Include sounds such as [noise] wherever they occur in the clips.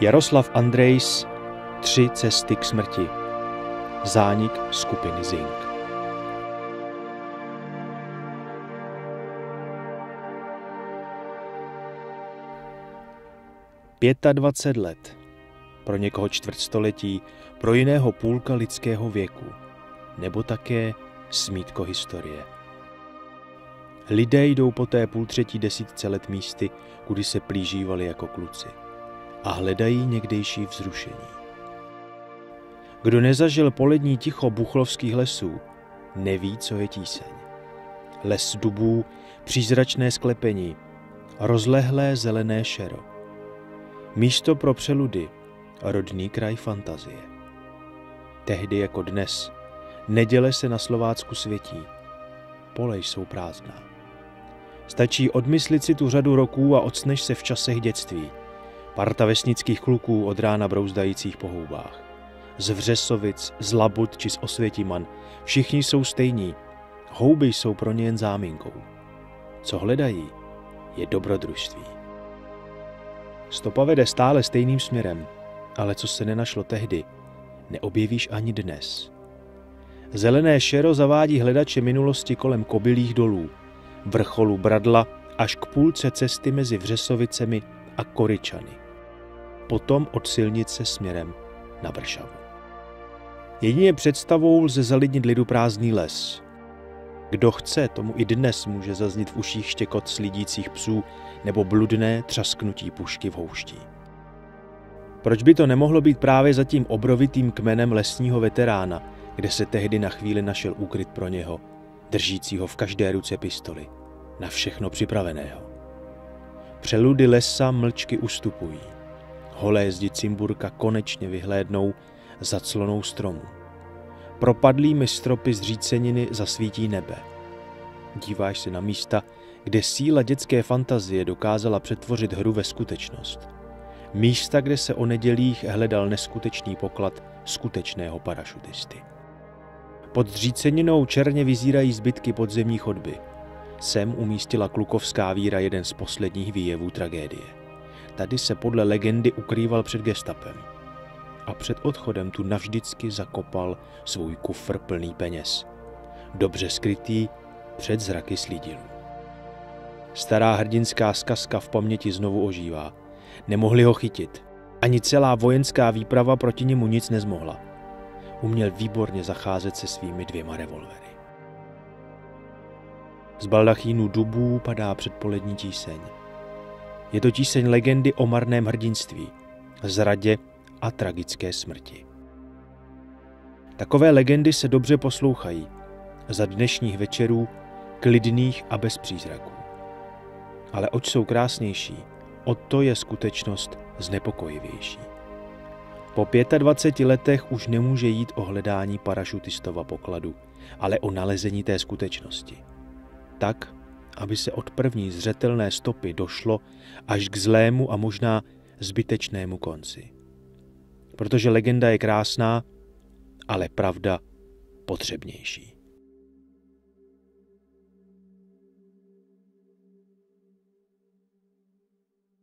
Jaroslav Andrejs Tři cesty k smrti Zánik skupiny Zink Pětadvacet let. Pro někoho čtvrtstoletí, pro jiného půlka lidského věku. Nebo také smítko historie. Lidé jdou po té půl třetí desítce let místy, kudy se plížívali jako kluci a hledají někdejší vzrušení. Kdo nezažil polední ticho buchlovských lesů, neví, co je tíseň. Les dubů, přízračné sklepení, rozlehlé zelené šero. Místo pro přeludy, rodný kraj fantazie. Tehdy jako dnes, neděle se na Slovácku světí. Pole jsou prázdná. Stačí odmyslit si tu řadu roků a odsneš se v časech dětství – Parta vesnických kluků od rána brouzdajících po houbách. Z Vřesovic, z Labut či z Osvětiman. Všichni jsou stejní. Houby jsou pro ně jen záminkou. Co hledají, je dobrodružství. Stopa vede stále stejným směrem, ale co se nenašlo tehdy, neobjevíš ani dnes. Zelené šero zavádí hledače minulosti kolem kobylých dolů, vrcholu Bradla až k půlce cesty mezi Vřesovicemi a Koryčany potom od silnice směrem na Vršavu. Jedině představou lze zalidnit lidu prázdný les. Kdo chce, tomu i dnes může zaznít v uších štěkot slidících psů nebo bludné třasknutí pušky v houští. Proč by to nemohlo být právě za tím obrovitým kmenem lesního veterána, kde se tehdy na chvíli našel úkryt pro něho, držícího v každé ruce pistoli, na všechno připraveného. Přeludy lesa mlčky ustupují. Holé zdi Cimburka konečně vyhlédnou za clonou stromu. Propadlými stropy zříceniny zasvítí nebe. Díváš se na místa, kde síla dětské fantazie dokázala přetvořit hru ve skutečnost. Místa, kde se o nedělích hledal neskutečný poklad skutečného parašutisty. Pod zříceninou černě vyzírají zbytky podzemní chodby. Sem umístila klukovská víra jeden z posledních výjevů tragédie. Tady se podle legendy ukrýval před gestapem a před odchodem tu navždycky zakopal svůj kufr plný peněz. Dobře skrytý před zraky slídilů. Stará hrdinská zkazka v paměti znovu ožívá. Nemohli ho chytit. Ani celá vojenská výprava proti němu nic nezmohla. Uměl výborně zacházet se svými dvěma revolvery. Z baldachínu dubů padá předpolední tíseň. Je to tíseň legendy o marném hrdinství, zradě a tragické smrti. Takové legendy se dobře poslouchají za dnešních večerů, klidných a bez přízraků. Ale oč jsou krásnější, o to je skutečnost znepokojivější. Po 25 letech už nemůže jít o hledání parašutistova pokladu, ale o nalezení té skutečnosti. Tak aby se od první zřetelné stopy došlo až k zlému a možná zbytečnému konci. Protože legenda je krásná, ale pravda potřebnější.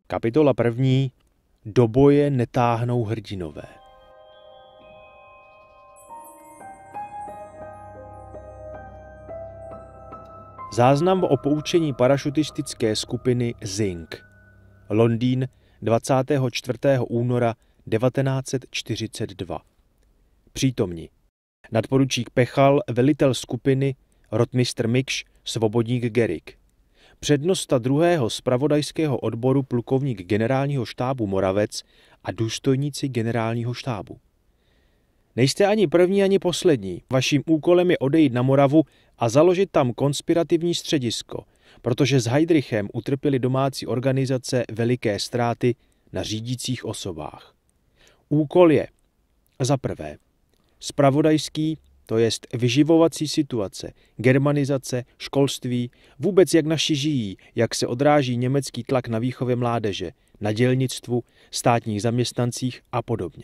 Kapitola první. Do boje netáhnou hrdinové. Záznam o poučení parašutistické skupiny Zink. Londýn 24. února 1942. Přítomní. Nadporučík Pechal, velitel skupiny, rotmistr Mikš, svobodník Gerik. Přednosta druhého spravodajského odboru plukovník generálního štábu Moravec a důstojníci generálního štábu. Nejste ani první, ani poslední. Vaším úkolem je odejít na Moravu a založit tam konspirativní středisko, protože s Heidrichem utrpěly domácí organizace veliké ztráty na řídících osobách. Úkol je za prvé spravodajský, to jest vyživovací situace, germanizace, školství, vůbec jak naši žijí, jak se odráží německý tlak na výchově mládeže, na dělnictvu, státních zaměstnancích a podobně.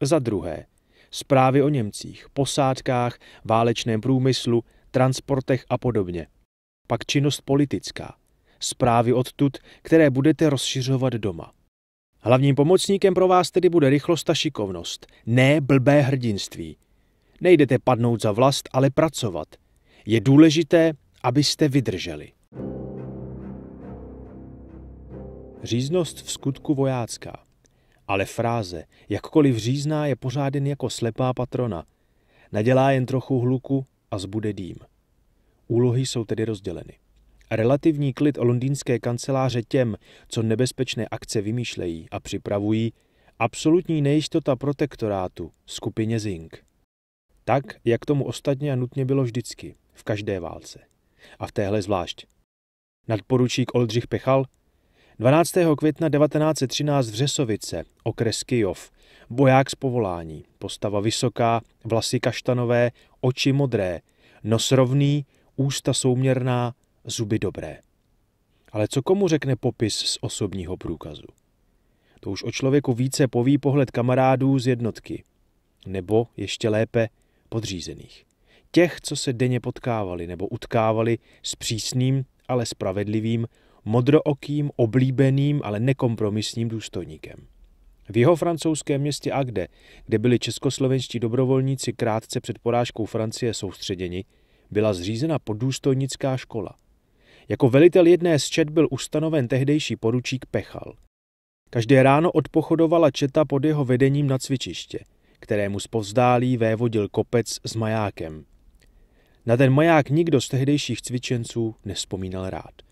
Za druhé, zprávy o Němcích, posádkách, válečném průmyslu, transportech a podobně. Pak činnost politická. Zprávy odtud, které budete rozšiřovat doma. Hlavním pomocníkem pro vás tedy bude rychlost a šikovnost, ne blbé hrdinství. Nejdete padnout za vlast, ale pracovat. Je důležité, abyste vydrželi. Říznost v skutku vojácká. Ale fráze, jakkoliv řízná, je pořád jen jako slepá patrona. Nadělá jen trochu hluku a zbude dým. Úlohy jsou tedy rozděleny. Relativní klid londýnské kanceláře těm, co nebezpečné akce vymýšlejí a připravují, absolutní nejistota protektorátu skupině zink. Tak, jak tomu ostatně a nutně bylo vždycky, v každé válce. A v téhle zvlášť. Nadporučík Oldřich Pechal 12. května 1913 v Řesovice, okres Kijov, Boják z povolání, postava vysoká, vlasy kaštanové, oči modré, nos rovný, ústa souměrná, zuby dobré. Ale co komu řekne popis z osobního průkazu? To už o člověku více poví pohled kamarádů z jednotky, nebo ještě lépe podřízených. Těch, co se denně potkávali nebo utkávali s přísným, ale spravedlivým, modrookým, oblíbeným, ale nekompromisním důstojníkem. V jeho francouzském městě Agde, kde byli českoslovenští dobrovolníci krátce před porážkou Francie soustředěni, byla zřízena podůstojnická škola. Jako velitel jedné z čet byl ustanoven tehdejší poručík Pechal. Každé ráno odpochodovala četa pod jeho vedením na cvičiště, kterému zpovzdálí vévodil kopec s majákem. Na ten maják nikdo z tehdejších cvičenců nespomínal rád.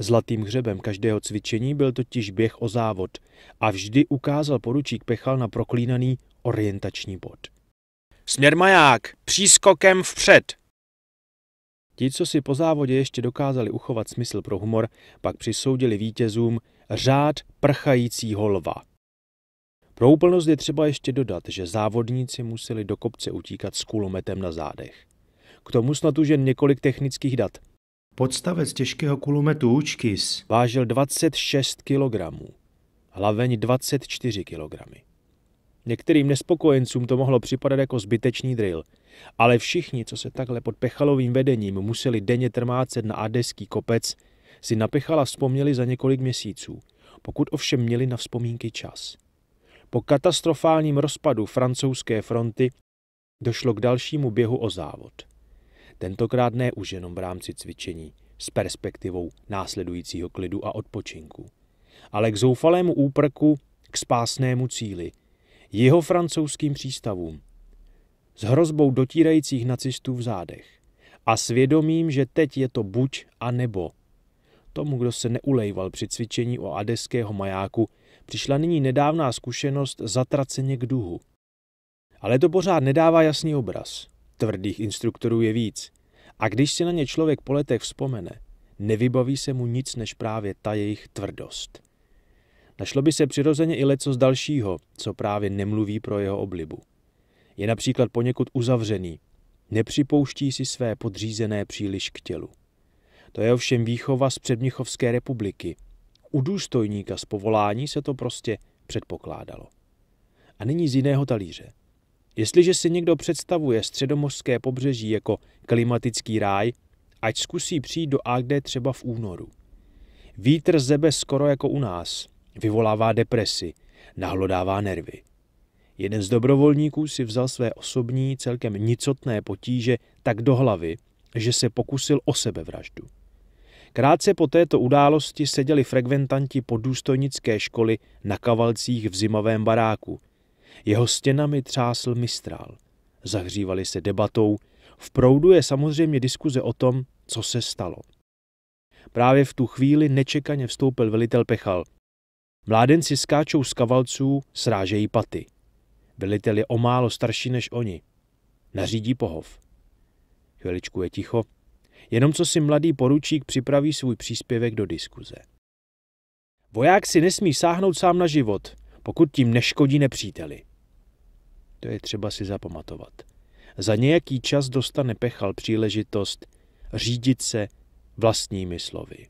Zlatým hřebem každého cvičení byl totiž běh o závod a vždy ukázal poručík Pechal na proklínaný orientační bod. Směr maják, přískokem vpřed! Ti, co si po závodě ještě dokázali uchovat smysl pro humor, pak přisoudili vítězům řád prchajícího lva. Pro úplnost je třeba ještě dodat, že závodníci museli do kopce utíkat s kulometem na zádech. K tomu snad už jen několik technických dat – Podstavec těžkého kulometu Učkis vážil 26 kg, hlaveň 24 kg. Některým nespokojencům to mohlo připadat jako zbytečný drill, ale všichni, co se takhle pod pechalovým vedením museli denně trmácet na adeský kopec, si na pechala vzpomněli za několik měsíců, pokud ovšem měli na vzpomínky čas. Po katastrofálním rozpadu francouzské fronty došlo k dalšímu běhu o závod. Tentokrát ne už jenom v rámci cvičení, s perspektivou následujícího klidu a odpočinku, ale k zoufalému úprku, k spásnému cíli, jeho francouzským přístavům, s hrozbou dotírajících nacistů v zádech a svědomím, že teď je to buď a nebo. Tomu, kdo se neulejval při cvičení o adeského majáku, přišla nyní nedávná zkušenost zatraceně k duhu. Ale to pořád nedává jasný obraz. Tvrdých instruktorů je víc. A když si na ně člověk po letech vzpomene, nevybaví se mu nic než právě ta jejich tvrdost. Našlo by se přirozeně i leco z dalšího, co právě nemluví pro jeho oblibu. Je například poněkud uzavřený, nepřipouští si své podřízené příliš k tělu. To je ovšem výchova z Předmichovské republiky. U důstojníka z povolání se to prostě předpokládalo. A nyní z jiného talíře. Jestliže si někdo představuje středomořské pobřeží jako klimatický ráj, ať zkusí přijít do AGD třeba v únoru. Vítr zebe skoro jako u nás, vyvolává depresi, nahlodává nervy. Jeden z dobrovolníků si vzal své osobní, celkem nicotné potíže tak do hlavy, že se pokusil o sebevraždu. Krátce po této události seděli frekventanti podůstojnické školy na kavalcích v zimovém baráku, jeho stěnami třásl mistrál. Zahřívali se debatou. V proudu je samozřejmě diskuze o tom, co se stalo. Právě v tu chvíli nečekaně vstoupil velitel Pechal. Mládenci skáčou z kavalců, srážejí paty. Velitel je o málo starší než oni. Nařídí pohov. Chviličku je ticho, jenom co si mladý poručík připraví svůj příspěvek do diskuze. Voják si nesmí sáhnout sám na život, pokud tím neškodí nepříteli. To je třeba si zapamatovat. Za nějaký čas dostane Pechal příležitost řídit se vlastními slovy.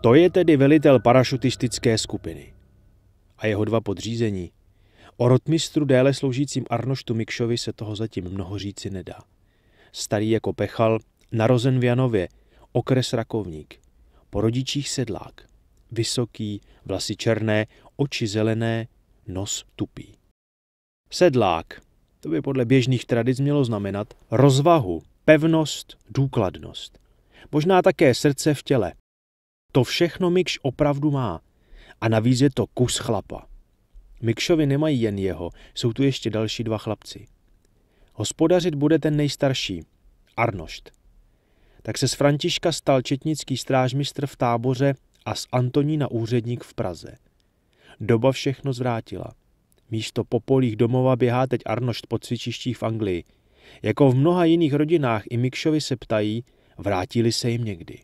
To je tedy velitel parašutistické skupiny a jeho dva podřízení. O rotmistru déle sloužícím Arnoštu Mikšovi se toho zatím mnoho říci nedá. Starý jako Pechal Narozen v Janově, okres Rakovník. Po rodičích sedlák. Vysoký, vlasy černé, oči zelené, nos tupý. Sedlák. To by podle běžných tradic mělo znamenat rozvahu, pevnost, důkladnost. Možná také srdce v těle. To všechno Mikš opravdu má. A navíc je to kus chlapa. Mikšovi nemají jen jeho, jsou tu ještě další dva chlapci. Hospodařit bude ten nejstarší, Arnošt tak se z Františka stal četnický strážmistr v táboře a z Antonína úředník v Praze. Doba všechno zvrátila. Místo popolích domova běhá teď Arnošt po cvičištích v Anglii. Jako v mnoha jiných rodinách i Mikšovi se ptají, vrátili se jim někdy.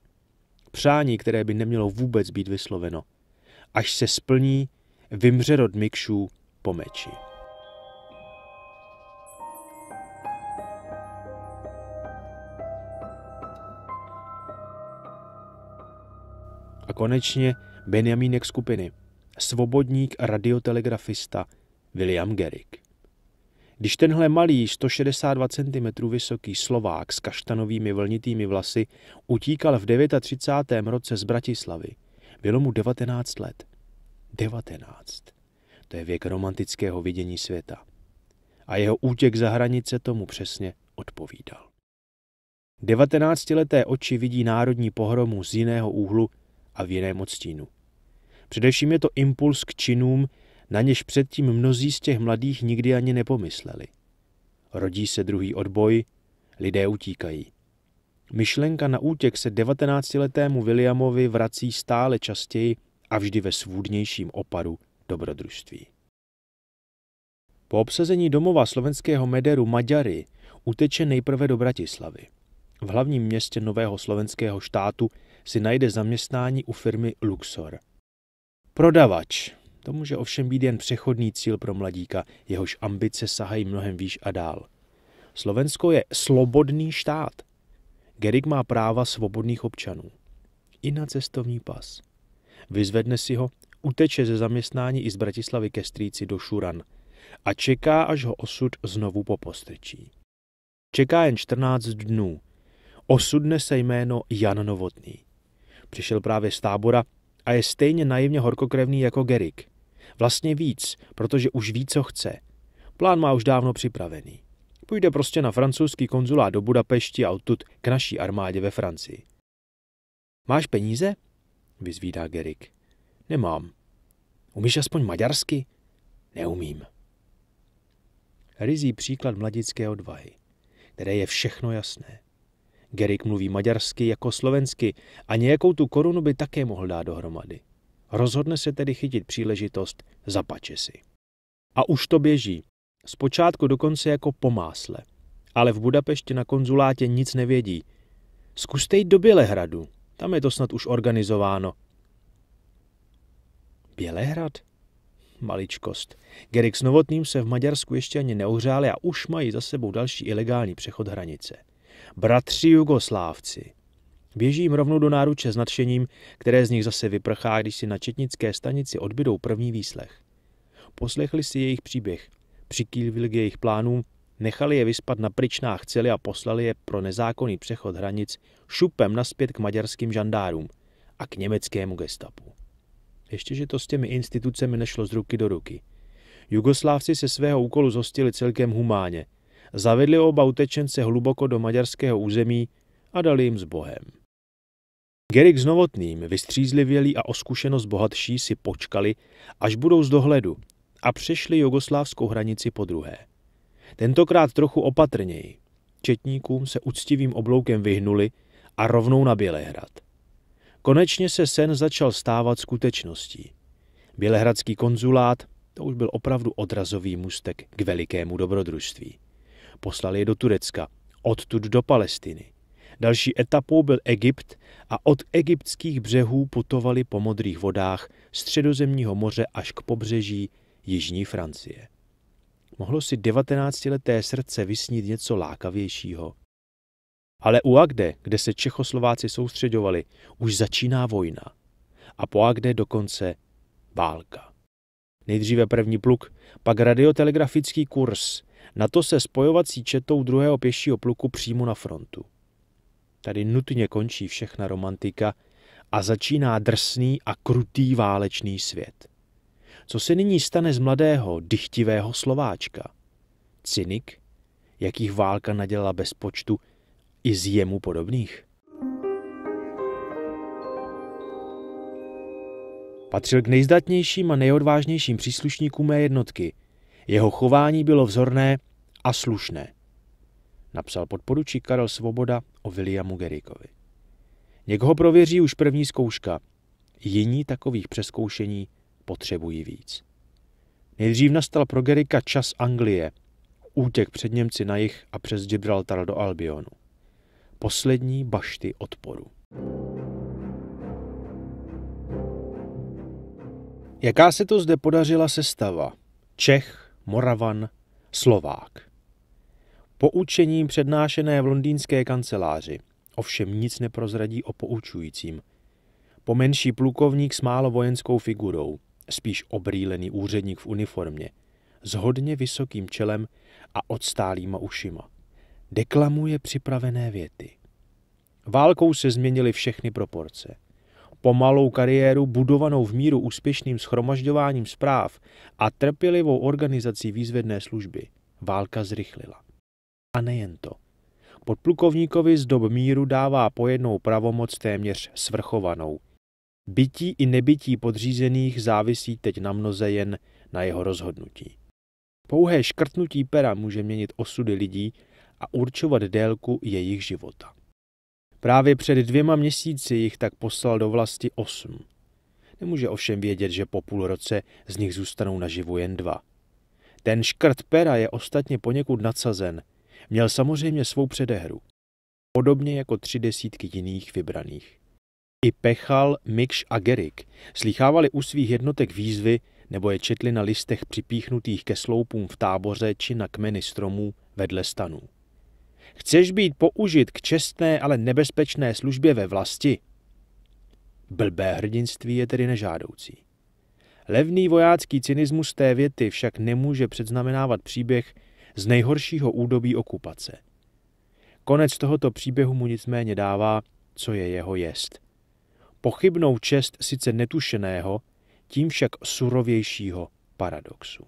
Přání, které by nemělo vůbec být vysloveno. Až se splní, vymře rod Mikšů po meči. A konečně Benjamínek skupiny, svobodník a radiotelegrafista William Gerrick. Když tenhle malý 162 cm vysoký Slovák s kaštanovými vlnitými vlasy utíkal v 39. roce z Bratislavy, bylo mu 19 let. 19. To je věk romantického vidění světa. A jeho útěk za hranice tomu přesně odpovídal. 19 leté oči vidí národní pohromu z jiného úhlu a v jiném odstínu. Především je to impuls k činům, na něž předtím mnozí z těch mladých nikdy ani nepomysleli. Rodí se druhý odboj, lidé utíkají. Myšlenka na útěk se 19-letému Williamovi vrací stále častěji a vždy ve svůdnějším opadu dobrodružství. Po obsazení domova slovenského Mederu Maďary uteče nejprve do Bratislavy. V hlavním městě nového slovenského štátu si najde zaměstnání u firmy Luxor. Prodavač. To může ovšem být jen přechodný cíl pro mladíka, jehož ambice sahají mnohem výš a dál. Slovensko je slobodný štát. Gerig má práva svobodných občanů. I na cestovní pas. Vyzvedne si ho, uteče ze zaměstnání i z Bratislavy ke strýci do Šuran a čeká, až ho osud znovu popostrčí. Čeká jen 14 dnů. Osudne se jméno Jan Novotný. Přišel právě z tábora a je stejně naivně horkokrevný jako Gerik. Vlastně víc, protože už ví, co chce. Plán má už dávno připravený. Půjde prostě na francouzský konzulát do Budapešti a odtud k naší armádě ve Francii. Máš peníze? vyzvídá Gerik. Nemám. Umíš aspoň maďarsky? Neumím. Rizí příklad mladické odvahy, které je všechno jasné. Gerik mluví maďarsky jako slovensky a nějakou tu korunu by také mohl dát dohromady. Rozhodne se tedy chytit příležitost, zapače si. A už to běží. Zpočátku dokonce jako pomásle. Ale v Budapešti na konzulátě nic nevědí. Zkuste jít do Bělehradu. Tam je to snad už organizováno. Bělehrad? Maličkost. Gerik s Novotným se v Maďarsku ještě ani neuhřáli a už mají za sebou další ilegální přechod hranice bratři Jugoslávci. Běžím rovnou do náruče s nadšením, které z nich zase vyprchá, když si na četnické stanici odbydou první výslech. Poslechli si jejich příběh, přikývili k jejich plánům, nechali je vyspat na pryčnách cely a poslali je pro nezákonný přechod hranic šupem naspět k maďarským žandárům a k německému gestapu. Ještě, že to s těmi institucemi nešlo z ruky do ruky. Jugoslávci se svého úkolu zhostili celkem humáně – zavedli oba utečence hluboko do maďarského území a dali jim s Bohem. Gerik s Novotným, vystřízlivělí a oskušenost bohatší, si počkali, až budou z dohledu a přešli jugoslávskou hranici po druhé. Tentokrát trochu opatrněji. Četníkům se uctivým obloukem vyhnuli a rovnou na Bělehrad. Konečně se sen začal stávat skutečností. Bělehradský konzulát to už byl opravdu odrazový mustek k velikému dobrodružství. Poslal je do Turecka, odtud do Palestiny. Další etapou byl Egypt a od egyptských břehů putovali po modrých vodách středozemního moře až k pobřeží jižní Francie. Mohlo si devatenáctileté srdce vysnít něco lákavějšího. Ale u Agde, kde se Čechoslováci soustředovali, už začíná vojna. A po Agde dokonce válka. Nejdříve první pluk, pak radiotelegrafický kurz, na to se spojovací četou druhého pěšího pluku přímo na frontu. Tady nutně končí všechna romantika a začíná drsný a krutý válečný svět. Co se nyní stane z mladého, dychtivého Slováčka? Cynik, jakých válka nadělala bez počtu i z jemu podobných? Patřil k nejzdatnějším a nejodvážnějším příslušníkům mé jednotky jeho chování bylo vzorné a slušné, napsal podporučík Karel Svoboda o Williamu Gerikovi. Někoho prověří už první zkouška, jiní takových přeskoušení potřebují víc. Nejdřív nastal pro Gerika čas Anglie, útěk před Němci na jich a přes Gibraltar do Albionu. Poslední bašty odporu. Jaká se to zde podařila sestava? Čech, Moravan, Slovák. učením přednášené v londýnské kanceláři ovšem nic neprozradí o poučujícím. Pomenší plukovník s málo vojenskou figurou, spíš obrýlený úředník v uniformě, s hodně vysokým čelem a odstálýma ušima. Deklamuje připravené věty. Válkou se změnily všechny proporce – Pomalou kariéru budovanou v míru úspěšným schromažďováním zpráv a trpělivou organizací výzvedné služby válka zrychlila. A nejen to. Podplukovníkovi z dob míru dává pojednou pravomoc téměř svrchovanou. Bytí i nebytí podřízených závisí teď na mnoze jen na jeho rozhodnutí. Pouhé škrtnutí pera může měnit osudy lidí a určovat délku jejich života. Právě před dvěma měsíci jich tak poslal do vlasti osm. Nemůže ovšem vědět, že po půl roce z nich zůstanou naživu jen dva. Ten škrt pera je ostatně poněkud nadsazen. Měl samozřejmě svou předehru. Podobně jako tři desítky jiných vybraných. I Pechal, Mikš a Gerik slýchávali u svých jednotek výzvy nebo je četli na listech připíchnutých ke sloupům v táboře či na kmeny stromů vedle stanů. Chceš být použit k čestné, ale nebezpečné službě ve vlasti? Blbé hrdinství je tedy nežádoucí. Levný vojácký cynismus té věty však nemůže předznamenávat příběh z nejhoršího údobí okupace. Konec tohoto příběhu mu nicméně dává, co je jeho jest. Pochybnou čest sice netušeného, tím však surovějšího paradoxu.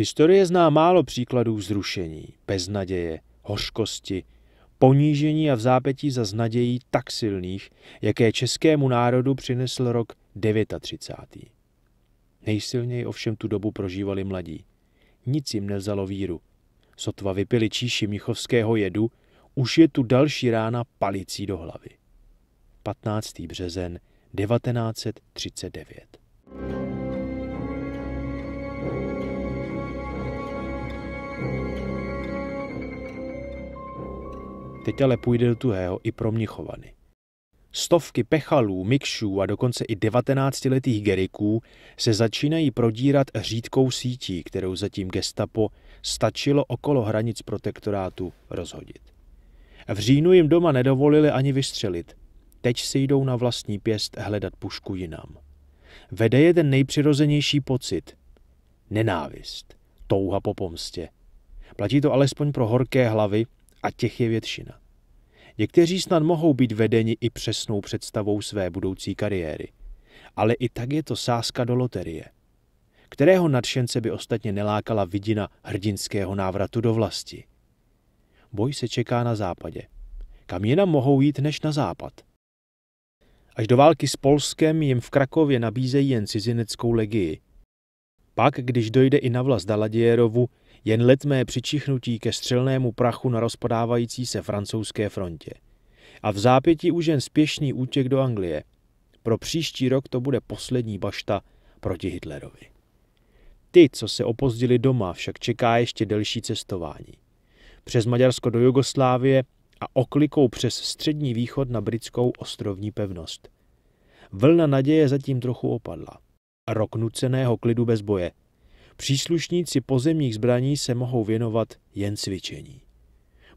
Historie zná málo příkladů zrušení, beznaděje, hořkosti, ponížení a vzápětí za znadějí tak silných, jaké českému národu přinesl rok 39. Nejsilněji ovšem tu dobu prožívali mladí. Nic jim nevzalo víru. Sotva vypili číši Michovského jedu, už je tu další rána palicí do hlavy. 15. březen 1939. Teď ale půjde do tuhého i pro Mnichovany. Stovky pechalů, mikšů a dokonce i devatenáctiletých geriků se začínají prodírat řídkou sítí, kterou zatím gestapo stačilo okolo hranic protektorátu rozhodit. V říjnu jim doma nedovolili ani vystřelit. Teď si jdou na vlastní pěst hledat pušku jinam. Vede je ten nejpřirozenější pocit. Nenávist, touha po pomstě. Platí to alespoň pro horké hlavy, a těch je většina. Někteří snad mohou být vedeni i přesnou představou své budoucí kariéry. Ale i tak je to sázka do loterie. Kterého nadšence by ostatně nelákala vidina hrdinského návratu do vlasti? Boj se čeká na západě. Kam jinam mohou jít než na západ? Až do války s Polskem jim v Krakově nabízejí jen cizineckou legii. Pak, když dojde i na vlast Daladierovu, jen letmé přičichnutí ke střelnému prachu na rozpadávající se francouzské frontě. A v zápěti už jen spěšný útěk do Anglie. Pro příští rok to bude poslední bašta proti Hitlerovi. Ty, co se opozdili doma, však čeká ještě delší cestování. Přes Maďarsko do Jugoslávie a oklikou přes střední východ na britskou ostrovní pevnost. Vlna naděje zatím trochu opadla. Rok nuceného klidu bez boje – Příslušníci pozemních zbraní se mohou věnovat jen cvičení.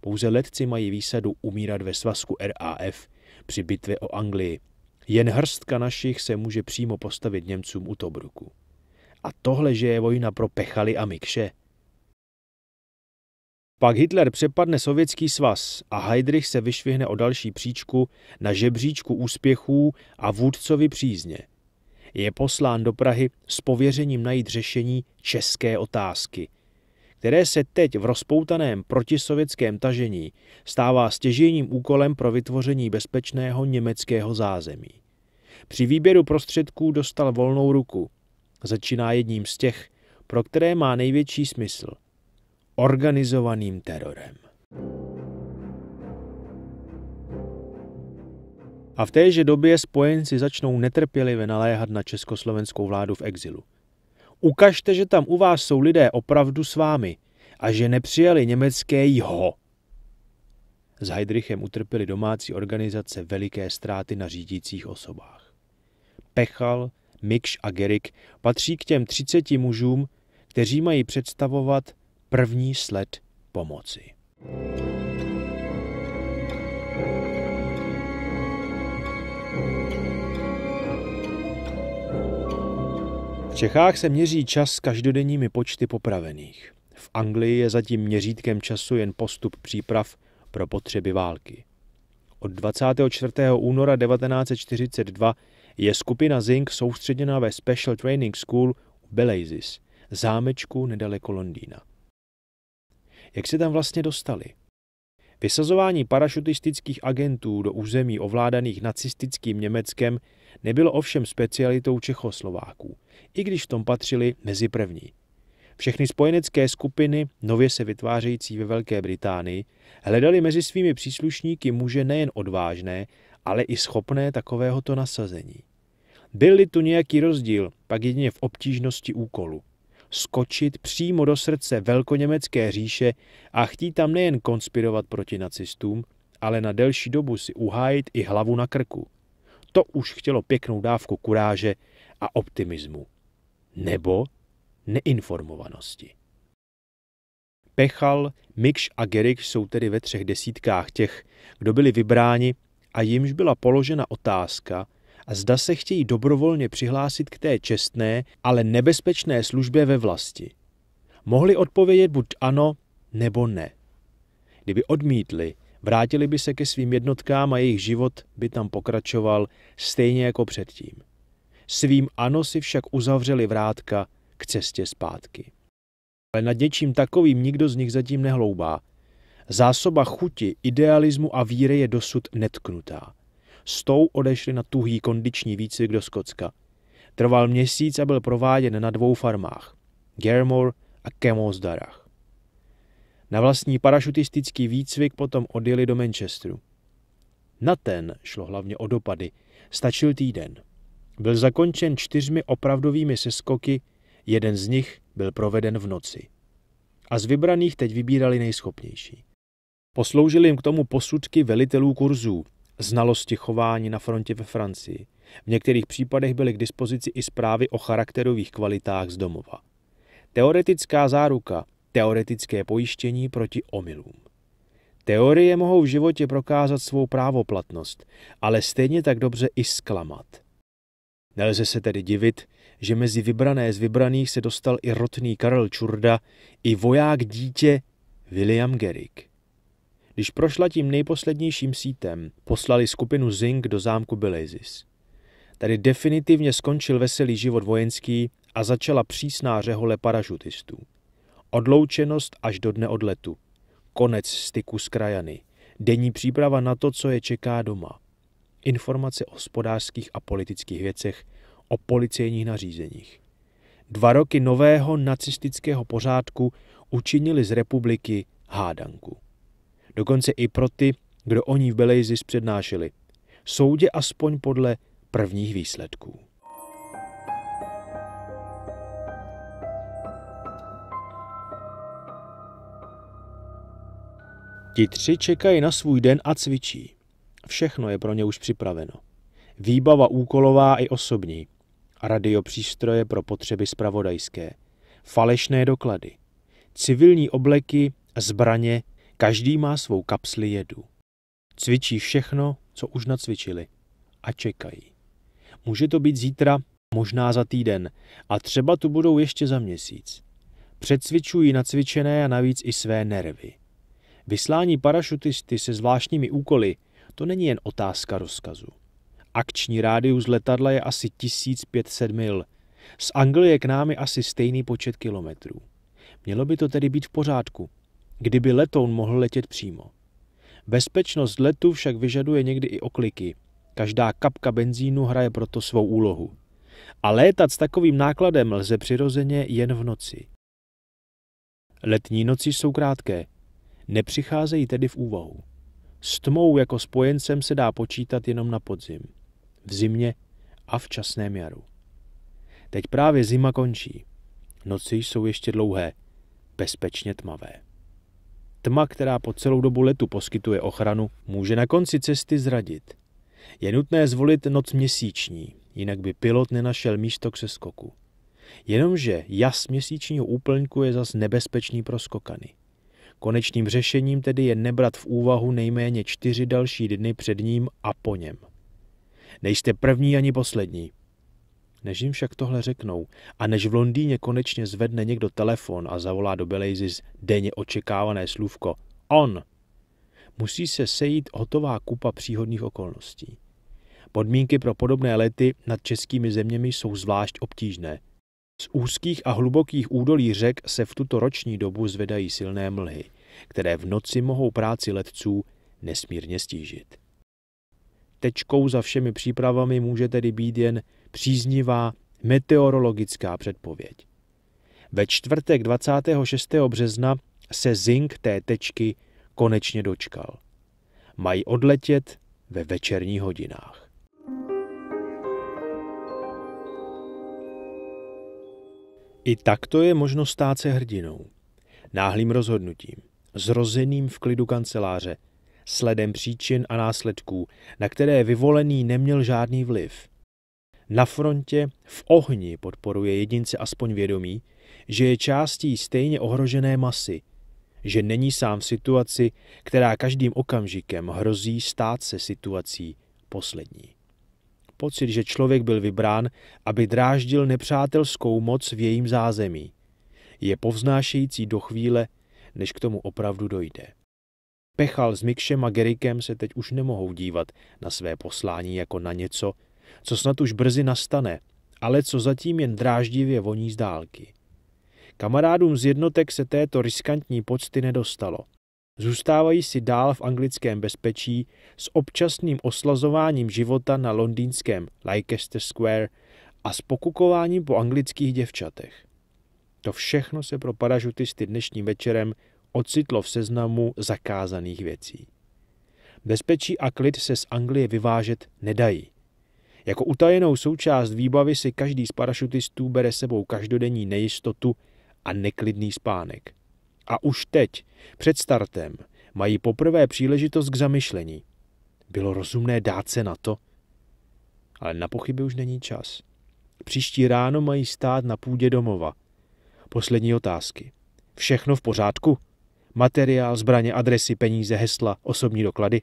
Pouze letci mají výsadu umírat ve svazku RAF při bitvě o Anglii. Jen hrstka našich se může přímo postavit Němcům u Tobruku. A tohle, že je vojna pro pechaly a mikše. Pak Hitler přepadne sovětský svaz a Heydrich se vyšvihne o další příčku na žebříčku úspěchů a vůdcovi přízně – je poslán do Prahy s pověřením najít řešení české otázky, které se teď v rozpoutaném protisovětském tažení stává stěžejním úkolem pro vytvoření bezpečného německého zázemí. Při výběru prostředků dostal volnou ruku. Začíná jedním z těch, pro které má největší smysl organizovaným terorem. A v téže době spojenci začnou netrpělivě naléhat na československou vládu v exilu. Ukažte, že tam u vás jsou lidé opravdu s vámi a že nepřijali německé jho. S Heidrichem utrpěly domácí organizace veliké ztráty na řídících osobách. Pechal, Mikš a Gerik patří k těm 30 mužům, kteří mají představovat první sled pomoci. V Čechách se měří čas každodenními počty popravených. V Anglii je zatím měřítkem času jen postup příprav pro potřeby války. Od 24. února 1942 je skupina Zink soustředěna ve Special Training School v Belazis, zámečku nedaleko Londýna. Jak se tam vlastně dostali? Vysazování parašutistických agentů do území ovládaných nacistickým Německem Nebylo ovšem specialitou Čechoslováků, i když v tom patřili mezi první. Všechny spojenecké skupiny, nově se vytvářející ve Velké Británii, hledali mezi svými příslušníky muže nejen odvážné, ale i schopné takovéhoto nasazení. Byl-li tu nějaký rozdíl, pak jedině v obtížnosti úkolu. Skočit přímo do srdce velkoněmecké říše a chtít tam nejen konspirovat proti nacistům, ale na delší dobu si uhájit i hlavu na krku. To už chtělo pěknou dávku kuráže a optimismu. Nebo neinformovanosti. Pechal, Mikš a Gerik jsou tedy ve třech desítkách těch, kdo byli vybráni a jimž byla položena otázka, a zda se chtějí dobrovolně přihlásit k té čestné, ale nebezpečné službě ve vlasti. Mohli odpovědět buď ano, nebo ne. Kdyby odmítli, Vrátili by se ke svým jednotkám a jejich život by tam pokračoval stejně jako předtím. Svým ano si však uzavřeli vrátka k cestě zpátky. Ale nad něčím takovým nikdo z nich zatím nehloubá. Zásoba chuti, idealismu a víry je dosud netknutá. S tou odešli na tuhý kondiční výcvik do Skocka. Trval měsíc a byl prováděn na dvou farmách, Germore a Kemosdarach. Na vlastní parašutistický výcvik potom odjeli do Manchesteru. Na ten šlo hlavně o dopady. Stačil týden. Byl zakončen čtyřmi opravdovými seskoky, jeden z nich byl proveden v noci. A z vybraných teď vybírali nejschopnější. Posloužili jim k tomu posudky velitelů kurzů, znalosti chování na frontě ve Francii. V některých případech byly k dispozici i zprávy o charakterových kvalitách z domova. Teoretická záruka, Teoretické pojištění proti omylům. Teorie mohou v životě prokázat svou právoplatnost, ale stejně tak dobře i zklamat. Nelze se tedy divit, že mezi vybrané z vybraných se dostal i rotný Karel Čurda, i voják dítě William Garrick. Když prošla tím nejposlednějším sítem, poslali skupinu Zing do zámku Belezis. Tady definitivně skončil veselý život vojenský a začala přísná řehole parašutistů. Odloučenost až do dne odletu. Konec styku s krajany. Denní příprava na to, co je čeká doma. Informace o hospodářských a politických věcech, o policejních nařízeních. Dva roky nového nacistického pořádku učinili z republiky hádanku. Dokonce i pro ty, kdo o ní v Belejzis přednášeli. Soudě aspoň podle prvních výsledků. Ti tři čekají na svůj den a cvičí. Všechno je pro ně už připraveno. Výbava úkolová i osobní. Radiopřístroje pro potřeby spravodajské. Falešné doklady. Civilní obleky, zbraně, každý má svou kapsli jedu. Cvičí všechno, co už nacvičili. A čekají. Může to být zítra, možná za týden a třeba tu budou ještě za měsíc. Předcvičují nacvičené a navíc i své nervy. Vyslání parašutisty se zvláštními úkoly to není jen otázka rozkazu. Akční rádius letadla je asi 1500 mil. Z Anglie k nám je asi stejný počet kilometrů. Mělo by to tedy být v pořádku, kdyby letoun mohl letět přímo. Bezpečnost letu však vyžaduje někdy i okliky. Každá kapka benzínu hraje proto svou úlohu. A létat s takovým nákladem lze přirozeně jen v noci. Letní noci jsou krátké, nepřicházejí tedy v úvahu. S tmou jako spojencem se dá počítat jenom na podzim, v zimě a v časném jaru. Teď právě zima končí. Noci jsou ještě dlouhé, bezpečně tmavé. Tma, která po celou dobu letu poskytuje ochranu, může na konci cesty zradit. Je nutné zvolit noc měsíční, jinak by pilot nenašel místo k seskoku. Jenomže jas měsíčního úplňku je zas nebezpečný pro skokany. Konečným řešením tedy je nebrat v úvahu nejméně čtyři další dny před ním a po něm. Nejste první ani poslední. Než jim však tohle řeknou a než v Londýně konečně zvedne někdo telefon a zavolá do Belejzis denně očekávané slůvko on, musí se sejít hotová kupa příhodných okolností. Podmínky pro podobné lety nad českými zeměmi jsou zvlášť obtížné. Z úzkých a hlubokých údolí řek se v tuto roční dobu zvedají silné mlhy které v noci mohou práci letců nesmírně stížit. Tečkou za všemi přípravami může tedy být jen příznivá meteorologická předpověď. Ve čtvrtek 26. března se zink té tečky konečně dočkal. Mají odletět ve večerních hodinách. I takto je možno stát se hrdinou. Náhlým rozhodnutím – zrozeným v klidu kanceláře, sledem příčin a následků, na které vyvolený neměl žádný vliv. Na frontě v ohni podporuje jedince aspoň vědomí, že je částí stejně ohrožené masy, že není sám v situaci, která každým okamžikem hrozí stát se situací poslední. Pocit, že člověk byl vybrán, aby dráždil nepřátelskou moc v jejím zázemí, je povznášející do chvíle, než k tomu opravdu dojde. Pechal s Mikšem a Gerikem se teď už nemohou dívat na své poslání jako na něco, co snad už brzy nastane, ale co zatím jen dráždivě voní z dálky. Kamarádům z jednotek se této riskantní pocty nedostalo. Zůstávají si dál v anglickém bezpečí s občasným oslazováním života na londýnském Leicester Square a s pokukováním po anglických děvčatech. To všechno se pro parašutisty dnešním večerem ocitlo v seznamu zakázaných věcí. Bezpečí a klid se z Anglie vyvážet nedají. Jako utajenou součást výbavy si každý z parašutistů bere sebou každodenní nejistotu a neklidný spánek. A už teď, před startem, mají poprvé příležitost k zamyšlení. Bylo rozumné dát se na to? Ale na pochyby už není čas. Příští ráno mají stát na půdě domova – poslední otázky. Všechno v pořádku? Materiál, zbraně, adresy, peníze, hesla, osobní doklady?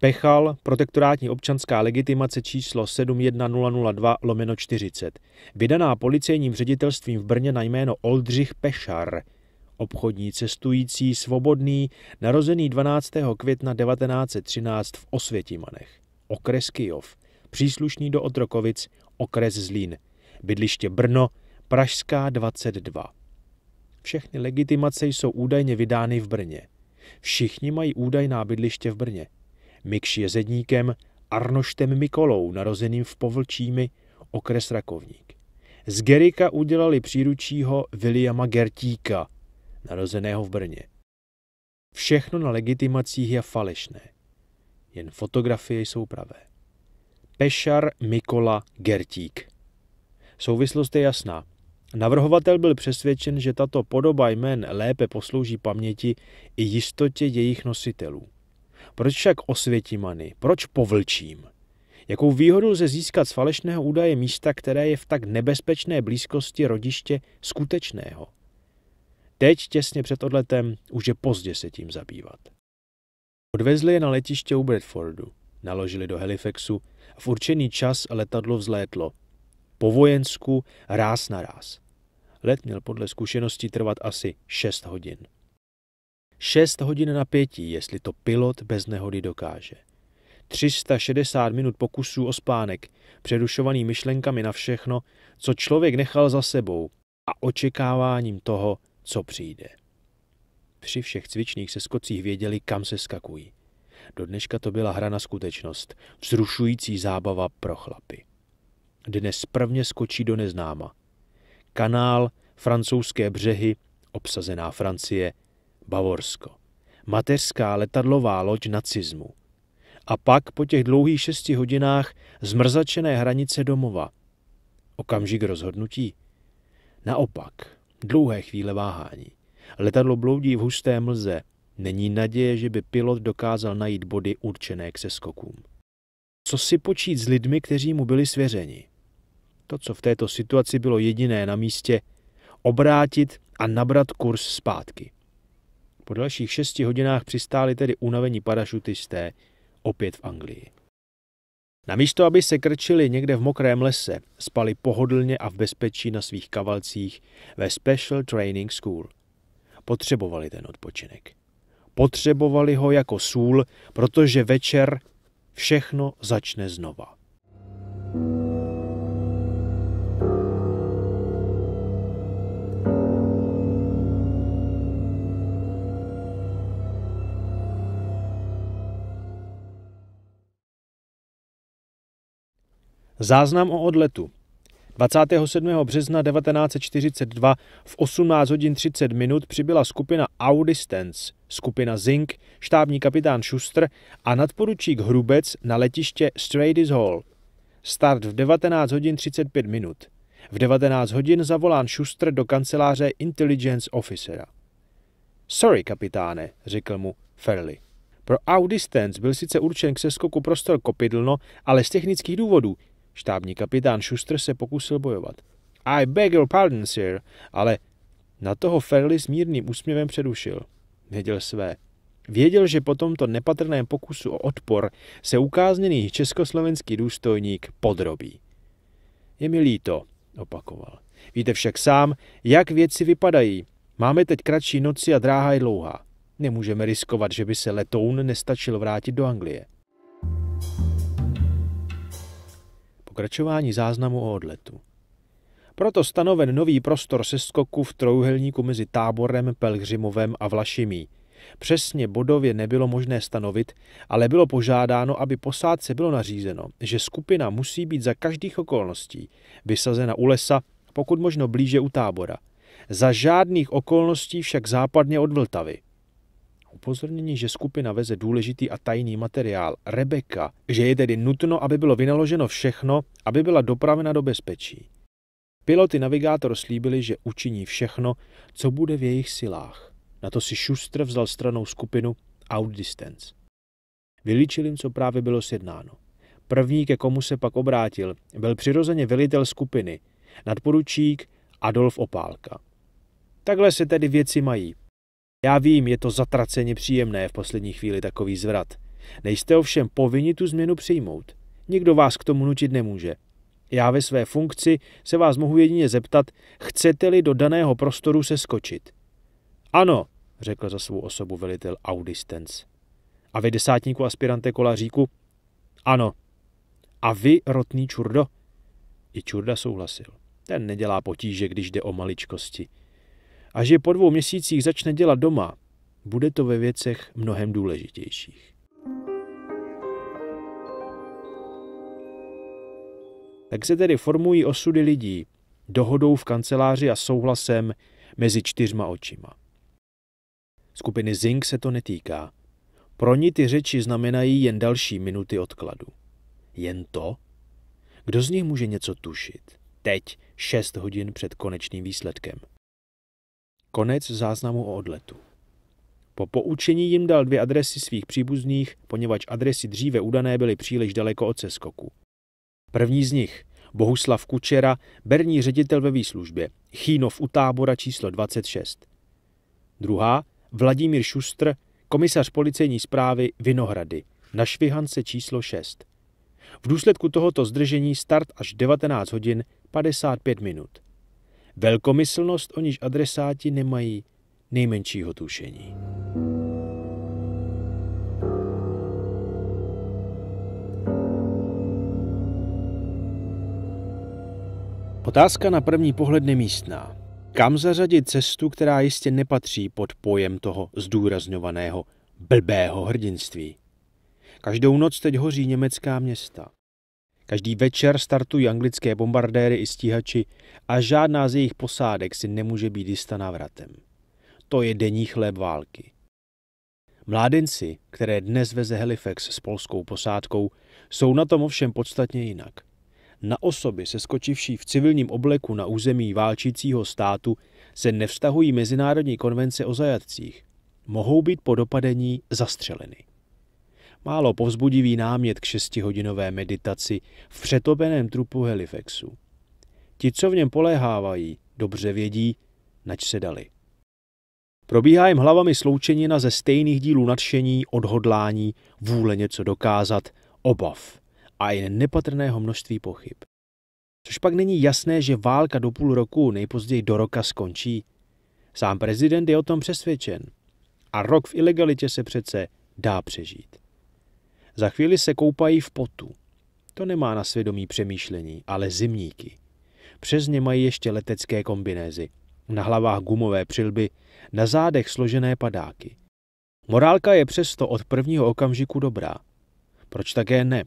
Pechal, protektorátní občanská legitimace číslo 71002 lomeno 40, vydaná policejním ředitelstvím v Brně na jméno Oldřich Pešar, obchodní cestující, svobodný, narozený 12. května 1913 v Osvětimanech, okres Kijov, příslušný do Otrokovic, okres Zlín, bydliště Brno, Pražská 22. Všechny legitimace jsou údajně vydány v Brně. Všichni mají údajná bydliště v Brně. Mikš je zedníkem Arnoštem Mikolou, narozeným v Povlčími, okres Rakovník. Z Gerika udělali příručího Williama Gertíka, narozeného v Brně. Všechno na legitimacích je falešné. Jen fotografie jsou pravé. Pešar Mikola Gertík. Souvislost je jasná. Navrhovatel byl přesvědčen, že tato podoba jmen lépe poslouží paměti i jistotě jejich nositelů. Proč však osvětimany? Proč povlčím? Jakou výhodu lze získat z falešného údaje místa, které je v tak nebezpečné blízkosti rodiště skutečného? Teď, těsně před odletem, už je pozdě se tím zabývat. Odvezli je na letiště u Bradfordu, naložili do Halifaxu a v určený čas letadlo vzlétlo. Po vojensku ráz na ráz. Let měl podle zkušenosti trvat asi 6 hodin. 6 hodin napětí, jestli to pilot bez nehody dokáže. 360 minut pokusů o spánek, přerušovaný myšlenkami na všechno, co člověk nechal za sebou a očekáváním toho, co přijde. Při všech cvičných seskocích věděli, kam se skakují. Do dneška to byla hra na skutečnost, vzrušující zábava pro chlapy. Dnes prvně skočí do neznáma kanál, francouzské břehy, obsazená Francie, Bavorsko. Mateřská letadlová loď nacizmu. A pak po těch dlouhých šesti hodinách zmrzačené hranice domova. Okamžik rozhodnutí? Naopak, dlouhé chvíle váhání. Letadlo bloudí v husté mlze. Není naděje, že by pilot dokázal najít body určené k seskokům. Co si počít s lidmi, kteří mu byli svěřeni? To, co v této situaci bylo jediné na místě, obrátit a nabrat kurz zpátky. Po dalších šesti hodinách přistáli tedy unavení parašutisté opět v Anglii. Namísto, aby se krčili někde v mokrém lese, spali pohodlně a v bezpečí na svých kavalcích ve Special Training School. Potřebovali ten odpočinek. Potřebovali ho jako sůl, protože večer všechno začne znova. thank you Záznam o odletu. 27. března 1942 v 18 hodin 30 minut přibyla skupina Audistens, skupina Zink, štábní kapitán Schuster a nadporučík Hrubec na letiště Stradis Hall. Start v 19 hodin 35 minut. V 19 hodin zavolán Schuster do kanceláře Intelligence Officera. Sorry, kapitáne, řekl mu Ferli. Pro Audistens byl sice určen k seskoku prostor kopidlno, ale z technických důvodů Štábní kapitán Schuster se pokusil bojovat. I beg your pardon, sir, ale na toho Ferli s mírným úsměvem předušil. Věděl své. Věděl, že po tomto nepatrném pokusu o odpor se ukázněný československý důstojník podrobí. Je mi líto, opakoval. Víte však sám, jak věci vypadají. Máme teď kratší noci a dráha je dlouhá. Nemůžeme riskovat, že by se letoun nestačil vrátit do Anglie. pokračování záznamu o odletu. Proto stanoven nový prostor se skoku v trojuhelníku mezi táborem, Pelhřimovem a Vlašimí. Přesně bodově nebylo možné stanovit, ale bylo požádáno, aby posádce bylo nařízeno, že skupina musí být za každých okolností vysazena u lesa, pokud možno blíže u tábora. Za žádných okolností však západně od Vltavy. Upozornění, že skupina veze důležitý a tajný materiál Rebeka, že je tedy nutno, aby bylo vynaloženo všechno, aby byla dopravena do bezpečí. Piloty navigátor slíbili, že učiní všechno, co bude v jejich silách. Na to si Schuster vzal stranou skupinu Out Distance. Vylíčil jim, co právě bylo sjednáno. První, ke komu se pak obrátil, byl přirozeně velitel skupiny, nadporučík Adolf Opálka. Takhle se tedy věci mají, já vím, je to zatraceně příjemné v poslední chvíli takový zvrat. Nejste ovšem povinni tu změnu přijmout. Nikdo vás k tomu nutit nemůže. Já ve své funkci se vás mohu jedině zeptat, chcete-li do daného prostoru se skočit. Ano, řekl za svou osobu velitel Audistens. A vy desátníku aspirante kolaříku? Ano. A vy, rotný čurdo? I čurda souhlasil. Ten nedělá potíže, když jde o maličkosti a že po dvou měsících začne dělat doma, bude to ve věcech mnohem důležitějších. Tak se tedy formují osudy lidí, dohodou v kanceláři a souhlasem mezi čtyřma očima. Skupiny Zink se to netýká. Pro ní ty řeči znamenají jen další minuty odkladu. Jen to? Kdo z nich může něco tušit? Teď, šest hodin před konečným výsledkem. Konec záznamu o odletu. Po poučení jim dal dvě adresy svých příbuzných, poněvadž adresy dříve udané byly příliš daleko od seskoku. První z nich, Bohuslav Kučera, berní ředitel ve výslužbě, Chínov u tábora číslo 26. Druhá, Vladimír Šustr, komisař policejní zprávy Vinohrady, na Švihance číslo 6. V důsledku tohoto zdržení start až 19 hodin 55 minut. Velkomyslnost, o níž adresáti nemají nejmenšího tušení. Otázka na první pohled nemístná. Kam zařadit cestu, která jistě nepatří pod pojem toho zdůrazňovaného blbého hrdinství? Každou noc teď hoří německá města. Každý večer startují anglické bombardéry i stíhači a žádná z jejich posádek si nemůže být jista návratem. To je denní chléb války. Mládenci, které dnes veze Halifax s polskou posádkou, jsou na tom ovšem podstatně jinak. Na osoby se skočivší v civilním obleku na území válčícího státu se nevztahují mezinárodní konvence o zajatcích. Mohou být po dopadení zastřeleny. Málo povzbudivý námět k šestihodinové meditaci v přetopeném trupu Helifexu. Ti, co v něm poléhávají, dobře vědí, nač se dali. Probíhá jim hlavami sloučenina ze stejných dílů nadšení, odhodlání, vůle něco dokázat, obav a jen nepatrného množství pochyb. Což pak není jasné, že válka do půl roku, nejpozději do roka skončí. Sám prezident je o tom přesvědčen. A rok v ilegalitě se přece dá přežít. Za chvíli se koupají v potu. To nemá na svědomí přemýšlení, ale zimníky. Přes ně mají ještě letecké kombinézy. Na hlavách gumové přilby, na zádech složené padáky. Morálka je přesto od prvního okamžiku dobrá. Proč také ne?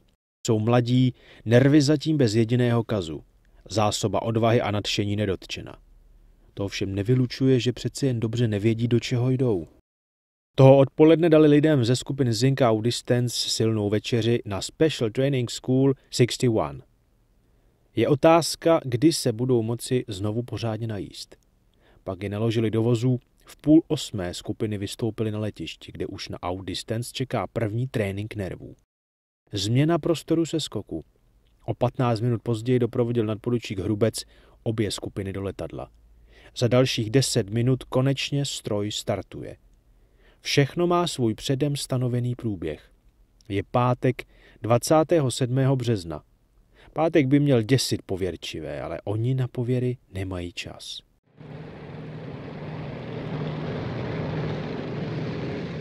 Jsou mladí, nervy zatím bez jediného kazu. Zásoba odvahy a nadšení nedotčena. To ovšem nevylučuje, že přeci jen dobře nevědí, do čeho jdou. Toho odpoledne dali lidem ze skupin Zinc Out Distance silnou večeři na Special Training School 61. Je otázka, kdy se budou moci znovu pořádně najíst. Pak je naložili do vozů, v půl osmé skupiny vystoupili na letišti, kde už na Out Distance čeká první trénink nervů. Změna prostoru se skoku. O 15 minut později doprovodil nadporučík Hrubec obě skupiny do letadla. Za dalších 10 minut konečně stroj startuje – Všechno má svůj předem stanovený průběh. Je pátek 27. března. Pátek by měl děsit pověrčivé, ale oni na pověry nemají čas.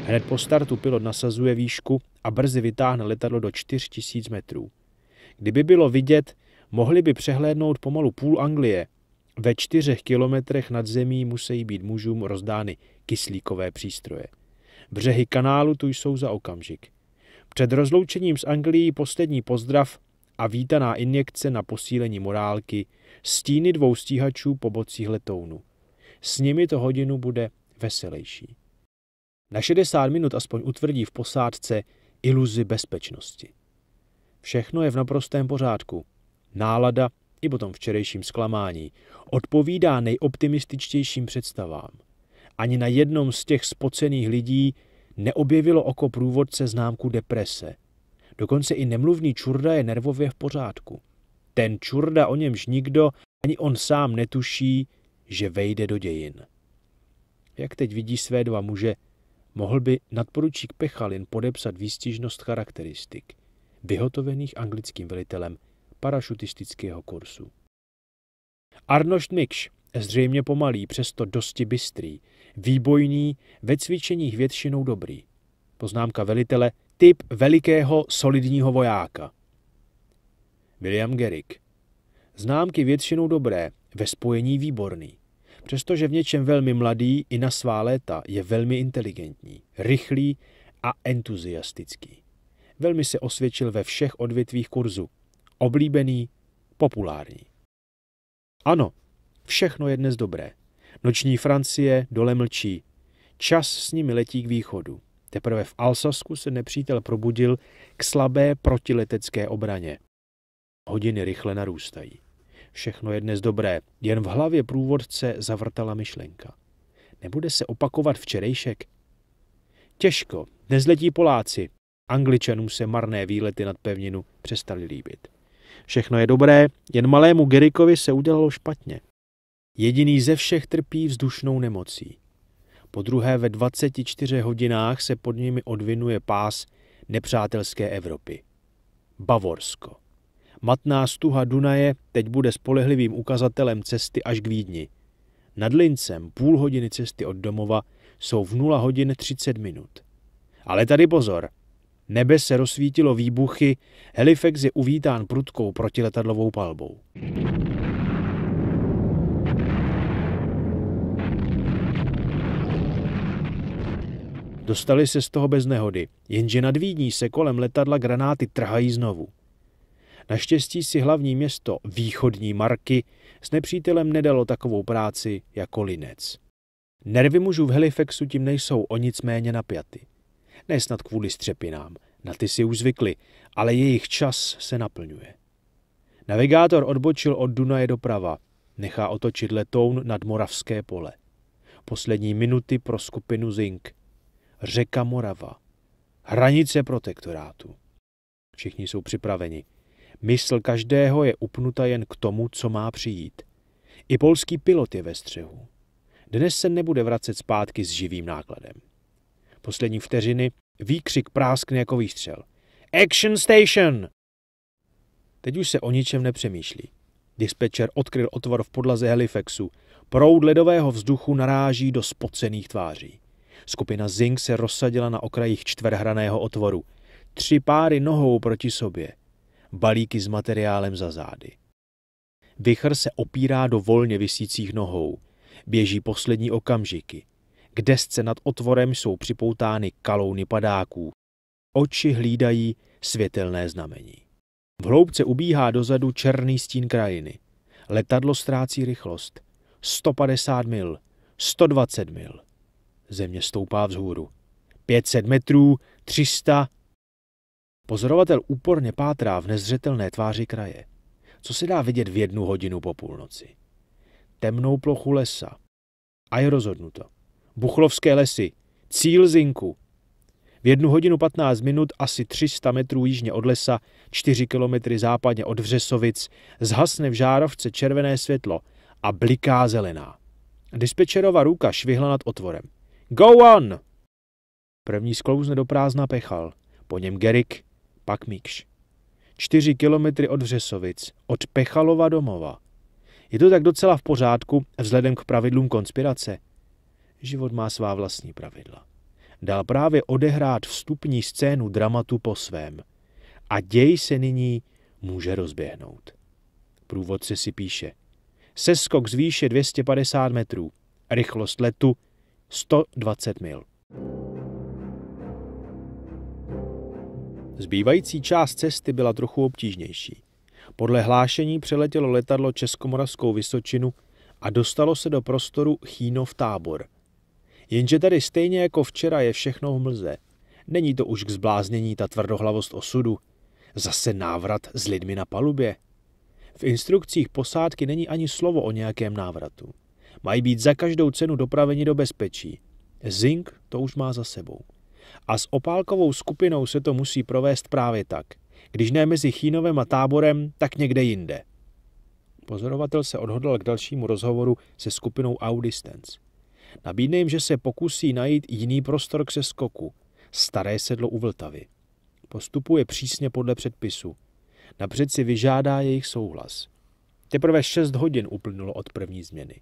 Hned po startu pilot nasazuje výšku a brzy vytáhne letadlo do 4000 metrů. Kdyby bylo vidět, mohli by přehlédnout pomalu půl Anglie. Ve čtyřech kilometrech nad zemí musí být mužům rozdány kyslíkové přístroje. Břehy kanálu tu jsou za okamžik. Před rozloučením s Anglií poslední pozdrav a vítaná injekce na posílení morálky stíny dvou stíhačů po bocích letounu. S nimi to hodinu bude veselější. Na 60 minut aspoň utvrdí v posádce iluzi bezpečnosti. Všechno je v naprostém pořádku. Nálada i potom včerejším zklamání odpovídá nejoptimističtějším představám ani na jednom z těch spocených lidí neobjevilo oko průvodce známku deprese. Dokonce i nemluvný čurda je nervově v pořádku. Ten čurda, o němž nikdo, ani on sám netuší, že vejde do dějin. Jak teď vidí své dva muže, mohl by nadporučík Pechalin podepsat výstižnost charakteristik, vyhotovených anglickým velitelem parašutistického kursu. Arnošt Mikš, Zřejmě pomalý, přesto dosti bystrý. Výbojný, ve cvičeních většinou dobrý. Poznámka velitele, typ velikého solidního vojáka. William Gerrick. Známky většinou dobré, ve spojení výborný. Přestože v něčem velmi mladý i na svá léta je velmi inteligentní, rychlý a entuziastický. Velmi se osvědčil ve všech odvětvích kurzu. Oblíbený, populární. Ano, Všechno je dnes dobré. Noční Francie dole mlčí. Čas s nimi letí k východu. Teprve v Alsasku se nepřítel probudil k slabé protiletecké obraně. Hodiny rychle narůstají. Všechno je dnes dobré, jen v hlavě průvodce zavrtala myšlenka. Nebude se opakovat včerejšek? Těžko, dnes letí Poláci. Angličanům se marné výlety nad pevninu přestali líbit. Všechno je dobré, jen malému Gerikovi se udělalo špatně. Jediný ze všech trpí vzdušnou nemocí. Po druhé ve 24 hodinách se pod nimi odvinuje pás nepřátelské Evropy. Bavorsko. Matná stuha Dunaje teď bude spolehlivým ukazatelem cesty až k Vídni. Nad Lincem, půl hodiny cesty od domova, jsou v 0 hodin 30 minut. Ale tady pozor! Nebe se rozsvítilo výbuchy, Halifax je uvítán prudkou protiletadlovou palbou. Dostali se z toho bez nehody, jenže nad Vídní se kolem letadla granáty trhají znovu. Naštěstí si hlavní město východní Marky s nepřítelem nedalo takovou práci jako Linec. Nervy mužů v Halifaxu tím nejsou o nic méně napjaty. Nesnad kvůli střepinám, na ty si už zvykli, ale jejich čas se naplňuje. Navigátor odbočil od Dunaje doprava, nechá otočit letoun nad Moravské pole. Poslední minuty pro skupinu Zink řeka Morava, hranice protektorátu. Všichni jsou připraveni. Mysl každého je upnuta jen k tomu, co má přijít. I polský pilot je ve střehu. Dnes se nebude vracet zpátky s živým nákladem. Poslední vteřiny výkřik práskne jako výstřel. Action station! Teď už se o ničem nepřemýšlí. Dispečer odkryl otvor v podlaze Halifaxu. Proud ledového vzduchu naráží do spocených tváří. Skupina Zing se rozsadila na okrajích čtverhraného otvoru. Tři páry nohou proti sobě. Balíky s materiálem za zády. Vychr se opírá do volně vysících nohou. Běží poslední okamžiky. K desce nad otvorem jsou připoutány kalouny padáků. Oči hlídají světelné znamení. V hloubce ubíhá dozadu černý stín krajiny. Letadlo ztrácí rychlost. 150 mil, 120 mil. Země stoupá vzhůru. 500 metrů, 300. Pozorovatel úporně pátrá v nezřetelné tváři kraje. Co se dá vidět v jednu hodinu po půlnoci? Temnou plochu lesa. A je rozhodnuto. Buchlovské lesy. Cíl Zinku. V jednu hodinu 15 minut asi 300 metrů jižně od lesa, 4 kilometry západně od Vřesovic, zhasne v žárovce červené světlo a bliká zelená. Dispečerova ruka švihla nad otvorem. Go on! První sklouzne do prázdna Pechal, po něm Gerik, pak Mikš. Čtyři kilometry od Vřesovic, od Pechalova domova. Je to tak docela v pořádku vzhledem k pravidlům konspirace. Život má svá vlastní pravidla. Dal právě odehrát vstupní scénu dramatu po svém. A děj se nyní může rozběhnout. Průvodce si píše. Seskok z výše 250 metrů, rychlost letu 120 mil. Zbývající část cesty byla trochu obtížnější. Podle hlášení přeletělo letadlo Českomoravskou Vysočinu a dostalo se do prostoru Chínov tábor. Jenže tady stejně jako včera je všechno v mlze. Není to už k zbláznění ta tvrdohlavost osudu. Zase návrat s lidmi na palubě. V instrukcích posádky není ani slovo o nějakém návratu. Mají být za každou cenu dopraveni do bezpečí. Zink to už má za sebou. A s opálkovou skupinou se to musí provést právě tak. Když ne mezi Chínovem a táborem, tak někde jinde. Pozorovatel se odhodlal k dalšímu rozhovoru se skupinou Audistance. Nabídne jim, že se pokusí najít jiný prostor k seskoku. Staré sedlo u Vltavy. Postupuje přísně podle předpisu. Napřed si vyžádá jejich souhlas. Teprve šest hodin uplynulo od první změny.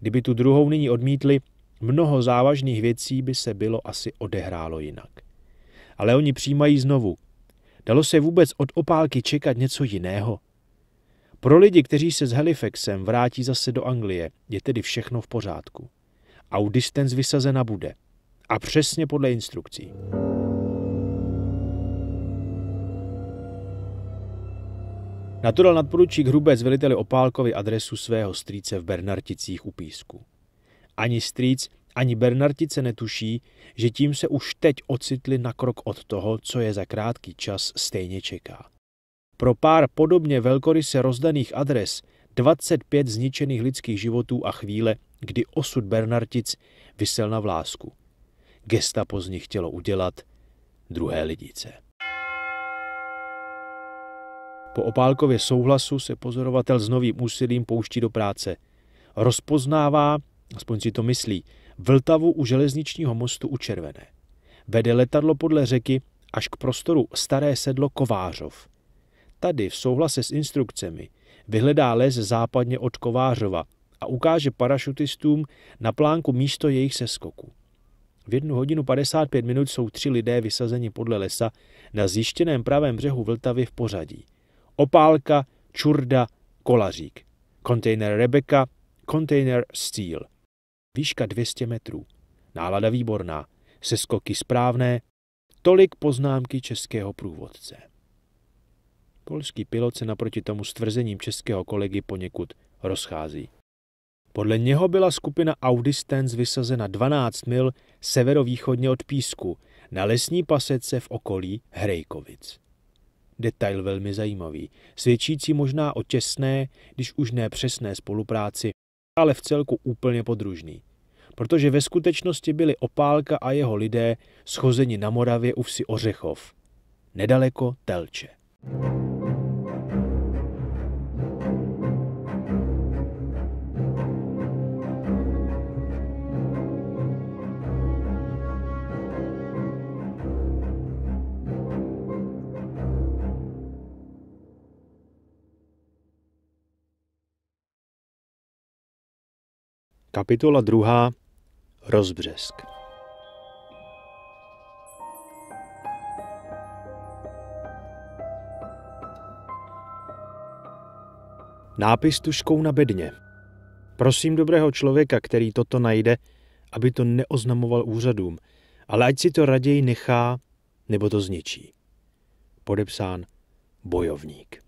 Kdyby tu druhou nyní odmítli, mnoho závažných věcí by se bylo asi odehrálo jinak. Ale oni přijímají znovu. Dalo se vůbec od opálky čekat něco jiného? Pro lidi, kteří se s Halifaxem vrátí zase do Anglie, je tedy všechno v pořádku. Audistens vysazena bude. A přesně podle instrukcí. Na to dal nadporučík Hrubec veliteli Opálkovi adresu svého strýce v Bernarticích u Písku. Ani strýc, ani Bernartice netuší, že tím se už teď ocitli na krok od toho, co je za krátký čas stejně čeká. Pro pár podobně velkoryse rozdaných adres 25 zničených lidských životů a chvíle, kdy osud Bernartic vysel na vlásku. Gestapo z nich chtělo udělat druhé lidice. Po opálkově souhlasu se pozorovatel s novým úsilím pouští do práce. Rozpoznává, aspoň si to myslí, Vltavu u železničního mostu u Červené. Vede letadlo podle řeky až k prostoru Staré sedlo Kovářov. Tady v souhlase s instrukcemi vyhledá les západně od Kovářova a ukáže parašutistům na plánku místo jejich seskoku. V jednu hodinu 55 minut jsou tři lidé vysazeni podle lesa na zjištěném pravém břehu Vltavy v pořadí – Opálka, čurda, kolařík. Kontejner Rebecca, kontejner Steel. Výška 200 metrů. Nálada výborná. Seskoky správné. Tolik poznámky českého průvodce. Polský pilot se naproti tomu stvrzením českého kolegy poněkud rozchází. Podle něho byla skupina Audi vysazena 12 mil severovýchodně od Písku na lesní pasece v okolí Hrejkovic detail velmi zajímavý, svědčící možná o těsné, když už ne přesné spolupráci, ale v celku úplně podružný. Protože ve skutečnosti byli Opálka a jeho lidé schozeni na Moravě u vsi Ořechov, nedaleko Telče. thank you Kapitola 2. Rozbřesk. Nápis tuškou na bedně. Prosím dobrého člověka, který toto najde, aby to neoznamoval úřadům, ale ať si to raději nechá nebo to zničí. Podepsán bojovník.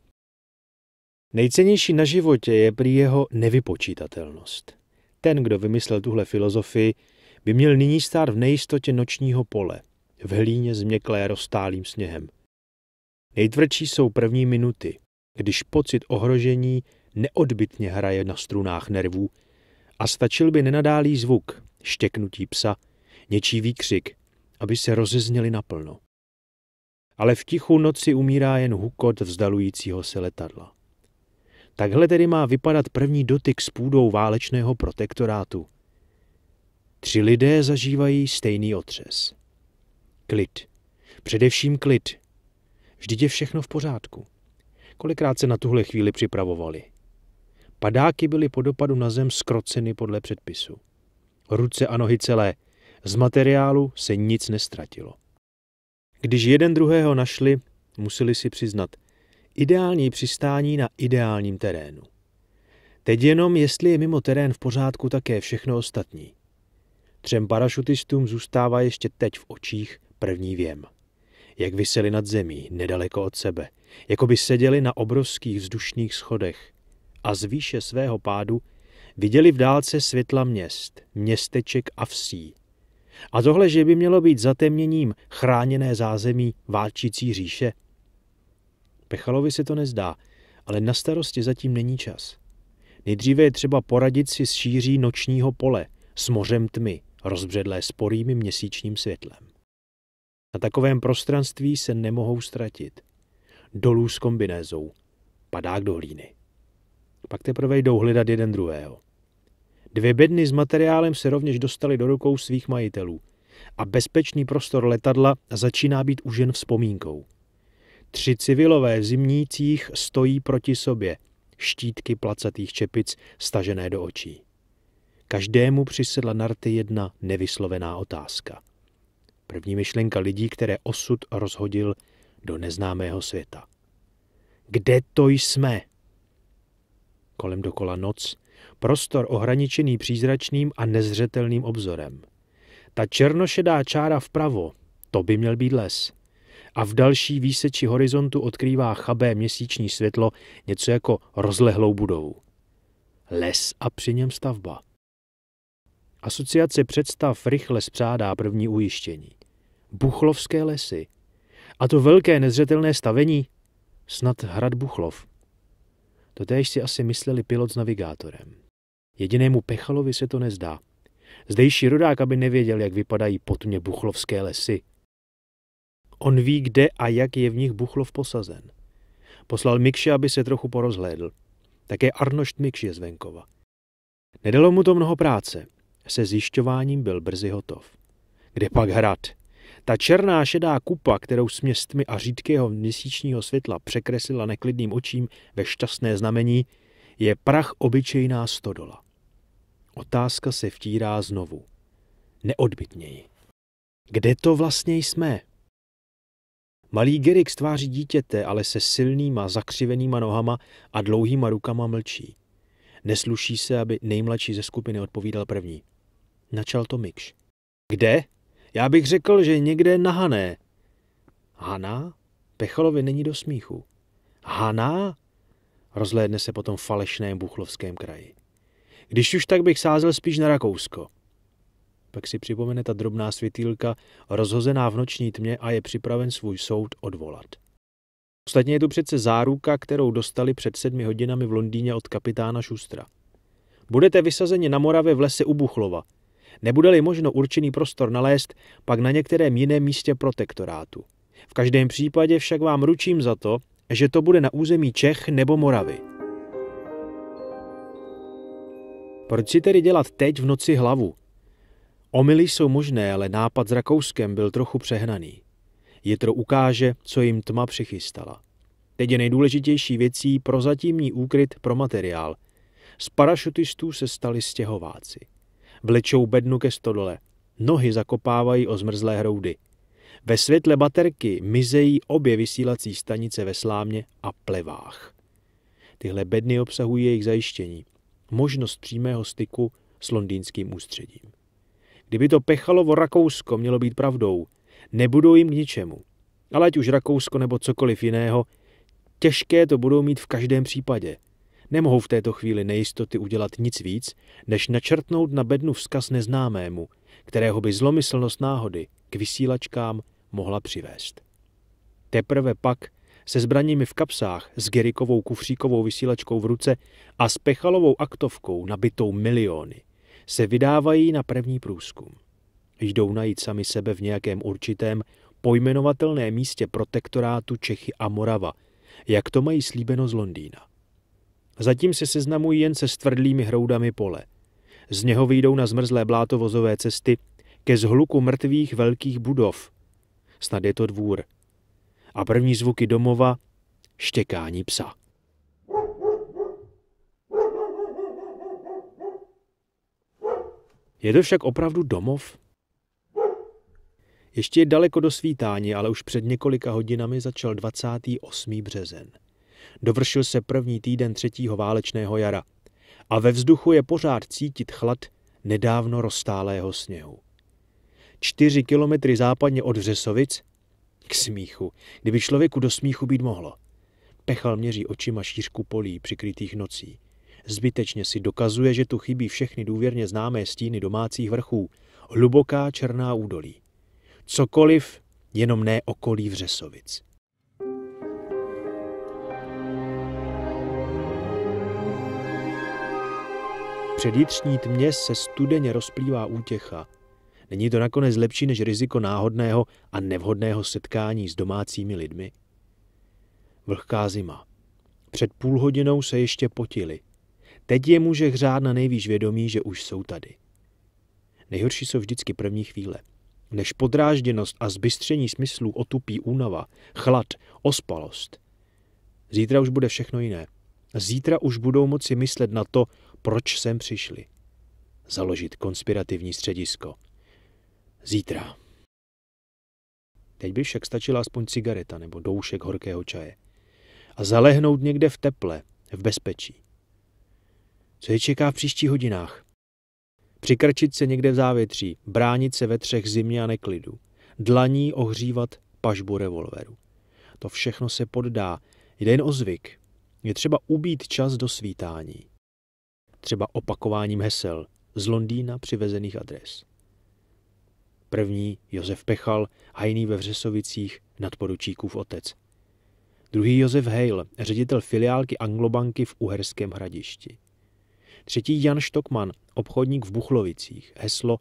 Nejcennější na životě je prý jeho nevypočítatelnost. Ten, kdo vymyslel tuhle filozofii, by měl nyní stát v nejistotě nočního pole, v hlíně změklé roztálým sněhem. Nejtvrdší jsou první minuty, když pocit ohrožení neodbitně hraje na strunách nervů a stačil by nenadálý zvuk, štěknutí psa, něčí výkřik, aby se rozezněli naplno. Ale v tichu noci umírá jen hukot vzdalujícího se letadla. Takhle tedy má vypadat první dotyk s půdou válečného protektorátu. Tři lidé zažívají stejný otřes. Klid. Především klid. Vždyť je všechno v pořádku. Kolikrát se na tuhle chvíli připravovali. Padáky byly po dopadu na zem skroceny podle předpisu. Ruce a nohy celé. Z materiálu se nic nestratilo. Když jeden druhého našli, museli si přiznat, ideální přistání na ideálním terénu. Teď jenom, jestli je mimo terén v pořádku také všechno ostatní. Třem parašutistům zůstává ještě teď v očích první věm. Jak vyseli nad zemí, nedaleko od sebe, jako by seděli na obrovských vzdušných schodech a z výše svého pádu viděli v dálce světla měst, městeček a vsí. A tohle, že by mělo být zatemněním chráněné zázemí válčící říše, Pechalovi se to nezdá, ale na starosti zatím není čas. Nejdříve je třeba poradit si s šíří nočního pole, s mořem tmy, rozbředlé sporým měsíčním světlem. Na takovém prostranství se nemohou ztratit. Dolů s kombinézou, padák do hlíny. Pak teprve jdou hledat jeden druhého. Dvě bedny s materiálem se rovněž dostaly do rukou svých majitelů a bezpečný prostor letadla začíná být už jen vzpomínkou. Tři civilové v zimnících stojí proti sobě, štítky placatých čepic stažené do očí. Každému přisedla na rty jedna nevyslovená otázka. První myšlenka lidí, které osud rozhodil do neznámého světa. Kde to jsme? Kolem dokola noc, prostor ohraničený přízračným a nezřetelným obzorem. Ta černošedá čára vpravo, to by měl být les a v další výseči horizontu odkrývá chabé měsíční světlo něco jako rozlehlou budovu. Les a při něm stavba. Asociace představ rychle zpřádá první ujištění. Buchlovské lesy. A to velké nezřetelné stavení, snad hrad Buchlov. Totéž si asi mysleli pilot s navigátorem. Jedinému Pechalovi se to nezdá. Zdejší rodák, aby nevěděl, jak vypadají potmě buchlovské lesy. On ví, kde a jak je v nich Buchlov posazen. Poslal Mikše, aby se trochu porozhlédl. Také Arnošt Mikš je zvenkova. Nedalo mu to mnoho práce. Se zjišťováním byl brzy hotov. Kde pak hrad? Ta černá šedá kupa, kterou tmy a řídkého měsíčního světla překreslila neklidným očím ve šťastné znamení, je prach obyčejná stodola. Otázka se vtírá znovu. Neodbitněji. Kde to vlastně jsme? Malý Gerik stváří tváří dítěte, ale se silnýma, zakřivenýma nohama a dlouhýma rukama mlčí. Nesluší se, aby nejmladší ze skupiny odpovídal první. Načal to Mikš. Kde? Já bych řekl, že někde na Hané. Haná? Pechalovi není do smíchu. Haná? Rozhlédne se potom tom falešném buchlovském kraji. Když už tak bych sázel spíš na Rakousko pak si připomene ta drobná světýlka rozhozená v noční tmě a je připraven svůj soud odvolat. Ostatně je tu přece záruka, kterou dostali před sedmi hodinami v Londýně od kapitána Šustra. Budete vysazeni na Moravě v lese u Buchlova. Nebude-li možno určený prostor nalézt, pak na některém jiném místě protektorátu. V každém případě však vám ručím za to, že to bude na území Čech nebo Moravy. Proč si tedy dělat teď v noci hlavu? Omily jsou možné, ale nápad s Rakouskem byl trochu přehnaný. Jitro ukáže, co jim tma přichystala. Teď je nejdůležitější věcí prozatímní úkryt pro materiál. Z parašutistů se stali stěhováci. Vlečou bednu ke stodole, nohy zakopávají o zmrzlé hroudy. Ve světle baterky mizejí obě vysílací stanice ve slámě a plevách. Tyhle bedny obsahují jejich zajištění, možnost přímého styku s londýnským ústředím. Kdyby to pechalo o Rakousko mělo být pravdou, nebudou jim k ničemu. Ale ať už Rakousko nebo cokoliv jiného, těžké to budou mít v každém případě. Nemohou v této chvíli nejistoty udělat nic víc, než načrtnout na bednu vzkaz neznámému, kterého by zlomyslnost náhody k vysílačkám mohla přivést. Teprve pak se zbraněmi v kapsách s Gerikovou kufříkovou vysílačkou v ruce a s Pechalovou aktovkou nabitou miliony – se vydávají na první průzkum. Jdou najít sami sebe v nějakém určitém pojmenovatelném místě protektorátu Čechy a Morava, jak to mají slíbeno z Londýna. Zatím se seznamují jen se stvrdlými hroudami pole. Z něho vyjdou na zmrzlé blátovozové cesty ke zhluku mrtvých velkých budov. Snad je to dvůr. A první zvuky domova štěkání psa. Je to však opravdu domov? Ještě je daleko do svítání, ale už před několika hodinami začal 28. březen. Dovršil se první týden třetího válečného jara a ve vzduchu je pořád cítit chlad nedávno roztálého sněhu. Čtyři kilometry západně od Vřesovic k smíchu, kdyby člověku do smíchu být mohlo. Pechal měří očima šířku polí přikrytých nocí. Zbytečně si dokazuje, že tu chybí všechny důvěrně známé stíny domácích vrchů, hluboká černá údolí. Cokoliv, jenom ne okolí Vřesovic. jitřní tmě se studeně rozplývá útěcha. Není to nakonec lepší než riziko náhodného a nevhodného setkání s domácími lidmi? Vlhká zima. Před půl hodinou se ještě potili – Teď je může hřát na nejvýš vědomí, že už jsou tady. Nejhorší jsou vždycky první chvíle. Než podrážděnost a zbystření smyslů otupí únava, chlad, ospalost. Zítra už bude všechno jiné. Zítra už budou moci myslet na to, proč sem přišli. Založit konspirativní středisko. Zítra. Teď by však stačila aspoň cigareta nebo doušek horkého čaje. A zalehnout někde v teple, v bezpečí. Co je čeká v příštích hodinách? Přikrčit se někde v závětří, bránit se ve třech zimě a neklidu, dlaní ohřívat pažbu revolveru. To všechno se poddá, jde jen o zvyk. Je třeba ubít čas do svítání. Třeba opakováním hesel z Londýna přivezených adres. První Josef Pechal, hajný ve Vřesovicích, nadporučíkův otec. Druhý Josef Hale, ředitel filiálky Anglobanky v Uherském hradišti. Třetí Jan Štokman, obchodník v Buchlovicích. Heslo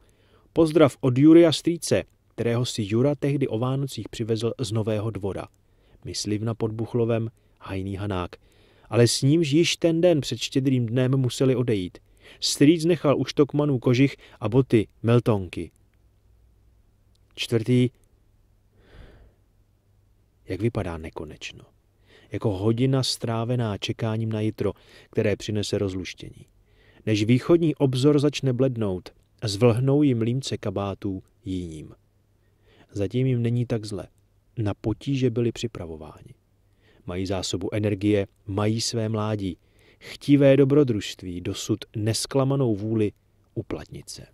Pozdrav od Juria Strýce, kterého si Jura tehdy o Vánocích přivezl z Nového dvora. Myslivna pod Buchlovem, hajný hanák. Ale s nímž již ten den před štědrým dnem museli odejít. Strýc nechal u Štokmanů kožich a boty, meltonky. Čtvrtý. Jak vypadá nekonečno? Jako hodina strávená čekáním na jitro, které přinese rozluštění než východní obzor začne blednout, zvlhnou jim límce kabátů jiným. Zatím jim není tak zle. Na potíže byli připravováni. Mají zásobu energie, mají své mládí, chtivé dobrodružství, dosud nesklamanou vůli uplatnit se.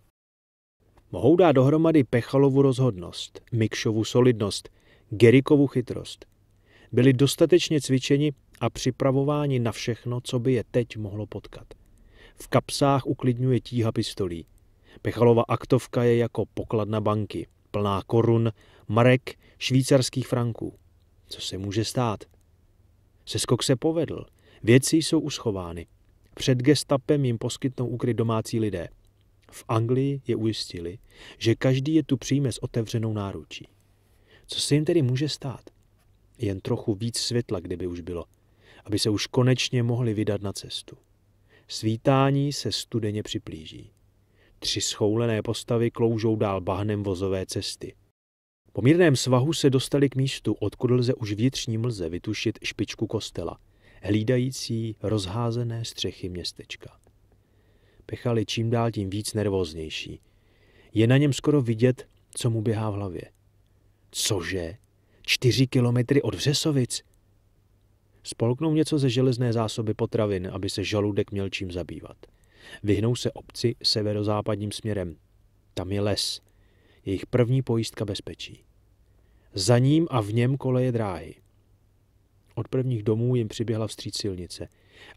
Mohou dát dohromady Pechalovu rozhodnost, Mikšovu solidnost, Gerikovu chytrost. Byli dostatečně cvičeni a připravováni na všechno, co by je teď mohlo potkat – v kapsách uklidňuje tíha pistolí. Pechalova aktovka je jako pokladna banky, plná korun, marek, švýcarských franků. Co se může stát? Seskok se povedl. Věci jsou uschovány. Před gestapem jim poskytnou ukryt domácí lidé. V Anglii je ujistili, že každý je tu přijme s otevřenou náručí. Co se jim tedy může stát? Jen trochu víc světla, kdyby už bylo, aby se už konečně mohli vydat na cestu. Svítání se studeně připlíží. Tři schoulené postavy kloužou dál bahnem vozové cesty. Po mírném svahu se dostali k místu, odkud lze už vnitřní mlze vytušit špičku kostela, hlídající rozházené střechy městečka. Pechali čím dál tím víc nervóznější. Je na něm skoro vidět, co mu běhá v hlavě. Cože? Čtyři kilometry od Vřesovic? Spolknou něco ze železné zásoby potravin, aby se žaludek měl čím zabývat. Vyhnou se obci severozápadním směrem. Tam je les. Jejich první pojistka bezpečí. Za ním a v něm koleje dráhy. Od prvních domů jim přiběhla vstříc silnice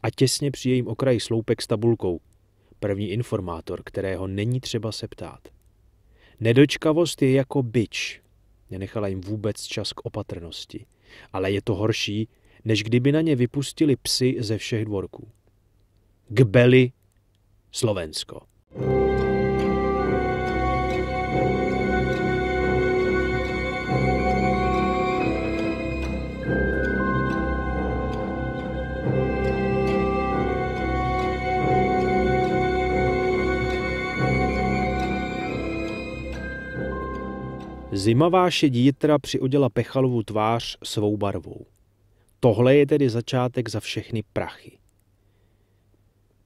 a těsně při jejím okraji sloupek s tabulkou. První informátor, kterého není třeba se ptát. Nedočkavost je jako byč. Nenechala jim vůbec čas k opatrnosti. Ale je to horší, než kdyby na ně vypustili psy ze všech dvorků. Gbeli, Slovensko. Zimavá šedí jitra přiodila Pechalovu tvář svou barvou. Tohle je tedy začátek za všechny prachy.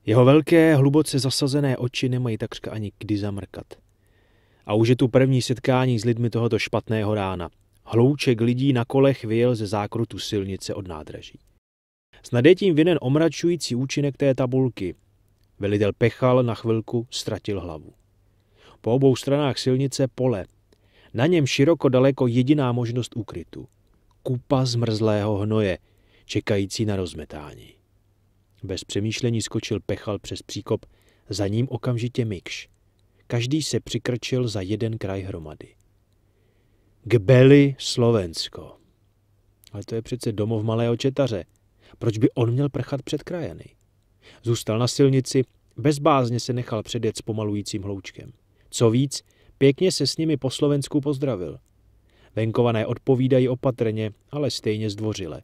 Jeho velké, hluboce zasazené oči nemají takřka ani kdy zamrkat. A už je tu první setkání s lidmi tohoto špatného rána. Hlouček lidí na kolech vyjel ze zákrutu silnice od nádraží. S tím vinen omračující účinek té tabulky. Velitel Pechal na chvilku ztratil hlavu. Po obou stranách silnice pole. Na něm široko daleko jediná možnost úkrytu kupa zmrzlého hnoje, čekající na rozmetání. Bez přemýšlení skočil Pechal přes příkop, za ním okamžitě Mikš. Každý se přikrčil za jeden kraj hromady. Gbeli Slovensko. Ale to je přece domov malého četaře. Proč by on měl prchat před krajany? Zůstal na silnici, bezbázně se nechal předjet s pomalujícím hloučkem. Co víc, pěkně se s nimi po Slovensku pozdravil – Venkované odpovídají opatrně, ale stejně zdvořile.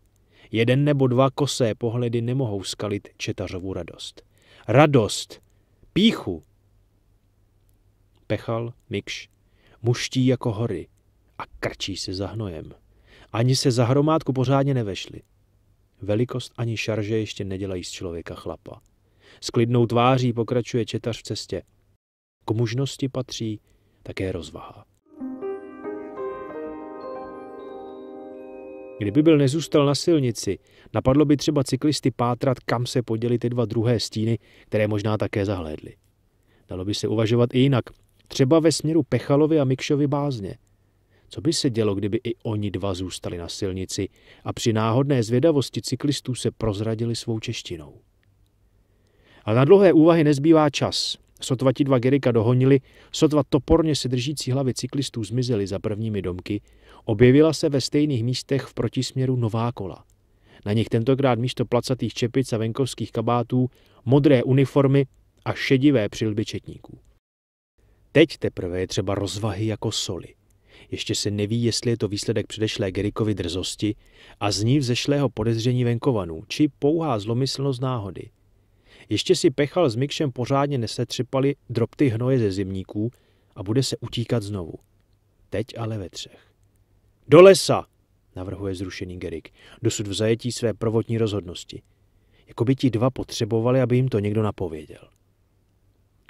Jeden nebo dva kosé pohledy nemohou skalit četařovu radost. Radost! Píchu! Pechal, mikš, muští jako hory a krčí se za hnojem. Ani se za hromádku pořádně nevešli. Velikost ani šarže ještě nedělají z člověka chlapa. S klidnou tváří pokračuje četař v cestě. K mužnosti patří také rozvaha. Kdyby byl nezůstal na silnici, napadlo by třeba cyklisty pátrat, kam se poděly ty dva druhé stíny, které možná také zahlédly. Dalo by se uvažovat i jinak, třeba ve směru Pechalovi a Mikšovi bázně. Co by se dělo, kdyby i oni dva zůstali na silnici a při náhodné zvědavosti cyklistů se prozradili svou češtinou? A na dlouhé úvahy nezbývá čas – Sotva ti dva Gerika dohonili, sotva toporně se držící hlavy cyklistů zmizely za prvními domky, objevila se ve stejných místech v protisměru nová kola. Na nich tentokrát místo placatých čepic a venkovských kabátů, modré uniformy a šedivé přilby četníků. Teď teprve je třeba rozvahy jako soli. Ještě se neví, jestli je to výsledek předešlé Gerikovi drzosti a z ní vzešlého podezření venkovanů, či pouhá zlomyslnost náhody – ještě si Pechal s Mikšem pořádně nesetřepali dropty hnoje ze zimníků a bude se utíkat znovu. Teď ale ve třech. Do lesa! navrhuje zrušený Gerik, dosud v zajetí své prvotní rozhodnosti. Jako by ti dva potřebovali, aby jim to někdo napověděl.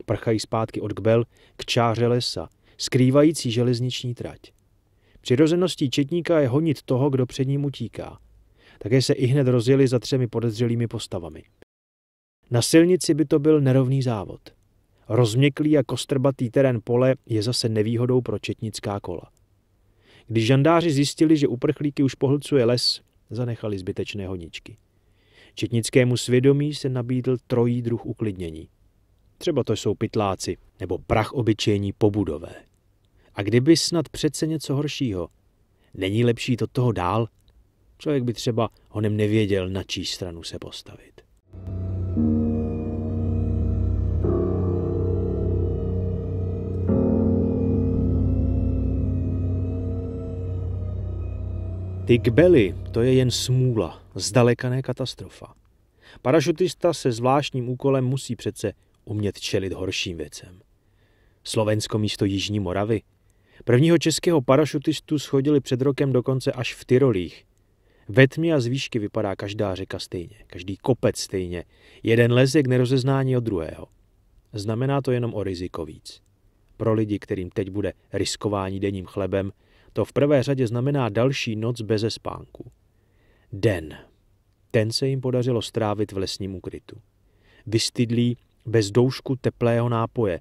Prchají zpátky od Gbel k čáře lesa, skrývající železniční trať. Přirozeností četníka je honit toho, kdo před ním utíká. Také se i hned rozjeli za třemi podezřelými postavami – na silnici by to byl nerovný závod. Rozměklý a kostrbatý terén pole je zase nevýhodou pro četnická kola. Když žandáři zjistili, že uprchlíky už pohlcuje les, zanechali zbytečné honičky. Četnickému svědomí se nabídl trojí druh uklidnění. Třeba to jsou pytláci nebo prach obyčejní pobudové. A kdyby snad přece něco horšího, není lepší to toho dál? Člověk by třeba honem nevěděl, na čí stranu se postavit. Ty kbely, to je jen smůla, zdaleka ne katastrofa. Parašutista se zvláštním úkolem musí přece umět čelit horším věcem. Slovensko místo Jižní Moravy. Prvního českého parašutistu schodili před rokem dokonce až v Tyrolích. Ve tmě a z výšky vypadá každá řeka stejně, každý kopec stejně. Jeden lezek nerozeznání od druhého. Znamená to jenom o riziko víc. Pro lidi, kterým teď bude riskování denním chlebem, to v prvé řadě znamená další noc beze spánku. Den. Ten se jim podařilo strávit v lesním ukrytu. Vystydlí bez doušku teplého nápoje,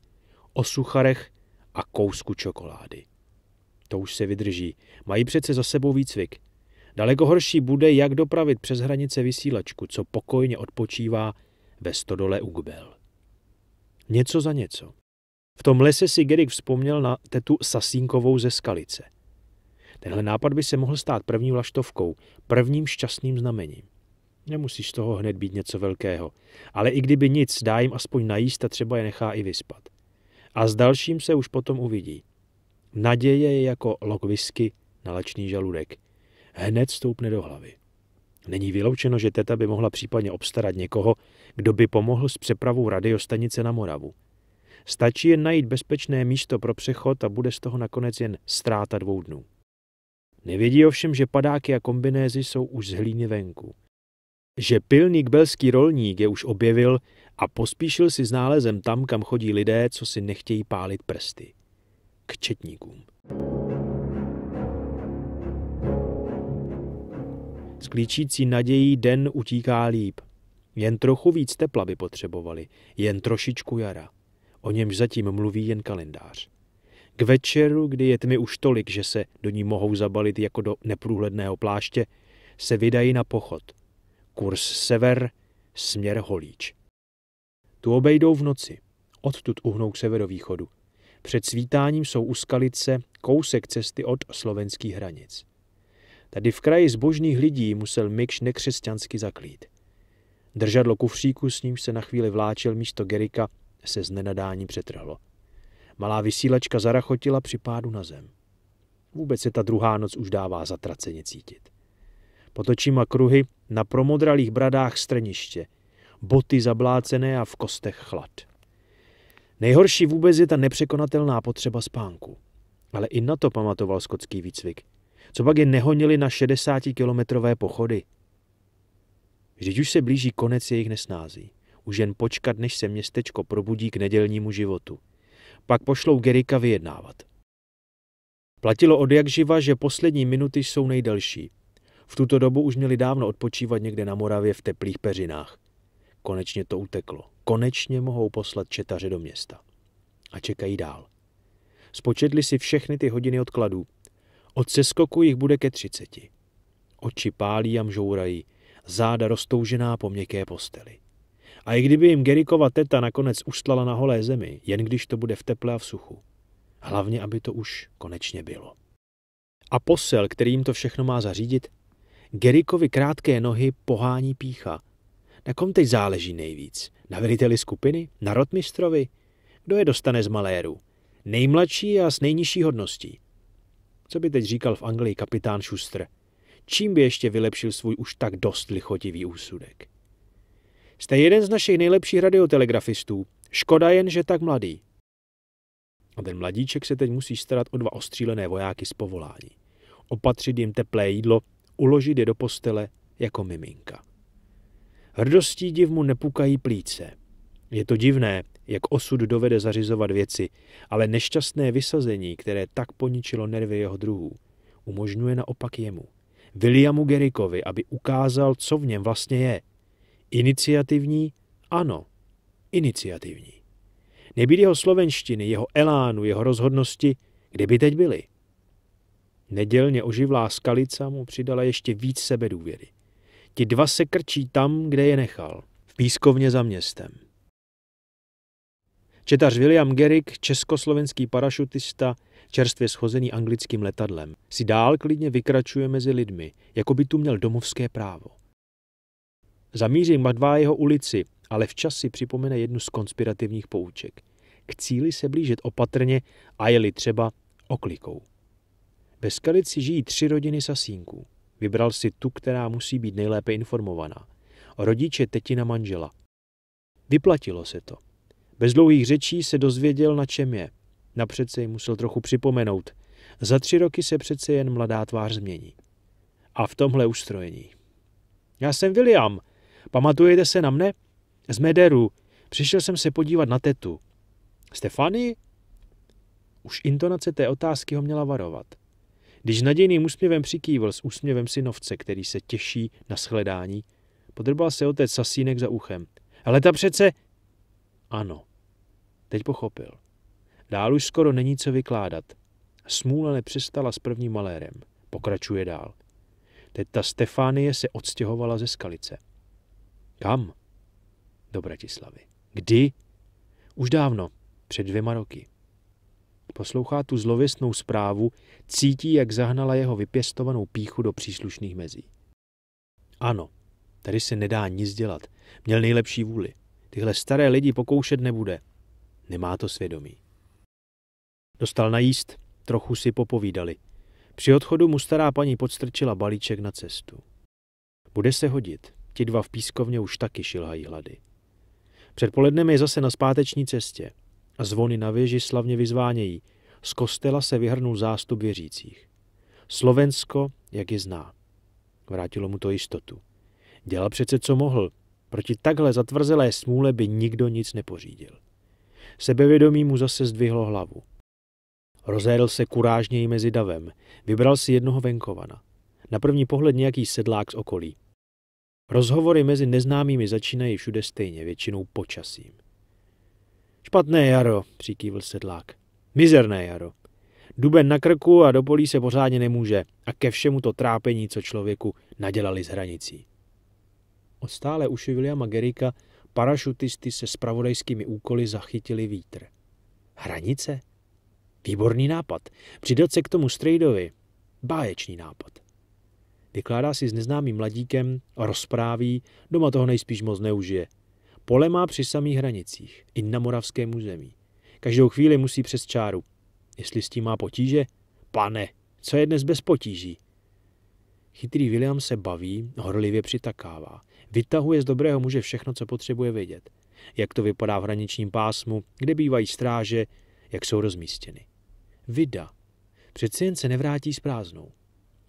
o sucharech a kousku čokolády. To už se vydrží. Mají přece za sebou výcvik. Daleko horší bude, jak dopravit přes hranice vysílačku, co pokojně odpočívá ve stodole Ugbel. Něco za něco. V tom lese si Gerik vzpomněl na tetu Sasínkovou ze Skalice – Tenhle nápad by se mohl stát první vlaštovkou, prvním šťastným znamením. Nemusíš z toho hned být něco velkého, ale i kdyby nic, dá jim aspoň najíst a třeba je nechá i vyspat. A s dalším se už potom uvidí. Naděje je jako lok whisky na lečný žaludek. Hned stoupne do hlavy. Není vyloučeno, že teta by mohla případně obstarat někoho, kdo by pomohl s přepravou radiostanice na Moravu. Stačí jen najít bezpečné místo pro přechod a bude z toho nakonec jen ztráta dvou dnů. Nevědí ovšem, že padáky a kombinézy jsou už z hlíny venku. Že pilník belský rolník je už objevil a pospíšil si s nálezem tam, kam chodí lidé, co si nechtějí pálit prsty. K četníkům. S klíčící nadějí den utíká líp. Jen trochu víc tepla by potřebovali, jen trošičku jara. O němž zatím mluví jen kalendář. K večeru, kdy je tmy už tolik, že se do ní mohou zabalit jako do neprůhledného pláště, se vydají na pochod. Kurs sever, směr Holíč. Tu obejdou v noci. Odtud uhnou k severovýchodu. Před svítáním jsou u Skalice kousek cesty od slovenských hranic. Tady v kraji zbožných lidí musel Mikš nekřesťansky zaklít. Držadlo kufříku, s ním se na chvíli vláčel místo Gerika, se z nenadání přetrhlo. Malá vysílačka zarachotila při pádu na zem. Vůbec se ta druhá noc už dává zatraceně cítit. Potočíma kruhy na promodralých bradách strniště, boty zablácené a v kostech chlad. Nejhorší vůbec je ta nepřekonatelná potřeba spánku. Ale i na to pamatoval skotský výcvik. Co pak je nehonili na 60-kilometrové pochody? Vždyť už se blíží konec jejich nesnází. Už jen počkat, než se městečko probudí k nedělnímu životu. Pak pošlou Gerika vyjednávat. Platilo od jak živa, že poslední minuty jsou nejdelší. V tuto dobu už měli dávno odpočívat někde na Moravě v teplých peřinách. Konečně to uteklo. Konečně mohou poslat četaře do města. A čekají dál. Spočetli si všechny ty hodiny odkladů. Od seskoku jich bude ke třiceti. Oči pálí a mžourají, záda roztoužená po měkké posteli. A i kdyby jim Gerikova teta nakonec ustlala na holé zemi, jen když to bude v teple a v suchu. Hlavně, aby to už konečně bylo. A posel, který jim to všechno má zařídit, Gerikovi krátké nohy pohání pícha. Na kom teď záleží nejvíc? Na veliteli skupiny? Na rotmistrovi? Kdo je dostane z maléru? Nejmladší a s nejnižší hodností. Co by teď říkal v Anglii kapitán Schuster? Čím by ještě vylepšil svůj už tak dost lichotivý úsudek? Jste jeden z našich nejlepších radiotelegrafistů. Škoda jen, že tak mladý. A ten mladíček se teď musí starat o dva ostřílené vojáky z povolání. Opatřit jim teplé jídlo, uložit je do postele jako miminka. Hrdostí div mu nepukají plíce. Je to divné, jak osud dovede zařizovat věci, ale nešťastné vysazení, které tak poničilo nervy jeho druhů, umožňuje naopak jemu, Williamu Gerikovi, aby ukázal, co v něm vlastně je. Iniciativní? Ano, iniciativní. Nebýt jeho slovenštiny, jeho elánu, jeho rozhodnosti, kde by teď byli? Nedělně oživlá skalica mu přidala ještě víc sebedůvěry. Ti dva se krčí tam, kde je nechal. V pískovně za městem. Četař William Gerrick, československý parašutista, čerstvě schozený anglickým letadlem, si dál klidně vykračuje mezi lidmi, jako by tu měl domovské právo. Zamíří jeho ulici, ale včas si připomene jednu z konspirativních pouček. K cíli se blížit opatrně a jeli třeba oklikou. Ve Skalici žijí tři rodiny sasínků. Vybral si tu, která musí být nejlépe informovaná. Rodiče tetina manžela. Vyplatilo se to. Bez dlouhých řečí se dozvěděl, na čem je. Napřed se jim musel trochu připomenout. Za tři roky se přece jen mladá tvář změní. A v tomhle ustrojení. Já jsem William, Pamatujete se na mne? Z Mederu. Přišel jsem se podívat na tetu. Stefany? Už intonace té otázky ho měla varovat. Když nadějným úsměvem přikývil s úsměvem synovce, který se těší na shledání, podrbal se otec Sasínek za uchem. Ale ta přece... Ano. Teď pochopil. Dál už skoro není co vykládat. Smůla nepřestala s prvním malérem. Pokračuje dál. Teď ta Stefánie se odstěhovala ze skalice. Kam? Do Bratislavy. Kdy? Už dávno, před dvěma roky. Poslouchá tu zlověstnou zprávu, cítí, jak zahnala jeho vypěstovanou píchu do příslušných mezí. Ano, tady se nedá nic dělat. Měl nejlepší vůli. Tyhle staré lidi pokoušet nebude. Nemá to svědomí. Dostal najíst, trochu si popovídali. Při odchodu mu stará paní podstrčila balíček na cestu. Bude se hodit. Ti dva v pískovně už taky šilhají hlady. Předpolednem je zase na zpáteční cestě. Zvony na věži slavně vyzvánějí. Z kostela se vyhrnul zástup věřících. Slovensko, jak je zná. Vrátilo mu to jistotu. Dělal přece, co mohl. Proti takhle zatvrzelé smůle by nikdo nic nepořídil. Sebevědomí mu zase zdvihlo hlavu. Rozédl se kurážněji mezi davem. Vybral si jednoho venkovana. Na první pohled nějaký sedlák z okolí. Rozhovory mezi neznámými začínají všude stejně, většinou počasím. Špatné jaro, přikývl sedlák. Mizerné jaro. Duben na krku a do polí se pořádně nemůže a ke všemu to trápení, co člověku nadělali z hranicí. Od stále uši Williama Gerika parašutisty se spravodajskými úkoly zachytili vítr. Hranice? Výborný nápad. Přidat se k tomu Strejdovi. Báječný nápad. Vykládá si s neznámým mladíkem a rozpráví, doma toho nejspíš moc neužije. Pole má při samých hranicích, i na moravském území. Každou chvíli musí přes čáru. Jestli s tím má potíže? Pane, co je dnes bez potíží? Chytrý William se baví, horlivě přitakává. Vytahuje z dobrého muže všechno, co potřebuje vědět. Jak to vypadá v hraničním pásmu, kde bývají stráže, jak jsou rozmístěny. Vida. Přeci jen se nevrátí s prázdnou.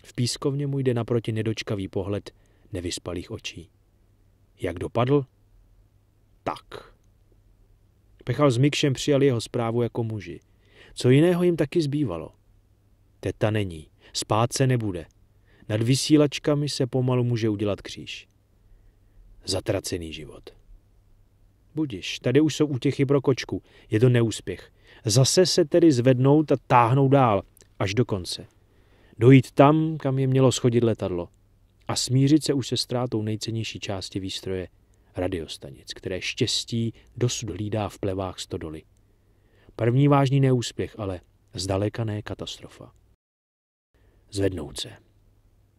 V pískovně mu jde naproti nedočkavý pohled nevyspalých očí. Jak dopadl? Tak. Pechal s Mikšem přijali jeho zprávu jako muži. Co jiného jim taky zbývalo? Teta není. Spát se nebude. Nad vysílačkami se pomalu může udělat kříž. Zatracený život. Budiš, tady už jsou útěchy pro kočku. Je to neúspěch. Zase se tedy zvednout a táhnout dál, až do konce dojít tam, kam je mělo schodit letadlo a smířit se už se ztrátou nejcennější části výstroje radiostanic, které štěstí dosud hlídá v plevách stodoly. První vážný neúspěch, ale zdaleka ne katastrofa. Zvednout se.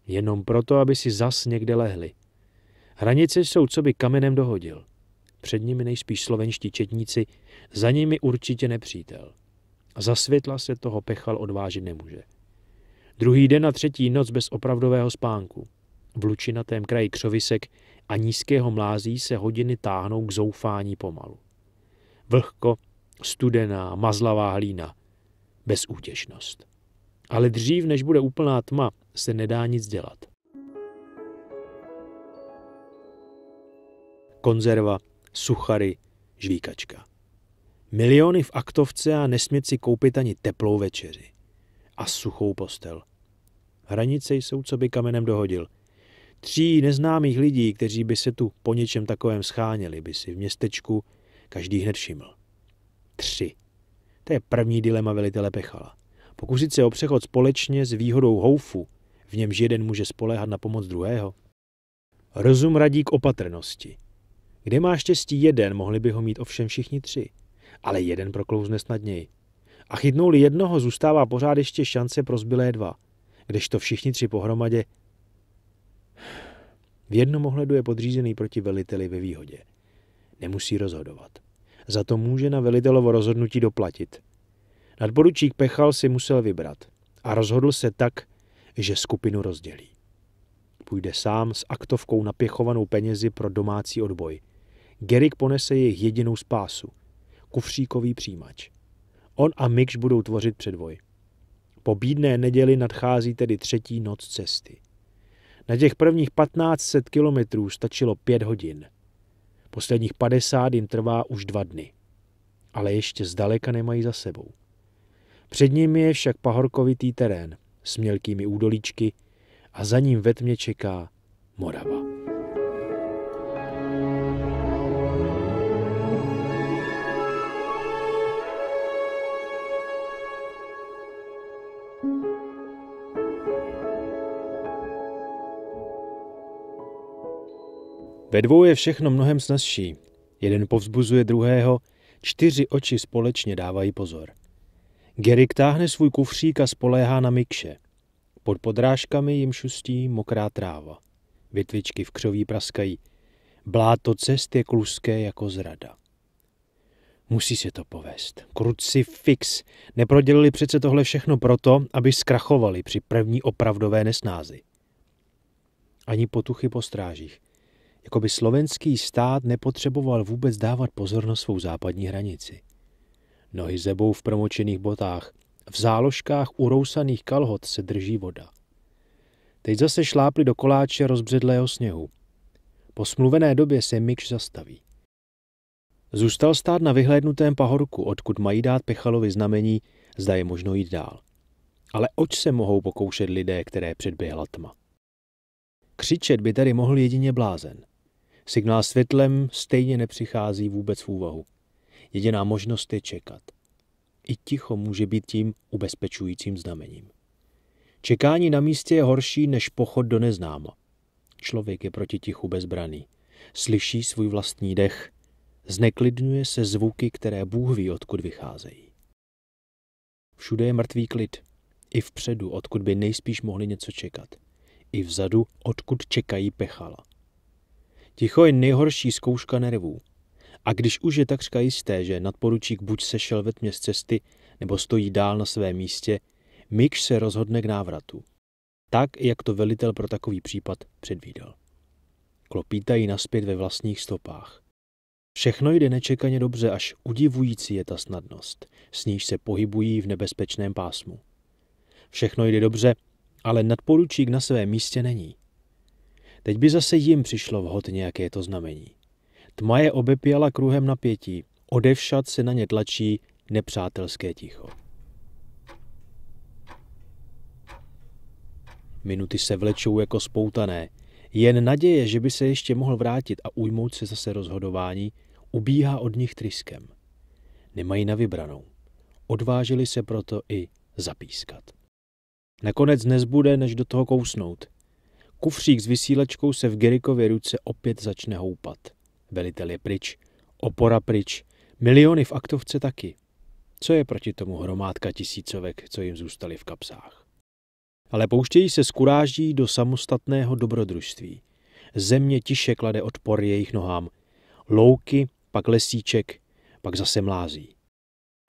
Jenom proto, aby si zas někde lehli. Hranice jsou, co by kamenem dohodil. Před nimi nejspíš slovenští četníci, za nimi určitě nepřítel. Za světla se toho pechal odvážit nemůže. Druhý den a třetí noc bez opravdového spánku. V lučinatém kraji křovisek a nízkého mlází se hodiny táhnou k zoufání pomalu. Vlhko, studená, mazlavá hlína. Bezútěšnost. Ale dřív, než bude úplná tma, se nedá nic dělat. Konzerva, suchary, žvíkačka. Miliony v aktovce a nesmět si koupit ani teplou večeři. A suchou postel. Hranice jsou, co by kamenem dohodil. Tří neznámých lidí, kteří by se tu po něčem takovém scháněli, by si v městečku každý hned všiml. Tři. To je první dilema velitele Pechala. Pokusit se o přechod společně s výhodou houfu, v němž jeden může spoléhat na pomoc druhého. Rozum radí k opatrnosti. Kde má štěstí jeden, mohli by ho mít ovšem všichni tři. Ale jeden proklouzne snadněji. A chytnou-li jednoho, zůstává pořád ještě šance pro zbylé dva – když to všichni tři pohromadě... V jednom ohledu je podřízený proti veliteli ve výhodě. Nemusí rozhodovat. Za to může na velitelovo rozhodnutí doplatit. Nadporučík Pechal si musel vybrat a rozhodl se tak, že skupinu rozdělí. Půjde sám s aktovkou napěchovanou penězi pro domácí odboj. Gerik ponese jejich jedinou spásu – kufříkový přijímač. On a Mikš budou tvořit předvoj – po bídné neděli nadchází tedy třetí noc cesty. Na těch prvních 1500 kilometrů stačilo pět hodin. Posledních 50 jim trvá už dva dny. Ale ještě zdaleka nemají za sebou. Před nimi je však pahorkovitý terén s mělkými údolíčky a za ním ve tmě čeká Morava. Ve dvou je všechno mnohem snazší. Jeden povzbuzuje druhého, čtyři oči společně dávají pozor. Gerik táhne svůj kufřík a spoléhá na mikše. Pod podrážkami jim šustí mokrá tráva. Větvičky v křoví praskají. Bláto cest je kluské jako zrada. Musí se to povést. Krucifix. Neprodělili přece tohle všechno proto, aby zkrachovali při první opravdové nesnázi. Ani potuchy po strážích – jako by slovenský stát nepotřeboval vůbec dávat pozor na svou západní hranici. Nohy zebou v promočených botách, v záložkách urousaných kalhot se drží voda. Teď zase šlápli do koláče rozbředlého sněhu. Po smluvené době se Mikš zastaví. Zůstal stát na vyhlédnutém pahorku, odkud mají dát Pechalovi znamení, zda je možno jít dál. Ale oč se mohou pokoušet lidé, které předběhla tma? Křičet by tady mohl jedině blázen. Signál světlem stejně nepřichází vůbec v úvahu. Jediná možnost je čekat. I ticho může být tím ubezpečujícím znamením. Čekání na místě je horší než pochod do neznáma. Člověk je proti tichu bezbraný. Slyší svůj vlastní dech. Zneklidňuje se zvuky, které Bůh ví, odkud vycházejí. Všude je mrtvý klid. I vpředu, odkud by nejspíš mohli něco čekat. I vzadu, odkud čekají pechala. Ticho je nejhorší zkouška nervů. A když už je takřka jisté, že nadporučík buď sešel ve tmě z cesty, nebo stojí dál na svém místě, Mikš se rozhodne k návratu. Tak, jak to velitel pro takový případ předvídal. Klopítají naspět ve vlastních stopách. Všechno jde nečekaně dobře, až udivující je ta snadnost, s níž se pohybují v nebezpečném pásmu. Všechno jde dobře, ale nadporučík na svém místě není. Teď by zase jim přišlo vhod nějaké to znamení. Tma je obepěla kruhem napětí, odevšad se na ně tlačí nepřátelské ticho. Minuty se vlečou jako spoutané. Jen naděje, že by se ještě mohl vrátit a ujmout se zase rozhodování, ubíhá od nich tryskem. Nemají na vybranou. Odvážili se proto i zapískat. Nakonec nezbude, než do toho kousnout. Kufřík s vysílačkou se v Gerikově ruce opět začne houpat. Velitel je pryč, opora pryč, miliony v aktovce taky. Co je proti tomu hromádka tisícovek, co jim zůstali v kapsách? Ale pouštějí se skuráží do samostatného dobrodružství. Země tiše klade odpor jejich nohám. Louky, pak lesíček, pak zase mlází.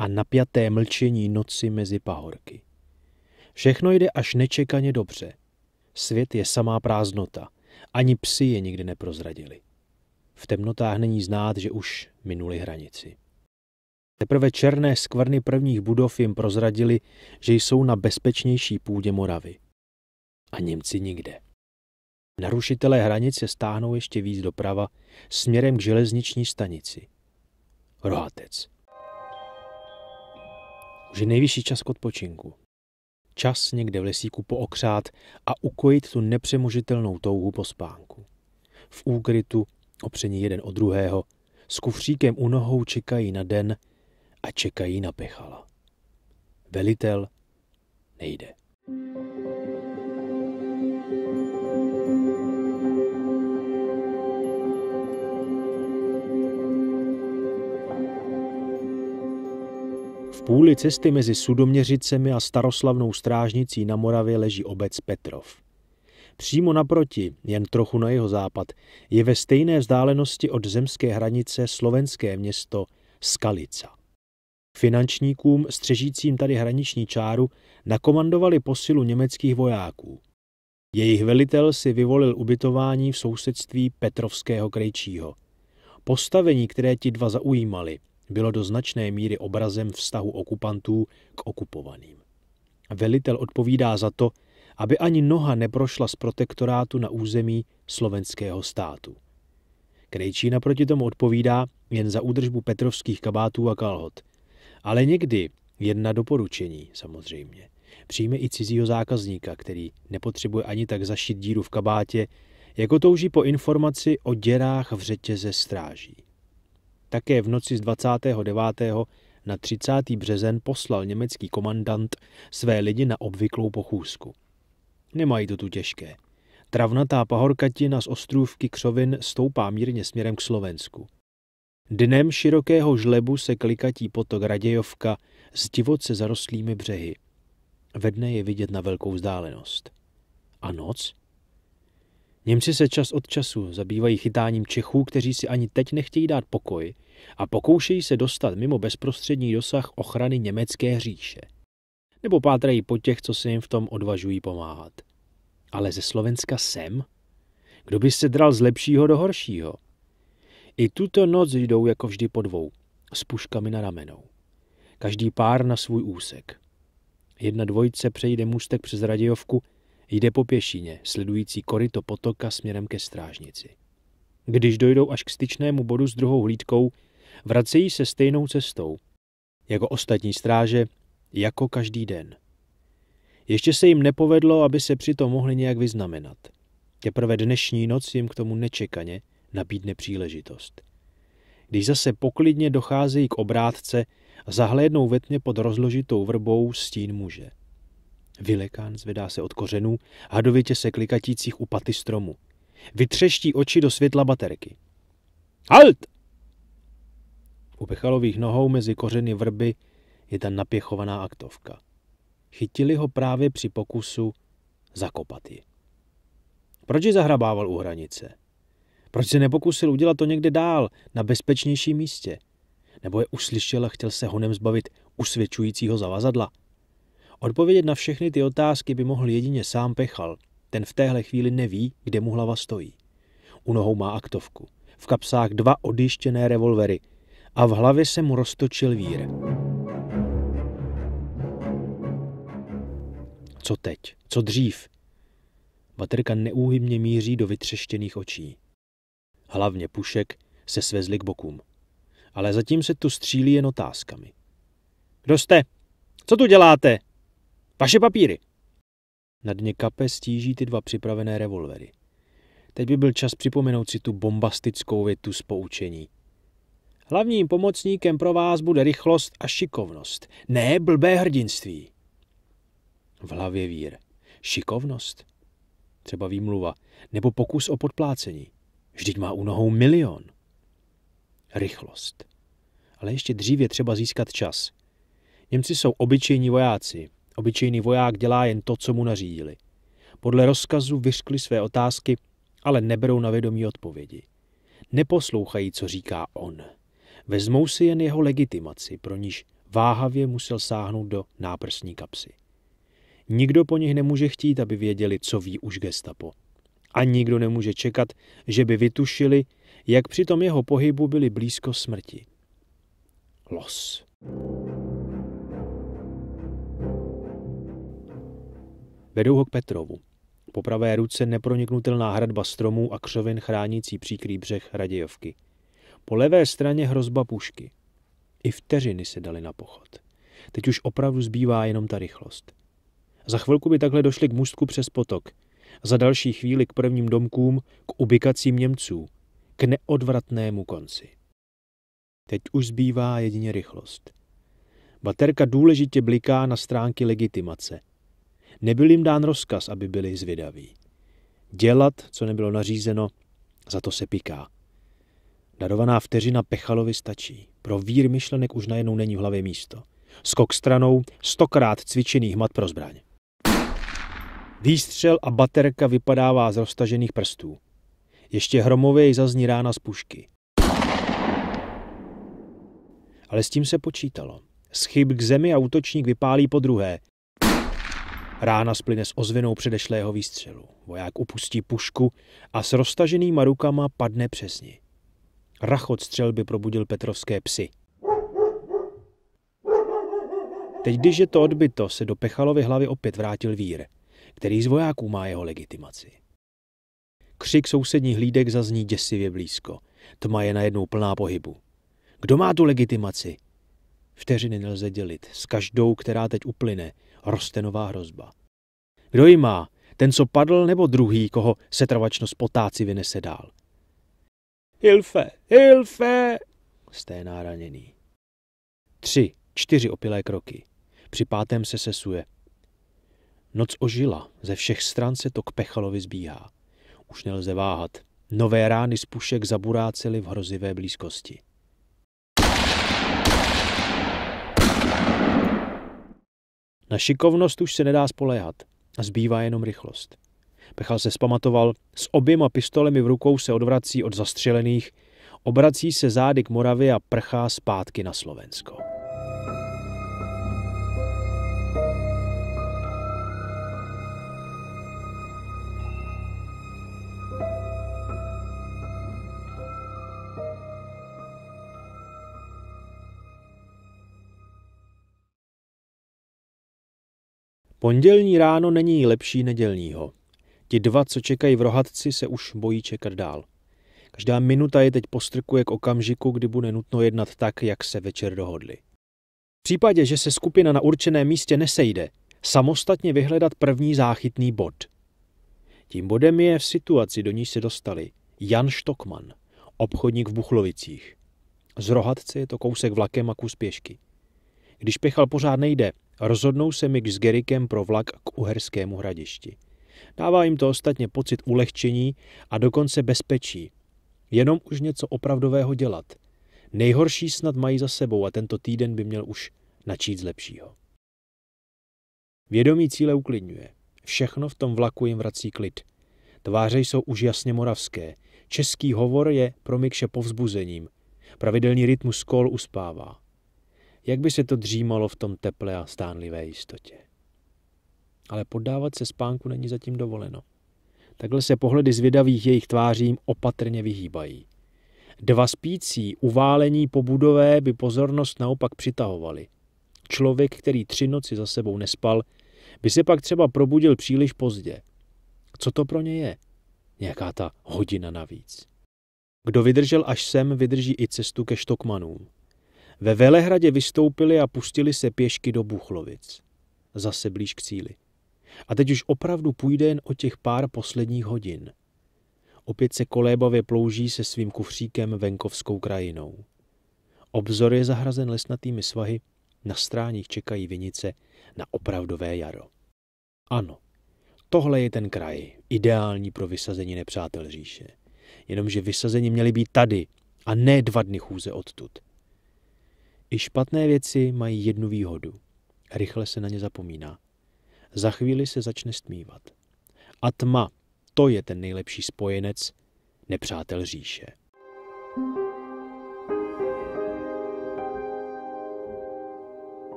A napjaté mlčení noci mezi pahorky. Všechno jde až nečekaně dobře – Svět je samá prázdnota. Ani psy je nikdy neprozradili. V temnotách není znát, že už minuli hranici. Teprve černé skvrny prvních budov jim prozradili, že jsou na bezpečnější půdě Moravy. A Němci nikde. Narušitelé hranice stáhnou ještě víc doprava směrem k železniční stanici. Rohatec. Už je nejvyšší čas k odpočinku. Čas někde v lesíku pookřát a ukojit tu nepřemožitelnou touhu po spánku. V úkrytu, opření jeden od druhého, s kufříkem u nohou čekají na den a čekají na pechala. Velitel nejde. thank you V půli cesty mezi Sudoměřicemi a staroslavnou strážnicí na Moravě leží obec Petrov. Přímo naproti, jen trochu na jeho západ, je ve stejné vzdálenosti od zemské hranice slovenské město Skalica. Finančníkům střežícím tady hraniční čáru nakomandovali posilu německých vojáků. Jejich velitel si vyvolil ubytování v sousedství Petrovského krejčího. Postavení, které ti dva zaujímali – bylo do značné míry obrazem vztahu okupantů k okupovaným. Velitel odpovídá za to, aby ani noha neprošla z protektorátu na území slovenského státu. Krejčí naproti tomu odpovídá jen za údržbu petrovských kabátů a kalhot. Ale někdy jedna doporučení, samozřejmě. Přijme i cizího zákazníka, který nepotřebuje ani tak zašit díru v kabátě, jako touží po informaci o děrách v řetěze stráží. Také v noci z 29. na 30. březen poslal německý komandant své lidi na obvyklou pochůzku. Nemají to tu těžké. Travnatá pahorkatina z ostrůvky křovin stoupá mírně směrem k Slovensku. Dnem širokého žlebu se klikatí potok Radějovka s divoce zarostlými břehy. Ve dne je vidět na velkou vzdálenost. A noc? Němci se čas od času zabývají chytáním Čechů, kteří si ani teď nechtějí dát pokoj a pokoušejí se dostat mimo bezprostřední dosah ochrany německé říše. Nebo pátrají po těch, co se jim v tom odvažují pomáhat. Ale ze Slovenska sem? Kdo by se dral z lepšího do horšího? I tuto noc jdou jako vždy po dvou, s puškami na ramenou. Každý pár na svůj úsek. Jedna dvojice přejde můstek přes radiovku. Jde po pěšině, sledující koryto potoka směrem ke strážnici. Když dojdou až k styčnému bodu s druhou hlídkou, vracejí se stejnou cestou, jako ostatní stráže, jako každý den. Ještě se jim nepovedlo, aby se přitom mohli nějak vyznamenat. Teprve dnešní noc jim k tomu nečekaně nabídne příležitost. Když zase poklidně docházejí k obrátce, zahlédnou ve tmě pod rozložitou vrbou stín muže – Vylekán zvedá se od kořenů, hadovitě se klikatících u paty stromu. Vytřeští oči do světla baterky. Halt! U Pechalových nohou mezi kořeny vrby je ta napěchovaná aktovka. Chytili ho právě při pokusu zakopat ji. Proč ji zahrabával u hranice? Proč se nepokusil udělat to někde dál, na bezpečnějším místě? Nebo je uslyšel a chtěl se honem zbavit usvědčujícího zavazadla? Odpovědět na všechny ty otázky by mohl jedině sám Pechal. Ten v téhle chvíli neví, kde mu hlava stojí. U nohou má aktovku. V kapsách dva odjištěné revolvery. A v hlavě se mu roztočil vír. Co teď? Co dřív? Baterka neúhybně míří do vytřeštěných očí. Hlavně pušek se svezli k bokům. Ale zatím se tu střílí jen otázkami. Kdo jste? Co tu děláte? Vaše papíry! Na dně kape stíží ty dva připravené revolvery. Teď by byl čas připomenout si tu bombastickou větu z poučení. Hlavním pomocníkem pro vás bude rychlost a šikovnost, ne blbé hrdinství. V hlavě vír. Šikovnost? Třeba výmluva. Nebo pokus o podplácení. Vždyť má u nohou milion. Rychlost. Ale ještě dřív je třeba získat čas. Němci jsou obyčejní vojáci, Obyčejný voják dělá jen to, co mu nařídili. Podle rozkazu vyřkli své otázky, ale neberou na vědomí odpovědi. Neposlouchají, co říká on. Vezmou si jen jeho legitimaci, pro níž váhavě musel sáhnout do náprsní kapsy. Nikdo po nich nemůže chtít, aby věděli, co ví už gestapo. A nikdo nemůže čekat, že by vytušili, jak při tom jeho pohybu byli blízko smrti. Los. thank you Vedou ho k Petrovu. Po pravé ruce neproniknutelná hradba stromů a křovin chránící příkrý břeh Radějovky. Po levé straně hrozba pušky. I vteřiny se dali na pochod. Teď už opravdu zbývá jenom ta rychlost. Za chvilku by takhle došli k můstku přes potok, za další chvíli k prvním domkům, k ubikacím Němců, k neodvratnému konci. Teď už zbývá jedině rychlost. Baterka důležitě bliká na stránky legitimace – Nebyl jim dán rozkaz, aby byli zvědaví. Dělat, co nebylo nařízeno, za to se piká. Darovaná vteřina Pechalovi stačí. Pro vír myšlenek už najednou není v hlavě místo. Skok stranou, stokrát cvičený hmat pro zbraň. Výstřel a baterka vypadává z roztažených prstů. Ještě hromověji zazní rána z pušky. Ale s tím se počítalo. Z chyb k zemi a útočník vypálí po druhé. Rána splyne s ozvinou předešlého výstřelu. Voják upustí pušku a s roztaženýma rukama padne přes ní. Rachot střelby probudil petrovské psy. Teď, když je to odbyto, se do Pechalovy hlavy opět vrátil vír, který z vojáků má jeho legitimaci. Křik sousedních hlídek zazní děsivě blízko. Tma je najednou plná pohybu. Kdo má tu legitimaci? Vteřiny nelze dělit. S každou, která teď uplyne, roste nová hrozba. Kdo ji má? Ten, co padl, nebo druhý, koho setrvačnost potáci vynese dál? Hilfe, Hilfe, sténá raněný. Tři, čtyři opilé kroky. Při pátém se sesuje. Noc ožila, ze všech stran se to k Pechalovi zbíhá. Už nelze váhat. Nové rány z pušek zaburácely v hrozivé blízkosti. Na šikovnost už se nedá spoléhat a zbývá jenom rychlost. Pechal se spamatoval, s oběma pistolemi v rukou se odvrací od zastřelených, obrací se zády k Moravě a prchá zpátky na Slovensko. Pondělní ráno není lepší nedělního. Ti dva, co čekají v rohatci, se už bojí čekat dál. Každá minuta je teď postrkuje k okamžiku, kdy bude nutno jednat tak, jak se večer dohodli. V případě, že se skupina na určeném místě nesejde, samostatně vyhledat první záchytný bod. Tím bodem je v situaci, do ní se dostali, Jan Štokman, obchodník v Buchlovicích. Z Rohatce je to kousek vlakem a kus pěšky. Když pěchal pořád nejde, Rozhodnou se Mick s Gerikem pro vlak k Uherskému hradišti. Dává jim to ostatně pocit ulehčení a dokonce bezpečí. Jenom už něco opravdového dělat. Nejhorší snad mají za sebou a tento týden by měl už načít z lepšího. Vědomí cíle uklidňuje. Všechno v tom vlaku jim vrací klid. Tváře jsou už jasně moravské. Český hovor je pro Mikše povzbuzením. Pravidelný rytmus kol uspává jak by se to dřímalo v tom teple a stánlivé jistotě. Ale poddávat se spánku není zatím dovoleno. Takhle se pohledy zvědavých jejich tvářím opatrně vyhýbají. Dva spící, uválení po budové by pozornost naopak přitahovali. Člověk, který tři noci za sebou nespal, by se pak třeba probudil příliš pozdě. Co to pro ně je? Nějaká ta hodina navíc. Kdo vydržel až sem, vydrží i cestu ke Štokmanům. Ve Velehradě vystoupili a pustili se pěšky do Buchlovic. Zase blíž k cíli. A teď už opravdu půjde jen o těch pár posledních hodin. Opět se kolébavě plouží se svým kufříkem venkovskou krajinou. Obzor je zahrazen lesnatými svahy, na stráních čekají vinice na opravdové jaro. Ano, tohle je ten kraj, ideální pro vysazení nepřátel říše. Jenomže vysazení měli být tady a ne dva dny chůze odtud. I špatné věci mají jednu výhodu. Rychle se na ně zapomíná. Za chvíli se začne stmívat. A tma, to je ten nejlepší spojenec, nepřátel říše.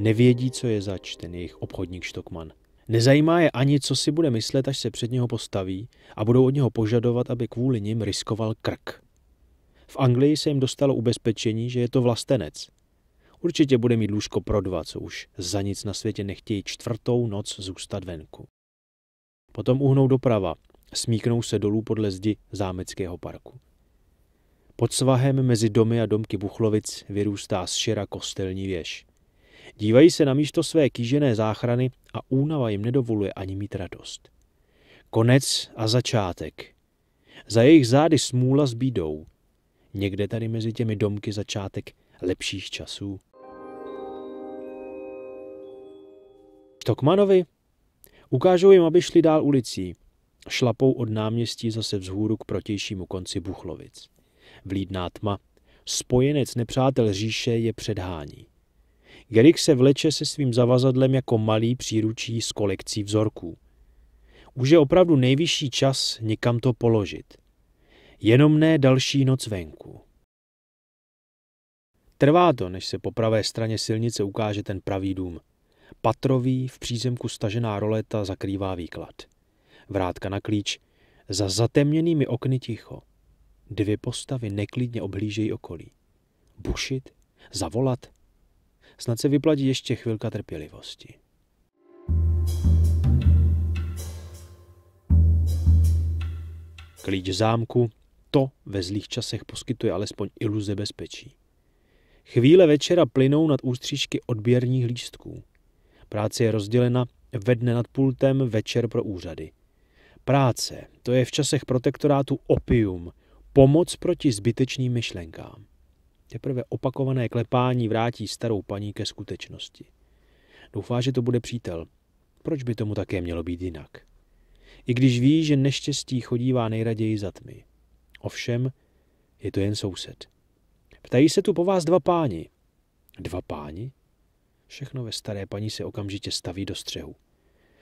Nevědí, co je zač ten jejich obchodník Štokman. Nezajímá je ani, co si bude myslet, až se před něho postaví a budou od něho požadovat, aby kvůli nim riskoval krk. V Anglii se jim dostalo ubezpečení, že je to vlastenec. Určitě bude mít lůžko pro dva, co už za nic na světě nechtějí čtvrtou noc zůstat venku. Potom uhnou doprava, smíknou se dolů podle zdi zámeckého parku. Pod svahem mezi domy a domky Buchlovic vyrůstá z šera kostelní věž. Dívají se na místo své kýžené záchrany a únava jim nedovoluje ani mít radost. Konec a začátek. Za jejich zády smůla s bídou. Někde tady mezi těmi domky začátek lepších časů. Tokmanovi. Ukážou jim, aby šli dál ulicí. Šlapou od náměstí zase vzhůru k protějšímu konci Buchlovic. Vlídná tma. Spojenec nepřátel říše je předhání. Gerik se vleče se svým zavazadlem jako malý příručí z kolekcí vzorků. Už je opravdu nejvyšší čas někam to položit jenom ne další noc venku. Trvá to, než se po pravé straně silnice ukáže ten pravý dům. Patrový, v přízemku stažená roleta zakrývá výklad. Vrátka na klíč, za zatemněnými okny ticho. Dvě postavy neklidně oblížejí okolí. Bušit? Zavolat? Snad se vyplatí ještě chvilka trpělivosti. Klíč zámku, to ve zlých časech poskytuje alespoň iluze bezpečí. Chvíle večera plynou nad ústřížky odběrních lístků. Práce je rozdělena ve dne nad pultem, večer pro úřady. Práce, to je v časech protektorátu opium, pomoc proti zbytečným myšlenkám. Teprve opakované klepání vrátí starou paní ke skutečnosti. Doufá, že to bude přítel. Proč by tomu také mělo být jinak? I když ví, že neštěstí chodívá nejraději za tmy. Ovšem, je to jen soused. Ptají se tu po vás dva páni. Dva páni? Všechno ve staré paní se okamžitě staví do střehu.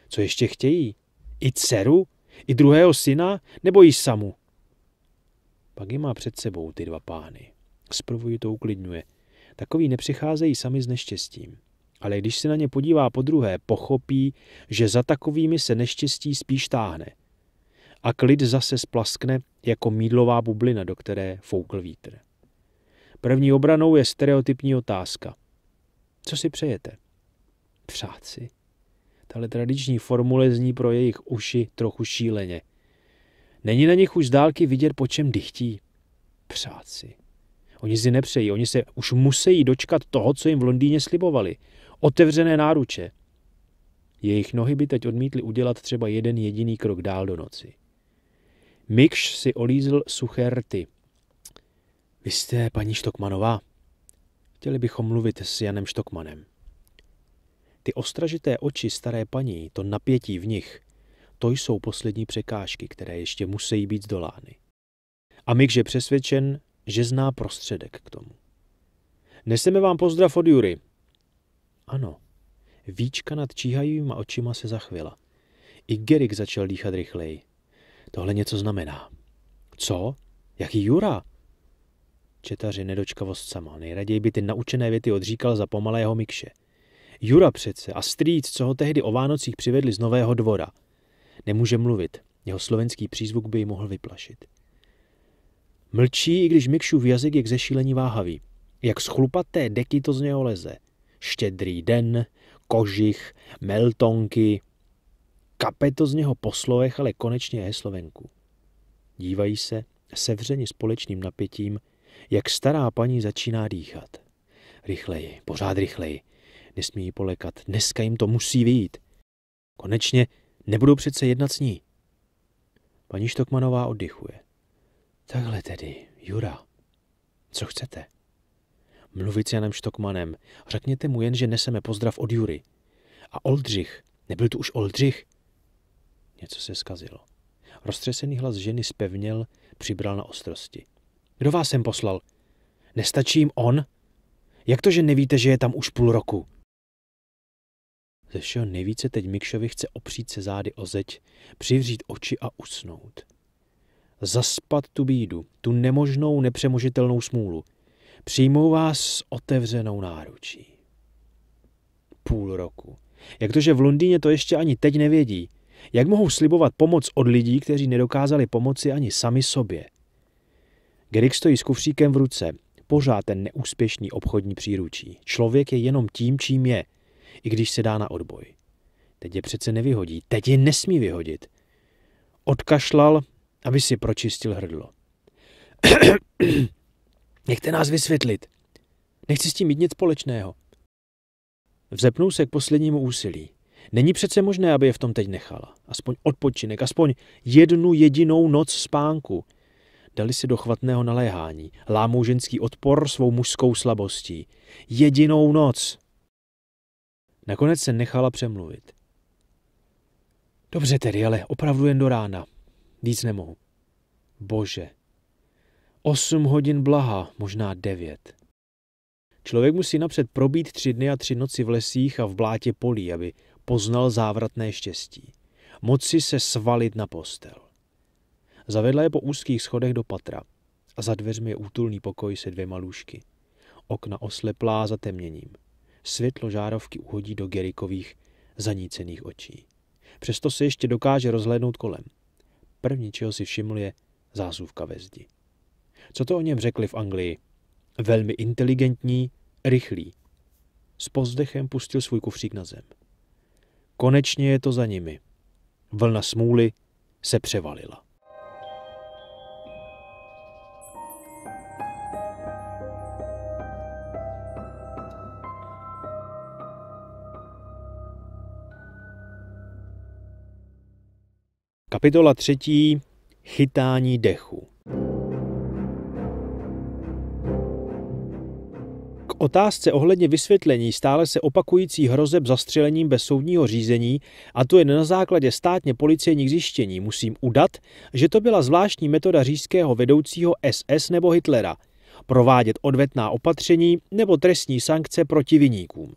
Co ještě chtějí? I dceru? I druhého syna? Nebo jí samu? Pak je má před sebou ty dva pány. Zprvu ji to uklidňuje. Takový nepřicházejí sami s neštěstím. Ale když se na ně podívá po druhé, pochopí, že za takovými se neštěstí spíš táhne – a klid zase splaskne jako mídlová bublina, do které foukl vítr. První obranou je stereotypní otázka. Co si přejete? Přát si. Tahle tradiční formule zní pro jejich uši trochu šíleně. Není na nich už z dálky vidět, po čem dychtí. Přát si. Oni si nepřejí, oni se už musí dočkat toho, co jim v Londýně slibovali. Otevřené náruče. Jejich nohy by teď odmítly udělat třeba jeden jediný krok dál do noci. Mikš si olízl suché rty. Vy jste paní Štokmanová? Chtěli bychom mluvit s Janem Štokmanem. Ty ostražité oči staré paní, to napětí v nich, to jsou poslední překážky, které ještě musí být zdolány. A Mikš je přesvědčen, že zná prostředek k tomu. Neseme vám pozdrav od Jury. Ano. Víčka nad číhajivýma očima se zachvila. I Gerik začal dýchat rychleji. Tohle něco znamená. Co? Jaký Jura? Četaři nedočkavost sama. Nejraději by ty naučené věty odříkal za pomalého mikše. Jura přece a strýc, co ho tehdy o Vánocích přivedli z Nového dvora. Nemůže mluvit. Jeho slovenský přízvuk by ji mohl vyplašit. Mlčí, i když Mikšův jazyk je k zešílení váhavý. Jak z chlupaté deky to z něho leze. Štědrý den, kožich, meltonky, Kape to z něho po slovech, ale konečně je slovenku. Dívají se, sevřeni společným napětím, jak stará paní začíná dýchat. Rychleji, pořád rychleji. Nesmí ji polekat, dneska jim to musí vyjít. Konečně nebudou přece jednat s ní. Paní Štokmanová oddychuje. Takhle tedy, Jura, co chcete? Mluvit s Janem Štokmanem, řekněte mu jen, že neseme pozdrav od Jury. A Oldřich, nebyl tu už Oldřich? Něco se skazilo. Roztřesený hlas ženy spevněl, přibral na ostrosti. Kdo vás sem poslal? Nestačí jim on? Jak to, že nevíte, že je tam už půl roku? Ze všeho nejvíce teď Mikšovi chce opřít se zády o zeď, přivřít oči a usnout. Zaspat tu bídu, tu nemožnou, nepřemožitelnou smůlu. Přijmou vás s otevřenou náručí. Půl roku. Jak to, že v Londýně to ještě ani teď nevědí? Jak mohou slibovat pomoc od lidí, kteří nedokázali pomoci ani sami sobě? Gerik stojí s kufříkem v ruce, pořád ten neúspěšný obchodní příručí. Člověk je jenom tím, čím je, i když se dá na odboj. Teď je přece nevyhodí, teď je nesmí vyhodit. Odkašlal, aby si pročistil hrdlo. [clears throat] Nechte nás vysvětlit. Nechci s tím mít nic společného. Vzepnul se k poslednímu úsilí. Není přece možné, aby je v tom teď nechala. Aspoň odpočinek, aspoň jednu jedinou noc spánku. Dali si do chvatného naléhání, lámou ženský odpor svou mužskou slabostí. Jedinou noc! Nakonec se nechala přemluvit. Dobře tedy, ale opravdu jen do rána. Víc nemohu. Bože. Osm hodin blaha, možná devět. Člověk musí napřed probít tři dny a tři noci v lesích a v blátě polí, aby poznal závratné štěstí. Moci se svalit na postel. Zavedla je po úzkých schodech do patra a za dveřmi je útulný pokoj se dvěma lůžky. Okna osleplá zatemněním. Světlo žárovky uhodí do Gerikových zanícených očí. Přesto se ještě dokáže rozhlédnout kolem. První, čeho si všiml, je zásuvka ve zdi. Co to o něm řekli v Anglii? Velmi inteligentní, rychlý. S pozdechem pustil svůj kufřík na zem. Konečně je to za nimi. Vlna smůly se převalila. Kapitola třetí. Chytání dechu. otázce ohledně vysvětlení stále se opakující hrozeb zastřelením bez soudního řízení, a to jen na základě státně policejních zjištění, musím udat, že to byla zvláštní metoda říšského vedoucího SS nebo Hitlera provádět odvetná opatření nebo trestní sankce proti viníkům.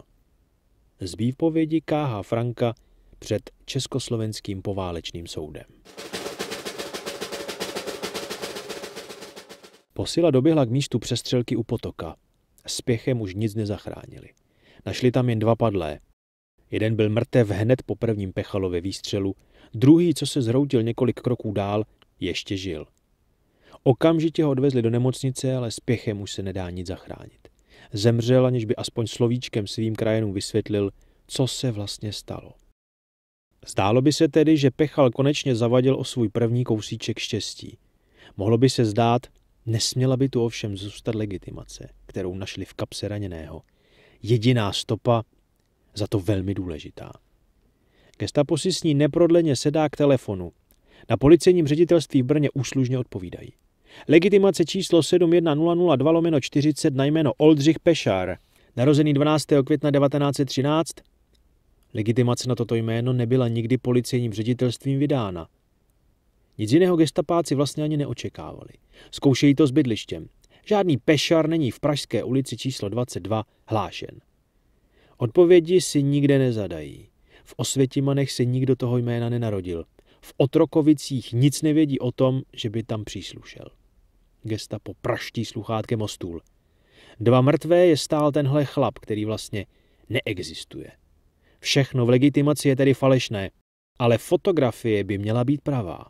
Z výpovědi K.H. Franka před Československým poválečným soudem. Posila doběhla k místu přestřelky u potoka. Spěchem už nic nezachránili. Našli tam jen dva padlé. Jeden byl mrtev hned po prvním Pechalově výstřelu, druhý, co se zhroutil několik kroků dál, ještě žil. Okamžitě ho odvezli do nemocnice, ale spěchem už se nedá nic zachránit. Zemřel, aniž by aspoň slovíčkem svým krajenům vysvětlil, co se vlastně stalo. Zdálo by se tedy, že Pechal konečně zavadil o svůj první kousíček štěstí. Mohlo by se zdát, Nesměla by tu ovšem zůstat legitimace, kterou našli v kapse raněného. Jediná stopa, za to velmi důležitá. Gestapo si s ní neprodleně sedá k telefonu. Na policejním ředitelství v Brně úslužně odpovídají. Legitimace číslo 71002 lomeno 40 na jméno Oldřich Pešár, narozený 12. května 1913. Legitimace na toto jméno nebyla nikdy policejním ředitelstvím vydána. Nic jiného gestapáci vlastně ani neočekávali. Zkoušejí to s bydlištěm. Žádný pešar není v Pražské ulici číslo 22 hlášen. Odpovědi si nikde nezadají. V Osvětimanech se nikdo toho jména nenarodil. V Otrokovicích nic nevědí o tom, že by tam příslušel. Gesta po praští sluchátkem o stůl. Dva mrtvé je stál tenhle chlap, který vlastně neexistuje. Všechno v legitimaci je tedy falešné, ale fotografie by měla být pravá.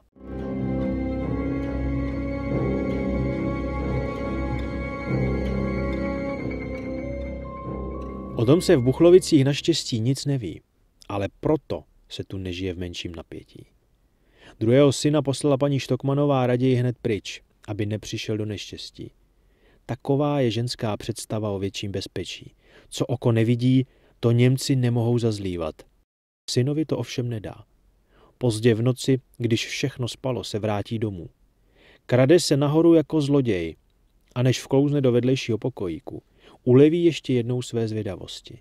O tom se v Buchlovicích naštěstí nic neví, ale proto se tu nežije v menším napětí. Druhého syna poslala paní Štokmanová raději hned pryč, aby nepřišel do neštěstí. Taková je ženská představa o větším bezpečí. Co oko nevidí, to Němci nemohou zazlívat. Synovi to ovšem nedá. Pozdě v noci, když všechno spalo, se vrátí domů. Krade se nahoru jako zloděj a než vklouzne do vedlejšího pokojíku, uleví ještě jednou své zvědavosti.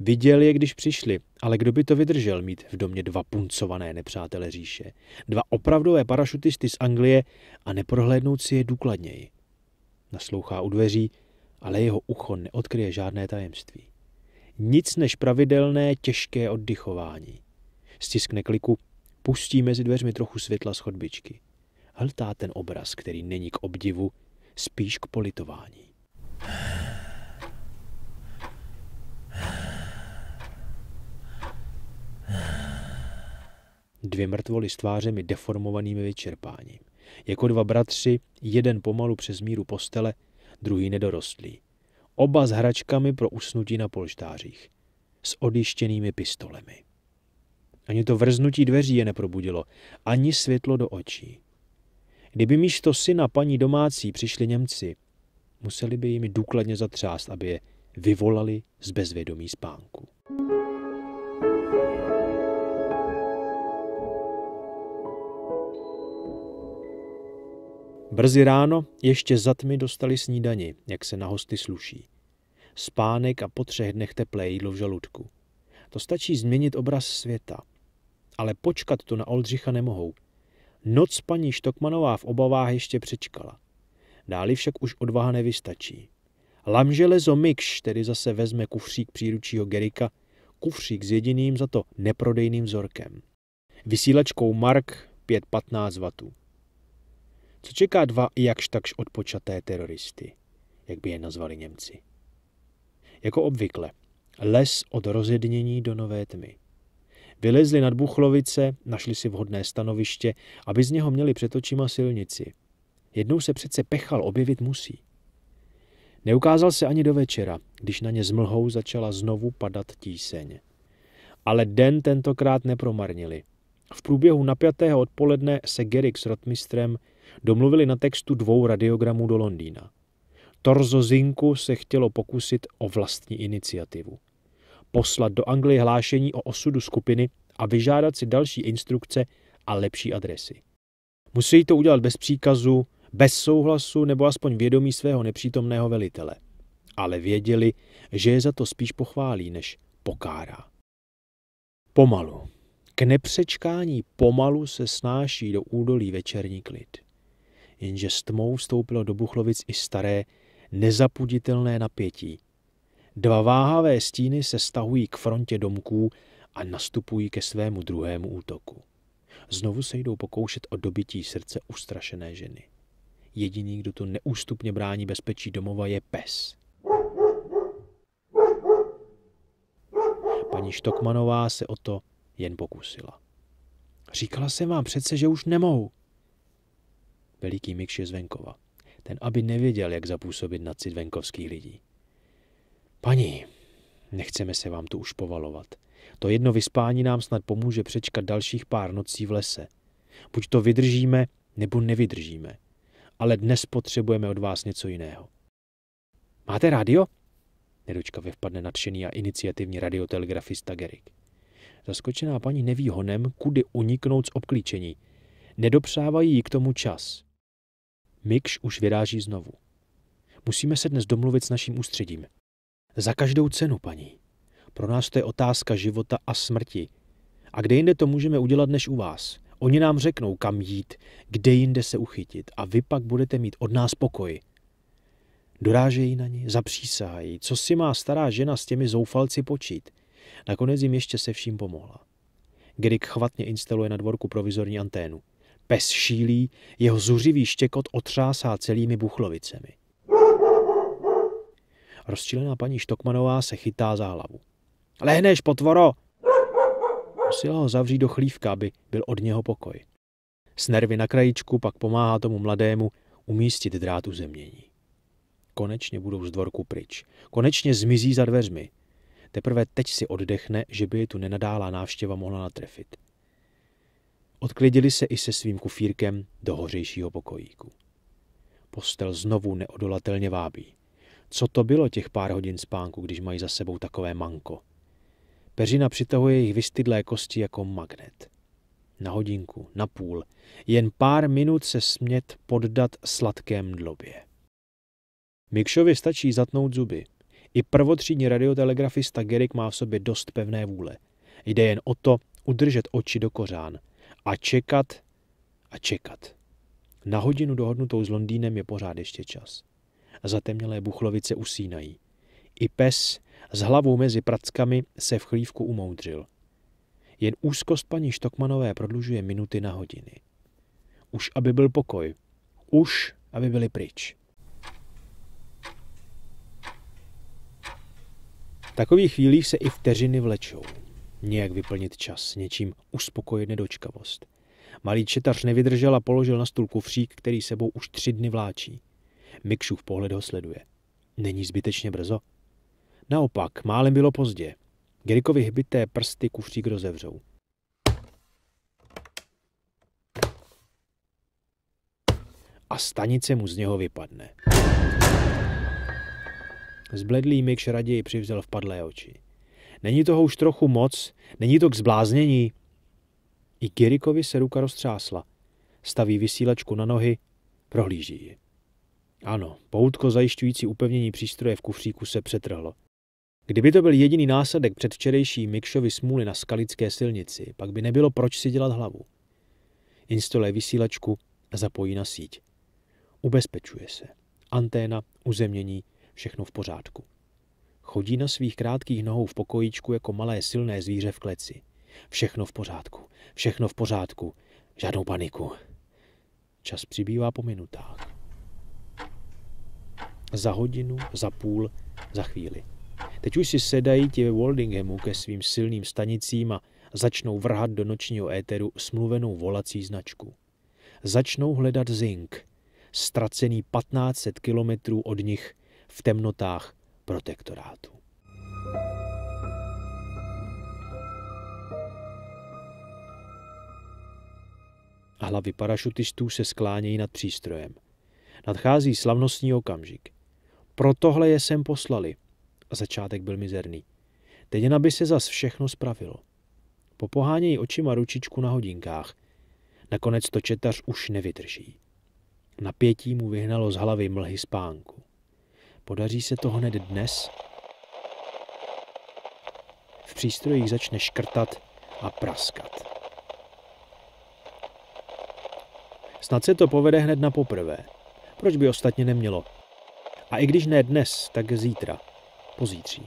Viděl je, když přišli, ale kdo by to vydržel mít v domě dva puncované nepřátele říše, dva opravdové parašutisty z Anglie a neprohlédnout si je důkladněji. Naslouchá u dveří, ale jeho ucho neodkryje žádné tajemství. Nic než pravidelné těžké oddychování. Stiskne kliku Pustí mezi dveřmi trochu světla z chodbičky. Hltá ten obraz, který není k obdivu, spíš k politování. Dvě mrtvoly s tvářemi deformovanými vyčerpáním. Jako dva bratři, jeden pomalu přes míru postele, druhý nedorostlý. Oba s hračkami pro usnutí na polštářích. S odjištěnými pistolemi. Ani to vrznutí dveří je neprobudilo, ani světlo do očí. Kdyby místo syna paní domácí přišli Němci, museli by jimi důkladně zatřást, aby je vyvolali z bezvědomí spánku. Brzy ráno ještě za tmy dostali snídani, jak se na hosty sluší. Spánek a po třech dnech teplé jídlo v žaludku. To stačí změnit obraz světa ale počkat to na Oldřicha nemohou. Noc paní Štokmanová v obavách ještě přečkala. Dáli však už odvaha nevystačí. Lamželezo Mikš tedy zase vezme kufřík příručího Gerika, kufřík s jediným za to neprodejným vzorkem. Vysílačkou Mark 515 W. Co čeká dva jakž takž odpočaté teroristy, jak by je nazvali Němci? Jako obvykle, les od rozjednění do nové tmy. Vylezli nad Buchlovice, našli si vhodné stanoviště, aby z něho měli před očima silnici. Jednou se přece pechal objevit musí. Neukázal se ani do večera, když na ně zmlhou začala znovu padat tíseň. Ale den tentokrát nepromarnili. V průběhu napjatého odpoledne se Gerik s rotmistrem domluvili na textu dvou radiogramů do Londýna. Torzo Zinku se chtělo pokusit o vlastní iniciativu poslat do Anglie hlášení o osudu skupiny a vyžádat si další instrukce a lepší adresy. Musí to udělat bez příkazu, bez souhlasu nebo aspoň vědomí svého nepřítomného velitele. Ale věděli, že je za to spíš pochválí, než pokárá. Pomalu. K nepřečkání pomalu se snáší do údolí večerní klid. Jenže s tmou vstoupilo do Buchlovic i staré, nezapuditelné napětí – Dva váhavé stíny se stahují k frontě domků a nastupují ke svému druhému útoku. Znovu se jdou pokoušet o dobití srdce ustrašené ženy. Jediný, kdo tu neústupně brání bezpečí domova, je pes. Paní Štokmanová se o to jen pokusila. Říkala jsem vám přece, že už nemohu. Veliký Mikš je Zvenkova. Ten, aby nevěděl, jak zapůsobit na cit venkovských lidí. Paní, nechceme se vám tu už povalovat. To jedno vyspání nám snad pomůže přečkat dalších pár nocí v lese. Buď to vydržíme, nebo nevydržíme. Ale dnes potřebujeme od vás něco jiného. Máte rádio? Nedočka vypadne nadšený a iniciativní radiotelegrafista Gerik. Zaskočená paní neví honem, kudy uniknout z obklíčení. Nedopřávají jí k tomu čas. Mikš už vyráží znovu. Musíme se dnes domluvit s naším ústředím, za každou cenu, paní. Pro nás to je otázka života a smrti. A kde jinde to můžeme udělat než u vás? Oni nám řeknou, kam jít, kde jinde se uchytit a vy pak budete mít od nás pokoj. Dorážejí na ní, zapřísahají, co si má stará žena s těmi zoufalci počít. Nakonec jim ještě se vším pomohla. Gerik chvatně instaluje na dvorku provizorní anténu. Pes šílí, jeho zuřivý štěkot otřásá celými buchlovicemi. Rozčilená paní Štokmanová se chytá za hlavu. Lehneš, potvoro! Musela ho zavřít do chlívka, aby byl od něho pokoj. S nervy na krajičku pak pomáhá tomu mladému umístit drát u zemění. Konečně budou z dvorku pryč. Konečně zmizí za dveřmi. Teprve teď si oddechne, že by je tu nenadálá návštěva mohla natrefit. Odklidili se i se svým kufírkem do hořejšího pokojíku. Postel znovu neodolatelně vábí. Co to bylo těch pár hodin spánku, když mají za sebou takové manko? Peřina přitahuje jejich vystydlé kosti jako magnet. Na hodinku, na půl, jen pár minut se smět poddat sladké mdlobě. Mikšovi stačí zatnout zuby. I prvotřídní radiotelegrafista Gerik má v sobě dost pevné vůle. Jde jen o to udržet oči do kořán a čekat a čekat. Na hodinu dohodnutou s Londýnem je pořád ještě čas zatemnělé buchlovice usínají. I pes s hlavou mezi prackami se v chlívku umoudřil. Jen úzkost paní Štokmanové prodlužuje minuty na hodiny. Už aby byl pokoj. Už aby byli pryč. takových chvílích se i vteřiny vlečou. Nějak vyplnit čas, něčím uspokojit nedočkavost. Malý četař nevydržel a položil na stůl kufřík, který sebou už tři dny vláčí. Mikšův pohled ho sleduje. Není zbytečně brzo? Naopak, málem bylo pozdě. Gerikovi hbité prsty kufřík rozevřou. A stanice mu z něho vypadne. Zbledlý Mikš raději přivzel vpadlé oči. Není toho už trochu moc? Není to k zbláznění? I Gerikovi se ruka roztřásla. Staví vysílačku na nohy, prohlíží ji. Ano, poutko zajišťující upevnění přístroje v kufříku se přetrhlo. Kdyby to byl jediný následek předvčerejší Mikšovi smůly na skalické silnici, pak by nebylo proč si dělat hlavu. Instaluje vysílačku a zapojí na síť. Ubezpečuje se. Anténa, uzemnění, všechno v pořádku. Chodí na svých krátkých nohou v pokojíčku jako malé silné zvíře v kleci. Všechno v pořádku, všechno v pořádku, žádnou paniku. Čas přibývá po minutách za hodinu, za půl, za chvíli. Teď už si sedají ti ve Waldinghamu ke svým silným stanicím a začnou vrhat do nočního éteru smluvenou volací značku. Začnou hledat zink, ztracený 1500 kilometrů od nich v temnotách protektorátu. Hlavy parašutistů se sklánějí nad přístrojem. Nadchází slavnostní okamžik – pro tohle je sem poslali. A začátek byl mizerný. Teď jen aby se zas všechno spravilo. Popohánějí očima ručičku na hodinkách. Nakonec to četař už nevydrží. Napětí mu vyhnalo z hlavy mlhy spánku. Podaří se to hned dnes? V přístrojích začne škrtat a praskat. Snad se to povede hned na poprvé. Proč by ostatně nemělo? A i když ne dnes, tak zítra, pozítří.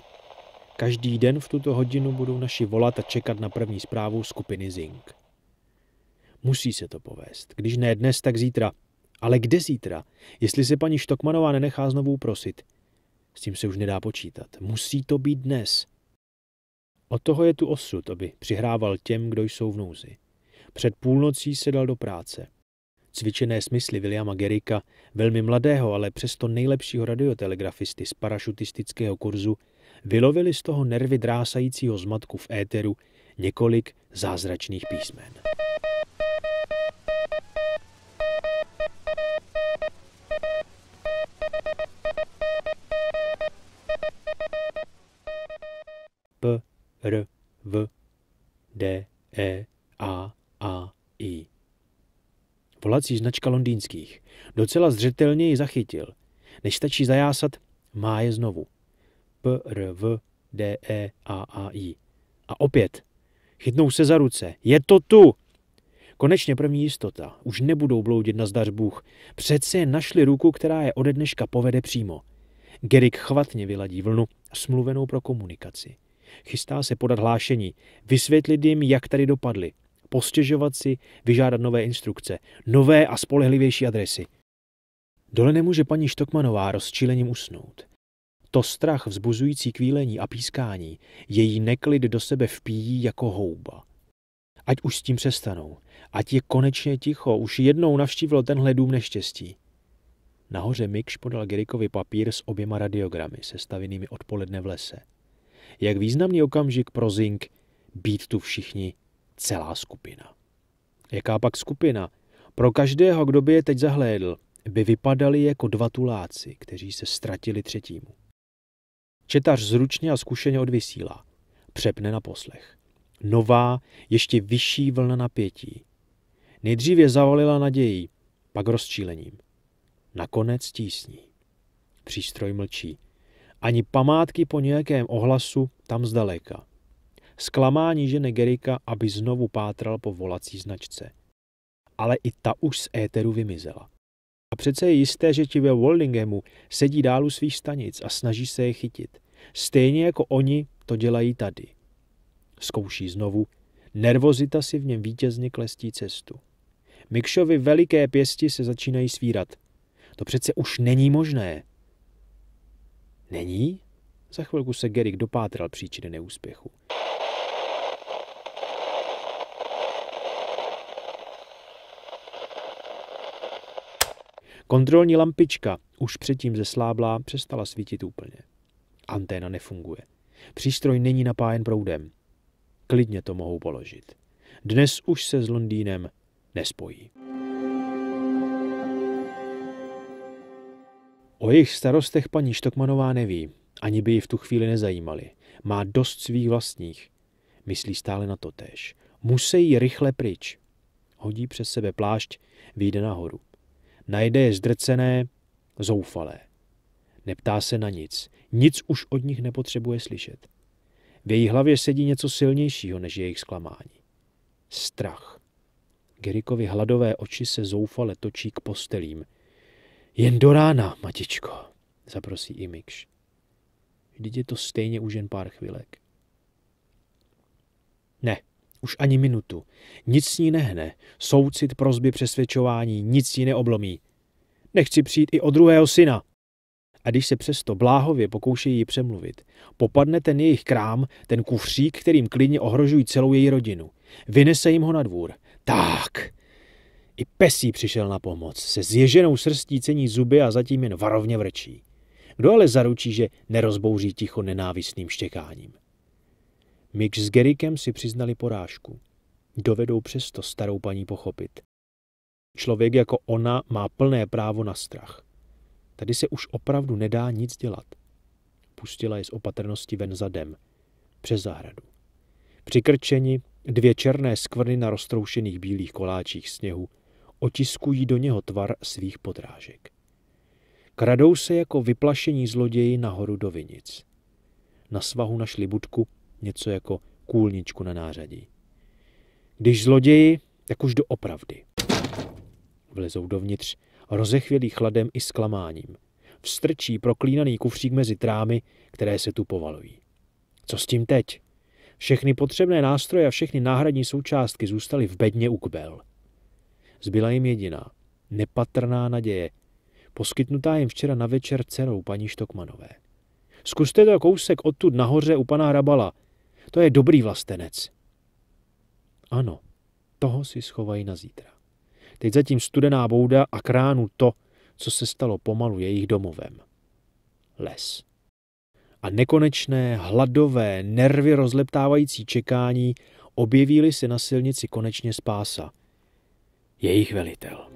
Každý den v tuto hodinu budou naši volat a čekat na první zprávu skupiny Zink. Musí se to povést. Když ne dnes, tak zítra. Ale kde zítra? Jestli se paní Štokmanová nenechá znovu prosit. S tím se už nedá počítat. Musí to být dnes. Od toho je tu osud, aby přihrával těm, kdo jsou v nouzi. Před půlnocí se dal do práce. Cvičené smysly Williama Gerika, velmi mladého, ale přesto nejlepšího radiotelegrafisty z parašutistického kurzu, vylovili z toho nervy drásajícího zmatku v éteru několik zázračných písmen. P, R, V, D, E, A, A, I. Polac ji značka londýnských. Docela zřetelně ji zachytil. Než stačí zajásat, má je znovu. P, R, V, D, E, A, A, I. A opět. Chytnou se za ruce. Je to tu! Konečně první jistota. Už nebudou bloudit na zdař Bůh. Přece jen našli ruku, která je ode dneška povede přímo. Gerik chvatně vyladí vlnu, smluvenou pro komunikaci. Chystá se podat hlášení, vysvětlit jim, jak tady dopadli – postěžovat si, vyžádat nové instrukce, nové a spolehlivější adresy. Dole nemůže paní Štokmanová rozčílením usnout. To strach vzbuzující kvílení a pískání její neklid do sebe vpíjí jako houba. Ať už s tím přestanou, ať je konečně ticho, už jednou navštívil tenhle dům neštěstí. Nahoře Mikš podal Gerikovi papír s oběma radiogramy, sestavenými odpoledne v lese. Jak významný okamžik pro Zink být tu všichni celá skupina. Jaká pak skupina? Pro každého, kdo by je teď zahlédl, by vypadali jako dva tuláci, kteří se ztratili třetímu. Četař zručně a zkušeně odvysílá. Přepne na poslech. Nová, ještě vyšší vlna napětí. Nejdřív je zavalila nadějí, pak rozčílením. Nakonec tísní. Přístroj mlčí. Ani památky po nějakém ohlasu tam zdaleka zklamání ženy Gerika, aby znovu pátral po volací značce. Ale i ta už z éteru vymizela. A přece je jisté, že ti ve Waldinghamu sedí dál u svých stanic a snaží se je chytit. Stejně jako oni to dělají tady. Zkouší znovu. Nervozita si v něm vítězně klestí cestu. Mikšovi veliké pěsti se začínají svírat. To přece už není možné. Není? Za chvilku se Gerik dopátral příčiny neúspěchu. Kontrolní lampička, už předtím zesláblá, přestala svítit úplně. Anténa nefunguje. Přístroj není napájen proudem. Klidně to mohou položit. Dnes už se s Londýnem nespojí. O jejich starostech paní Štokmanová neví ani by ji v tu chvíli nezajímali. Má dost svých vlastních. Myslí stále na to též. Musí rychle pryč. Hodí přes sebe plášť, vyjde nahoru. Najde je zdrcené, zoufalé. Neptá se na nic. Nic už od nich nepotřebuje slyšet. V její hlavě sedí něco silnějšího než jejich zklamání. Strach. Gerikovi hladové oči se zoufale točí k postelím. Jen do rána, matičko, zaprosí i Mikš. Vždyť je to stejně už jen pár chvilek. Ne, už ani minutu. Nic s ní nehne. Soucit, prozby, přesvědčování, nic ji neoblomí. Nechci přijít i o druhého syna. A když se přesto bláhově pokoušejí ji přemluvit, popadne ten jejich krám, ten kufřík, kterým klidně ohrožují celou její rodinu. Vynese jim ho na dvůr. Tak! I pesí přišel na pomoc, se zježenou srstí cení zuby a zatím jen varovně vrčí. Kdo ale zaručí, že nerozbouří ticho nenávistným štěkáním? Mix s Gerikem si přiznali porážku. Dovedou přesto starou paní pochopit. Člověk jako ona má plné právo na strach. Tady se už opravdu nedá nic dělat. Pustila je z opatrnosti ven zadem, přes zahradu. Při dvě černé skvrny na roztroušených bílých koláčích sněhu otiskují do něho tvar svých podrážek. Kradou se jako vyplašení zloději nahoru do vinic. Na svahu našli budku, něco jako kůlničku na nářadí. Když zloději, tak už do opravdy. Vlezou dovnitř, rozechvělí chladem i zklamáním. Vstrčí proklínaný kufřík mezi trámy, které se tu povalují. Co s tím teď? Všechny potřebné nástroje a všechny náhradní součástky zůstaly v bedně u kbel. Zbyla jim jediná, nepatrná naděje, poskytnutá jim včera na večer dcerou paní Štokmanové. Zkuste to kousek odtud nahoře u pana Rabala. To je dobrý vlastenec. Ano, toho si schovají na zítra. Teď zatím studená bouda a kránu to, co se stalo pomalu jejich domovem. Les. A nekonečné, hladové, nervy rozleptávající čekání objevíly se na silnici konečně spása. Jejich velitel.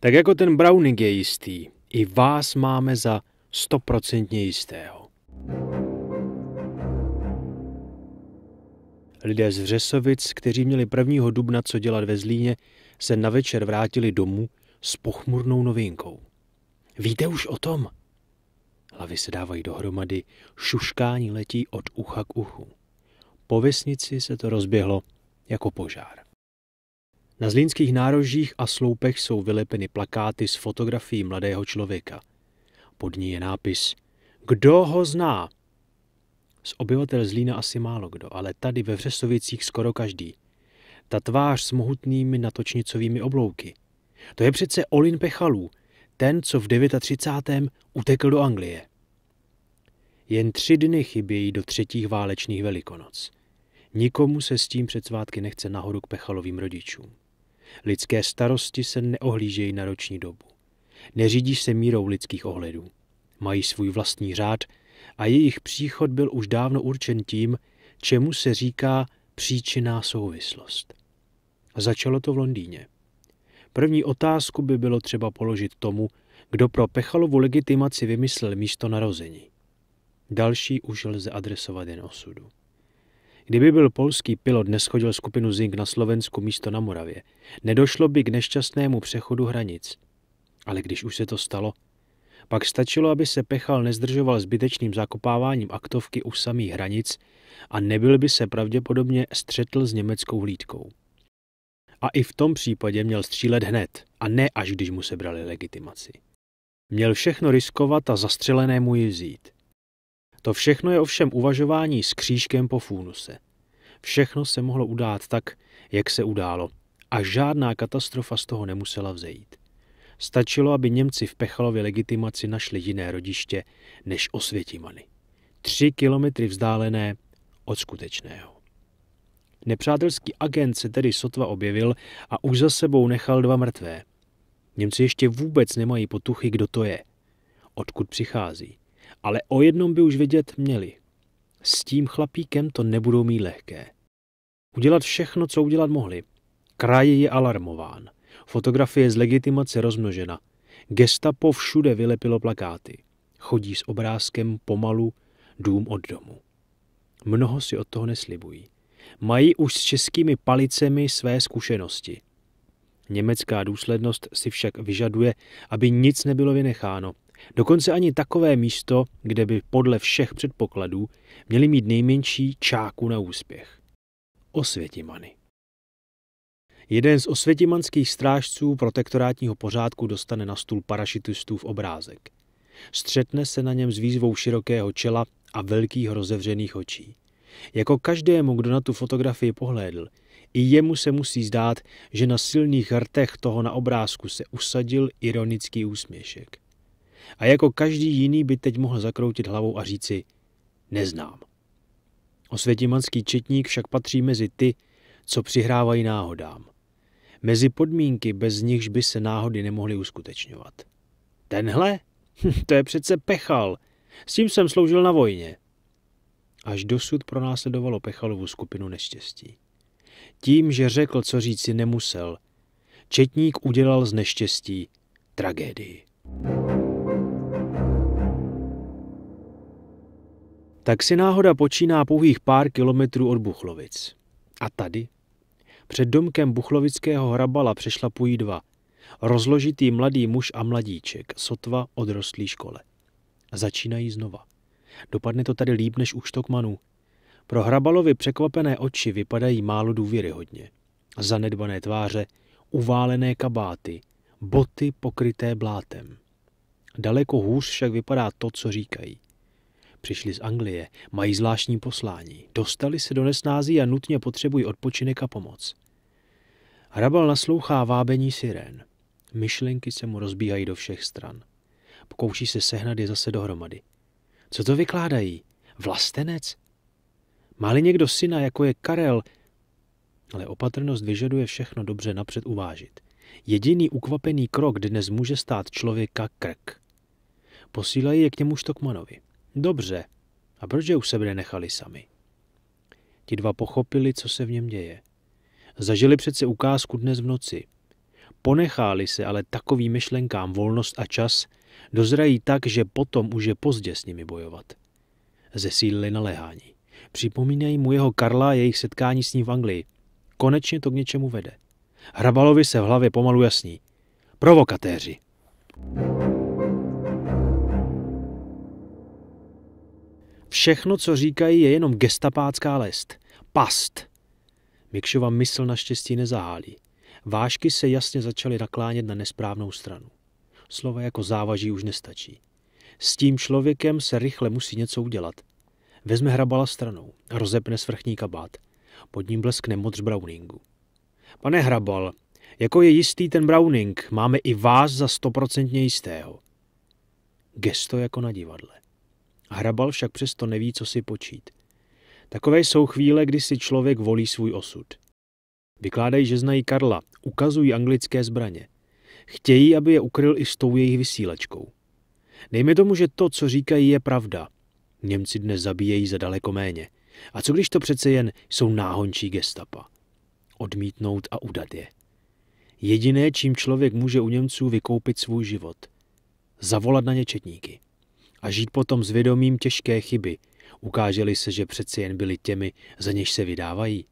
tak jako ten Browning je jistý, i vás máme za stoprocentně jistého. Lidé z Vřesovic, kteří měli 1. dubna co dělat ve Zlíně, se na večer vrátili domů s pochmurnou novinkou. Víte už o tom? Hlavy se dávají dohromady, šuškání letí od ucha k uchu. Po vesnici se to rozběhlo jako požár. Na zlínských nárožích a sloupech jsou vylepeny plakáty s fotografií mladého člověka. Pod ní je nápis Kdo ho zná? Z obyvatel Zlína asi málo kdo, ale tady ve Vřesovicích skoro každý. Ta tvář s mohutnými natočnicovými oblouky. To je přece Olin Pechalů, ten, co v 39. utekl do Anglie. Jen tři dny chybějí do třetích válečných velikonoc. Nikomu se s tím před svátky nechce nahoru k Pechalovým rodičům. Lidské starosti se neohlížejí na roční dobu. Neřídí se mírou lidských ohledů. Mají svůj vlastní řád a jejich příchod byl už dávno určen tím, čemu se říká příčinná souvislost. Začalo to v Londýně. První otázku by bylo třeba položit tomu, kdo pro Pechalovu legitimaci vymyslel místo narození. Další už lze adresovat jen osudu. Kdyby byl polský pilot neschodil skupinu Zink na Slovensku místo na Moravě, nedošlo by k nešťastnému přechodu hranic. Ale když už se to stalo, pak stačilo, aby se Pechal nezdržoval zbytečným zakopáváním aktovky u samých hranic a nebyl by se pravděpodobně střetl s německou hlídkou. A i v tom případě měl střílet hned a ne až když mu sebrali legitimaci. Měl všechno riskovat a zastřelenému ji vzít. To všechno je ovšem uvažování s křížkem po fúnuse. Všechno se mohlo udát tak, jak se událo, a žádná katastrofa z toho nemusela vzejít. Stačilo, aby Němci v Pechalově legitimaci našli jiné rodiště než Osvětimany. Tři kilometry vzdálené od skutečného. Nepřátelský agent se tedy sotva objevil a už za sebou nechal dva mrtvé. Němci ještě vůbec nemají potuchy, kdo to je, odkud přichází ale o jednom by už vědět měli. S tím chlapíkem to nebudou mít lehké. Udělat všechno, co udělat mohli. Kraj je alarmován. Fotografie z legitimace rozmnožena. Gestapo všude vylepilo plakáty. Chodí s obrázkem pomalu, dům od domu. Mnoho si od toho neslibují. Mají už s českými palicemi své zkušenosti. Německá důslednost si však vyžaduje, aby nic nebylo vynecháno, Dokonce ani takové místo, kde by podle všech předpokladů měli mít nejmenší čáku na úspěch. Osvětimany. Jeden z osvětimanských strážců protektorátního pořádku dostane na stůl parašitistů v obrázek. Střetne se na něm s výzvou širokého čela a velkých rozevřených očí. Jako každému, kdo na tu fotografii pohlédl, i jemu se musí zdát, že na silných rtech toho na obrázku se usadil ironický úsměšek a jako každý jiný by teď mohl zakroutit hlavou a říci neznám. Osvětimanský četník však patří mezi ty, co přihrávají náhodám. Mezi podmínky, bez nichž by se náhody nemohly uskutečňovat. Tenhle? [laughs] to je přece pechal. S tím jsem sloužil na vojně. Až dosud pronásledovalo Pechalovu skupinu neštěstí. Tím, že řekl, co říci nemusel, četník udělal z neštěstí tragédii. tak si náhoda počíná pouhých pár kilometrů od Buchlovic. A tady? Před domkem Buchlovického hrabala přešlapují dva. Rozložitý mladý muž a mladíček, sotva odrostlý škole. Začínají znova. Dopadne to tady líp než u Štokmanů. Pro Hrabalovi překvapené oči vypadají málo důvěryhodně. Zanedbané tváře, uválené kabáty, boty pokryté blátem. Daleko hůř však vypadá to, co říkají přišli z Anglie, mají zvláštní poslání, dostali se do nesnází a nutně potřebují odpočinek a pomoc. Hrabal naslouchá vábení sirén. Myšlenky se mu rozbíhají do všech stran. Pokouší se sehnat je zase dohromady. Co to vykládají? Vlastenec? Máli někdo syna, jako je Karel, ale opatrnost vyžaduje všechno dobře napřed uvážit. Jediný ukvapený krok dnes může stát člověka krk. Posílají je k němu Štokmanovi. Dobře, a proč je u sebe nenechali sami? Ti dva pochopili, co se v něm děje. Zažili přece ukázku dnes v noci. Ponecháli se ale takovým myšlenkám volnost a čas, dozrají tak, že potom už je pozdě s nimi bojovat. Zesílili lehání. Připomínají mu jeho Karla a jejich setkání s ním v Anglii. Konečně to k něčemu vede. Hrabalovi se v hlavě pomalu jasní. Provokatéři. thank you Všechno, co říkají, je jenom gestapácká lest. Past! Mikšova mysl naštěstí nezahálí. Vážky se jasně začaly naklánět na nesprávnou stranu. Slova jako závaží už nestačí. S tím člověkem se rychle musí něco udělat. Vezme hrabala stranou a rozepne svrchní kabát. Pod ním bleskne modř Browningu. Pane hrabal, jako je jistý ten Browning, máme i vás za stoprocentně jistého. Gesto jako na divadle. Hrabal však přesto neví, co si počít. Takové jsou chvíle, kdy si člověk volí svůj osud. Vykládají, že znají Karla, ukazují anglické zbraně. Chtějí, aby je ukryl i s tou jejich vysílečkou. Dejme tomu, že to, co říkají, je pravda. Němci dnes zabíjejí za daleko méně. A co když to přece jen jsou náhončí gestapa? Odmítnout a udat je. Jediné, čím člověk může u Němců vykoupit svůj život. Zavolat na ně četníky a žít potom s vědomím těžké chyby, ukáželi se, že přeci jen byli těmi, za něž se vydávají.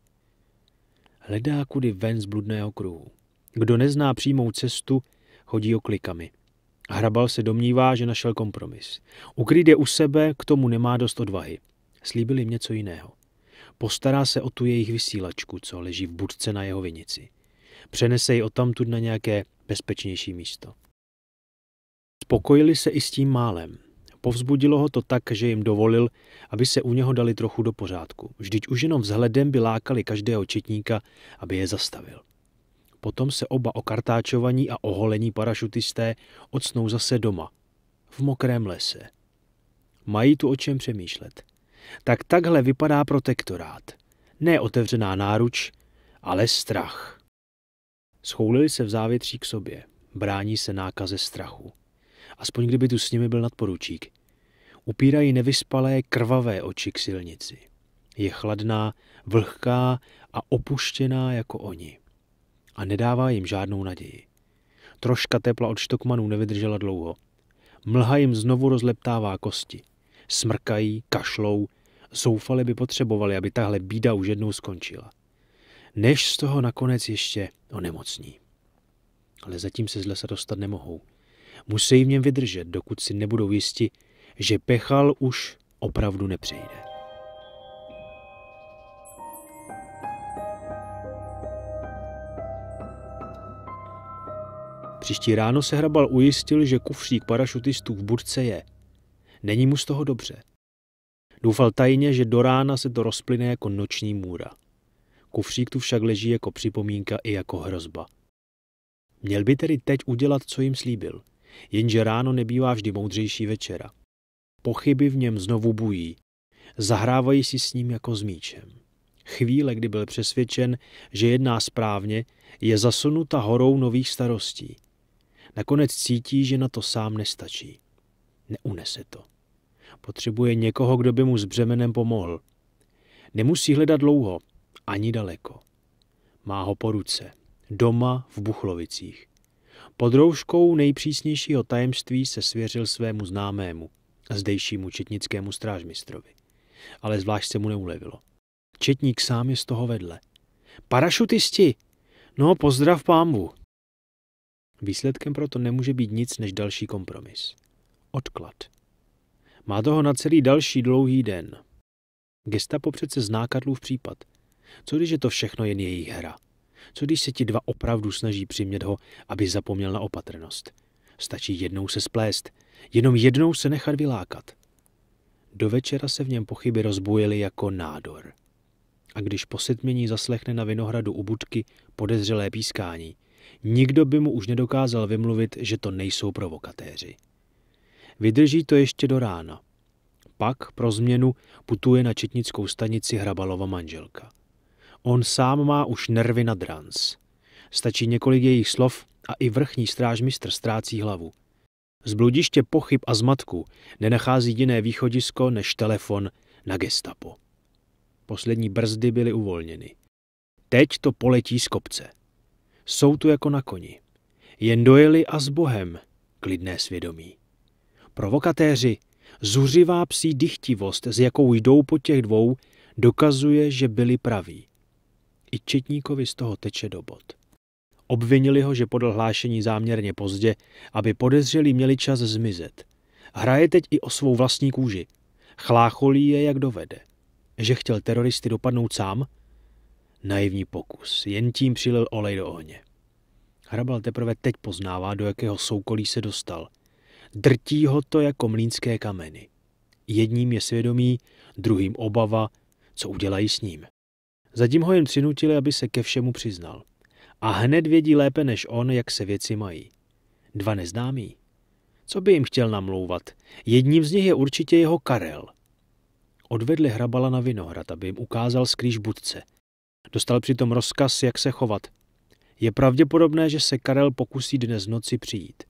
Hledá kudy ven z bludného kruhu. Kdo nezná přímou cestu, chodí oklikami. Hrabal se domnívá, že našel kompromis. Ukryt je u sebe, k tomu nemá dost odvahy. Slíbili jim něco jiného. Postará se o tu jejich vysílačku, co leží v budce na jeho vinici. Přenese ji odtamtud na nějaké bezpečnější místo. Spokojili se i s tím málem. Povzbudilo ho to tak, že jim dovolil, aby se u něho dali trochu do pořádku. Vždyť už jenom vzhledem by lákali každého četníka, aby je zastavil. Potom se oba okartáčovaní a oholení parašutisté odsnou zase doma, v mokrém lese. Mají tu o čem přemýšlet. Tak takhle vypadá protektorát. Ne otevřená náruč, ale strach. Schoulili se v závětří k sobě. Brání se nákaze strachu aspoň kdyby tu s nimi byl nadporučík. Upírají nevyspalé krvavé oči k silnici. Je chladná, vlhká a opuštěná jako oni. A nedává jim žádnou naději. Troška tepla od štokmanů nevydržela dlouho. Mlha jim znovu rozleptává kosti. Smrkají, kašlou, zoufali by potřebovali, aby tahle bída už jednou skončila. Než z toho nakonec ještě onemocní. Ale zatím se z lesa dostat nemohou – Musí v něm vydržet, dokud si nebudou jisti, že Pechal už opravdu nepřejde. Příští ráno se Hrabal ujistil, že kufřík parašutistů v burce je. Není mu z toho dobře. Doufal tajně, že do rána se to rozplyne jako noční můra. Kufřík tu však leží jako připomínka i jako hrozba. Měl by tedy teď udělat, co jim slíbil – jenže ráno nebývá vždy moudřejší večera. Pochyby v něm znovu bují. Zahrávají si s ním jako s míčem. Chvíle, kdy byl přesvědčen, že jedná správně, je zasunuta horou nových starostí. Nakonec cítí, že na to sám nestačí. Neunese to. Potřebuje někoho, kdo by mu s břemenem pomohl. Nemusí hledat dlouho, ani daleko. Má ho po ruce. Doma v Buchlovicích. Pod rouškou nejpřísnějšího tajemství se svěřil svému známému, zdejšímu četnickému strážmistrovi. Ale zvlášť se mu neulevilo. Četník sám je z toho vedle. Parašutisti! No, pozdrav pámvu. Výsledkem proto nemůže být nic než další kompromis. Odklad. Má toho na celý další dlouhý den. Gestapo přece zná Karlův případ. Co když je to všechno jen její hra? Co když se ti dva opravdu snaží přimět ho, aby zapomněl na opatrnost? Stačí jednou se splést, jenom jednou se nechat vylákat. Do večera se v něm pochyby rozbujely jako nádor. A když po setmění zaslechne na vinohradu u budky podezřelé pískání, nikdo by mu už nedokázal vymluvit, že to nejsou provokatéři. Vydrží to ještě do rána. Pak, pro změnu, putuje na četnickou stanici Hrabalova manželka. On sám má už nervy na drans. Stačí několik jejich slov a i vrchní strážmistr ztrácí hlavu. Z bludiště pochyb a zmatku nenachází jiné východisko než telefon na gestapo. Poslední brzdy byly uvolněny. Teď to poletí z kopce. Jsou tu jako na koni. Jen dojeli a s bohem klidné svědomí. Provokatéři, zuřivá psí dychtivost, s jakou jdou po těch dvou, dokazuje, že byli praví i Četníkovi z toho teče do bod. Obvinili ho, že podal hlášení záměrně pozdě, aby podezřelí měli čas zmizet. Hraje teď i o svou vlastní kůži. Chlácholí je, jak dovede. Že chtěl teroristy dopadnout sám? Naivní pokus, jen tím přilil olej do ohně. Hrabal teprve teď poznává, do jakého soukolí se dostal. Drtí ho to jako mlínské kameny. Jedním je svědomí, druhým obava, co udělají s ním. Zatím ho jen přinutili, aby se ke všemu přiznal. A hned vědí lépe než on, jak se věci mají. Dva neznámí. Co by jim chtěl namlouvat? Jedním z nich je určitě jeho Karel. Odvedli hrabala na vinohrad, aby jim ukázal skrýž budce. Dostal přitom rozkaz, jak se chovat. Je pravděpodobné, že se Karel pokusí dnes noci přijít.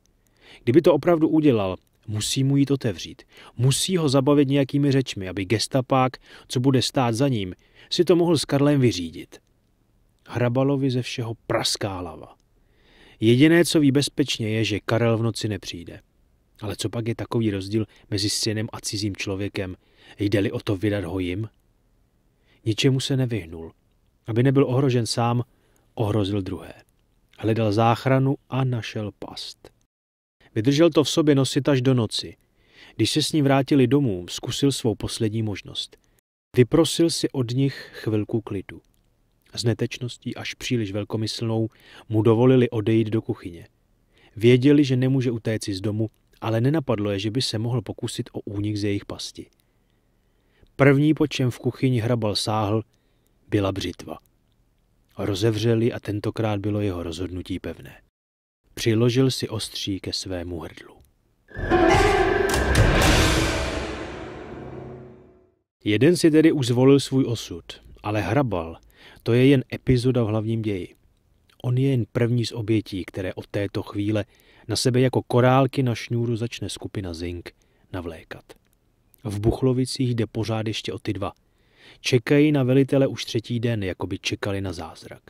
Kdyby to opravdu udělal, Musí mu jít otevřít. Musí ho zabavit nějakými řečmi, aby gestapák, co bude stát za ním, si to mohl s Karlem vyřídit. Hrabalovi ze všeho praská lava. Jediné, co ví bezpečně, je, že Karel v noci nepřijde. Ale co pak je takový rozdíl mezi synem a cizím člověkem? Jde-li o to vydat ho jim? Ničemu se nevyhnul. Aby nebyl ohrožen sám, ohrozil druhé. Hledal záchranu a našel past. Vydržel to v sobě nosit až do noci. Když se s ní vrátili domů, zkusil svou poslední možnost. Vyprosil si od nich chvilku klidu. S netečností až příliš velkomyslnou mu dovolili odejít do kuchyně. Věděli, že nemůže utéct z domu, ale nenapadlo je, že by se mohl pokusit o únik z jejich pasti. První, po čem v kuchyni hrabal sáhl, byla břitva. Rozevřeli a tentokrát bylo jeho rozhodnutí pevné. Přiložil si ostří ke svému hrdlu. Jeden si tedy už zvolil svůj osud, ale hrabal, to je jen epizoda v hlavním ději. On je jen první z obětí, které od této chvíle na sebe jako korálky na šňůru začne skupina Zink navlékat. V Buchlovicích jde pořád ještě o ty dva. Čekají na velitele už třetí den, jako by čekali na zázrak.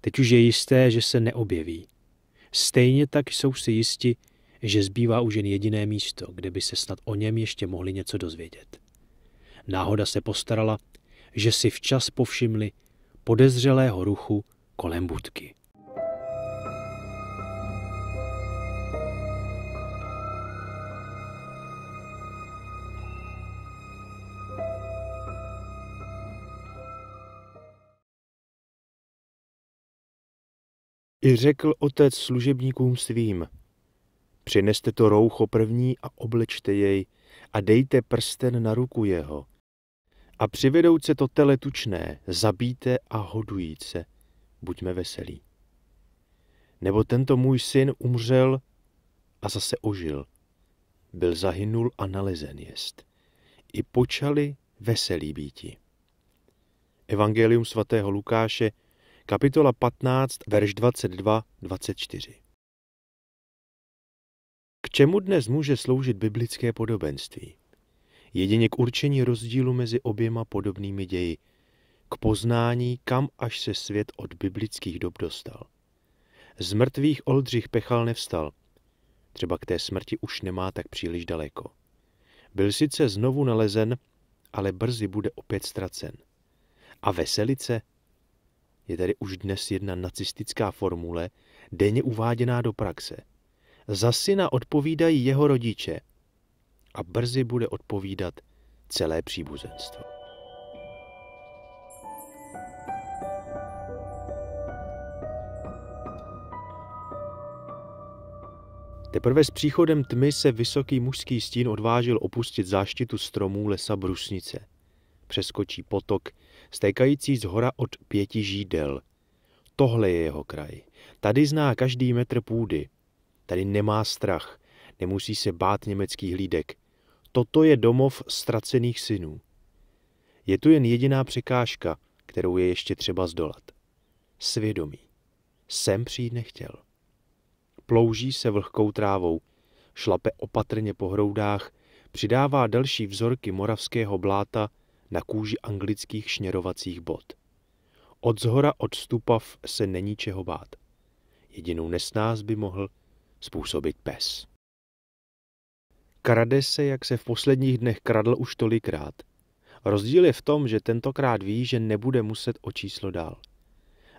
Teď už je jisté, že se neobjeví. Stejně tak jsou si jisti, že zbývá už jen jediné místo, kde by se snad o něm ještě mohli něco dozvědět. Náhoda se postarala, že si včas povšimli podezřelého ruchu kolem budky. I řekl otec služebníkům svým, přineste to roucho první a oblečte jej a dejte prsten na ruku jeho. A se to teletučné zabíte a hodujíce, buďme veselí. Nebo tento můj syn umřel a zase ožil. Byl zahynul a nalezen jest. I počali veselí býti. Evangelium svatého Lukáše, kapitola 15, verš 22-24. K čemu dnes může sloužit biblické podobenství? Jedině k určení rozdílu mezi oběma podobnými ději, k poznání, kam až se svět od biblických dob dostal. Z mrtvých Oldřich Pechal nevstal, třeba k té smrti už nemá tak příliš daleko. Byl sice znovu nalezen, ale brzy bude opět ztracen. A veselice je tady už dnes jedna nacistická formule, denně uváděná do praxe. Za syna odpovídají jeho rodiče a brzy bude odpovídat celé příbuzenstvo. Teprve s příchodem tmy se vysoký mužský stín odvážil opustit záštitu stromů lesa Brusnice. Přeskočí potok, stékající z hora od pěti žídel. Tohle je jeho kraj. Tady zná každý metr půdy. Tady nemá strach. Nemusí se bát německých hlídek. Toto je domov ztracených synů. Je tu jen jediná překážka, kterou je ještě třeba zdolat. Svědomí. Sem přijít nechtěl. Plouží se vlhkou trávou, šlape opatrně po hroudách, přidává další vzorky moravského bláta – na kůži anglických šněrovacích bot. Od zhora odstupav se není čeho bát. Jedinou nesnáz by mohl způsobit pes. Krade se, jak se v posledních dnech kradl už tolikrát. Rozdíl je v tom, že tentokrát ví, že nebude muset o číslo dál.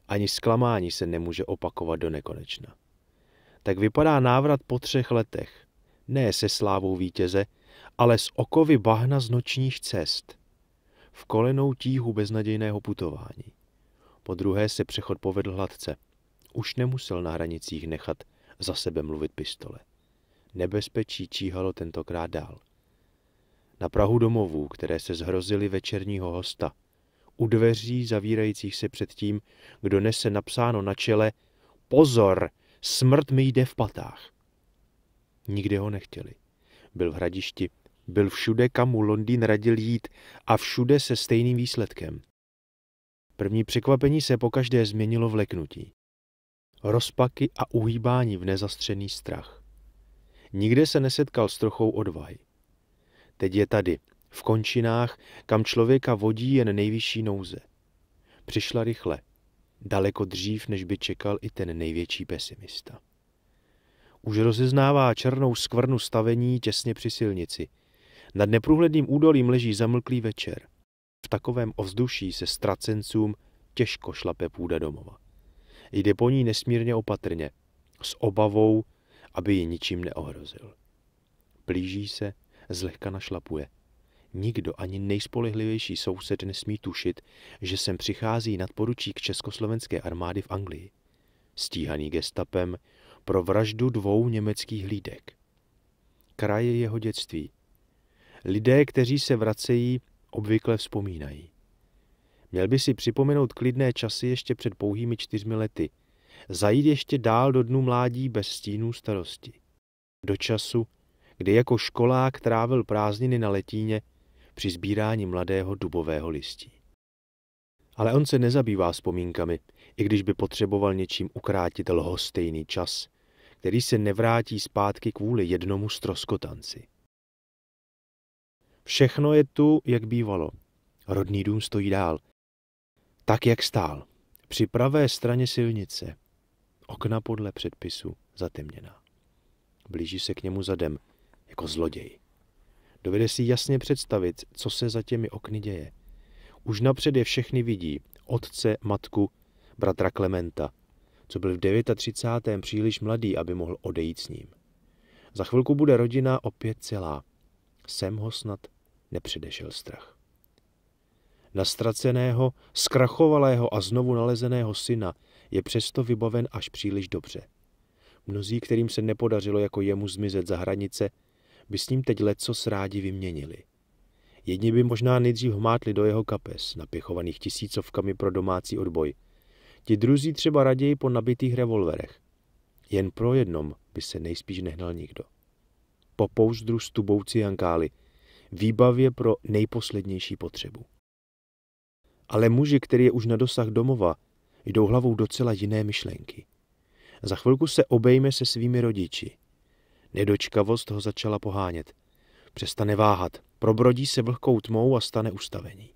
Ani zklamání se nemůže opakovat do nekonečna. Tak vypadá návrat po třech letech. Ne se slávou vítěze, ale z okovy bahna z nočních cest – v kolenou tíhu beznadějného putování. Po druhé se přechod povedl hladce. Už nemusel na hranicích nechat za sebe mluvit pistole. Nebezpečí číhalo tentokrát dál. Na Prahu domovů, které se zhrozily večerního hosta, u dveří zavírajících se před tím, kdo nese napsáno na čele Pozor, smrt mi jde v patách. Nikdy ho nechtěli. Byl v hradišti byl všude, kam mu Londýn radil jít a všude se stejným výsledkem. První překvapení se pokaždé změnilo v leknutí. Rozpaky a uhýbání v nezastřený strach. Nikde se nesetkal s trochou odvahy. Teď je tady, v končinách, kam člověka vodí jen nejvyšší nouze. Přišla rychle, daleko dřív, než by čekal i ten největší pesimista. Už rozeznává černou skvrnu stavení těsně při silnici – nad neprůhledným údolím leží zamlklý večer. V takovém ovzduší se stracencům těžko šlape půda domova. Jde po ní nesmírně opatrně, s obavou, aby ji ničím neohrozil. Blíží se, zlehka našlapuje. Nikdo, ani nejspolehlivější soused nesmí tušit, že sem přichází nadporučík československé armády v Anglii, stíhaný gestapem pro vraždu dvou německých hlídek. Kraje jeho dětství – lidé, kteří se vracejí, obvykle vzpomínají. Měl by si připomenout klidné časy ještě před pouhými čtyřmi lety, zajít ještě dál do dnu mládí bez stínů starosti. Do času, kdy jako školák trávil prázdniny na letíně při sbírání mladého dubového listí. Ale on se nezabývá vzpomínkami, i když by potřeboval něčím ukrátit lhostejný čas, který se nevrátí zpátky kvůli jednomu stroskotanci. Všechno je tu, jak bývalo. Rodný dům stojí dál. Tak, jak stál. Při pravé straně silnice. Okna podle předpisu zatemněná. Blíží se k němu zadem, jako zloděj. Dovede si jasně představit, co se za těmi okny děje. Už napřed je všechny vidí. Otce, matku, bratra Klementa, co byl v 39. příliš mladý, aby mohl odejít s ním. Za chvilku bude rodina opět celá. Sem ho snad nepředešel strach. Na ztraceného, zkrachovalého a znovu nalezeného syna je přesto vybaven až příliš dobře. Mnozí, kterým se nepodařilo jako jemu zmizet za hranice, by s ním teď leco rádi vyměnili. Jedni by možná nejdřív hmátli do jeho kapes, napěchovaných tisícovkami pro domácí odboj. Ti druzí třeba raději po nabitých revolverech. Jen pro jednom by se nejspíš nehnal nikdo. Po pouzdru stuboucí Jankály – výbavě pro nejposlednější potřebu. Ale muži, který je už na dosah domova, jdou hlavou docela jiné myšlenky. Za chvilku se obejme se svými rodiči. Nedočkavost ho začala pohánět. Přestane váhat, probrodí se vlhkou tmou a stane ustavení.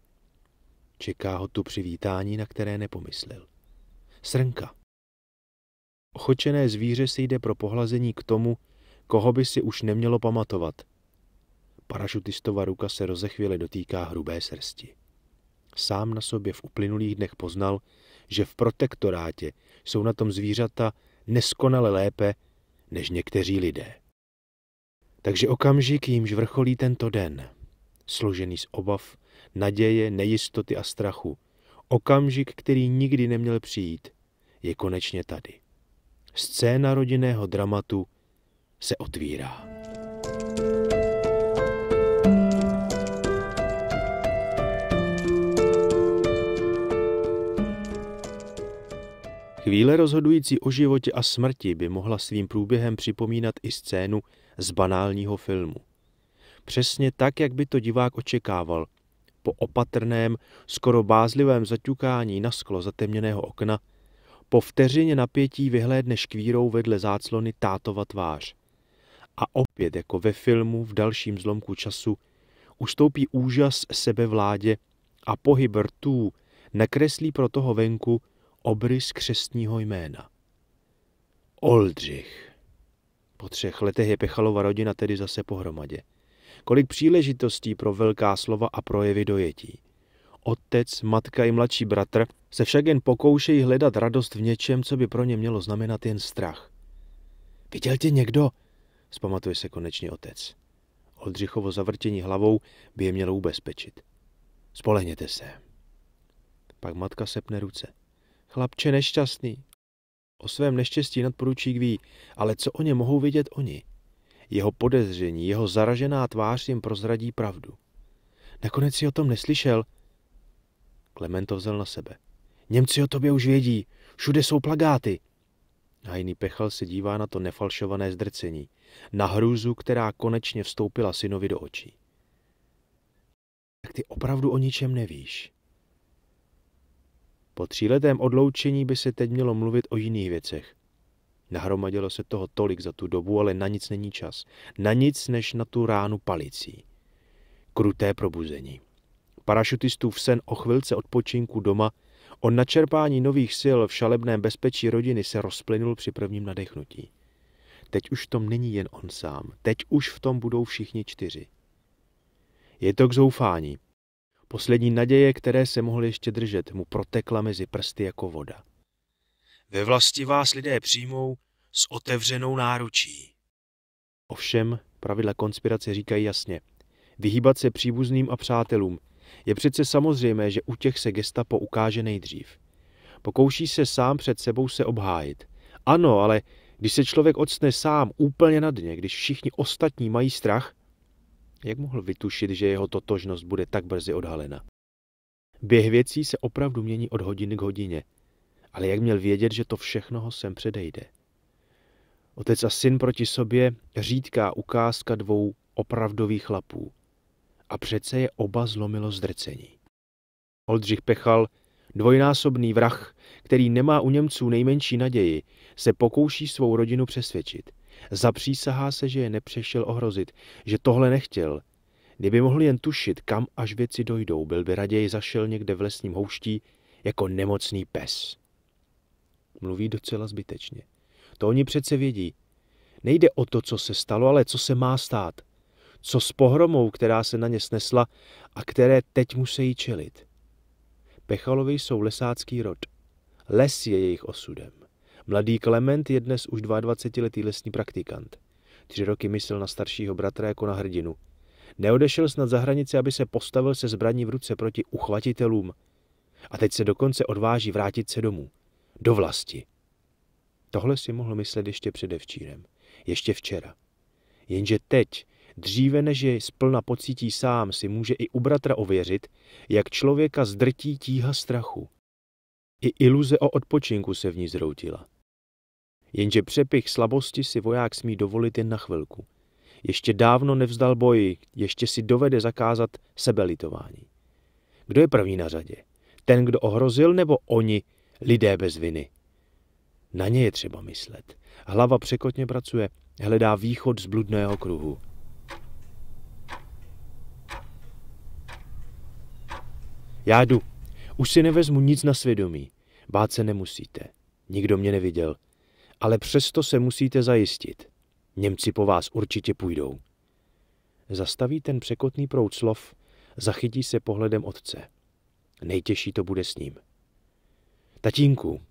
Čeká ho tu přivítání, na které nepomyslel. Srnka. Ochočené zvíře se jde pro pohlazení k tomu, koho by si už nemělo pamatovat – Parašutistova ruka se rozechvěle dotýká hrubé srsti. Sám na sobě v uplynulých dnech poznal, že v protektorátě jsou na tom zvířata neskonale lépe než někteří lidé. Takže okamžik jimž vrcholí tento den, složený z obav, naděje, nejistoty a strachu, okamžik, který nikdy neměl přijít, je konečně tady. Scéna rodinného dramatu se otvírá. Chvíle rozhodující o životě a smrti by mohla svým průběhem připomínat i scénu z banálního filmu. Přesně tak, jak by to divák očekával, po opatrném, skoro bázlivém zaťukání na sklo zatemněného okna, po vteřině napětí vyhlédne škvírou vedle záclony tátova tvář. A opět, jako ve filmu v dalším zlomku času, ustoupí úžas sebevládě a pohyb rtů nakreslí pro toho venku obrys křestního jména. Oldřich. Po třech letech je Pechalova rodina tedy zase pohromadě. Kolik příležitostí pro velká slova a projevy dojetí. Otec, matka i mladší bratr se však jen pokoušejí hledat radost v něčem, co by pro ně mělo znamenat jen strach. Viděl tě někdo? Zpamatuje se konečně otec. Oldřichovo zavrtění hlavou by je mělo ubezpečit. Spolehněte se. Pak matka sepne ruce. Chlapče nešťastný. O svém neštěstí nadporučík ví, ale co o ně mohou vidět oni? Jeho podezření, jeho zaražená tvář jim prozradí pravdu. Nakonec si o tom neslyšel. Klement to vzal na sebe. Němci o tobě už vědí, všude jsou plagáty. Hajný Pechal se dívá na to nefalšované zdrcení, na hrůzu, která konečně vstoupila synovi do očí. Tak ty opravdu o ničem nevíš. Po tříletém odloučení by se teď mělo mluvit o jiných věcech. Nahromadilo se toho tolik za tu dobu, ale na nic není čas. Na nic než na tu ránu palicí. Kruté probuzení. Parašutistů v sen o chvilce odpočinku doma, o načerpání nových sil v šalebném bezpečí rodiny se rozplynul při prvním nadechnutí. Teď už v tom není jen on sám, teď už v tom budou všichni čtyři. Je to k zoufání, Poslední naděje, které se mohl ještě držet, mu protekla mezi prsty jako voda. Ve vlasti vás lidé přijmou s otevřenou náručí. Ovšem, pravidla konspirace říkají jasně. Vyhýbat se příbuzným a přátelům. Je přece samozřejmé, že u těch se gestapo ukáže nejdřív. Pokouší se sám před sebou se obhájit. Ano, ale když se člověk odstne sám úplně na dně, když všichni ostatní mají strach, jak mohl vytušit, že jeho totožnost bude tak brzy odhalena? Běh věcí se opravdu mění od hodiny k hodině, ale jak měl vědět, že to všechno ho sem předejde? Otec a syn proti sobě řídká ukázka dvou opravdových chlapů. A přece je oba zlomilo zdrcení. Oldřich Pechal, dvojnásobný vrah, který nemá u Němců nejmenší naději, se pokouší svou rodinu přesvědčit. Zapřísahá se, že je nepřešel ohrozit, že tohle nechtěl. Kdyby mohl jen tušit, kam až věci dojdou, byl by raději zašel někde v lesním houští jako nemocný pes. Mluví docela zbytečně. To oni přece vědí. Nejde o to, co se stalo, ale co se má stát. Co s pohromou, která se na ně snesla a které teď musí čelit. Pechalovi jsou lesácký rod. Les je jejich osudem. Mladý Klement je dnes už 22-letý lesní praktikant. Tři roky myslel na staršího bratra jako na hrdinu. Neodešel snad za hranici, aby se postavil se zbraní v ruce proti uchvatitelům. A teď se dokonce odváží vrátit se domů. Do vlasti. Tohle si mohl myslet ještě předevčírem. Ještě včera. Jenže teď, dříve než je splna pocítí sám, si může i u bratra ověřit, jak člověka zdrtí tíha strachu. I iluze o odpočinku se v ní zroutila. Jenže přepich slabosti si voják smí dovolit jen na chvilku. Ještě dávno nevzdal boji, ještě si dovede zakázat sebelitování. Kdo je první na řadě? Ten, kdo ohrozil, nebo oni, lidé bez viny? Na ně je třeba myslet. Hlava překotně pracuje, hledá východ z bludného kruhu. Já jdu. Už si nevezmu nic na svědomí. Bát se nemusíte. Nikdo mě neviděl ale přesto se musíte zajistit. Němci po vás určitě půjdou. Zastaví ten překotný proud slov, zachytí se pohledem otce. Nejtěžší to bude s ním. Tatínku,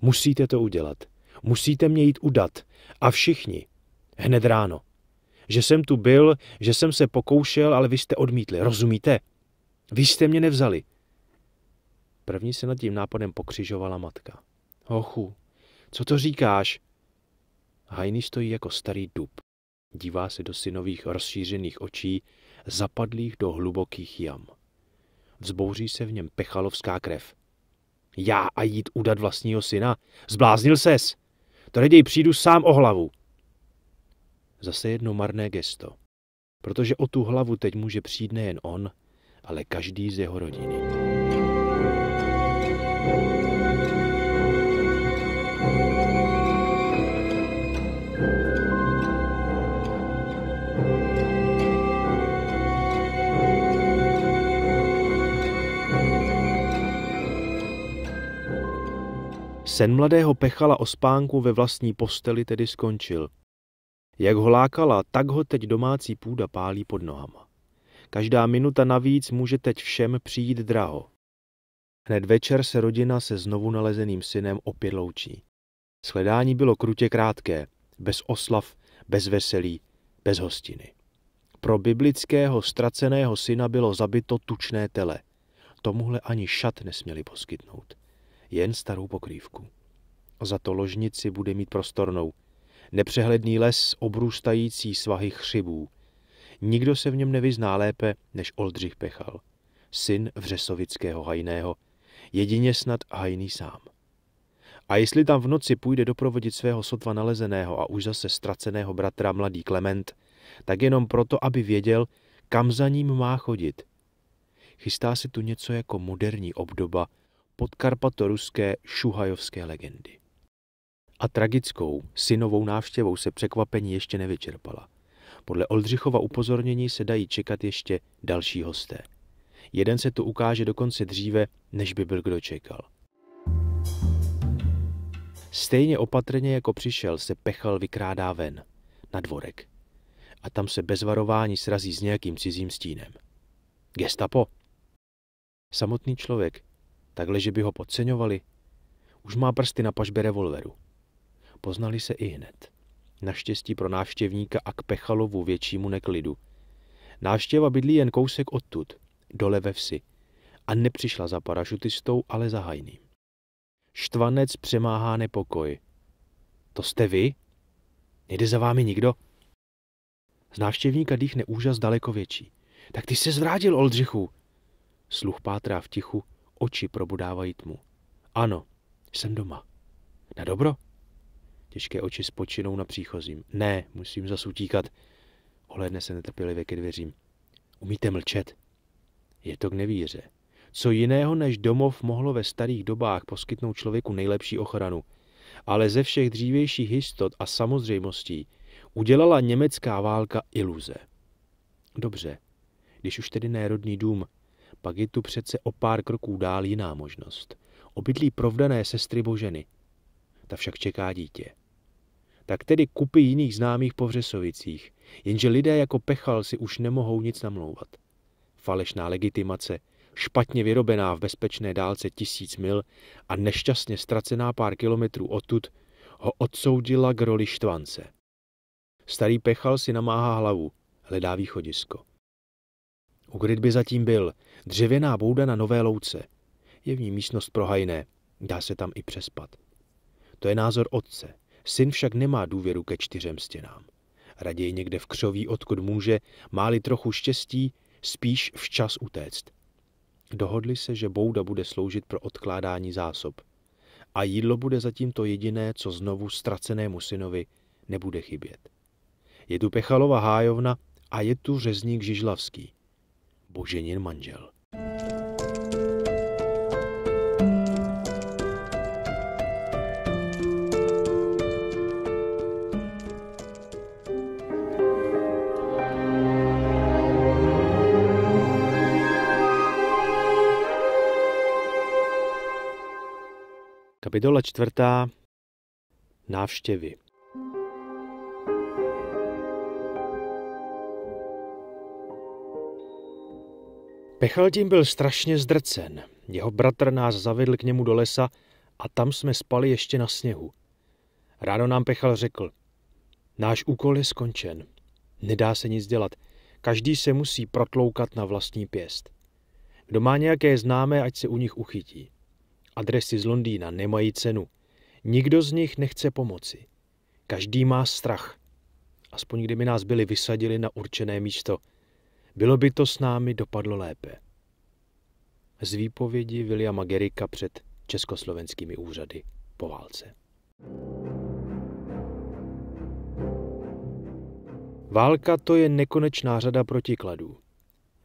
musíte to udělat. Musíte mě jít udat. A všichni. Hned ráno. Že jsem tu byl, že jsem se pokoušel, ale vy jste odmítli. Rozumíte? Vy jste mě nevzali. První se nad tím nápadem pokřižovala matka. Hochu, co to říkáš? Hajny stojí jako starý dub. Dívá se do synových rozšířených očí, zapadlých do hlubokých jam. Vzbouří se v něm pechalovská krev. Já a jít udat vlastního syna? Zbláznil ses! To raději přijdu sám o hlavu. Zase jedno marné gesto. Protože o tu hlavu teď může přijít nejen on, ale každý z jeho rodiny. thank you Sen mladého pechala o spánku ve vlastní posteli tedy skončil. Jak ho lákala, tak ho teď domácí půda pálí pod nohama. Každá minuta navíc může teď všem přijít draho. Hned večer se rodina se znovu nalezeným synem opět loučí. Sledání bylo krutě krátké, bez oslav, bez veselí, bez hostiny. Pro biblického ztraceného syna bylo zabito tučné tele. Tomuhle ani šat nesměli poskytnout jen starou pokrývku. Za to ložnici bude mít prostornou. Nepřehledný les obrůstající svahy chřibů. Nikdo se v něm nevyzná lépe než Oldřich Pechal, syn Vřesovického hajného, jedině snad hajný sám. A jestli tam v noci půjde doprovodit svého sotva nalezeného a už zase ztraceného bratra mladý Klement, tak jenom proto, aby věděl, kam za ním má chodit. Chystá se tu něco jako moderní obdoba podkarpatoruské šuhajovské legendy. A tragickou synovou návštěvou se překvapení ještě nevyčerpala. Podle Oldřichova upozornění se dají čekat ještě další hosté. Jeden se tu ukáže dokonce dříve, než by byl kdo čekal. Stejně opatrně jako přišel, se pechal vykrádá ven, na dvorek. A tam se bez varování srazí s nějakým cizím stínem. Gestapo? Samotný člověk Takhle, že by ho podceňovali. Už má prsty na pažbě revolveru. Poznali se i hned. Naštěstí pro návštěvníka a k Pechalovu většímu neklidu. Návštěva bydlí jen kousek odtud, dole ve vsi. A nepřišla za parašutistou, ale za hajným. Štvanec přemáhá nepokoj. To jste vy? Nejde za vámi nikdo? Z návštěvníka dýchne úžas daleko větší. Tak ty se zvrátil, Oldřichu! Sluch pátrá v tichu, Oči probudávají tmu. Ano, jsem doma. Na dobro? Těžké oči spočinou na příchozím. Ne, musím zas utíkat. Ohledne se netrpělivě ke dveřím. Umíte mlčet? Je to k nevíře. Co jiného než domov mohlo ve starých dobách poskytnout člověku nejlepší ochranu. Ale ze všech dřívějších histot a samozřejmostí udělala německá válka iluze. Dobře, když už tedy nerodný dům, pak je tu přece o pár kroků dál jiná možnost. Obydlí provdané sestry Boženy. Ta však čeká dítě. Tak tedy kupy jiných známých po Vřesovicích, jenže lidé jako Pechal si už nemohou nic namlouvat. Falešná legitimace, špatně vyrobená v bezpečné dálce tisíc mil a nešťastně ztracená pár kilometrů odtud, ho odsoudila k roli štvance. Starý Pechal si namáhá hlavu, hledá východisko. U by zatím byl. Dřevěná bouda na Nové Louce. Je v ní místnost pro hajné. Dá se tam i přespat. To je názor otce. Syn však nemá důvěru ke čtyřem stěnám. Raději někde v křoví, odkud může, máli trochu štěstí, spíš včas utéct. Dohodli se, že bouda bude sloužit pro odkládání zásob. A jídlo bude zatím to jediné, co znovu ztracenému synovi nebude chybět. Je tu Pechalova hájovna a je tu řezník Žižlavský. Boženin manžel. Kapitola čtvrtá. Návštěvy. Pechal tím byl strašně zdrcen. Jeho bratr nás zavedl k němu do lesa a tam jsme spali ještě na sněhu. Ráno nám Pechal řekl, náš úkol je skončen. Nedá se nic dělat. Každý se musí protloukat na vlastní pěst. Kdo má nějaké známé, ať se u nich uchytí. Adresy z Londýna nemají cenu. Nikdo z nich nechce pomoci. Každý má strach. Aspoň kdyby nás byli vysadili na určené místo – bylo by to s námi dopadlo lépe. Z výpovědi Williama Gerika před československými úřady po válce. Válka to je nekonečná řada protikladů.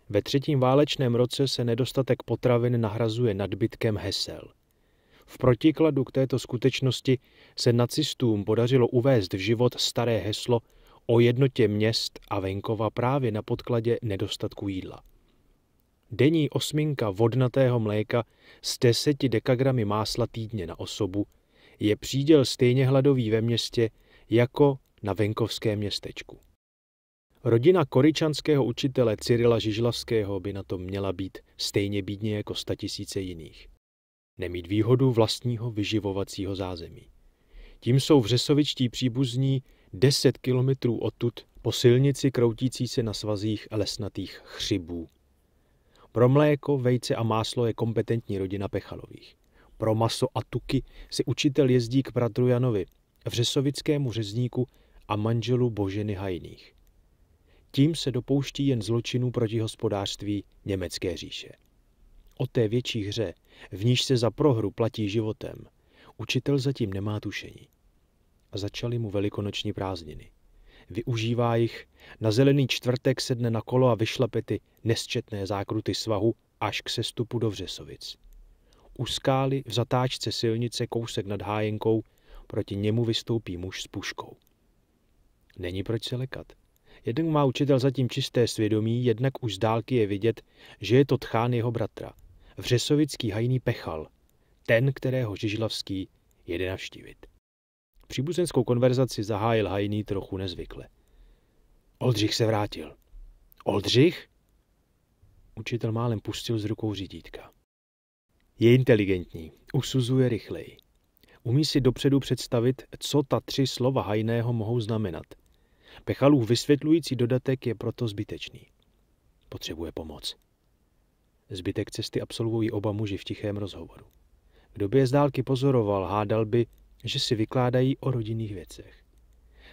Ve třetím válečném roce se nedostatek potravin nahrazuje nadbytkem hesel. V protikladu k této skutečnosti se nacistům podařilo uvést v život staré heslo o jednotě měst a venkova právě na podkladě nedostatku jídla. Denní osminka vodnatého mléka s deseti dekagramy másla týdně na osobu je příděl stejně hladový ve městě jako na venkovském městečku. Rodina koryčanského učitele Cyrila Žižlavského by na to měla být stejně bídně jako statisíce jiných. Nemít výhodu vlastního vyživovacího zázemí. Tím jsou vřesovičtí příbuzní Deset kilometrů odtud po silnici kroutící se na svazích lesnatých chřibů. Pro mléko, vejce a máslo je kompetentní rodina Pechalových. Pro maso a tuky si učitel jezdí k bratru Janovi, vřesovickému řezníku a manželu Boženy Hajných. Tím se dopouští jen zločinů proti hospodářství Německé říše. O té větší hře, v níž se za prohru platí životem, učitel zatím nemá tušení a začaly mu velikonoční prázdniny. Využívá jich, na zelený čtvrtek sedne na kolo a vyšlape ty nesčetné zákruty svahu až k sestupu do Vřesovic. U skály v zatáčce silnice kousek nad hájenkou proti němu vystoupí muž s puškou. Není proč se lekat. Jeden má učitel zatím čisté svědomí, jednak už z dálky je vidět, že je to tchán jeho bratra. Vřesovický hajný pechal, ten, kterého Žižlavský jede navštívit. Příbuzenskou konverzaci zahájil Hajný trochu nezvykle. Oldřich se vrátil. Oldřich? Učitel málem pustil z rukou řídítka. Je inteligentní, usuzuje rychleji. Umí si dopředu představit, co ta tři slova hajného mohou znamenat. Pechalův vysvětlující dodatek je proto zbytečný. Potřebuje pomoc. Zbytek cesty absolvují oba muži v tichém rozhovoru. Kdo by je z dálky pozoroval, hádal by, že si vykládají o rodinných věcech.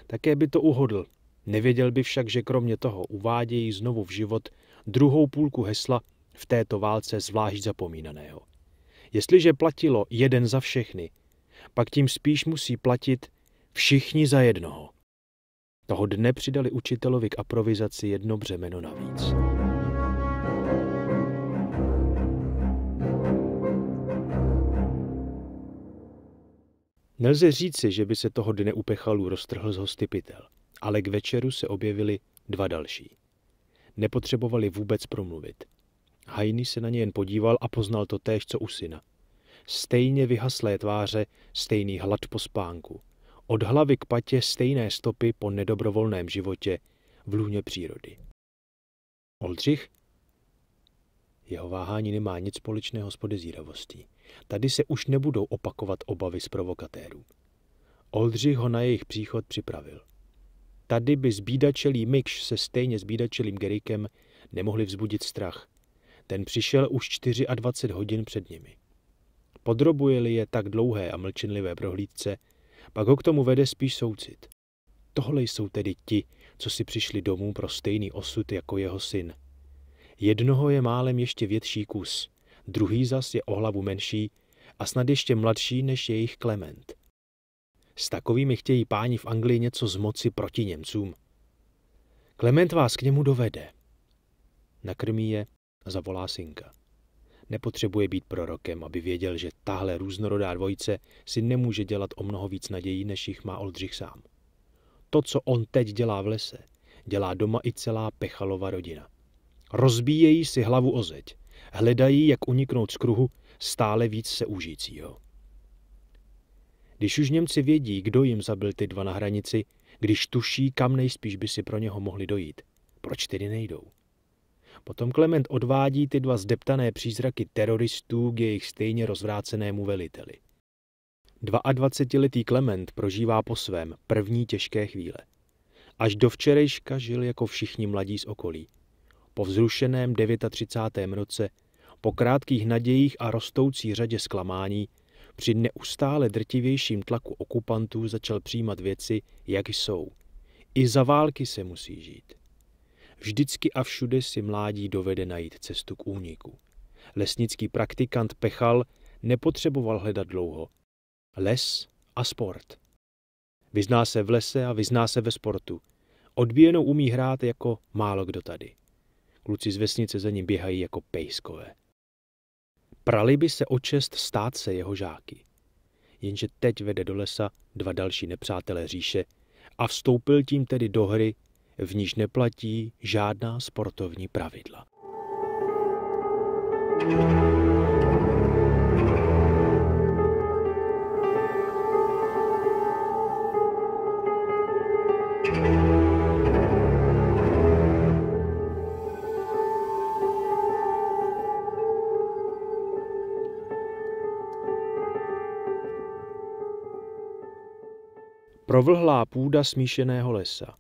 Také by to uhodl. Nevěděl by však, že kromě toho uvádějí znovu v život druhou půlku hesla v této válce zvlášť zapomínaného. Jestliže platilo jeden za všechny, pak tím spíš musí platit všichni za jednoho. Toho dne přidali učitelovi k aprovizaci jedno břemeno navíc. Nelze říci, že by se toho dne u Pechalů roztrhl z hosty ale k večeru se objevili dva další. Nepotřebovali vůbec promluvit. Hajny se na ně jen podíval a poznal to též, co u syna. Stejně vyhaslé tváře, stejný hlad po spánku. Od hlavy k patě stejné stopy po nedobrovolném životě v lůně přírody. Oldřich? Jeho váhání nemá nic společného s podezíravostí. Tady se už nebudou opakovat obavy z provokatérů. Oldřich ho na jejich příchod připravil. Tady by zbídačelý Mikš se stejně zbídačelým Gerikem nemohli vzbudit strach. Ten přišel už 24 hodin před nimi. Podrobuje-li je tak dlouhé a mlčenlivé prohlídce, pak ho k tomu vede spíš soucit. Tohle jsou tedy ti, co si přišli domů pro stejný osud jako jeho syn. Jednoho je málem ještě větší kus – druhý zas je o hlavu menší a snad ještě mladší než jejich Klement. S takovými chtějí páni v Anglii něco moci proti Němcům. Klement vás k němu dovede. Nakrmí je a zavolá synka. Nepotřebuje být prorokem, aby věděl, že tahle různorodá dvojice si nemůže dělat o mnoho víc nadějí, než jich má Oldřich sám. To, co on teď dělá v lese, dělá doma i celá Pechalova rodina. Rozbíjejí si hlavu o zeď. Hledají, jak uniknout z kruhu stále víc se užícího. Když už Němci vědí, kdo jim zabil ty dva na hranici, když tuší, kam nejspíš by si pro něho mohli dojít, proč tedy nejdou? Potom Klement odvádí ty dva zdeptané přízraky teroristů k jejich stejně rozvrácenému veliteli. 22-letý Klement prožívá po svém první těžké chvíle. Až do včerejška žil jako všichni mladí z okolí. Po vzrušeném 39. roce po krátkých nadějích a rostoucí řadě zklamání, při neustále drtivějším tlaku okupantů začal přijímat věci, jak jsou. I za války se musí žít. Vždycky a všude si mládí dovede najít cestu k úniku. Lesnický praktikant Pechal nepotřeboval hledat dlouho. Les a sport. Vyzná se v lese a vyzná se ve sportu. Odbíjenou umí hrát jako málo kdo tady. Kluci z vesnice za ním běhají jako pejskové. Prali by se o čest stát se jeho žáky. Jenže teď vede do lesa dva další nepřátelé říše a vstoupil tím tedy do hry, v níž neplatí žádná sportovní pravidla. thank you Provlhlá půda smíšeného lesa.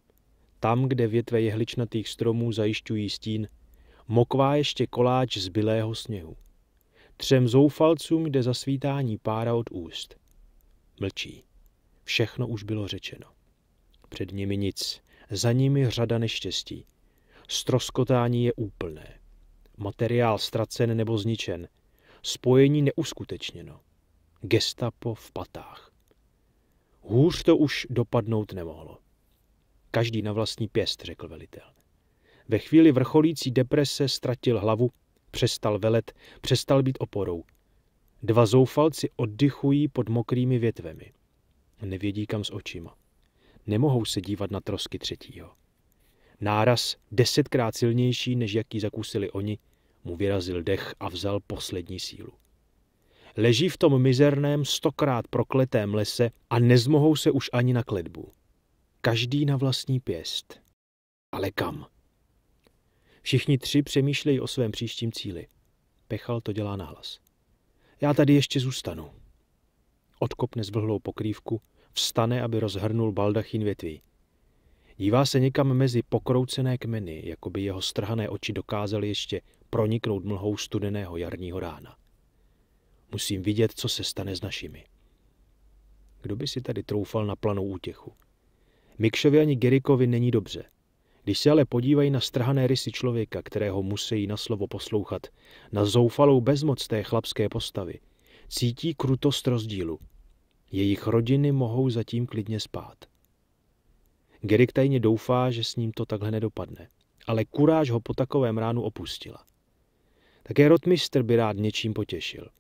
Tam, kde větve jehličnatých stromů zajišťují stín, mokvá ještě koláč zbylého sněhu. Třem zoufalcům jde zasvítání pára od úst. Mlčí. Všechno už bylo řečeno. Před nimi nic, za nimi řada neštěstí. Stroskotání je úplné. Materiál ztracen nebo zničen. Spojení neuskutečněno. Gestapo v patách. Hůř to už dopadnout nemohlo. Každý na vlastní pěst, řekl velitel. Ve chvíli vrcholící deprese ztratil hlavu, přestal velet, přestal být oporou. Dva zoufalci oddychují pod mokrými větvemi. Nevědí kam s očima. Nemohou se dívat na trosky třetího. Náraz, desetkrát silnější, než jaký zakusili oni, mu vyrazil dech a vzal poslední sílu leží v tom mizerném stokrát prokletém lese a nezmohou se už ani na kletbu. Každý na vlastní pěst. Ale kam? Všichni tři přemýšlejí o svém příštím cíli. Pechal to dělá nahlas. Já tady ještě zůstanu. Odkopne zvlhlou pokrývku, vstane, aby rozhrnul baldachín větví. Dívá se někam mezi pokroucené kmeny, jako by jeho strhané oči dokázaly ještě proniknout mlhou studeného jarního rána. Musím vidět, co se stane s našimi. Kdo by si tady troufal na planou útěchu? Mikšovi ani Gerikovi není dobře. Když se ale podívají na strhané rysy člověka, kterého musí na slovo poslouchat, na zoufalou bezmoc té chlapské postavy, cítí krutost rozdílu. Jejich rodiny mohou zatím klidně spát. Gerik tajně doufá, že s ním to takhle nedopadne, ale kuráž ho po takovém ránu opustila. Také rotmistr by rád něčím potěšil –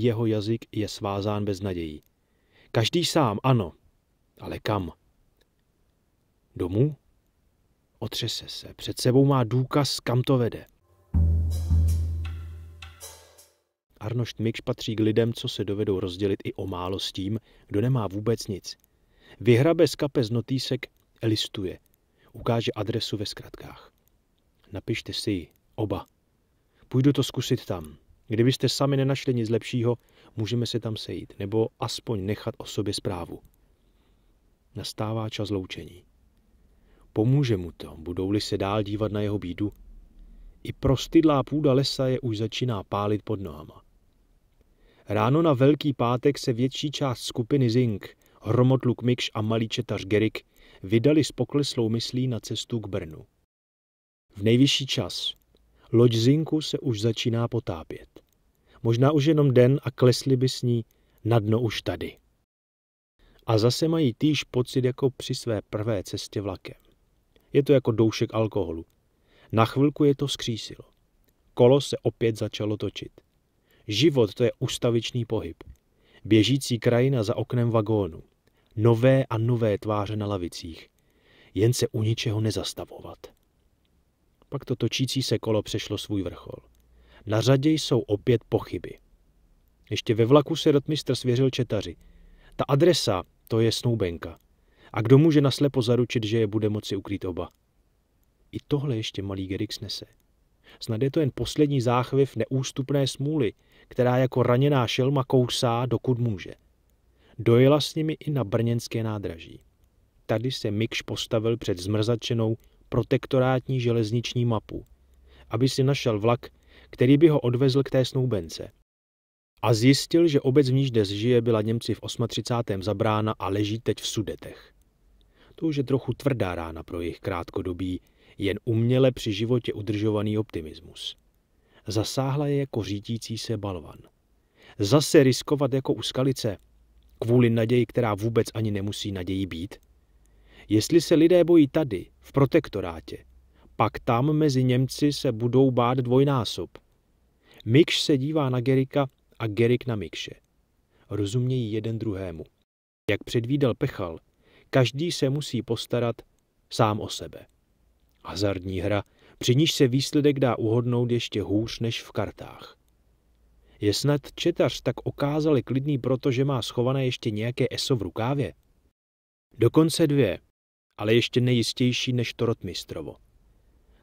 jeho jazyk je svázán bez nadějí. Každý sám, ano, ale kam? Domů? Otřese se, před sebou má důkaz, kam to vede. Arnošt Mikš patří k lidem, co se dovedou rozdělit i o málo s tím, kdo nemá vůbec nic. Vyhrabe z kapes notýsek, listuje. Ukáže adresu ve zkratkách. Napište si ji, oba. Půjdu to zkusit tam. Kdybyste sami nenašli nic lepšího, můžeme se tam sejít, nebo aspoň nechat o sobě zprávu. Nastává čas loučení. Pomůže mu to, budou-li se dál dívat na jeho bídu. I prostydlá půda lesa je už začíná pálit pod nohama. Ráno na Velký pátek se větší část skupiny Zink, Hromotluk Mikš a malý četař Gerik vydali s pokleslou myslí na cestu k Brnu. V nejvyšší čas loď Zinku se už začíná potápět. Možná už jenom den a klesli by s ní na dno už tady. A zase mají týž pocit jako při své prvé cestě vlakem. Je to jako doušek alkoholu. Na chvilku je to skřísilo. Kolo se opět začalo točit. Život to je ustavičný pohyb. Běžící krajina za oknem vagónu. Nové a nové tváře na lavicích. Jen se u ničeho nezastavovat. Pak to točící se kolo přešlo svůj vrchol. Na řadě jsou opět pochyby. Ještě ve vlaku se rotmistr svěřil četaři. Ta adresa, to je snoubenka. A kdo může naslepo zaručit, že je bude moci ukrýt oba? I tohle ještě malý Gerix nese. Snad je to jen poslední záchvěv neústupné smůly, která jako raněná šelma kousá, dokud může. Dojela s nimi i na brněnské nádraží. Tady se Mikš postavil před zmrzačenou, protektorátní železniční mapu, aby si našel vlak, který by ho odvezl k té snoubence. A zjistil, že obec, v níž dnes žije, byla Němci v 38. zabrána a leží teď v Sudetech. To už je trochu tvrdá rána pro jejich krátkodobí, jen uměle při životě udržovaný optimismus. Zasáhla je jako řídící se balvan. Zase riskovat jako u skalice, kvůli naději, která vůbec ani nemusí naději být – Jestli se lidé bojí tady, v protektorátě, pak tam mezi Němci se budou bát dvojnásob. Mikš se dívá na Gerika a Gerik na Mikše. Rozumějí jeden druhému. Jak předvídal Pechal, každý se musí postarat sám o sebe. Hazardní hra, při níž se výsledek dá uhodnout ještě hůř než v kartách. Je snad četař tak okázali klidný proto, že má schované ještě nějaké eso v rukávě? Dokonce dvě, ale ještě nejistější než to rotmistrovo.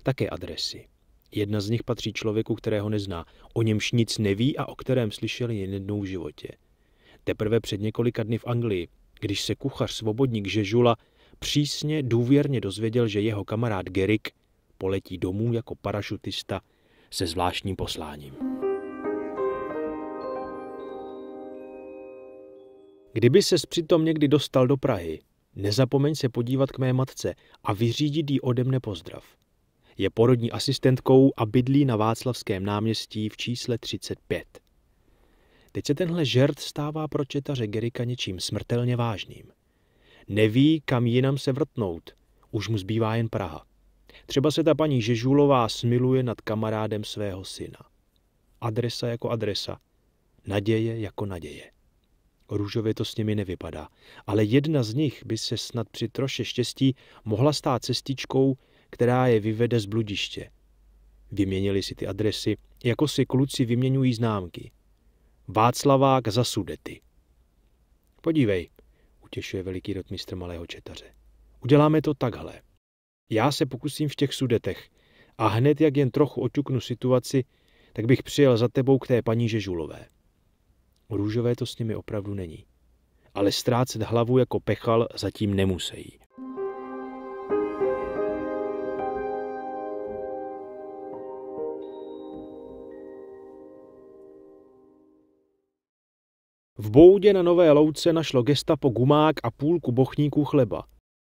Také adresy. Jedna z nich patří člověku, kterého nezná, o němž nic neví a o kterém slyšel jen jednou v životě. Teprve před několika dny v Anglii, když se kuchař svobodník Žežula přísně důvěrně dozvěděl, že jeho kamarád Gerik poletí domů jako parašutista se zvláštním posláním. Kdyby se přitom někdy dostal do Prahy, Nezapomeň se podívat k mé matce a vyřídit jí ode mne pozdrav. Je porodní asistentkou a bydlí na Václavském náměstí v čísle 35. Teď se tenhle žert stává pro četaře Gerika něčím smrtelně vážným. Neví, kam jinam se vrtnout. Už mu zbývá jen Praha. Třeba se ta paní Žežulová smiluje nad kamarádem svého syna. Adresa jako adresa. Naděje jako naděje. Růžově to s nimi nevypadá, ale jedna z nich by se snad při troše štěstí mohla stát cestičkou, která je vyvede z bludiště. Vyměnili si ty adresy, jako si kluci vyměňují známky. Václavák za Sudety. Podívej, utěšuje veliký rotmistr malého četaře. Uděláme to takhle. Já se pokusím v těch sudetech a hned, jak jen trochu oťuknu situaci, tak bych přijel za tebou k té paní Žežulové. Růžové to s nimi opravdu není. Ale ztrácet hlavu jako pechal zatím nemusí. V boudě na Nové Louce našlo gestapo gumák a půlku bochníků chleba.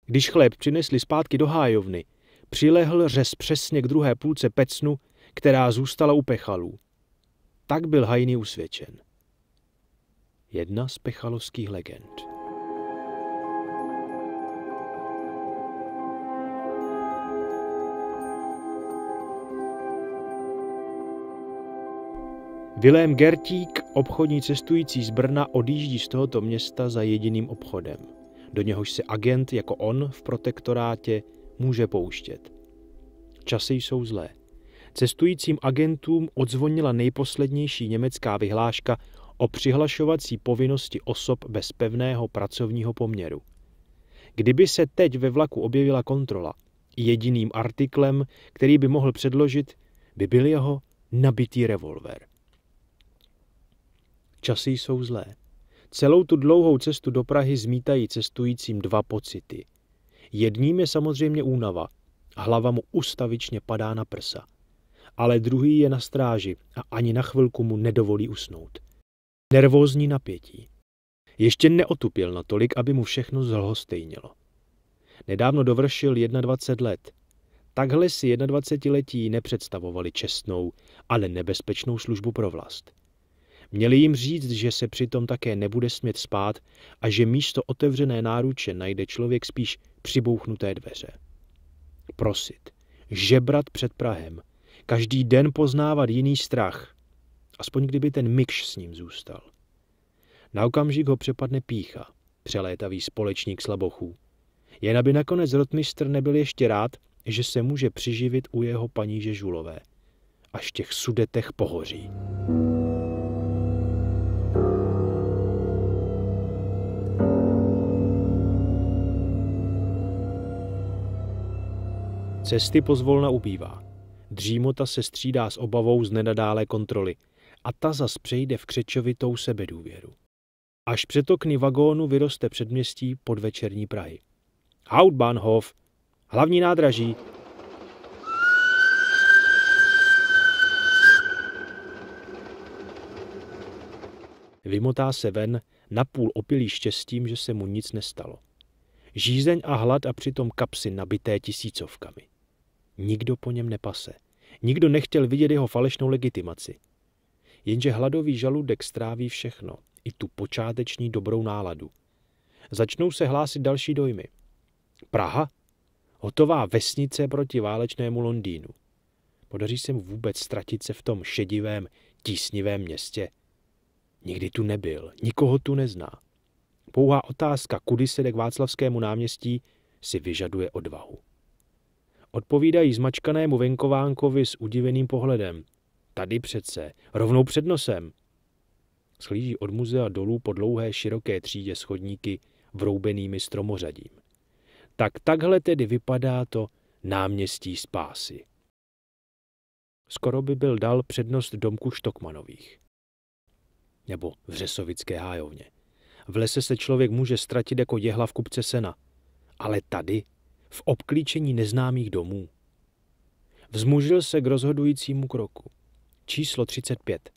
Když chléb přinesli zpátky do hájovny, přilehl řez přesně k druhé půlce pecnu, která zůstala u pechalů. Tak byl Hajný usvědčen jedna z pechalovských legend. Vilém Gertík, obchodní cestující z Brna, odjíždí z tohoto města za jediným obchodem. Do něhož se agent jako on v protektorátě může pouštět. Časy jsou zlé. Cestujícím agentům odzvonila nejposlednější německá vyhláška o přihlašovací povinnosti osob bez pevného pracovního poměru. Kdyby se teď ve vlaku objevila kontrola, jediným artiklem, který by mohl předložit, by byl jeho nabitý revolver. Časy jsou zlé. Celou tu dlouhou cestu do Prahy zmítají cestujícím dva pocity. Jedním je samozřejmě únava. Hlava mu ustavičně padá na prsa. Ale druhý je na stráži a ani na chvilku mu nedovolí usnout nervózní napětí. Ještě neotupil natolik, aby mu všechno zlhostejnilo. Nedávno dovršil 21 let. Takhle si 21-letí nepředstavovali čestnou, ale nebezpečnou službu pro vlast. Měli jim říct, že se přitom také nebude smět spát a že místo otevřené náruče najde člověk spíš přibouchnuté dveře. Prosit, žebrat před Prahem, každý den poznávat jiný strach, Aspoň kdyby ten mikš s ním zůstal. Na okamžik ho přepadne pícha, přelétavý společník slabochů. Jen aby nakonec rotmistr nebyl ještě rád, že se může přiživit u jeho paní Žežulové. Až těch sudetech pohoří. Cesty pozvolna ubývá. Dřímota se střídá s obavou z nenadále kontroly – a ta zas přejde v křečovitou sebedůvěru. Až před okny vagónu vyroste předměstí podvečerní Prahy. Hauptbahnhof, hlavní nádraží, Vymotá se ven, napůl opilý štěstím, že se mu nic nestalo. Žízeň a hlad a přitom kapsy nabité tisícovkami. Nikdo po něm nepase. Nikdo nechtěl vidět jeho falešnou legitimaci jenže hladový žaludek stráví všechno, i tu počáteční dobrou náladu. Začnou se hlásit další dojmy. Praha? Hotová vesnice proti válečnému Londýnu. Podaří se mu vůbec ztratit se v tom šedivém, tísnivém městě. Nikdy tu nebyl, nikoho tu nezná. Pouhá otázka, kudy se jde k Václavskému náměstí, si vyžaduje odvahu. Odpovídají zmačkanému venkovánkovi s udiveným pohledem. Tady přece, rovnou před nosem. Schlíží od muzea dolů po dlouhé široké třídě schodníky vroubenými stromořadím. Tak takhle tedy vypadá to náměstí spásy. Skoro by byl dal přednost domku Štokmanových. Nebo Vřesovické hájovně. V lese se člověk může ztratit jako jehla v kupce sena. Ale tady, v obklíčení neznámých domů. Vzmužil se k rozhodujícímu kroku číslo 35.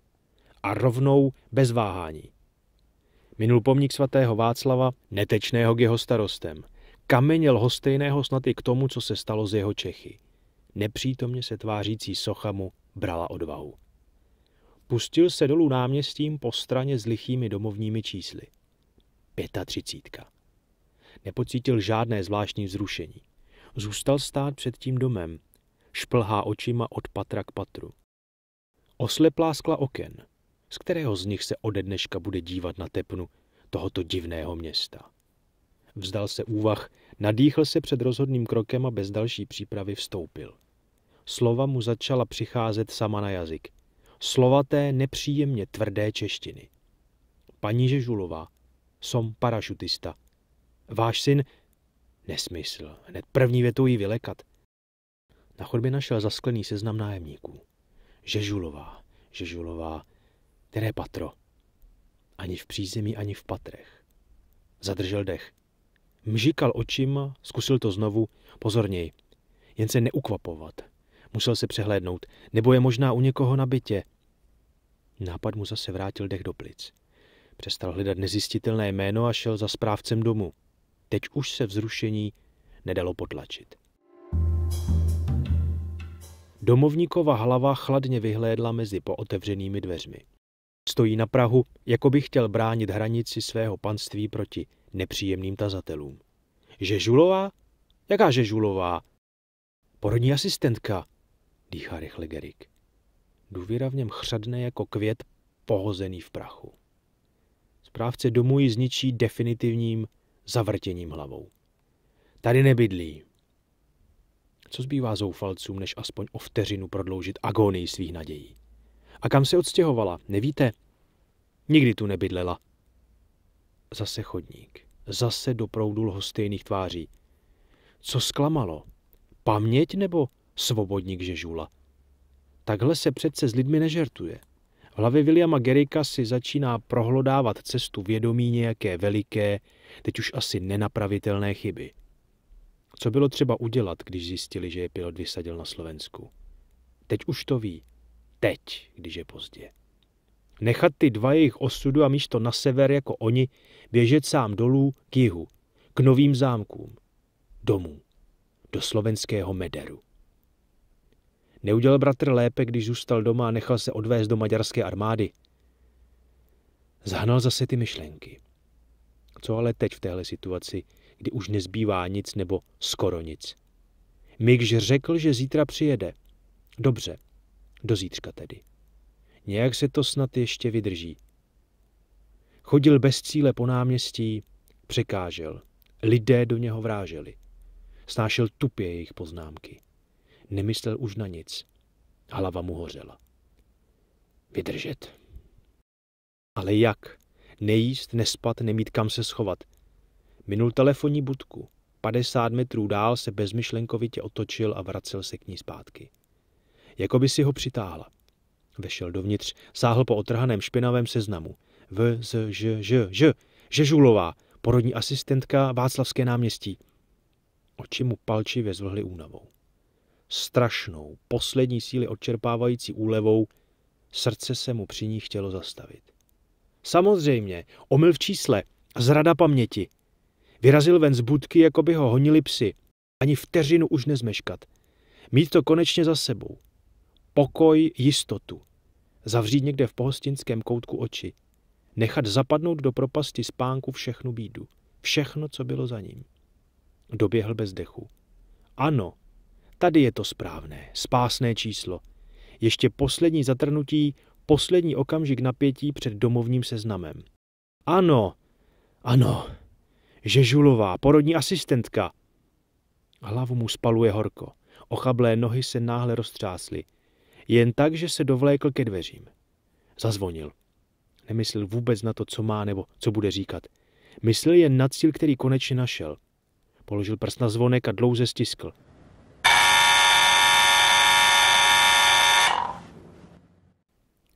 A rovnou bez váhání. Minul pomník svatého Václava, netečného k jeho starostem. Kameněl hostejného snad i k tomu, co se stalo z jeho Čechy. Nepřítomně se tvářící socha mu brala odvahu. Pustil se dolů náměstím po straně s lichými domovními čísly. Pětatřicítka. Nepocítil žádné zvláštní vzrušení. Zůstal stát před tím domem. Šplhá očima od patra k patru osleplá skla oken, z kterého z nich se ode dneška bude dívat na tepnu tohoto divného města. Vzdal se úvah, nadýchl se před rozhodným krokem a bez další přípravy vstoupil. Slova mu začala přicházet sama na jazyk. Slova té nepříjemně tvrdé češtiny. Paní Žežulová, som parašutista. Váš syn? Nesmysl, hned první větu jí vylekat. Na chodbě našel zasklený seznam nájemníků. Žežulová, Žežulová, které patro? Ani v přízemí, ani v patrech. Zadržel dech. Mžikal očima, zkusil to znovu, pozorněji. Jen se neukvapovat. Musel se přehlédnout, nebo je možná u někoho na bytě. Nápad mu zase vrátil dech do plic. Přestal hledat nezjistitelné jméno a šel za správcem domu. Teď už se vzrušení nedalo potlačit. thank you Domovníkova hlava chladně vyhlédla mezi pootevřenými dveřmi. Stojí na Prahu, jako by chtěl bránit hranici svého panství proti nepříjemným tazatelům. Žežulová? Jaká Žežulová? Porodní asistentka, dýchá rychle Gerik. Důvěra v něm chřadne jako květ pohozený v prachu. Správce domu ji zničí definitivním zavrtěním hlavou. Tady nebydlí, co zbývá zoufalcům, než aspoň o vteřinu prodloužit agónii svých nadějí? A kam se odstěhovala, nevíte? Nikdy tu nebydlela. Zase chodník. Zase do proudu lhostejných tváří. Co zklamalo? Paměť nebo svobodník žežula? Takhle se přece s lidmi nežertuje. V hlavě Williama Gerika si začíná prohlodávat cestu vědomí nějaké veliké, teď už asi nenapravitelné chyby – co bylo třeba udělat, když zjistili, že je pilot vysadil na Slovensku? Teď už to ví. Teď, když je pozdě. Nechat ty dva jejich osudu a místo na sever jako oni běžet sám dolů k jihu, k novým zámkům, domů, do slovenského Mederu. Neudělal bratr lépe, když zůstal doma a nechal se odvést do maďarské armády. Zahnal zase ty myšlenky. Co ale teď v téhle situaci, kdy už nezbývá nic nebo skoro nic. Mikž řekl, že zítra přijede. Dobře, do zítřka tedy. Nějak se to snad ještě vydrží. Chodil bez cíle po náměstí, překážel. Lidé do něho vráželi. Snášel tupě jejich poznámky. Nemyslel už na nic. Hlava mu hořela. Vydržet. Ale jak? Nejíst, nespat, nemít kam se schovat – Minul telefonní budku. 50 metrů dál se bezmyšlenkovitě otočil a vracel se k ní zpátky. Jako by si ho přitáhla. Vešel dovnitř, sáhl po otrhaném špinavém seznamu. V, z, ž, ž, ž, Žežulová, porodní asistentka Václavské náměstí. Oči mu palčivě zvlhly únavou. Strašnou, poslední síly odčerpávající úlevou, srdce se mu při ní chtělo zastavit. Samozřejmě, omyl v čísle, zrada paměti. Vyrazil ven z budky, jako by ho honili psi. Ani vteřinu už nezmeškat. Mít to konečně za sebou. Pokoj, jistotu. Zavřít někde v pohostinském koutku oči. Nechat zapadnout do propasti spánku všechnu bídu. Všechno, co bylo za ním. Doběhl bez dechu. Ano, tady je to správné, spásné číslo. Ještě poslední zatrnutí, poslední okamžik napětí před domovním seznamem. Ano, ano. Žežulová, porodní asistentka. Hlavu mu spaluje horko. Ochablé nohy se náhle roztřásly. Jen tak, že se dovlékl ke dveřím. Zazvonil. Nemyslel vůbec na to, co má nebo co bude říkat. Myslel jen na cíl, který konečně našel. Položil prst na zvonek a dlouze stiskl.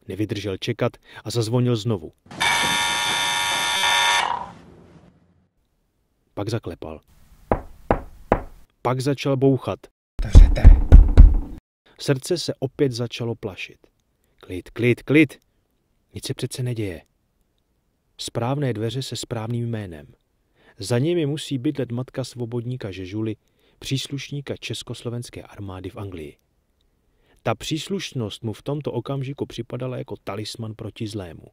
Nevydržel čekat a zazvonil znovu. Pak zaklepal. Pak začal bouchat. Tařete. Srdce se opět začalo plašit. Klid, klid, klid. Nic se přece neděje. Správné dveře se správným jménem. Za nimi musí bydlet matka svobodníka Žežuly, příslušníka československé armády v Anglii. Ta příslušnost mu v tomto okamžiku připadala jako talisman proti zlému.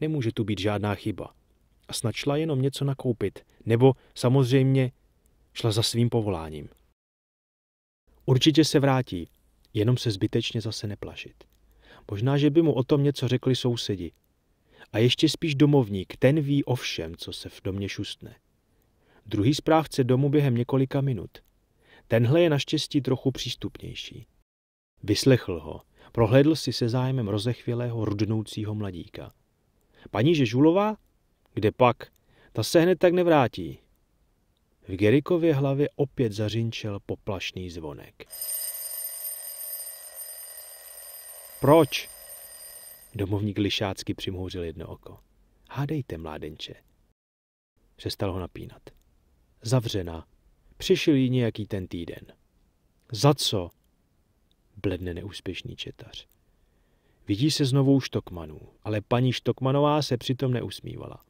Nemůže tu být žádná chyba a snad šla jenom něco nakoupit, nebo samozřejmě šla za svým povoláním. Určitě se vrátí, jenom se zbytečně zase neplašit. Možná, že by mu o tom něco řekli sousedi. A ještě spíš domovník, ten ví o všem, co se v domě šustne. Druhý správce domu během několika minut. Tenhle je naštěstí trochu přístupnější. Vyslechl ho, prohlédl si se zájmem rozechvělého rudnoucího mladíka. Paní Žežulová kde pak? Ta se hned tak nevrátí. V Gerikově hlavě opět zařinčel poplašný zvonek. Proč? Domovník lišácky přimhouřil jedno oko. Hádejte, mládenče. Přestal ho napínat. Zavřena. Přišel jí nějaký ten týden. Za co? Bledne neúspěšný četař. Vidí se znovu Štokmanů, ale paní Štokmanová se přitom neusmívala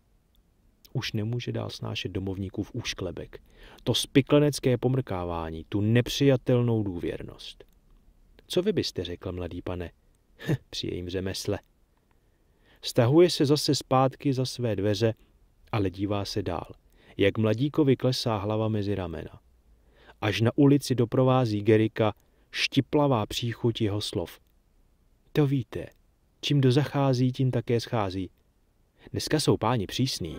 už nemůže dál snášet domovníků v úšklebek. To spiklenecké pomrkávání, tu nepřijatelnou důvěrnost. Co vy byste řekl, mladý pane? Při jejím řemesle. Stahuje se zase zpátky za své dveře, ale dívá se dál, jak mladíkovi klesá hlava mezi ramena. Až na ulici doprovází Gerika štiplavá příchuť jeho slov. To víte, čím do zachází, tím také schází. Dneska jsou páni přísní.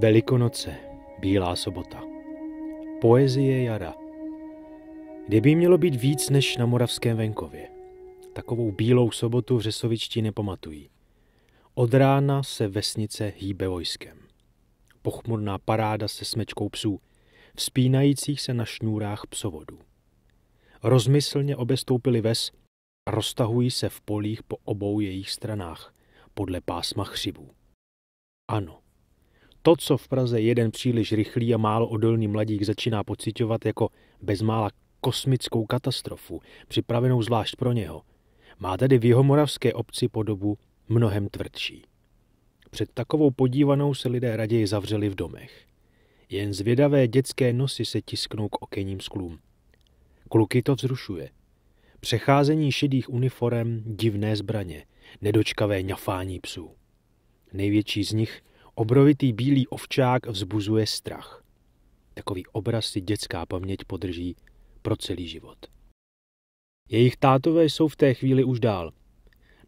Velikonoce, Bílá sobota. Poezie jara. Kdyby mělo být víc než na moravském venkově. Takovou bílou sobotu v Řesovičtí nepamatují. Od rána se vesnice hýbe vojskem. Pochmurná paráda se smečkou psů, vzpínajících se na šňůrách psovodů. Rozmyslně obestoupili ves a roztahují se v polích po obou jejich stranách, podle pásma chřibů. Ano, to, co v Praze jeden příliš rychlý a málo odolný mladík začíná pocitovat jako bezmála kosmickou katastrofu, připravenou zvlášť pro něho, má tedy v moravské obci podobu mnohem tvrdší. Před takovou podívanou se lidé raději zavřeli v domech. Jen zvědavé dětské nosy se tisknou k okenním sklům. Kluky to vzrušuje. Přecházení šedých uniform, divné zbraně, nedočkavé ňafání psů. Největší z nich Obrovitý bílý ovčák vzbuzuje strach. Takový obraz si dětská paměť podrží pro celý život. Jejich tátové jsou v té chvíli už dál.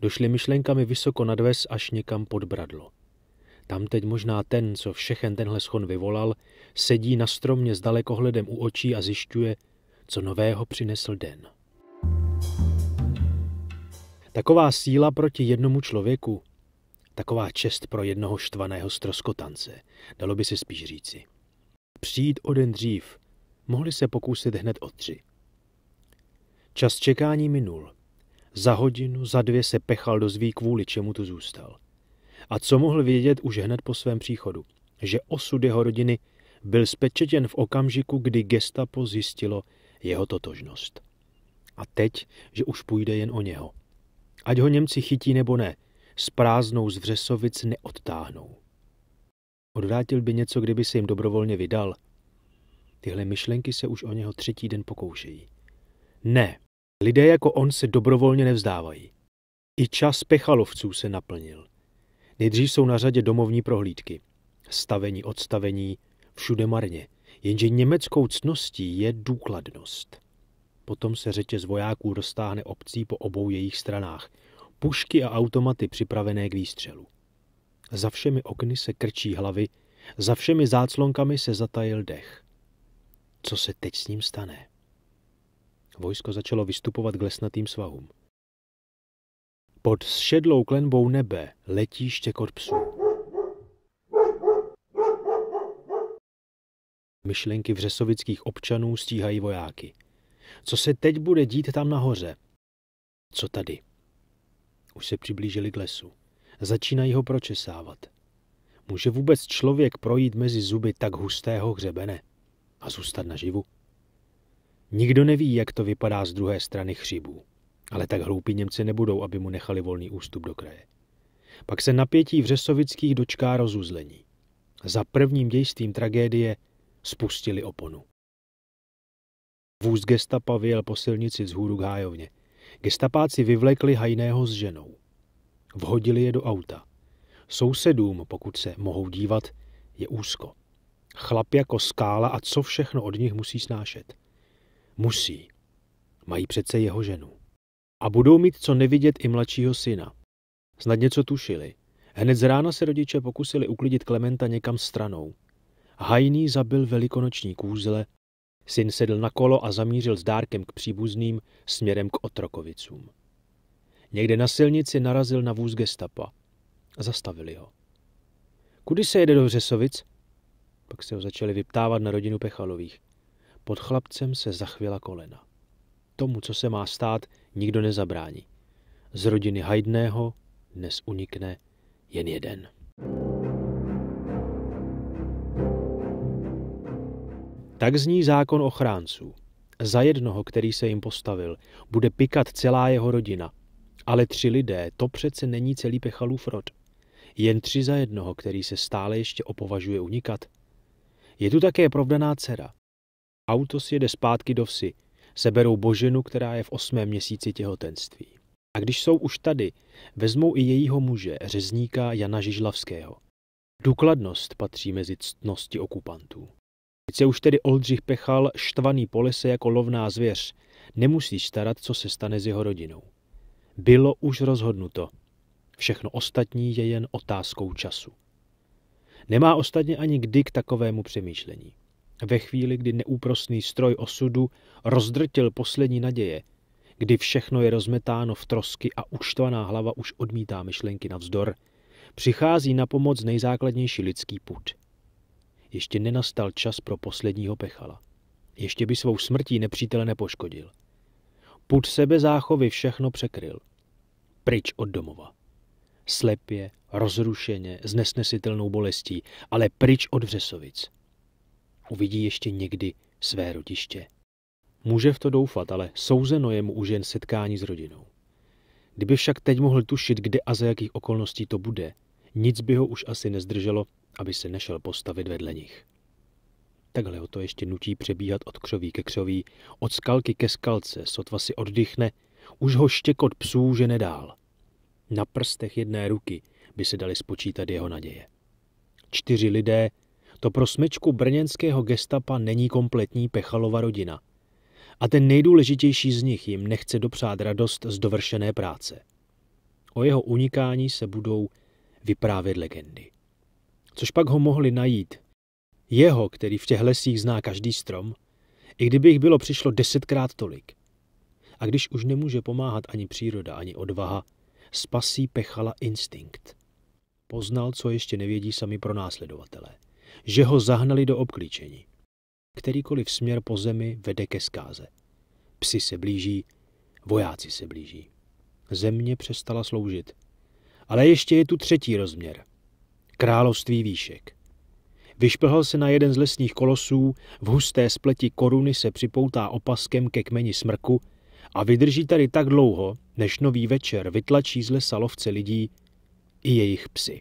Došli myšlenkami vysoko nad ves až někam pod bradlo. Tam teď možná ten, co všechen tenhle schon vyvolal, sedí na stromě s dalekohledem u očí a zjišťuje, co nového přinesl den. Taková síla proti jednomu člověku Taková čest pro jednoho štvaného stroskotance, dalo by se spíš říci. Přijít o den dřív, mohli se pokusit hned o tři. Čas čekání minul. Za hodinu, za dvě se pechal do zví kvůli čemu tu zůstal. A co mohl vědět už hned po svém příchodu? Že osud jeho rodiny byl spečetěn v okamžiku, kdy gestapo zjistilo jeho totožnost. A teď, že už půjde jen o něho. Ať ho Němci chytí nebo ne – s prázdnou z Vřesovic neodtáhnou. Odvrátil by něco, kdyby se jim dobrovolně vydal. Tyhle myšlenky se už o něho třetí den pokoušejí. Ne, lidé jako on se dobrovolně nevzdávají. I čas pechalovců se naplnil. Nejdřív jsou na řadě domovní prohlídky. Stavení, odstavení, všude marně. Jenže německou cností je důkladnost. Potom se řetěz vojáků roztáhne obcí po obou jejich stranách – pušky a automaty připravené k výstřelu. Za všemi okny se krčí hlavy, za všemi záclonkami se zatajil dech. Co se teď s ním stane? Vojsko začalo vystupovat k lesnatým svahům. Pod šedlou klenbou nebe letí štěkot psů. Myšlenky vřesovických občanů stíhají vojáky. Co se teď bude dít tam nahoře? Co tady? Už se přiblížili k lesu. Začínají ho pročesávat. Může vůbec člověk projít mezi zuby tak hustého hřebene a zůstat naživu? Nikdo neví, jak to vypadá z druhé strany chřibů, ale tak hloupí Němci nebudou, aby mu nechali volný ústup do kraje. Pak se napětí v Řesovických dočká rozuzlení. Za prvním dějstvím tragédie spustili oponu. Vůz gestapa vyjel po silnici z hůru k hájovně – Gestapáci vyvlekli hajného s ženou. Vhodili je do auta. Sousedům, pokud se mohou dívat, je úzko. Chlap jako skála a co všechno od nich musí snášet. Musí. Mají přece jeho ženu. A budou mít co nevidět i mladšího syna. Snad něco tušili. Hned z rána se rodiče pokusili uklidit Klementa někam stranou. Hajný zabil velikonoční kůzle Syn sedl na kolo a zamířil s dárkem k příbuzným směrem k otrokovicům. Někde na silnici narazil na vůz gestapa. Zastavili ho. Kudy se jede do Řesovic? Pak se ho začali vyptávat na rodinu Pechalových. Pod chlapcem se zachvěla kolena. Tomu, co se má stát, nikdo nezabrání. Z rodiny Hajdného dnes unikne jen jeden. thank you Tak zní zákon ochránců. Za jednoho, který se jim postavil, bude pikat celá jeho rodina. Ale tři lidé, to přece není celý Pechalův rod. Jen tři za jednoho, který se stále ještě opovažuje unikat. Je tu také provdaná dcera. Auto sjede zpátky do vsi. Seberou Boženu, která je v osmém měsíci těhotenství. A když jsou už tady, vezmou i jejího muže, řezníka Jana Žižlavského. Důkladnost patří mezi ctnosti okupantů. Se už tedy Oldřich Pechal štvaný po lese jako lovná zvěř. Nemusí starat, co se stane s jeho rodinou. Bylo už rozhodnuto. Všechno ostatní je jen otázkou času. Nemá ostatně ani kdy k takovému přemýšlení. Ve chvíli, kdy neúprosný stroj osudu rozdrtil poslední naděje, kdy všechno je rozmetáno v trosky a uštvaná hlava už odmítá myšlenky navzdor, přichází na pomoc nejzákladnější lidský put – ještě nenastal čas pro posledního pechala. Ještě by svou smrtí nepřítele nepoškodil. Put sebe záchovy všechno překryl. Pryč od domova. Slepě, rozrušeně, s nesnesitelnou bolestí, ale pryč od Vřesovic. Uvidí ještě někdy své rodiště. Může v to doufat, ale souzeno je mu už jen setkání s rodinou. Kdyby však teď mohl tušit, kde a za jakých okolností to bude, nic by ho už asi nezdrželo aby se nešel postavit vedle nich. Takhle ho to ještě nutí přebíhat od křoví ke křoví, od skalky ke skalce, sotva si oddychne, už ho od psů že nedál. Na prstech jedné ruky by se dali spočítat jeho naděje. Čtyři lidé, to pro smečku brněnského gestapa není kompletní Pechalova rodina. A ten nejdůležitější z nich jim nechce dopřát radost z dovršené práce. O jeho unikání se budou vyprávět legendy což pak ho mohli najít. Jeho, který v těch lesích zná každý strom, i kdyby jich bylo přišlo desetkrát tolik. A když už nemůže pomáhat ani příroda, ani odvaha, spasí pechala instinkt. Poznal, co ještě nevědí sami pronásledovatelé. Že ho zahnali do obklíčení. Kterýkoliv směr po zemi vede ke skáze. Psi se blíží, vojáci se blíží. Země přestala sloužit. Ale ještě je tu třetí rozměr – království výšek. Vyšplhal se na jeden z lesních kolosů, v husté spleti koruny se připoutá opaskem ke kmeni smrku a vydrží tady tak dlouho, než nový večer vytlačí z lesa lovce lidí i jejich psy.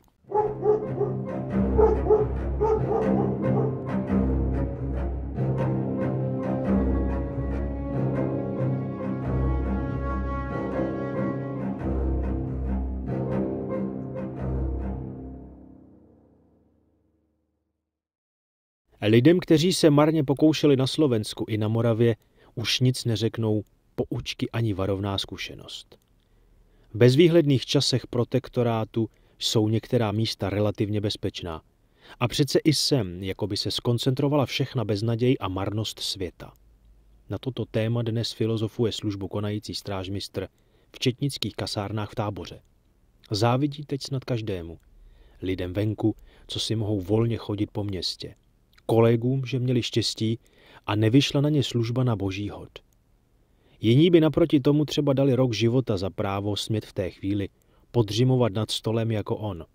Lidem, kteří se marně pokoušeli na Slovensku i na Moravě, už nic neřeknou poučky ani varovná zkušenost. V bezvýhledných časech protektorátu jsou některá místa relativně bezpečná. A přece i sem, jako by se skoncentrovala všechna beznaděj a marnost světa. Na toto téma dnes filozofuje službu konající strážmistr v četnických kasárnách v táboře. Závidí teď snad každému. Lidem venku, co si mohou volně chodit po městě kolegům, že měli štěstí a nevyšla na ně služba na boží hod. Jiní by naproti tomu třeba dali rok života za právo smět v té chvíli, podřimovat nad stolem jako on.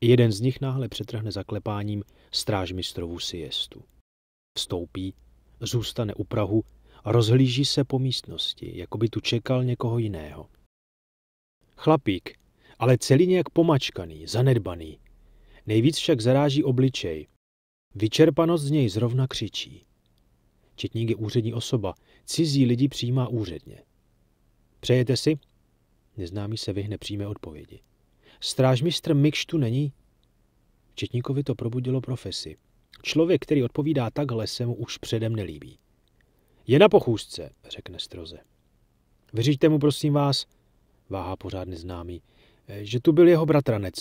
Jeden z nich náhle přetrhne zaklepáním strážmistrovů siestu. Vstoupí, zůstane u Prahu, rozhlíží se po místnosti, jako by tu čekal někoho jiného. Chlapík, ale celý nějak pomačkaný, zanedbaný. Nejvíc však zaráží obličej, Vyčerpanost z něj zrovna křičí. Četník je úřední osoba, cizí lidi přijímá úředně. Přejete si? Neznámý se vyhne přímé odpovědi. Strážmistr Mikš tu není? Četníkovi to probudilo profesi. Člověk, který odpovídá takhle, se mu už předem nelíbí. Je na pochůzce, řekne stroze. Vyřiďte mu, prosím vás, váhá pořád neznámý, že tu byl jeho bratranec.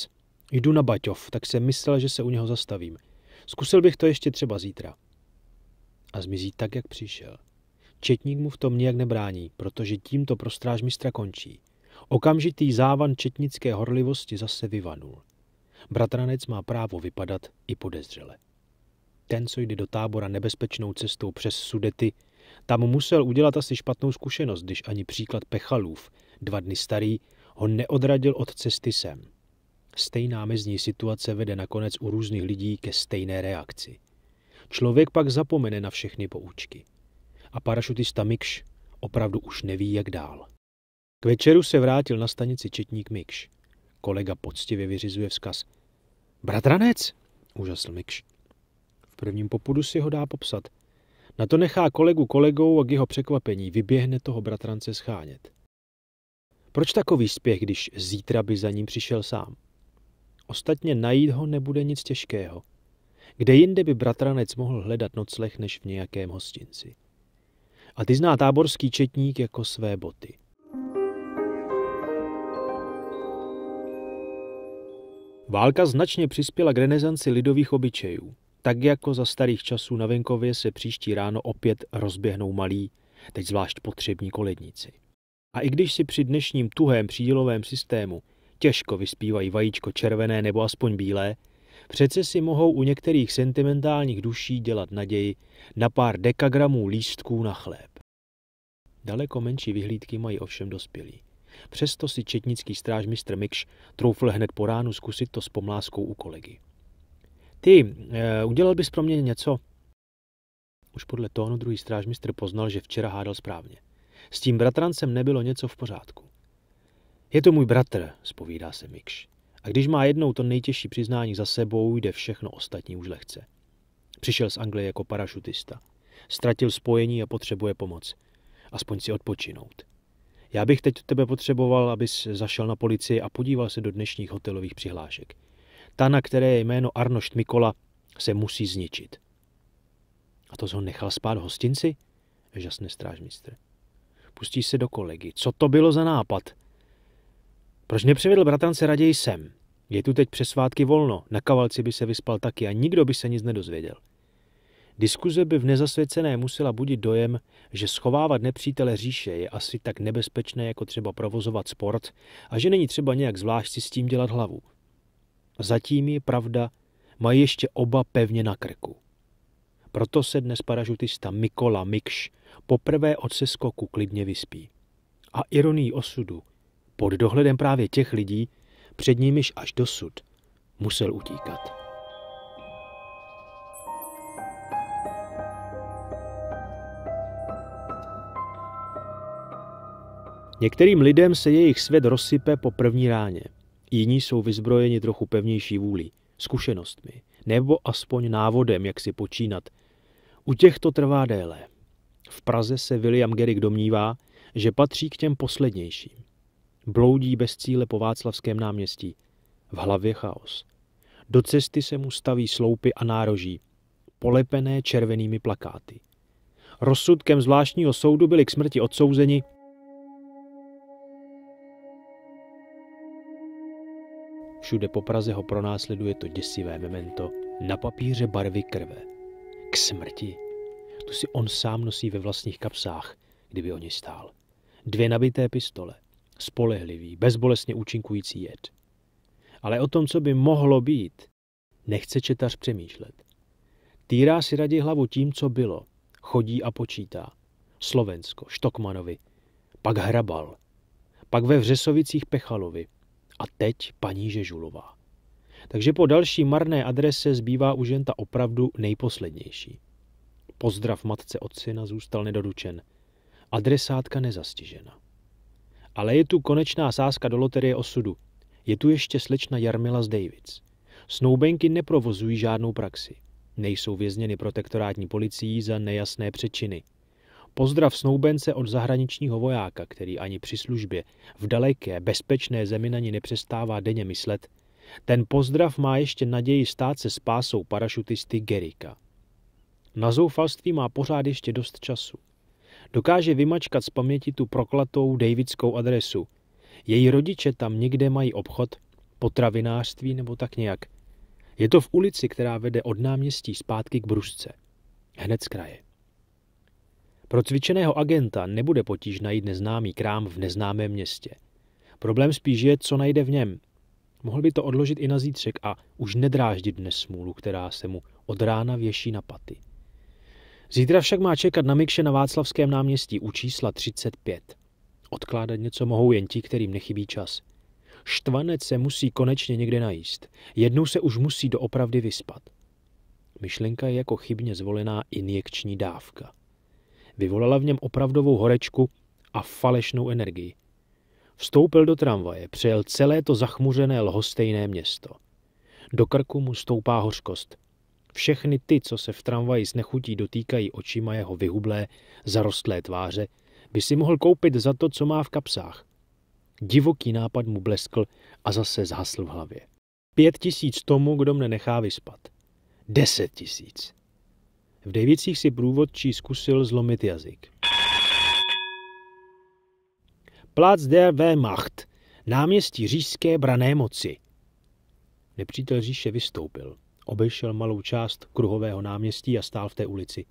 Jdu na Baťov, tak jsem myslel, že se u něho zastavím. Zkusil bych to ještě třeba zítra. A zmizí tak, jak přišel. Četník mu v tom nijak nebrání, protože tímto prostráž mistra končí. Okamžitý závan četnické horlivosti zase vyvanul. Bratranec má právo vypadat i podezřele. Ten, co jde do tábora nebezpečnou cestou přes Sudety, tam musel udělat asi špatnou zkušenost, když ani příklad Pechalův, dva dny starý, ho neodradil od cesty sem. Stejná mezní situace vede nakonec u různých lidí ke stejné reakci. Člověk pak zapomene na všechny poučky. A parašutista Mikš opravdu už neví, jak dál. K večeru se vrátil na stanici četník Mikš. Kolega poctivě vyřizuje vzkaz. Bratranec! Úžasl Mikš. V prvním popudu si ho dá popsat. Na to nechá kolegu kolegou a k jeho překvapení vyběhne toho bratrance schánět. Proč takový spěch, když zítra by za ním přišel sám? Ostatně najít ho nebude nic těžkého. Kde jinde by bratranec mohl hledat nocleh než v nějakém hostinci? A ty zná táborský četník jako své boty. Válka značně přispěla k renesanci lidových obyčejů. Tak jako za starých časů na venkově se příští ráno opět rozběhnou malí, teď zvlášť potřební koledníci. A i když si při dnešním tuhém přídělovém systému těžko vyspívají vajíčko červené nebo aspoň bílé, přece si mohou u některých sentimentálních duší dělat naději na pár dekagramů lístků na chléb. Daleko menší vyhlídky mají ovšem dospělí. Přesto si četnický stráž mistr Mikš troufl hned po ránu zkusit to s pomláskou u kolegy. Ty, e, udělal bys pro mě něco? Už podle tónu druhý strážmistr poznal, že včera hádal správně. S tím bratrancem nebylo něco v pořádku. Je to můj bratr, spovídá se Mikš. A když má jednou to nejtěžší přiznání za sebou, jde všechno ostatní už lehce. Přišel z Anglie jako parašutista. Ztratil spojení a potřebuje pomoc. Aspoň si odpočinout. Já bych teď tebe potřeboval, abys zašel na policii a podíval se do dnešních hotelových přihlášek. Ta, na které je jméno Arnošt Mikola, se musí zničit. A to ho nechal spát hostinci? Žasne strážmistr. Pustí se do kolegy. Co to bylo za nápad? Proč nepřivedl bratrance raději sem? Je tu teď přes svátky volno, na kavalci by se vyspal taky a nikdo by se nic nedozvěděl. Diskuze by v nezasvěcené musela budit dojem, že schovávat nepřítele říše je asi tak nebezpečné, jako třeba provozovat sport a že není třeba nějak zvlášť si s tím dělat hlavu. Zatím je pravda, mají ještě oba pevně na krku. Proto se dnes paražutista Mikola Mikš poprvé od seskoku klidně vyspí. A ironii osudu pod dohledem právě těch lidí, před nimiž až dosud musel utíkat. Některým lidem se jejich svět rozsype po první ráně. Jiní jsou vyzbrojeni trochu pevnější vůli, zkušenostmi, nebo aspoň návodem, jak si počínat. U těch to trvá déle. V Praze se William Gerig domnívá, že patří k těm poslednějším. Bloudí bez cíle po Václavském náměstí. V hlavě chaos. Do cesty se mu staví sloupy a nároží, polepené červenými plakáty. Rozsudkem zvláštního soudu byli k smrti odsouzeni Všude po Praze ho pronásleduje to děsivé memento na papíře barvy krve. K smrti. Tu si on sám nosí ve vlastních kapsách, kdyby o ní stál. Dvě nabité pistole spolehlivý, bezbolesně účinkující jed. Ale o tom, co by mohlo být, nechce četař přemýšlet. Týrá si raději hlavu tím, co bylo. Chodí a počítá. Slovensko, Štokmanovi. Pak Hrabal. Pak ve Vřesovicích Pechalovi. A teď paní Žežulová. Takže po další marné adrese zbývá už jen ta opravdu nejposlednější. Pozdrav matce od syna zůstal nedoručen. Adresátka nezastižena. Ale je tu konečná sázka do loterie osudu. Je tu ještě slečna Jarmila z Davids. Snoubenky neprovozují žádnou praxi. Nejsou vězněny protektorátní policií za nejasné přečiny. Pozdrav snoubence od zahraničního vojáka, který ani při službě v daleké, bezpečné zemi na ní nepřestává denně myslet, ten pozdrav má ještě naději stát se spásou parašutisty Gerika. Na zoufalství má pořád ještě dost času – dokáže vymačkat z paměti tu proklatou davidskou adresu. Její rodiče tam někde mají obchod, potravinářství nebo tak nějak. Je to v ulici, která vede od náměstí zpátky k brusce. Hned z kraje. Pro cvičeného agenta nebude potíž najít neznámý krám v neznámém městě. Problém spíš je, co najde v něm. Mohl by to odložit i na zítřek a už nedráždit dnes smůlu, která se mu od rána věší na paty. Zítra však má čekat na Mikše na Václavském náměstí u čísla 35. Odkládat něco mohou jen ti, kterým nechybí čas. Štvanec se musí konečně někde najíst. Jednou se už musí doopravdy vyspat. Myšlenka je jako chybně zvolená injekční dávka. Vyvolala v něm opravdovou horečku a falešnou energii. Vstoupil do tramvaje, přejel celé to zachmuřené lhostejné město. Do krku mu stoupá hořkost. Všechny ty, co se v tramvaji s nechutí dotýkají očima jeho vyhublé, zarostlé tváře, by si mohl koupit za to, co má v kapsách. Divoký nápad mu bleskl a zase zhasl v hlavě. Pět tisíc tomu, kdo mne nechá vyspat. Deset tisíc. V devicích si průvodčí zkusil zlomit jazyk. Plac der Wehrmacht, náměstí říšské brané moci. Nepřítel říše vystoupil. Obešel malou část kruhového náměstí a stál v té ulici.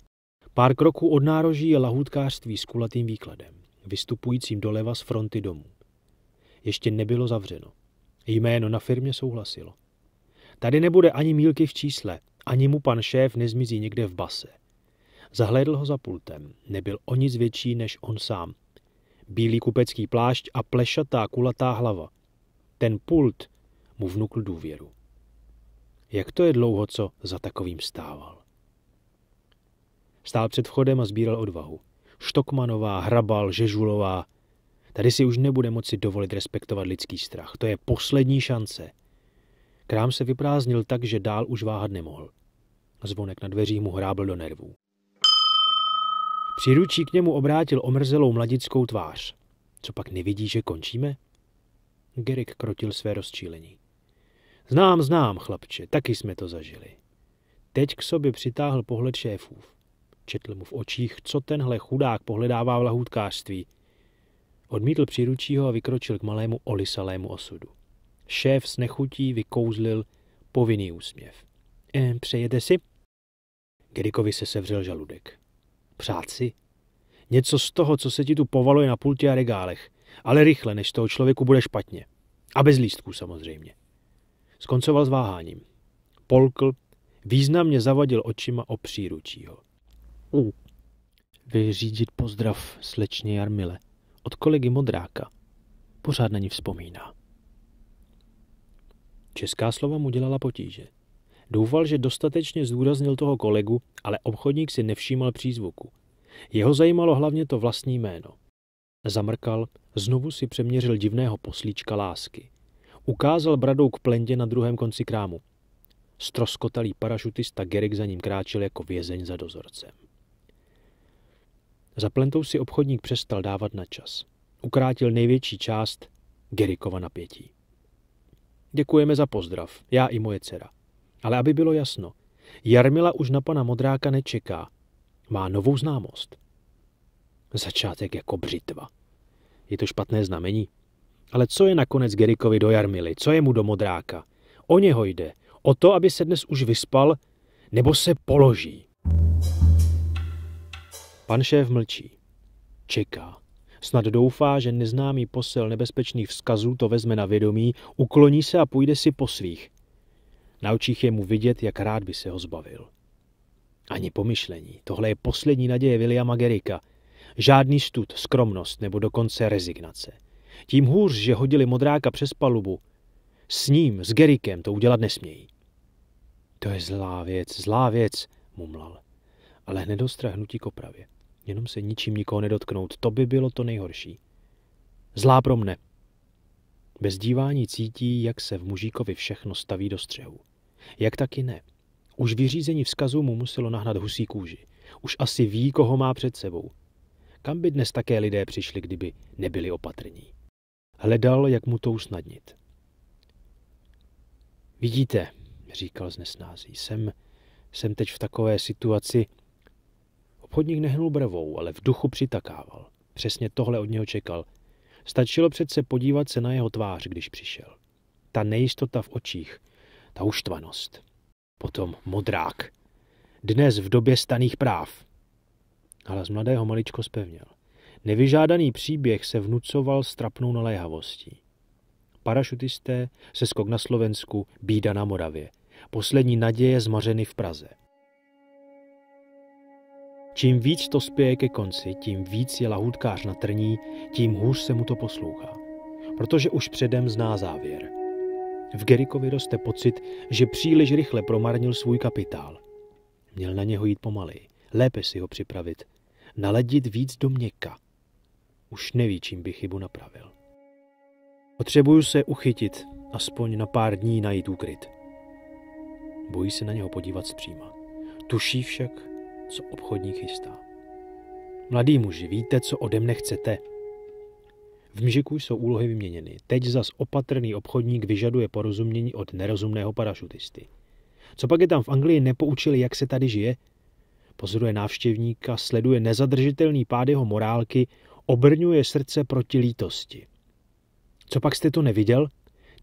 Pár kroků od nároží je lahůdkářství s kulatým výkladem, vystupujícím doleva z fronty domů. Ještě nebylo zavřeno. Jméno na firmě souhlasilo. Tady nebude ani mílky v čísle, ani mu pan šéf nezmizí někde v base. Zahlédl ho za pultem. Nebyl o nic větší než on sám. Bílý kupecký plášť a plešatá kulatá hlava. Ten pult mu vnukl důvěru. Jak to je dlouho, co za takovým stával? Stál před vchodem a sbíral odvahu. Štokmanová, Hrabal, Žežulová. Tady si už nebude moci dovolit respektovat lidský strach. To je poslední šance. Krám se vyprázdnil tak, že dál už váhat nemohl. Zvonek na dveřích mu hrábl do nervů. Příručí k němu obrátil omrzelou mladickou tvář. Co pak nevidí, že končíme? Gerik krotil své rozčílení. Znám, znám, chlapče, taky jsme to zažili. Teď k sobě přitáhl pohled šéfův. Četl mu v očích, co tenhle chudák pohledává v lahůdkářství. Odmítl příručí ho a vykročil k malému olisalému osudu. Šéf s nechutí vykouzlil povinný úsměv. E, přejete si? Gerikovi se sevřel žaludek. Přát si? Něco z toho, co se ti tu povaluje na pultě a regálech. Ale rychle, než toho člověku bude špatně. A bez lístků samozřejmě. Skoncoval s váháním. Polkl, významně zavadil očima o příručího. U. Vyřídit pozdrav slečně Jarmile od kolegy Modráka. Pořád na ní vzpomíná. Česká slova mu dělala potíže. Doufal, že dostatečně zdůraznil toho kolegu, ale obchodník si nevšímal přízvuku. Jeho zajímalo hlavně to vlastní jméno. Zamrkal, znovu si přeměřil divného poslíčka lásky. Ukázal bradou k plendě na druhém konci krámu. Stroskotalý parašutista Gerik za ním kráčel jako vězeň za dozorcem. Za plentou si obchodník přestal dávat na čas. Ukrátil největší část Gerikova napětí. Děkujeme za pozdrav, já i moje dcera. Ale aby bylo jasno, Jarmila už na pana Modráka nečeká. Má novou známost. Začátek jako břitva. Je to špatné znamení? Ale co je nakonec Gerikovi do Jarmily? Co je mu do modráka? O něho jde. O to, aby se dnes už vyspal, nebo se položí. Pan šéf mlčí. Čeká. Snad doufá, že neznámý posel nebezpečných vzkazů to vezme na vědomí, ukloní se a půjde si po svých. Na očích je mu vidět, jak rád by se ho zbavil. Ani pomyšlení. Tohle je poslední naděje Williama Gerika. Žádný stud, skromnost nebo dokonce rezignace. Tím hůř, že hodili modráka přes palubu. S ním, s Gerikem, to udělat nesmějí. To je zlá věc, zlá věc, mumlal. Ale hned do k opravě. Jenom se ničím nikoho nedotknout, to by bylo to nejhorší. Zlá pro mne. Bez dívání cítí, jak se v mužíkovi všechno staví do střehu. Jak taky ne. Už vyřízení vzkazu mu muselo nahnat husí kůži. Už asi ví, koho má před sebou. Kam by dnes také lidé přišli, kdyby nebyli opatrní? Hledal, jak mu to usnadnit. Vidíte, říkal z nesnází, jsem, jsem teď v takové situaci. Obchodník nehnul brvou, ale v duchu přitakával. Přesně tohle od něho čekal. Stačilo přece podívat se na jeho tvář, když přišel. Ta nejistota v očích, ta uštvanost. Potom modrák. Dnes v době staných práv. Hlas mladého maličko spevnil. Nevyžádaný příběh se vnucoval strapnou naléhavostí. Parašutisté se skok na Slovensku, bída na Moravě. Poslední naděje zmařeny v Praze. Čím víc to spěje ke konci, tím víc je lahůdkář na trní, tím hůř se mu to poslouchá. Protože už předem zná závěr. V Gerikovi roste pocit, že příliš rychle promarnil svůj kapitál. Měl na něho jít pomaleji, lépe si ho připravit, naledit víc do měka, už neví, čím by chybu napravil. Potřebuju se uchytit, aspoň na pár dní najít úkryt. Bojí se na něho podívat zpříma. Tuší však, co obchodník chystá. Mladý muži, víte, co ode mne chcete? V mžiku jsou úlohy vyměněny. Teď zas opatrný obchodník vyžaduje porozumění od nerozumného parašutisty. Co pak je tam v Anglii nepoučili, jak se tady žije? Pozoruje návštěvníka, sleduje nezadržitelný pád jeho morálky, obrňuje srdce proti lítosti. Co pak jste to neviděl?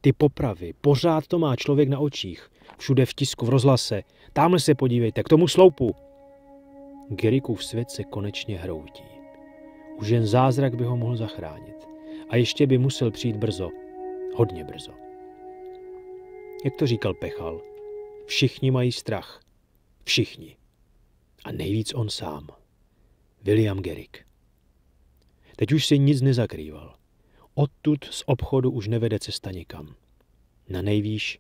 Ty popravy, pořád to má člověk na očích, všude v tisku, v rozhlase. Tamhle se podívejte, k tomu sloupu. Gerikův svět se konečně hroutí. Už jen zázrak by ho mohl zachránit. A ještě by musel přijít brzo. Hodně brzo. Jak to říkal Pechal, všichni mají strach. Všichni. A nejvíc on sám. William Gerik. Teď už si nic nezakrýval. Odtud z obchodu už nevede cesta nikam. Na nejvýš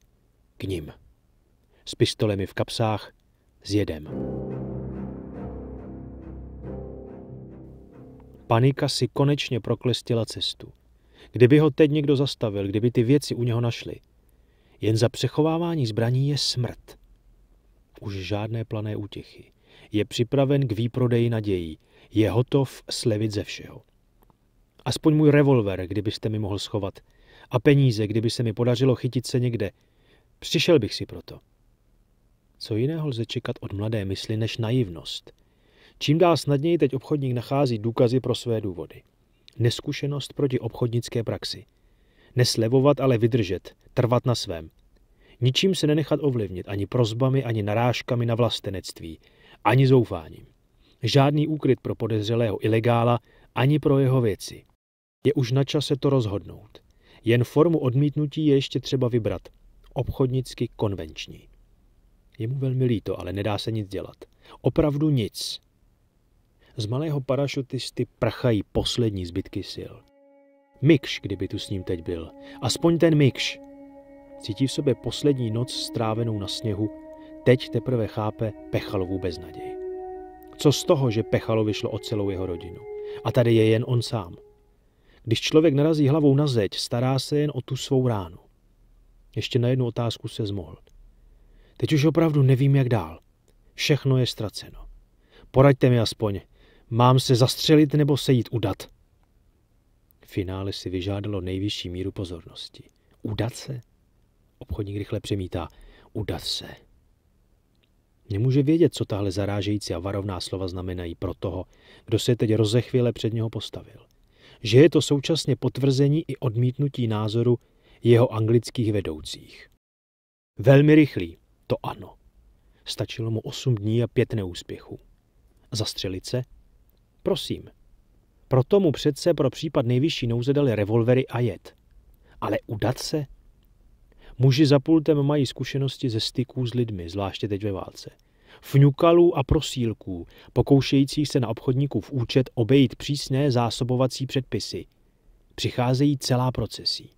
k ním. S pistolemi v kapsách, s jedem. Panika si konečně proklestila cestu. Kdyby ho teď někdo zastavil, kdyby ty věci u něho našli. Jen za přechovávání zbraní je smrt. Už žádné plané útěchy. Je připraven k výprodeji nadějí. Je hotov slevit ze všeho. Aspoň můj revolver, kdybyste mi mohl schovat. A peníze, kdyby se mi podařilo chytit se někde. Přišel bych si proto. Co jiného lze čekat od mladé mysli než naivnost? Čím dál snadněji teď obchodník nachází důkazy pro své důvody. Neskušenost proti obchodnické praxi. Neslevovat, ale vydržet, trvat na svém. Ničím se nenechat ovlivnit, ani prozbami, ani narážkami na vlastenectví, ani zoufáním. Žádný úkryt pro podezřelého ilegála, ani pro jeho věci. Je už na čase to rozhodnout. Jen formu odmítnutí je ještě třeba vybrat. Obchodnicky konvenční. Je mu velmi líto, ale nedá se nic dělat. Opravdu nic. Z malého parašutisty prchají poslední zbytky sil. Mikš, kdyby tu s ním teď byl. Aspoň ten Mikš. Cítí v sobě poslední noc strávenou na sněhu. Teď teprve chápe Pechalovu beznaději. Co z toho, že pechalo vyšlo o celou jeho rodinu? A tady je jen on sám – když člověk narazí hlavou na zeď, stará se jen o tu svou ránu. Ještě na jednu otázku se zmohl. Teď už opravdu nevím, jak dál. Všechno je ztraceno. Poraďte mi aspoň. Mám se zastřelit nebo se jít udat? Finále si vyžádalo nejvyšší míru pozornosti. Udat se? Obchodník rychle přemítá. Udat se. Nemůže vědět, co tahle zarážející a varovná slova znamenají pro toho, kdo se teď rozechvěle před něho postavil že je to současně potvrzení i odmítnutí názoru jeho anglických vedoucích. Velmi rychlý, to ano. Stačilo mu osm dní a pět neúspěchů. Zastřelit se? Prosím. Proto mu přece pro případ nejvyšší nouze dali revolvery a jet. Ale udat se? Muži za pultem mají zkušenosti ze styků s lidmi, zvláště teď ve válce – fňukalů a prosílků, pokoušejících se na v účet obejít přísné zásobovací předpisy. Přicházejí celá procesí.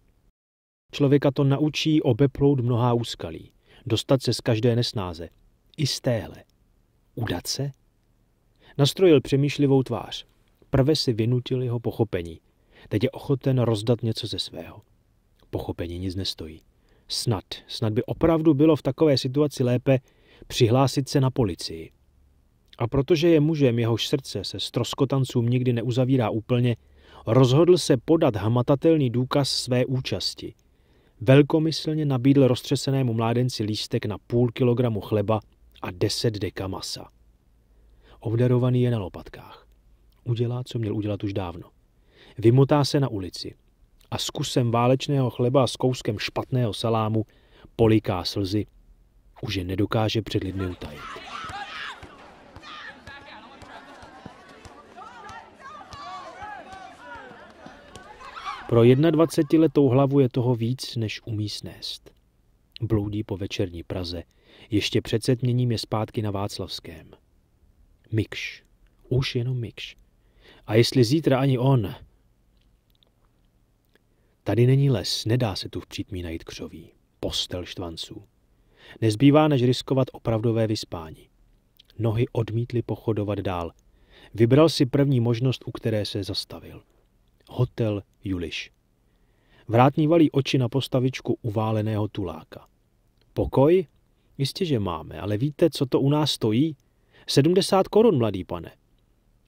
Člověka to naučí obeplout mnohá úskalí, dostat se z každé nesnáze, i z téhle. Udat se? Nastrojil přemýšlivou tvář. Prve si vynutil jeho pochopení. Teď je ochoten rozdat něco ze svého. Pochopení nic nestojí. Snad, snad by opravdu bylo v takové situaci lépe, přihlásit se na policii. A protože je mužem, jehož srdce se stroskotancům nikdy neuzavírá úplně, rozhodl se podat hmatatelný důkaz své účasti. Velkomyslně nabídl roztřesenému mládenci lístek na půl kilogramu chleba a deset deka masa. Obdarovaný je na lopatkách. Udělá, co měl udělat už dávno. Vymotá se na ulici a s kusem válečného chleba a s kouskem špatného salámu poliká slzy už je nedokáže před lidmi utajit. Pro 21-letou hlavu je toho víc, než umí snést. Bloudí po večerní Praze. Ještě před setměním je zpátky na Václavském. Mikš. Už jenom Mikš. A jestli zítra ani on... Tady není les, nedá se tu v přítmí najít křoví. Postel štvanců. Nezbývá než riskovat opravdové vyspání. Nohy odmítly pochodovat dál. Vybral si první možnost, u které se zastavil. Hotel Juliš. Vrátní valí oči na postavičku uváleného tuláka. Pokoj? Jistě, že máme, ale víte, co to u nás stojí? 70 korun, mladý pane.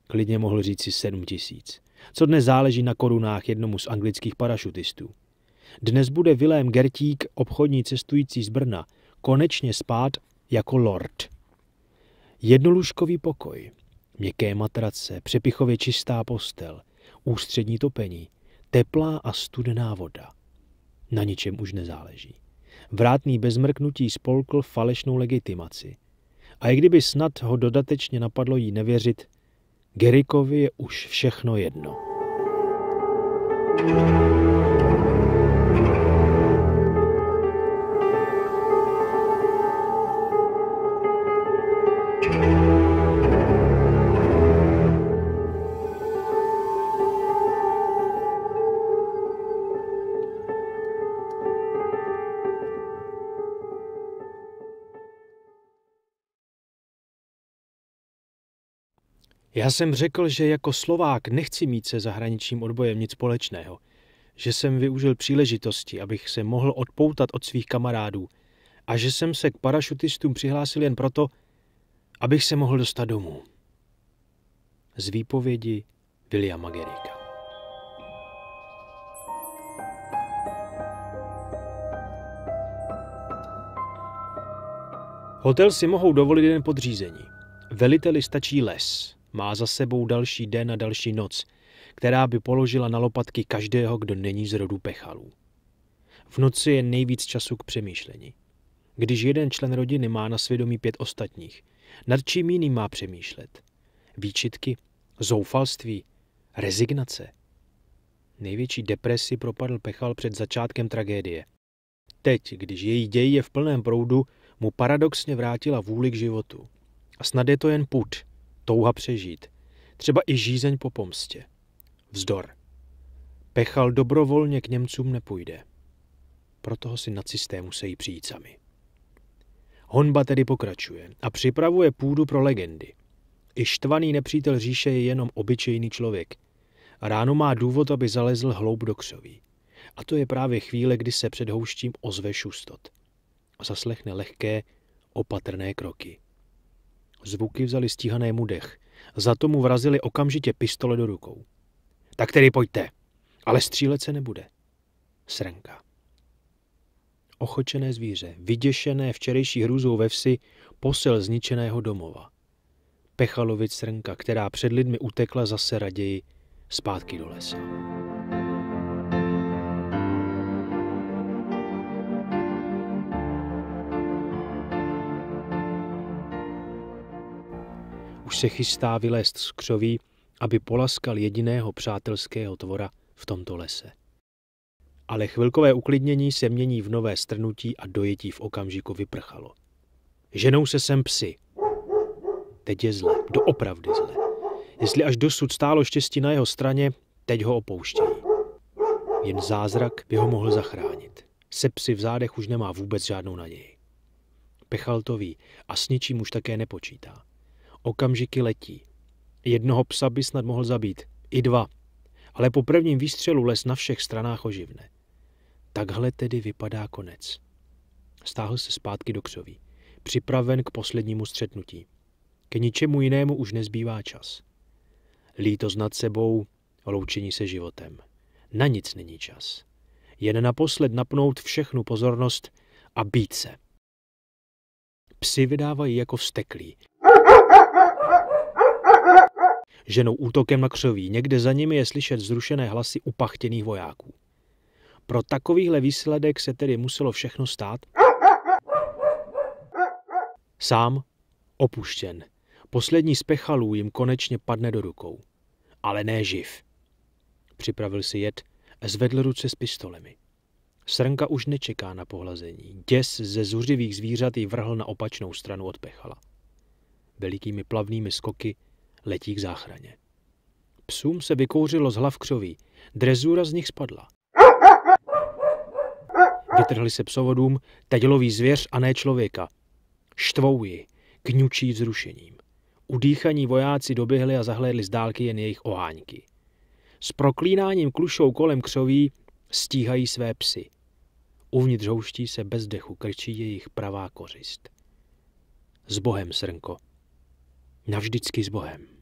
Klidně mohl říct si 7 tisíc. Co dnes záleží na korunách jednomu z anglických parašutistů. Dnes bude Vilém Gertík, obchodní cestující z Brna, konečně spát jako lord. Jednolůžkový pokoj, měkké matrace, přepichově čistá postel, ústřední topení, teplá a studená voda. Na ničem už nezáleží. Vrátný bezmrknutí spolkl falešnou legitimaci. A i kdyby snad ho dodatečně napadlo jí nevěřit, Gerikovi je už všechno jedno. thank you Já jsem řekl, že jako Slovák nechci mít se zahraničním odbojem nic společného, že jsem využil příležitosti, abych se mohl odpoutat od svých kamarádů a že jsem se k parašutistům přihlásil jen proto, abych se mohl dostat domů. Z výpovědi Williama Gerika. Hotel si mohou dovolit jen podřízení. Veliteli stačí les má za sebou další den a další noc, která by položila na lopatky každého, kdo není z rodu pechalů. V noci je nejvíc času k přemýšlení. Když jeden člen rodiny má na svědomí pět ostatních, nad čím jiným má přemýšlet? Výčitky, zoufalství, rezignace. Největší depresi propadl Pechal před začátkem tragédie. Teď, když její děj je v plném proudu, mu paradoxně vrátila vůli k životu. A snad je to jen put, touha přežít, třeba i žízeň po pomstě. Vzdor. Pechal dobrovolně k Němcům nepůjde. Proto ho si nacisté musí přijít sami. Honba tedy pokračuje a připravuje půdu pro legendy. I štvaný nepřítel říše je jenom obyčejný člověk. Ráno má důvod, aby zalezl hloub do křoví. A to je právě chvíle, kdy se před houštím ozve šustot. A zaslechne lehké, opatrné kroky. Zvuky vzali stíhanému dech. Za tomu vrazili okamžitě pistole do rukou. Tak tedy pojďte, ale střílet se nebude. Srenka. Ochočené zvíře, vyděšené včerejší hrůzou ve vsi, posel zničeného domova. Pechalovic srnka, která před lidmi utekla zase raději zpátky do lesa. už se chystá vylézt z křoví, aby polaskal jediného přátelského tvora v tomto lese. Ale chvilkové uklidnění se mění v nové strnutí a dojetí v okamžiku vyprchalo. Ženou se sem psy. Teď je zle, doopravdy zle. Jestli až dosud stálo štěstí na jeho straně, teď ho opouštějí. Jen zázrak by ho mohl zachránit. Se psy v zádech už nemá vůbec žádnou naději. Pechal to ví a s ničím už také nepočítá. Okamžiky letí. Jednoho psa by snad mohl zabít, i dva. Ale po prvním výstřelu les na všech stranách oživne. Takhle tedy vypadá konec. Stáhl se zpátky do křoví, připraven k poslednímu střetnutí. K ničemu jinému už nezbývá čas. Lítost nad sebou, loučení se životem. Na nic není čas. Jen naposled napnout všechnu pozornost a být se. Psi vydávají jako vsteklí. Ženou útokem na křoví, někde za nimi je slyšet zrušené hlasy upachtěných vojáků. Pro takovýhle výsledek se tedy muselo všechno stát. Sám, opuštěn. Poslední z pechalů jim konečně padne do rukou. Ale ne živ. Připravil si jed, zvedl ruce s pistolemi. Srnka už nečeká na pohlazení. Děs ze zuřivých zvířat ji vrhl na opačnou stranu od pechala. Velikými plavnými skoky letí k záchraně. Psům se vykouřilo z hlav křoví, drezura z nich spadla. Vytrhli se psovodům, teď loví zvěř a ne člověka. Štvou ji, kňučí vzrušením. Udýchaní vojáci doběhli a zahlédli z dálky jen jejich oháňky. S proklínáním klušou kolem křoví stíhají své psy. Uvnitř houští se bez dechu krčí jejich pravá kořist. S Bohem, srnko. Navždycky s Bohem.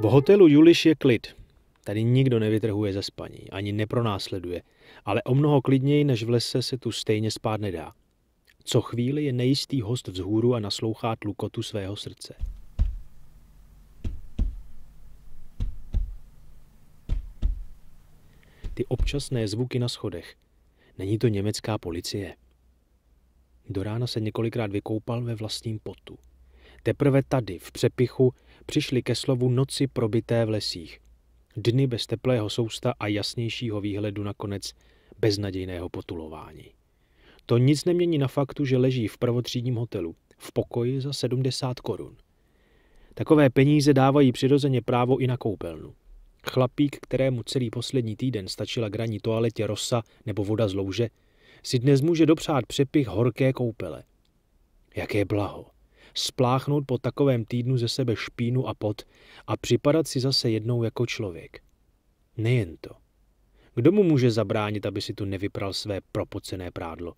V hotelu Juliš je klid. Tady nikdo nevytrhuje ze spaní, ani nepronásleduje, ale o mnoho klidněji než v lese se tu stejně spát nedá. Co chvíli je nejistý host vzhůru a naslouchá tlukotu svého srdce. Ty občasné zvuky na schodech – Není to německá policie. Do rána se několikrát vykoupal ve vlastním potu. Teprve tady, v přepichu, přišli ke slovu noci probité v lesích. Dny bez teplého sousta a jasnějšího výhledu nakonec beznadějného potulování. To nic nemění na faktu, že leží v prvotřídním hotelu, v pokoji za 70 korun. Takové peníze dávají přirozeně právo i na koupelnu. Chlapík, kterému celý poslední týden stačila graní toaletě rosa nebo voda z louže, si dnes může dopřát přepich horké koupele. Jaké blaho! Spláchnout po takovém týdnu ze sebe špínu a pot a připadat si zase jednou jako člověk. Nejen to. Kdo mu může zabránit, aby si tu nevypral své propocené prádlo?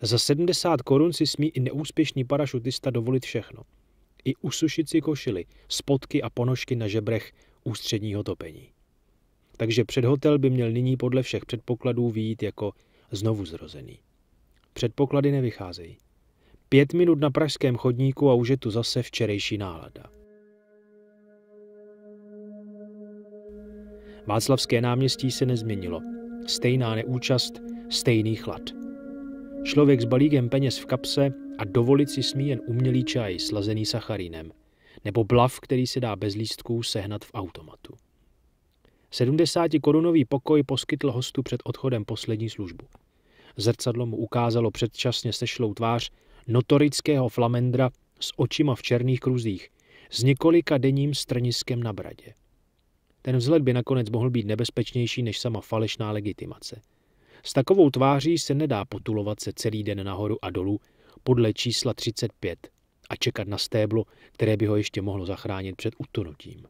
Za 70 korun si smí i neúspěšný parašutista dovolit všechno. I usušit si košily, spotky a ponožky na žebrech ústředního topení. Takže předhotel by měl nyní podle všech předpokladů výjít jako znovu zrozený. Předpoklady nevycházejí. Pět minut na pražském chodníku a už je tu zase včerejší nálada. Václavské náměstí se nezměnilo. Stejná neúčast, stejný chlad. Člověk s balíkem peněz v kapse a dovolit si smí jen umělý čaj slazený sacharínem – nebo blav, který se dá bez lístků sehnat v automatu. 70-korunový pokoj poskytl hostu před odchodem poslední službu. Zrcadlo mu ukázalo předčasně sešlou tvář notorického flamendra s očima v černých kruzích, s několika denním strniskem na bradě. Ten vzhled by nakonec mohl být nebezpečnější než sama falešná legitimace. S takovou tváří se nedá potulovat se celý den nahoru a dolů podle čísla 35, a čekat na stéblo, které by ho ještě mohlo zachránit před utonutím.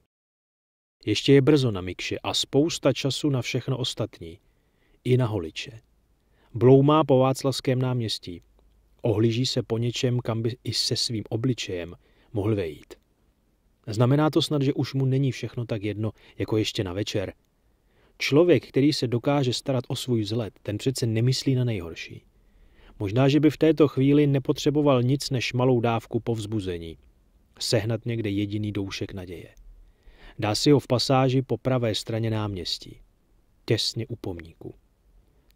Ještě je brzo na mikše a spousta času na všechno ostatní. I na holiče. Bloumá po Václavském náměstí. Ohlíží se po něčem, kam by i se svým obličejem mohl vejít. Znamená to snad, že už mu není všechno tak jedno, jako ještě na večer. Člověk, který se dokáže starat o svůj vzhled, ten přece nemyslí na nejhorší. Možná, že by v této chvíli nepotřeboval nic než malou dávku povzbuzení. Sehnat někde jediný doušek naděje. Dá si ho v pasáži po pravé straně náměstí. Těsně u pomníku.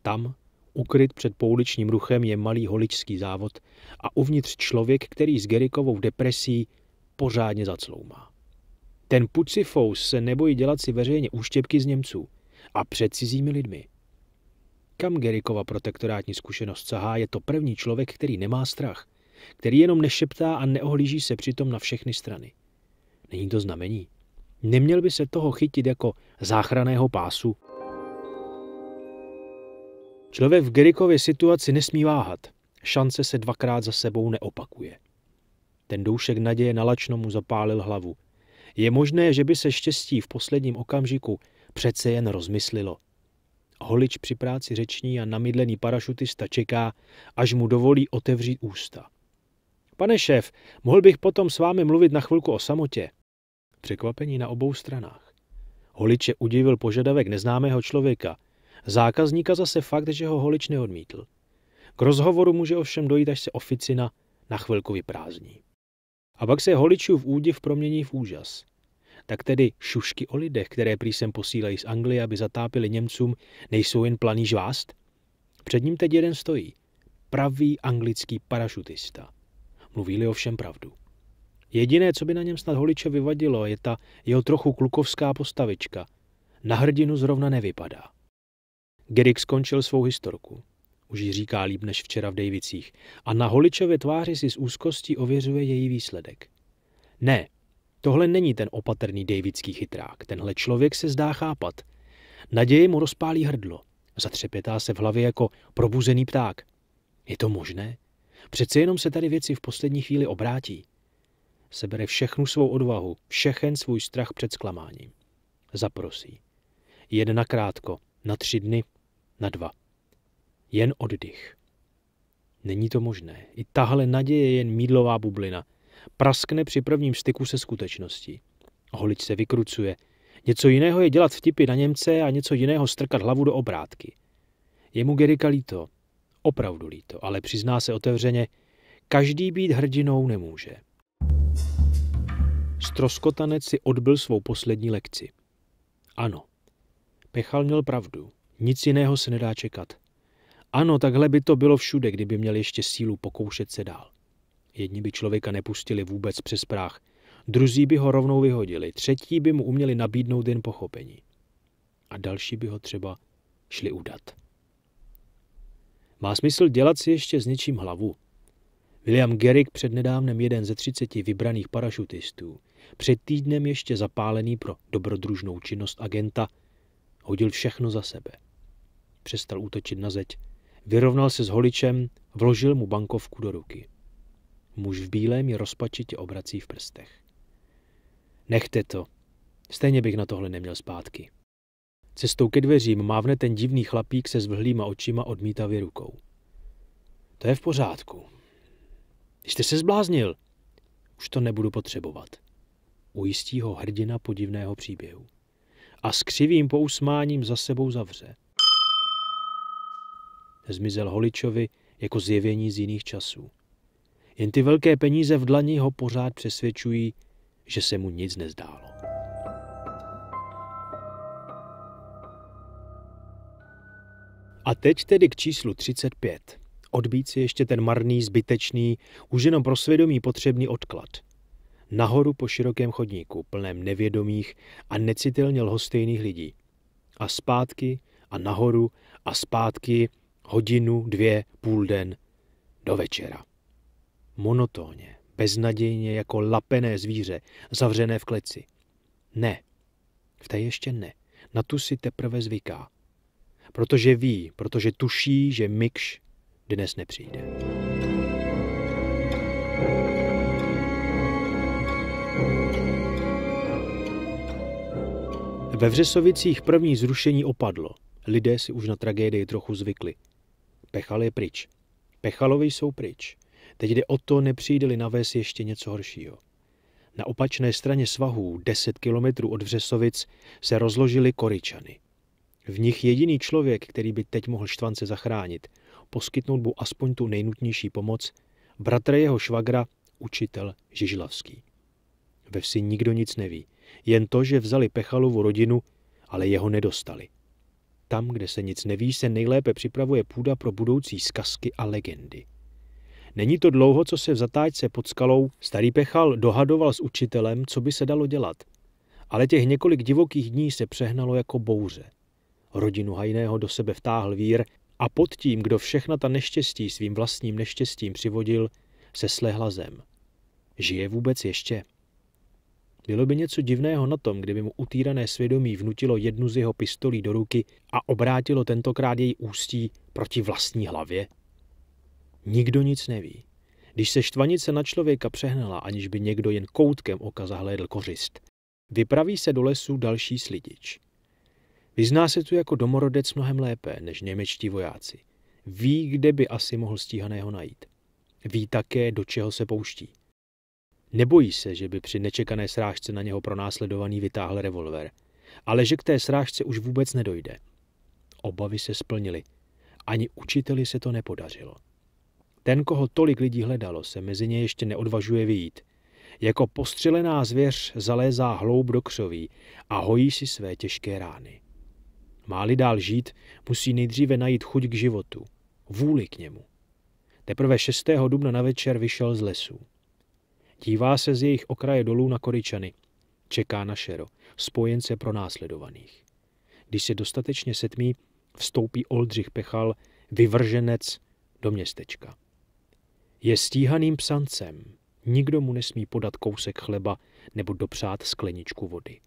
Tam, ukryt před pouličním ruchem, je malý holičský závod a uvnitř člověk, který s Gerikovou depresí pořádně zacloumá. Ten pucifous se nebojí dělat si veřejně úštěpky z Němců a před cizími lidmi – kam Gerikova protektorátní zkušenost sahá, je to první člověk, který nemá strach, který jenom nešeptá a neohlíží se přitom na všechny strany. Není to znamení. Neměl by se toho chytit jako záchraného pásu. Člověk v Gerikově situaci nesmí váhat. Šance se dvakrát za sebou neopakuje. Ten doušek naděje nalačno mu zapálil hlavu. Je možné, že by se štěstí v posledním okamžiku přece jen rozmyslilo – Holič při práci řeční a namidlený parašutista čeká, až mu dovolí otevřít ústa. Pane šéf, mohl bych potom s vámi mluvit na chvilku o samotě. Překvapení na obou stranách. Holiče udivil požadavek neznámého člověka. Zákazníka zase fakt, že ho holič neodmítl. K rozhovoru může ovšem dojít, až se oficina na chvilku vyprázdní. A pak se holičův údiv promění v úžas tak tedy šušky o lidech, které prý sem posílají z Anglie, aby zatápili Němcům, nejsou jen planý žvást? Před ním teď jeden stojí. Pravý anglický parašutista. Mluví-li ovšem pravdu. Jediné, co by na něm snad holiče vyvadilo, je ta jeho trochu klukovská postavička. Na hrdinu zrovna nevypadá. Gerick skončil svou historku. Už ji říká líp než včera v Davicích. A na holičově tváři si z úzkostí ověřuje její výsledek. Ne, Tohle není ten opatrný davidský chytrák. Tenhle člověk se zdá chápat. Naděje mu rozpálí hrdlo. Zatřepětá se v hlavě jako probuzený pták. Je to možné? Přece jenom se tady věci v poslední chvíli obrátí. Sebere všechnu svou odvahu, všechen svůj strach před zklamáním. Zaprosí. Jen na krátko, na tři dny, na dva. Jen oddych. Není to možné. I tahle naděje je jen mídlová bublina – praskne při prvním styku se skutečností. Holič se vykrucuje. Něco jiného je dělat vtipy na Němce a něco jiného strkat hlavu do obrátky. Je mu Gerika líto, opravdu líto, ale přizná se otevřeně, každý být hrdinou nemůže. Stroskotanec si odbyl svou poslední lekci. Ano, Pechal měl pravdu. Nic jiného se nedá čekat. Ano, takhle by to bylo všude, kdyby měl ještě sílu pokoušet se dál. Jedni by člověka nepustili vůbec přes práh, druzí by ho rovnou vyhodili, třetí by mu uměli nabídnout jen pochopení. A další by ho třeba šli udat. Má smysl dělat si ještě s něčím hlavu. William Gerrick přednedávnem jeden ze 30 vybraných parašutistů, před týdnem ještě zapálený pro dobrodružnou činnost agenta, hodil všechno za sebe. Přestal útočit na zeď, vyrovnal se s holičem, vložil mu bankovku do ruky. Muž v bílém je rozpačitě obrací v prstech. Nechte to. Stejně bych na tohle neměl zpátky. Cestou ke dveřím mávne ten divný chlapík se zvlhlýma očima odmítavě rukou. To je v pořádku. Jste se zbláznil. Už to nebudu potřebovat. Ujistí ho hrdina podivného příběhu. A s křivým pousmáním za sebou zavře. Zmizel Holičovi jako zjevení z jiných časů. Jen ty velké peníze v dlaní ho pořád přesvědčují, že se mu nic nezdálo. A teď tedy k číslu 35. Odbít si ještě ten marný, zbytečný, už jenom pro svědomí potřebný odklad. Nahoru po širokém chodníku, plném nevědomých a necitelně lhostejných lidí. A zpátky a nahoru a zpátky hodinu, dvě, půl den do večera monotónně, beznadějně jako lapené zvíře, zavřené v kleci. Ne, v té ještě ne, na tu si teprve zvyká. Protože ví, protože tuší, že Mikš dnes nepřijde. Ve Vřesovicích první zrušení opadlo. Lidé si už na tragédii trochu zvykli. Pechal je pryč. Pechalovi jsou pryč. Teď jde o to, nepřijde-li na ves ještě něco horšího. Na opačné straně svahů, 10 kilometrů od Vřesovic, se rozložili koryčany. V nich jediný člověk, který by teď mohl štvance zachránit, poskytnout mu aspoň tu nejnutnější pomoc, bratr jeho švagra, učitel Žižlavský. Ve vsi nikdo nic neví, jen to, že vzali Pechalovu rodinu, ale jeho nedostali. Tam, kde se nic neví, se nejlépe připravuje půda pro budoucí zkazky a legendy. Není to dlouho, co se v zatáčce pod skalou starý Pechal dohadoval s učitelem, co by se dalo dělat. Ale těch několik divokých dní se přehnalo jako bouře. Rodinu Hajného do sebe vtáhl vír a pod tím, kdo všechna ta neštěstí svým vlastním neštěstím přivodil, se slehla zem. Žije vůbec ještě? Bylo by něco divného na tom, kdyby mu utírané svědomí vnutilo jednu z jeho pistolí do ruky a obrátilo tentokrát její ústí proti vlastní hlavě? Nikdo nic neví. Když se štvanice na člověka přehnala, aniž by někdo jen koutkem oka zahlédl kořist, vypraví se do lesu další slidič. Vyzná se tu jako domorodec mnohem lépe než němečtí vojáci. Ví, kde by asi mohl stíhaného najít. Ví také, do čeho se pouští. Nebojí se, že by při nečekané srážce na něho pronásledovaný vytáhl revolver, ale že k té srážce už vůbec nedojde. Obavy se splnily. Ani učiteli se to nepodařilo. Ten, koho tolik lidí hledalo, se mezi ně ještě neodvažuje vyjít. Jako postřelená zvěř zalézá hloub do křoví a hojí si své těžké rány. Máli dál žít, musí nejdříve najít chuť k životu, vůli k němu. Teprve 6. dubna na večer vyšel z lesů. Dívá se z jejich okraje dolů na Koryčany. Čeká na Šero, spojence pro následovaných. Když se dostatečně setmí, vstoupí Oldřich Pechal, vyvrženec, do městečka. Je stíhaným psancem. Nikdo mu nesmí podat kousek chleba nebo dopřát skleničku vody.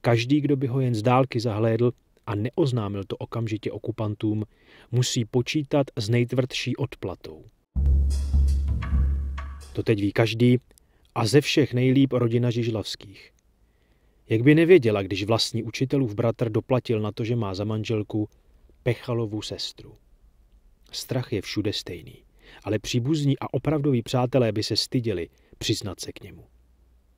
Každý, kdo by ho jen z dálky zahlédl a neoznámil to okamžitě okupantům, musí počítat s nejtvrdší odplatou. To teď ví každý a ze všech nejlíp rodina Žižlavských. Jak by nevěděla, když vlastní učitelův bratr doplatil na to, že má za manželku Pechalovu sestru. Strach je všude stejný ale příbuzní a opravdoví přátelé by se styděli přiznat se k němu.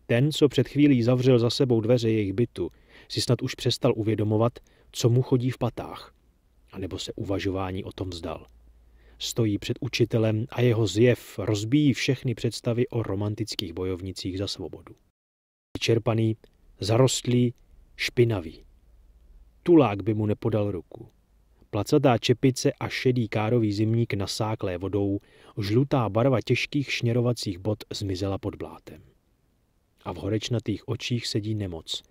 Ten, co před chvílí zavřel za sebou dveře jejich bytu, si snad už přestal uvědomovat, co mu chodí v patách, anebo se uvažování o tom vzdal. Stojí před učitelem a jeho zjev rozbíjí všechny představy o romantických bojovnicích za svobodu. Vyčerpaný, zarostlý, špinavý. Tulák by mu nepodal ruku placatá čepice a šedý kárový zimník nasáklé vodou, žlutá barva těžkých šněrovacích bot zmizela pod blátem. A v horečnatých očích sedí nemoc.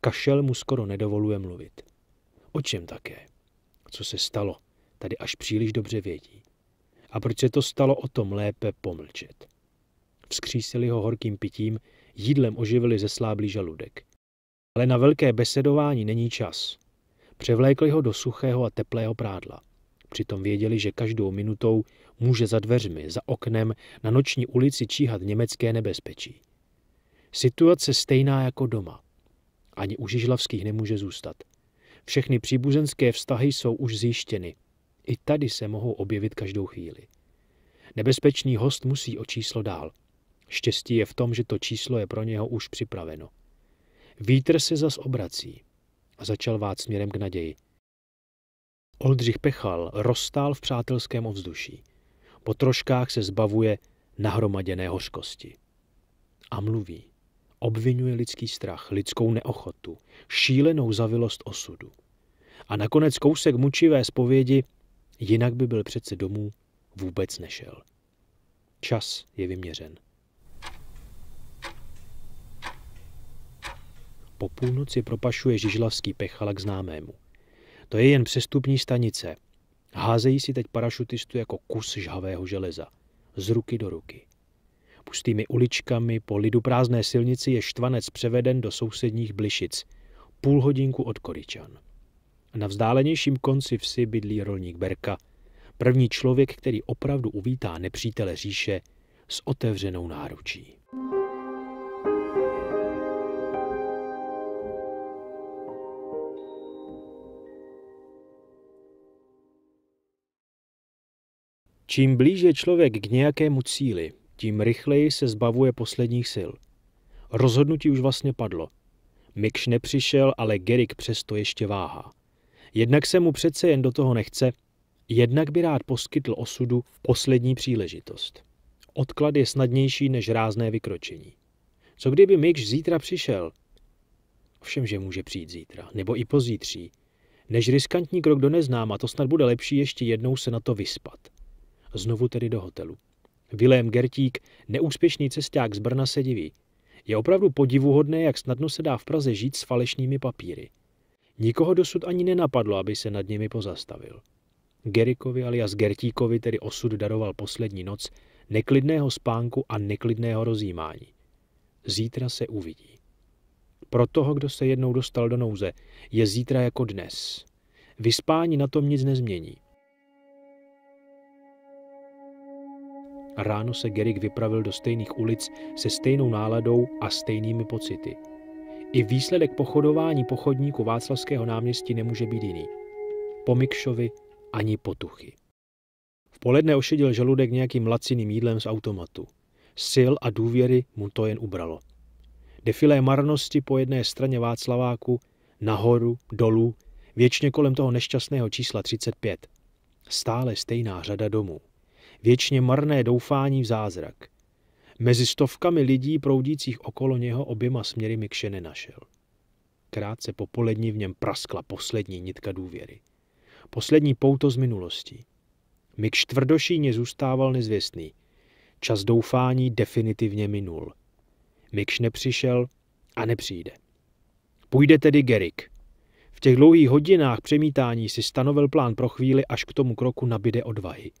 Kašel mu skoro nedovoluje mluvit. O čem také? Co se stalo? Tady až příliš dobře vědí. A proč se to stalo, o tom lépe pomlčet. Vzkřísili ho horkým pitím, jídlem oživili zesláblý žaludek. Ale na velké besedování není čas. Převlékli ho do suchého a teplého prádla. Přitom věděli, že každou minutou může za dveřmi, za oknem, na noční ulici číhat německé nebezpečí. Situace stejná jako doma. Ani u Žižlavských nemůže zůstat. Všechny příbuzenské vztahy jsou už zjištěny. I tady se mohou objevit každou chvíli. Nebezpečný host musí o číslo dál. Štěstí je v tom, že to číslo je pro něho už připraveno. Vítr se zas obrací a začal vát směrem k naději. Oldřich Pechal rozstál v přátelském ovzduší. Po troškách se zbavuje nahromaděné hořkosti. A mluví. Obvinuje lidský strach, lidskou neochotu, šílenou zavilost osudu. A nakonec kousek mučivé zpovědi, jinak by byl přece domů vůbec nešel. Čas je vyměřen. Po půlnoci propašuje Žižlavský pechala k známému. To je jen přestupní stanice. Házejí si teď parašutistu jako kus žhavého železa. Z ruky do ruky. Pustými uličkami po lidu prázdné silnici je štvanec převeden do sousedních Blišic, půl hodinku od Koričan. Na vzdálenějším konci vsi bydlí rolník Berka, první člověk, který opravdu uvítá nepřítele říše s otevřenou náručí. Čím blíže člověk k nějakému cíli, tím rychleji se zbavuje posledních sil. Rozhodnutí už vlastně padlo. Mikš nepřišel, ale Gerik přesto ještě váhá. Jednak se mu přece jen do toho nechce, jednak by rád poskytl osudu poslední příležitost. Odklad je snadnější než rázné vykročení. Co kdyby Mikš zítra přišel? Ovšem, že může přijít zítra, nebo i pozítří. Než riskantní krok do neznáma, to snad bude lepší ještě jednou se na to vyspat – Znovu tedy do hotelu. Vilém Gertík, neúspěšný cesták z Brna, se diví. Je opravdu podivuhodné, jak snadno se dá v Praze žít s falešnými papíry. Nikoho dosud ani nenapadlo, aby se nad nimi pozastavil. Gerikovi alias Gertíkovi tedy osud daroval poslední noc neklidného spánku a neklidného rozjímání. Zítra se uvidí. Pro toho, kdo se jednou dostal do nouze, je zítra jako dnes. Vyspání na tom nic nezmění. Ráno se Gerik vypravil do stejných ulic se stejnou náladou a stejnými pocity. I výsledek pochodování pochodníku Václavského náměstí nemůže být jiný. Po Mikšovi ani potuchy. V poledne ošedil žaludek nějakým laciným jídlem z automatu. Sil a důvěry mu to jen ubralo. Defilé marnosti po jedné straně Václaváku, nahoru, dolů, věčně kolem toho nešťastného čísla 35. Stále stejná řada domů věčně marné doufání v zázrak. Mezi stovkami lidí proudících okolo něho oběma směry Mikše nenašel. Krátce po poledni v něm praskla poslední nitka důvěry. Poslední pouto z minulosti. Mikš tvrdošíně zůstával nezvěstný. Čas doufání definitivně minul. Mikš nepřišel a nepřijde. Půjde tedy Gerik. V těch dlouhých hodinách přemítání si stanovil plán pro chvíli, až k tomu kroku nabide odvahy –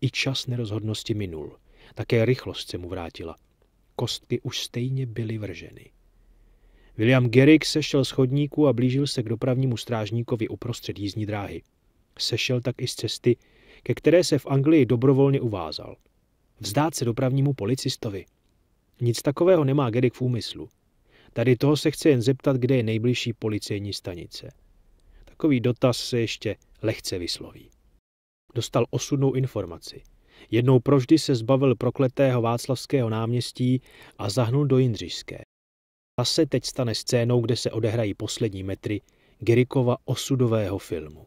i čas nerozhodnosti minul. Také rychlost se mu vrátila. Kostky už stejně byly vrženy. William Gerrick sešel z chodníku a blížil se k dopravnímu strážníkovi uprostřed jízdní dráhy. Sešel tak i z cesty, ke které se v Anglii dobrovolně uvázal. Vzdát se dopravnímu policistovi. Nic takového nemá Gerrick v úmyslu. Tady toho se chce jen zeptat, kde je nejbližší policejní stanice. Takový dotaz se ještě lehce vysloví. Dostal osudnou informaci. Jednou proždy se zbavil prokletého Václavského náměstí a zahnul do Jindřišské. Ta se teď stane scénou, kde se odehrají poslední metry Gerikova osudového filmu.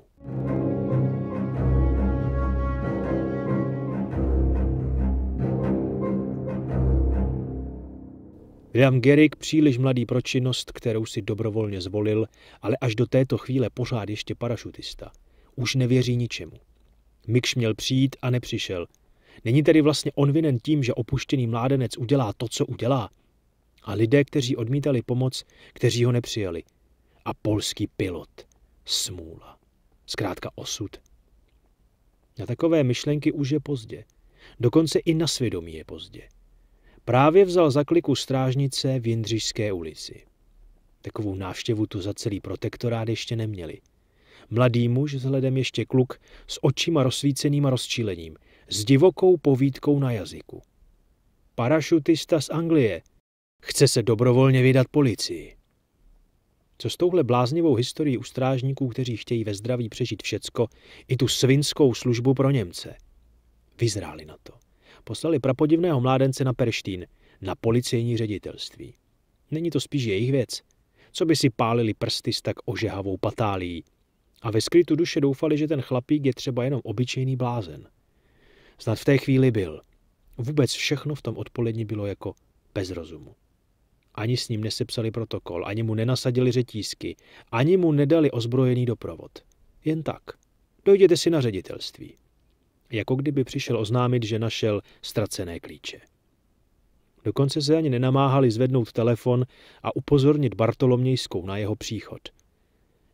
William Gerik příliš mladý pro činnost, kterou si dobrovolně zvolil, ale až do této chvíle pořád ještě parašutista. Už nevěří ničemu. Mikš měl přijít a nepřišel. Není tedy vlastně on vinen tím, že opuštěný mládenec udělá to, co udělá? A lidé, kteří odmítali pomoc, kteří ho nepřijali. A polský pilot. Smůla. Zkrátka osud. Na takové myšlenky už je pozdě. Dokonce i na svědomí je pozdě. Právě vzal za kliku strážnice v Jindřišské ulici. Takovou návštěvu tu za celý protektorát ještě neměli. Mladý muž, vzhledem ještě kluk, s očima rozsvíceným a rozčílením, s divokou povídkou na jazyku. Parašutista z Anglie. Chce se dobrovolně vydat policii. Co s touhle bláznivou historií u strážníků, kteří chtějí ve zdraví přežít všecko, i tu svinskou službu pro Němce? Vyzráli na to. Poslali prapodivného mládence na Perštín, na policejní ředitelství. Není to spíš jejich věc? Co by si pálili prsty s tak ožehavou patálií? a ve skrytu duše doufali, že ten chlapík je třeba jenom obyčejný blázen. Snad v té chvíli byl. Vůbec všechno v tom odpoledni bylo jako bez rozumu. Ani s ním nesepsali protokol, ani mu nenasadili řetízky, ani mu nedali ozbrojený doprovod. Jen tak. Dojděte si na ředitelství. Jako kdyby přišel oznámit, že našel ztracené klíče. Dokonce se ani nenamáhali zvednout telefon a upozornit Bartolomějskou na jeho příchod –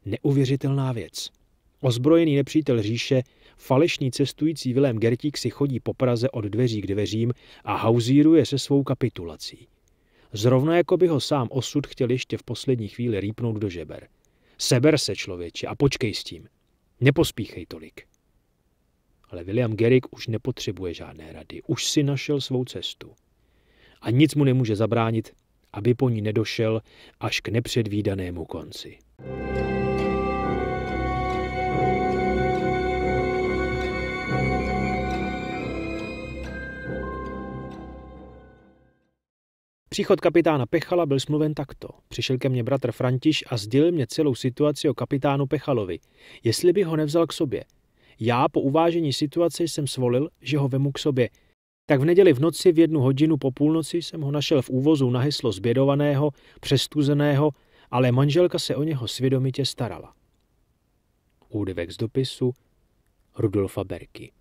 Neuvěřitelná věc. Ozbrojený nepřítel říše, falešný cestující Vilém Gertík si chodí po Praze od dveří k dveřím a hauzíruje se svou kapitulací. Zrovna jako by ho sám osud chtěl ještě v poslední chvíli rýpnout do žeber. Seber se, člověče, a počkej s tím. Nepospíchej tolik. Ale William Garrick už nepotřebuje žádné rady. Už si našel svou cestu. A nic mu nemůže zabránit, aby po ní nedošel až k nepředvídanému konci. thank you Příchod kapitána Pechala byl smluven takto. Přišel ke mně bratr Františ a sdělil mě celou situaci o kapitánu Pechalovi, jestli by ho nevzal k sobě. Já po uvážení situace jsem svolil, že ho vemu k sobě. Tak v neděli v noci v jednu hodinu po půlnoci jsem ho našel v úvozu na heslo zbědovaného, přestuzeného, ale manželka se o něho svědomitě starala. Údivek z dopisu Rudolfa Berky.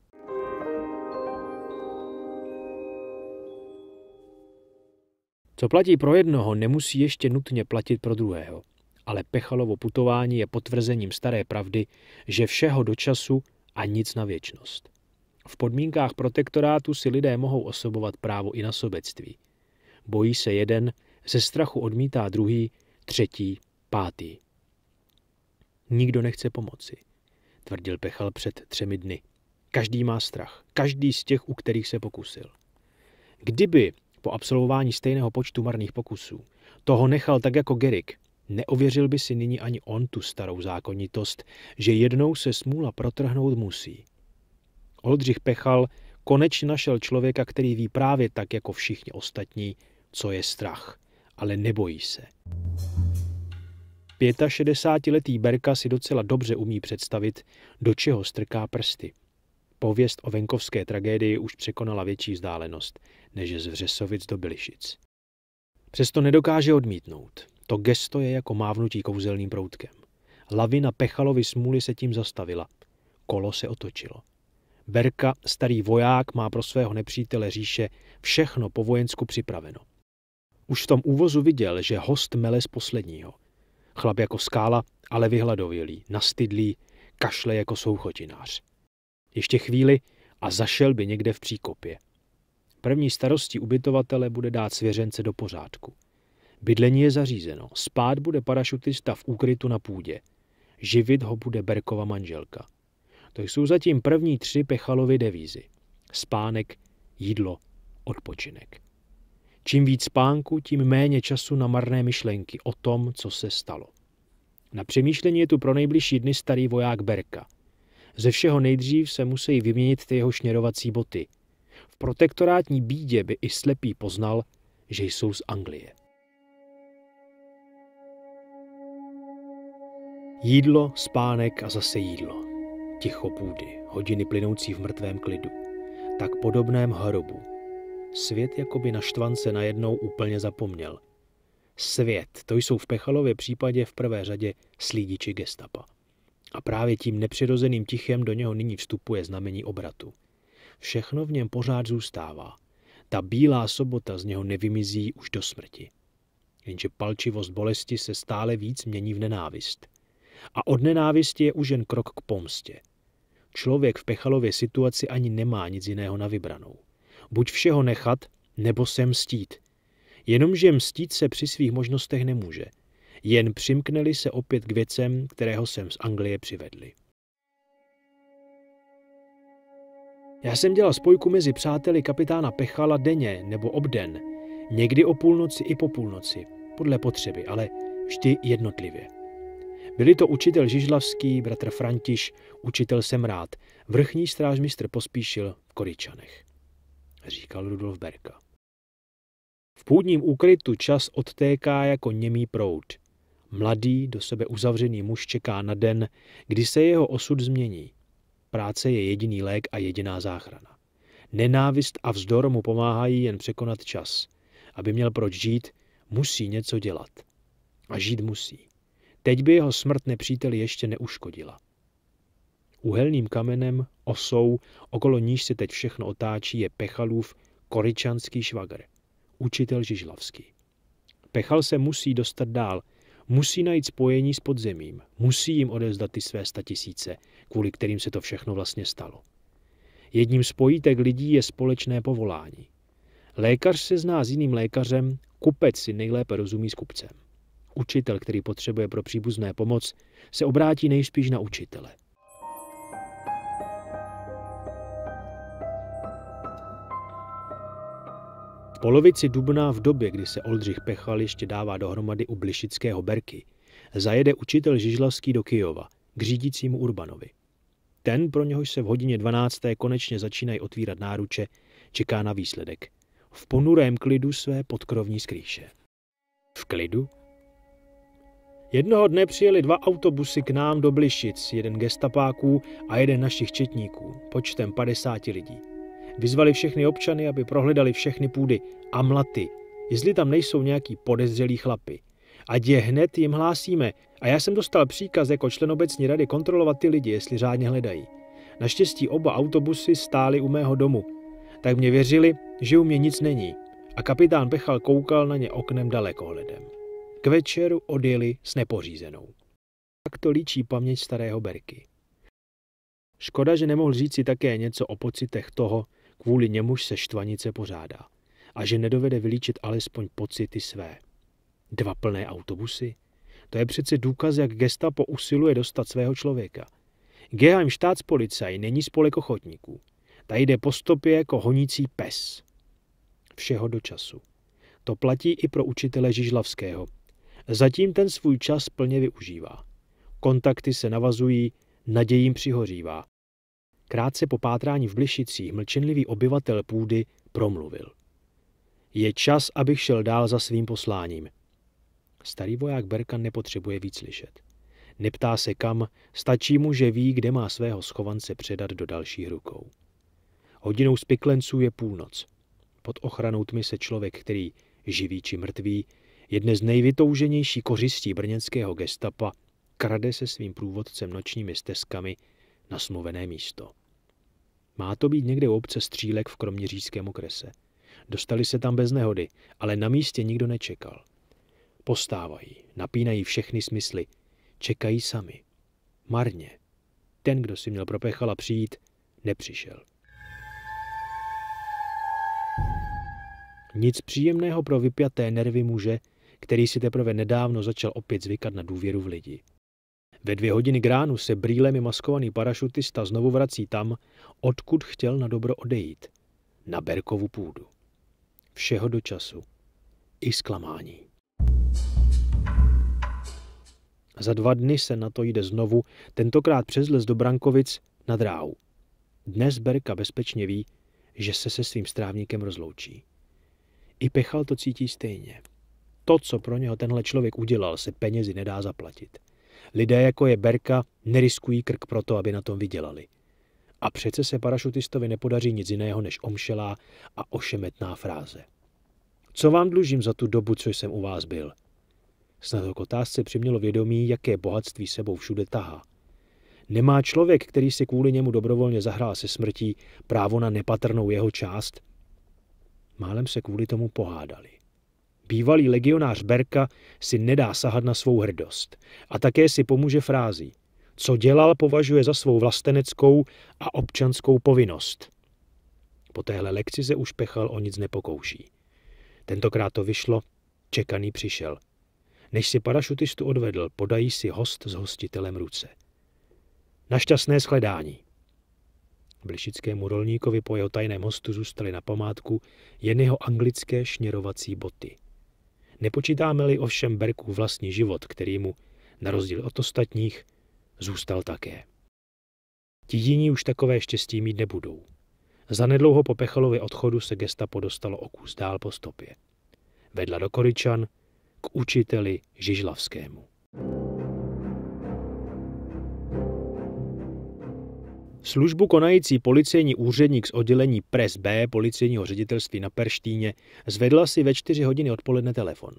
Co platí pro jednoho, nemusí ještě nutně platit pro druhého. Ale Pechalovo putování je potvrzením staré pravdy, že všeho do času a nic na věčnost. V podmínkách protektorátu si lidé mohou osobovat právo i na sobectví. Bojí se jeden, ze strachu odmítá druhý, třetí, pátý. Nikdo nechce pomoci, tvrdil Pechal před třemi dny. Každý má strach, každý z těch, u kterých se pokusil. Kdyby po absolvování stejného počtu marných pokusů. Toho nechal tak jako Gerik. Neověřil by si nyní ani on tu starou zákonitost, že jednou se smůla protrhnout musí. Oldřich Pechal konečně našel člověka, který ví právě tak jako všichni ostatní, co je strach, ale nebojí se. 65-letý Berka si docela dobře umí představit, do čeho strká prsty – Pověst o venkovské tragédii už překonala větší vzdálenost, než z Vřesovic do Bylišic. Přesto nedokáže odmítnout. To gesto je jako mávnutí kouzelným proutkem. Lavina Pechalovy smůly se tím zastavila. Kolo se otočilo. Berka, starý voják, má pro svého nepřítele říše všechno po vojensku připraveno. Už v tom úvozu viděl, že host mele z posledního. Chlap jako skála, ale vyhladovělý, nastydlý, kašle jako souchotinář. Ještě chvíli a zašel by někde v příkopě. První starostí ubytovatele bude dát svěřence do pořádku. Bydlení je zařízeno, spát bude parašutista v úkrytu na půdě. Živit ho bude Berkova manželka. To jsou zatím první tři Pechalovy devízy. Spánek, jídlo, odpočinek. Čím víc spánku, tím méně času na marné myšlenky o tom, co se stalo. Na přemýšlení je tu pro nejbližší dny starý voják Berka. Ze všeho nejdřív se musí vyměnit ty jeho šněrovací boty. V protektorátní bídě by i slepý poznal, že jsou z Anglie. Jídlo, spánek a zase jídlo. Ticho půdy, hodiny plynoucí v mrtvém klidu. Tak podobném hrobu. Svět jakoby na štvance najednou úplně zapomněl. Svět, to jsou v Pechalově případě v prvé řadě slídiči gestapa. A právě tím nepřirozeným tichem do něho nyní vstupuje znamení obratu. Všechno v něm pořád zůstává. Ta bílá sobota z něho nevymizí už do smrti. Jenže palčivost bolesti se stále víc mění v nenávist. A od nenávisti je už jen krok k pomstě. Člověk v Pechalově situaci ani nemá nic jiného na vybranou. Buď všeho nechat, nebo se mstít. Jenomže mstít se při svých možnostech nemůže – jen přimkneli se opět k věcem, kterého jsem z Anglie přivedli. Já jsem dělal spojku mezi přáteli kapitána Pechala denně nebo obden, někdy o půlnoci i po půlnoci, podle potřeby, ale vždy jednotlivě. Byli to učitel Žižlavský, bratr Františ, učitel Semrád, vrchní strážmistr Pospíšil v Koričanech, říkal Rudolf Berka. V půdním úkrytu čas odtéká jako němý proud. Mladý, do sebe uzavřený muž čeká na den, kdy se jeho osud změní. Práce je jediný lék a jediná záchrana. Nenávist a vzdor mu pomáhají jen překonat čas. Aby měl proč žít, musí něco dělat. A žít musí. Teď by jeho smrt nepříteli ještě neuškodila. Uhelným kamenem, osou, okolo níž se teď všechno otáčí, je Pechalův koryčanský švagr, učitel Žižlavský. Pechal se musí dostat dál – musí najít spojení s podzemím, musí jim odevzdat ty své statisíce, kvůli kterým se to všechno vlastně stalo. Jedním z pojítek lidí je společné povolání. Lékař se zná s jiným lékařem, kupec si nejlépe rozumí s kupcem. Učitel, který potřebuje pro příbuzné pomoc, se obrátí nejspíš na učitele – V polovici dubna, v době, kdy se Oldřich Pechal ještě dává dohromady u Blišického Berky, zajede učitel Žižlavský do Kijova k řídícímu Urbanovi. Ten, pro něhož se v hodině 12. konečně začínají otvírat náruče, čeká na výsledek. V ponurém klidu své podkrovní skrýše. V klidu? Jednoho dne přijeli dva autobusy k nám do Blišic, jeden gestapáků a jeden našich četníků, počtem 50 lidí. Vyzvali všechny občany, aby prohledali všechny půdy a mlaty, jestli tam nejsou nějaký podezřelí chlapy. Ať je hned jim hlásíme a já jsem dostal příkaz jako člen obecní rady kontrolovat ty lidi, jestli řádně hledají. Naštěstí oba autobusy stály u mého domu, tak mě věřili, že u mě nic není a kapitán Pechal koukal na ně oknem dalekohledem. K večeru odjeli s nepořízenou. Tak to líčí paměť starého Berky. Škoda, že nemohl říct si také něco o pocitech toho, kvůli němuž se štvanice pořádá a že nedovede vylíčit alespoň pocity své. Dva plné autobusy? To je přece důkaz, jak gestapo usiluje dostat svého člověka. Geheim štátspolicaj není spolek ochotníků. Ta jde po stopě jako honící pes. Všeho do času. To platí i pro učitele Žižlavského. Zatím ten svůj čas plně využívá. Kontakty se navazují, nadějím přihořívá krátce po pátrání v Blišicích mlčenlivý obyvatel půdy promluvil. Je čas, abych šel dál za svým posláním. Starý voják Berkan nepotřebuje víc slyšet. Neptá se kam, stačí mu, že ví, kde má svého schovance předat do dalších rukou. Hodinou spiklenců je půlnoc. Pod ochranou tmy se člověk, který, živý či mrtvý, je dnes nejvytouženější kořistí brněnského gestapa, krade se svým průvodcem nočními stezkami na smluvené místo. Má to být někde u obce Střílek v Kroměřížském okrese. Dostali se tam bez nehody, ale na místě nikdo nečekal. Postávají, napínají všechny smysly, čekají sami. Marně. Ten, kdo si měl propechala přijít, nepřišel. Nic příjemného pro vypjaté nervy muže, který si teprve nedávno začal opět zvykat na důvěru v lidi. Ve dvě hodiny k ránu se brýlemi maskovaný parašutista znovu vrací tam, odkud chtěl na dobro odejít. Na Berkovu půdu. Všeho do času. I zklamání. Za dva dny se na to jde znovu, tentokrát přes les do Brankovic na dráhu. Dnes Berka bezpečně ví, že se se svým strávníkem rozloučí. I Pechal to cítí stejně. To, co pro něho tenhle člověk udělal, se penězi nedá zaplatit. Lidé jako je Berka neriskují krk proto, aby na tom vydělali. A přece se parašutistovi nepodaří nic jiného než omšelá a ošemetná fráze. Co vám dlužím za tu dobu, co jsem u vás byl? Snad ho k otázce přimělo vědomí, jaké bohatství sebou všude tahá. Nemá člověk, který si kvůli němu dobrovolně zahrál se smrtí, právo na nepatrnou jeho část? Málem se kvůli tomu pohádali. Bývalý legionář Berka si nedá sahat na svou hrdost a také si pomůže frází. Co dělal, považuje za svou vlasteneckou a občanskou povinnost. Po téhle lekci se už Pechal o nic nepokouší. Tentokrát to vyšlo, čekaný přišel. Než si parašutistu odvedl, podají si host s hostitelem ruce. Na šťastné shledání. Blišickému rolníkovi po jeho tajném hostu zůstaly na památku jen jeho anglické šněrovací boty. Nepočítáme-li ovšem Berku vlastní život, který mu, na rozdíl od ostatních, zůstal také. Ti jiní už takové štěstí mít nebudou. nedlouho po Pechalově odchodu se gestapo dostalo o kus dál po stopě. Vedla do Koryčan k učiteli Žižlavskému. thank you Službu konající policejní úředník z oddělení Pres B policejního ředitelství na Perštíně zvedla si ve čtyři hodiny odpoledne telefon.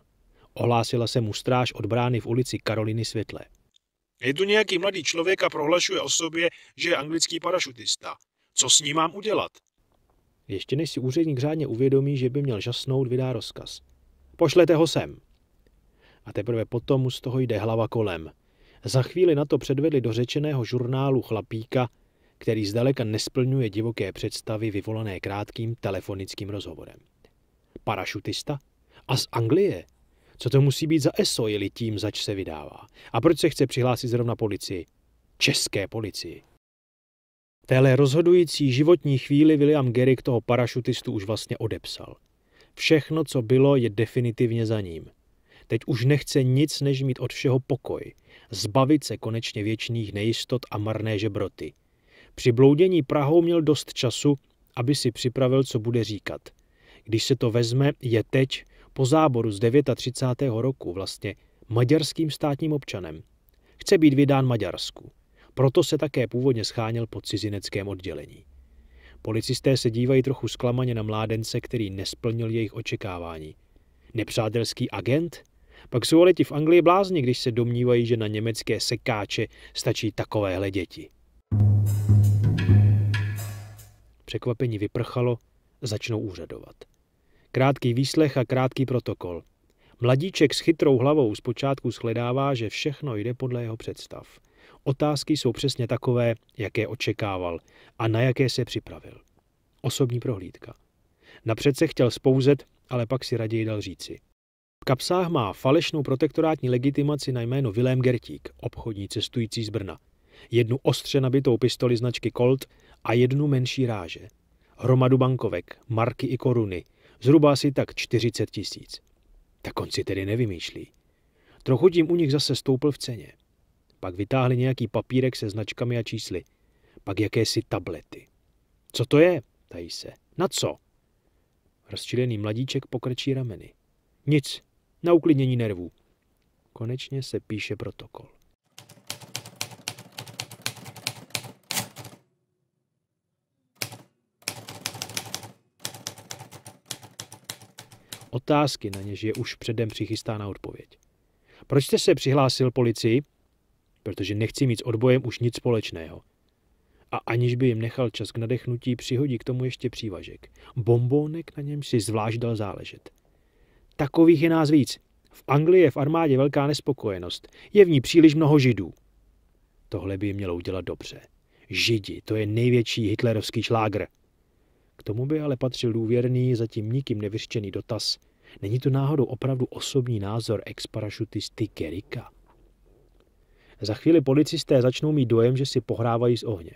Ohlásila se mu stráž od brány v ulici Karoliny Světlé. Je tu nějaký mladý člověk a prohlašuje o sobě, že je anglický parašutista. Co s ním mám udělat? Ještě než si úředník řádně uvědomí, že by měl žasnout, vydá rozkaz. Pošlete ho sem. A teprve potom mu z toho jde hlava kolem. Za chvíli na to předvedli do řečeného žurnálu chlapíka, který zdaleka nesplňuje divoké představy vyvolané krátkým telefonickým rozhovorem. Parašutista? A z Anglie? Co to musí být za ESO, jeli tím, zač se vydává? A proč se chce přihlásit zrovna policii? České policii. Téhle rozhodující životní chvíli William Gerrick toho parašutistu už vlastně odepsal. Všechno, co bylo, je definitivně za ním. Teď už nechce nic, než mít od všeho pokoj. Zbavit se konečně věčných nejistot a marné žebroty – při bloudění Prahou měl dost času, aby si připravil, co bude říkat. Když se to vezme, je teď, po záboru z 39. roku vlastně, maďarským státním občanem. Chce být vydán Maďarsku. Proto se také původně scháněl pod cizineckém oddělení. Policisté se dívají trochu zklamaně na mládence, který nesplnil jejich očekávání. Nepřátelský agent? Pak jsou ti v Anglii blázni, když se domnívají, že na německé sekáče stačí takovéhle děti. Překvapení vyprchalo, začnou úřadovat. Krátký výslech a krátký protokol. Mladíček s chytrou hlavou zpočátku shledává, že všechno jde podle jeho představ. Otázky jsou přesně takové, jaké očekával a na jaké se připravil. Osobní prohlídka. Napřed se chtěl spouzet, ale pak si raději dal říci. V kapsách má falešnou protektorátní legitimaci na jméno Vilém Gertík, obchodní cestující z Brna. Jednu ostře nabitou pistoli značky Colt a jednu menší ráže. Hromadu bankovek, marky i koruny, zhruba asi tak 40 tisíc. Tak on si tedy nevymýšlí. Trochu tím u nich zase stoupl v ceně. Pak vytáhli nějaký papírek se značkami a čísly. Pak jakési tablety. Co to je? Tají se. Na co? Rozčilený mladíček pokrčí rameny. Nic. Na uklidnění nervů. Konečně se píše protokol. otázky, na něž je už předem přichystána odpověď. Proč jste se přihlásil policii? Protože nechci mít s odbojem už nic společného. A aniž by jim nechal čas k nadechnutí, přihodí k tomu ještě přívažek. Bombónek na něm si zvlášť dal záležet. Takových je nás víc. V Anglii je v armádě velká nespokojenost. Je v ní příliš mnoho židů. Tohle by jim mělo udělat dobře. Židi, to je největší hitlerovský šlágr. K tomu by ale patřil důvěrný, zatím nikým nevyřčený dotaz, Není to náhodou opravdu osobní názor ex-parašutisty Kerika? Za chvíli policisté začnou mít dojem, že si pohrávají s ohněm.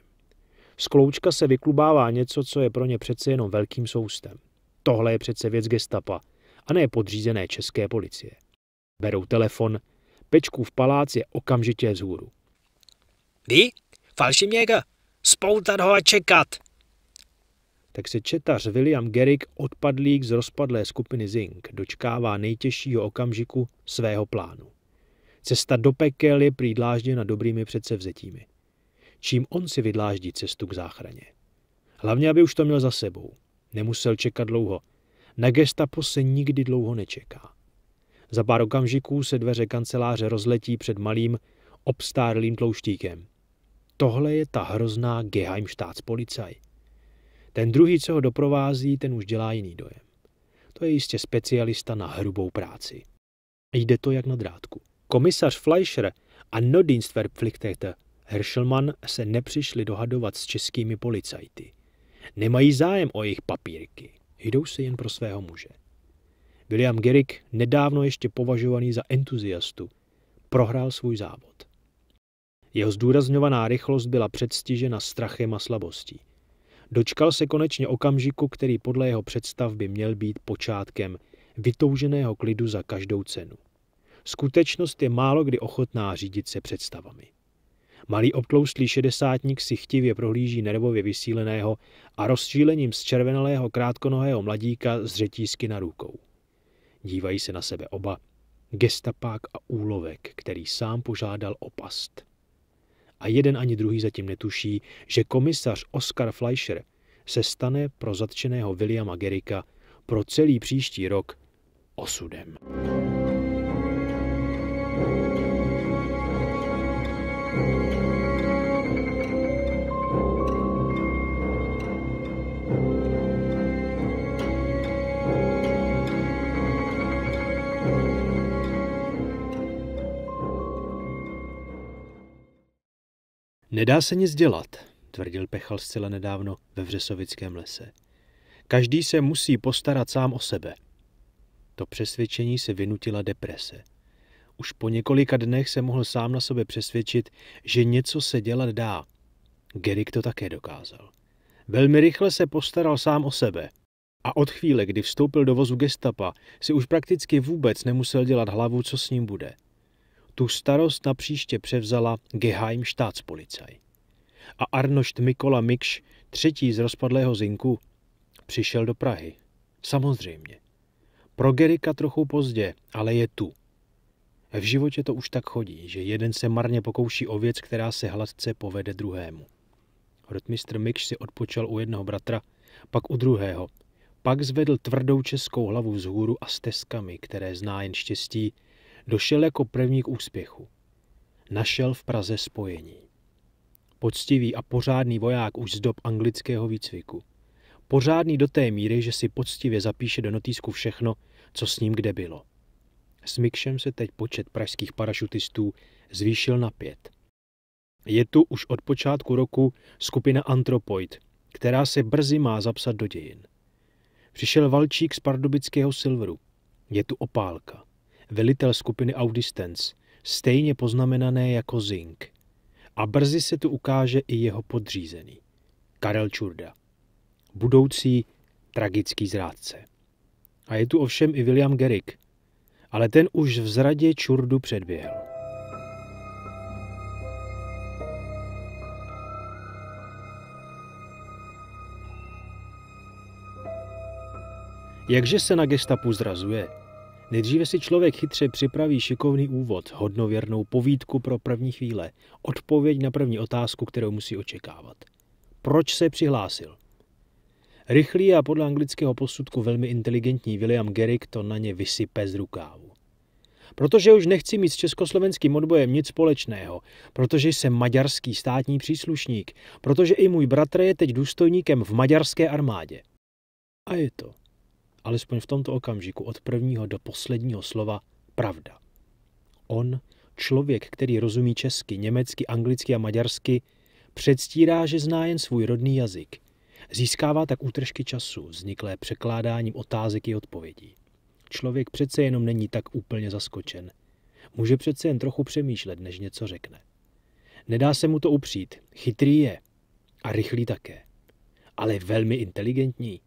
Z kloučka se vyklubává něco, co je pro ně přece jenom velkým soustem. Tohle je přece věc gestapa a ne podřízené české policie. Berou telefon, pečku v palác je okamžitě vzhůru. Vy, Falšiměga? spoutat ho a čekat, tak se četař William Gerrick, odpadlík z rozpadlé skupiny Zink, dočkává nejtěžšího okamžiku svého plánu. Cesta do pekel je prýdlážděna dobrými předsevzetími. Čím on si vydláždí cestu k záchraně. Hlavně, aby už to měl za sebou. Nemusel čekat dlouho. Na gestapo se nikdy dlouho nečeká. Za pár okamžiků se dveře kanceláře rozletí před malým, obstárlým tlouštíkem. Tohle je ta hrozná Geheimstaatspolizei ten druhý, co ho doprovází, ten už dělá jiný dojem. To je jistě specialista na hrubou práci. Jde to jak na drátku. Komisař Fleischer a Nodienstverpflichtete Herschelmann se nepřišli dohadovat s českými policajty. Nemají zájem o jejich papírky. Jdou se jen pro svého muže. William Gerick, nedávno ještě považovaný za entuziastu, prohrál svůj závod. Jeho zdůrazňovaná rychlost byla předstižena strachem a slabostí. Dočkal se konečně okamžiku, který podle jeho představ by měl být počátkem vytouženého klidu za každou cenu. Skutečnost je málo kdy ochotná řídit se představami. Malý obtloustlý šedesátník si chtivě prohlíží nervově vysíleného a rozšílením z červenalého krátkonohého mladíka z řetízky na rukou. Dívají se na sebe oba, gestapák a úlovek, který sám požádal o past a jeden ani druhý zatím netuší, že komisař Oscar Fleischer se stane pro zatčeného Williama Gerika pro celý příští rok osudem. thank you Nedá se nic dělat, tvrdil Pechal zcela nedávno ve Vřesovickém lese. Každý se musí postarat sám o sebe. To přesvědčení se vynutila deprese. Už po několika dnech se mohl sám na sobě přesvědčit, že něco se dělat dá. Gerik to také dokázal. Velmi rychle se postaral sám o sebe. A od chvíle, kdy vstoupil do vozu gestapa, si už prakticky vůbec nemusel dělat hlavu, co s ním bude. Tu starost na příště převzala Geheimstaatspolizei. A Arnošt Mikola Mikš, třetí z rozpadlého zinku, přišel do Prahy. Samozřejmě. Pro Gerika trochu pozdě, ale je tu. V životě to už tak chodí, že jeden se marně pokouší o věc, která se hladce povede druhému. Rotmistr Mikš si odpočal u jednoho bratra, pak u druhého. Pak zvedl tvrdou českou hlavu vzhůru a stezkami, které zná jen štěstí, došel jako první k úspěchu. Našel v Praze spojení. Poctivý a pořádný voják už z dob anglického výcviku. Pořádný do té míry, že si poctivě zapíše do notýsku všechno, co s ním kde bylo. S Mikšem se teď počet pražských parašutistů zvýšil na pět. Je tu už od počátku roku skupina Antropoid, která se brzy má zapsat do dějin. Přišel Valčík z pardubického Silveru. Je tu opálka velitel skupiny Audistens, stejně poznamenané jako Zink. A brzy se tu ukáže i jeho podřízený, Karel Čurda, budoucí tragický zrádce. A je tu ovšem i William Gerrick, ale ten už v zradě Čurdu předběhl. Jakže se na gestapu zrazuje? Nejdříve si člověk chytře připraví šikovný úvod, hodnověrnou povídku pro první chvíle, odpověď na první otázku, kterou musí očekávat. Proč se přihlásil? Rychlý a podle anglického posudku velmi inteligentní William Gerrick to na ně vysype z rukávu. Protože už nechci mít s československým odbojem nic společného, protože jsem maďarský státní příslušník, protože i můj bratr je teď důstojníkem v maďarské armádě. A je to alespoň v tomto okamžiku, od prvního do posledního slova pravda. On, člověk, který rozumí česky, německy, anglicky a maďarsky, předstírá, že zná jen svůj rodný jazyk. Získává tak útržky času, vzniklé překládáním otázek i odpovědí. Člověk přece jenom není tak úplně zaskočen. Může přece jen trochu přemýšlet, než něco řekne. Nedá se mu to upřít. Chytrý je. A rychlý také. Ale velmi inteligentní.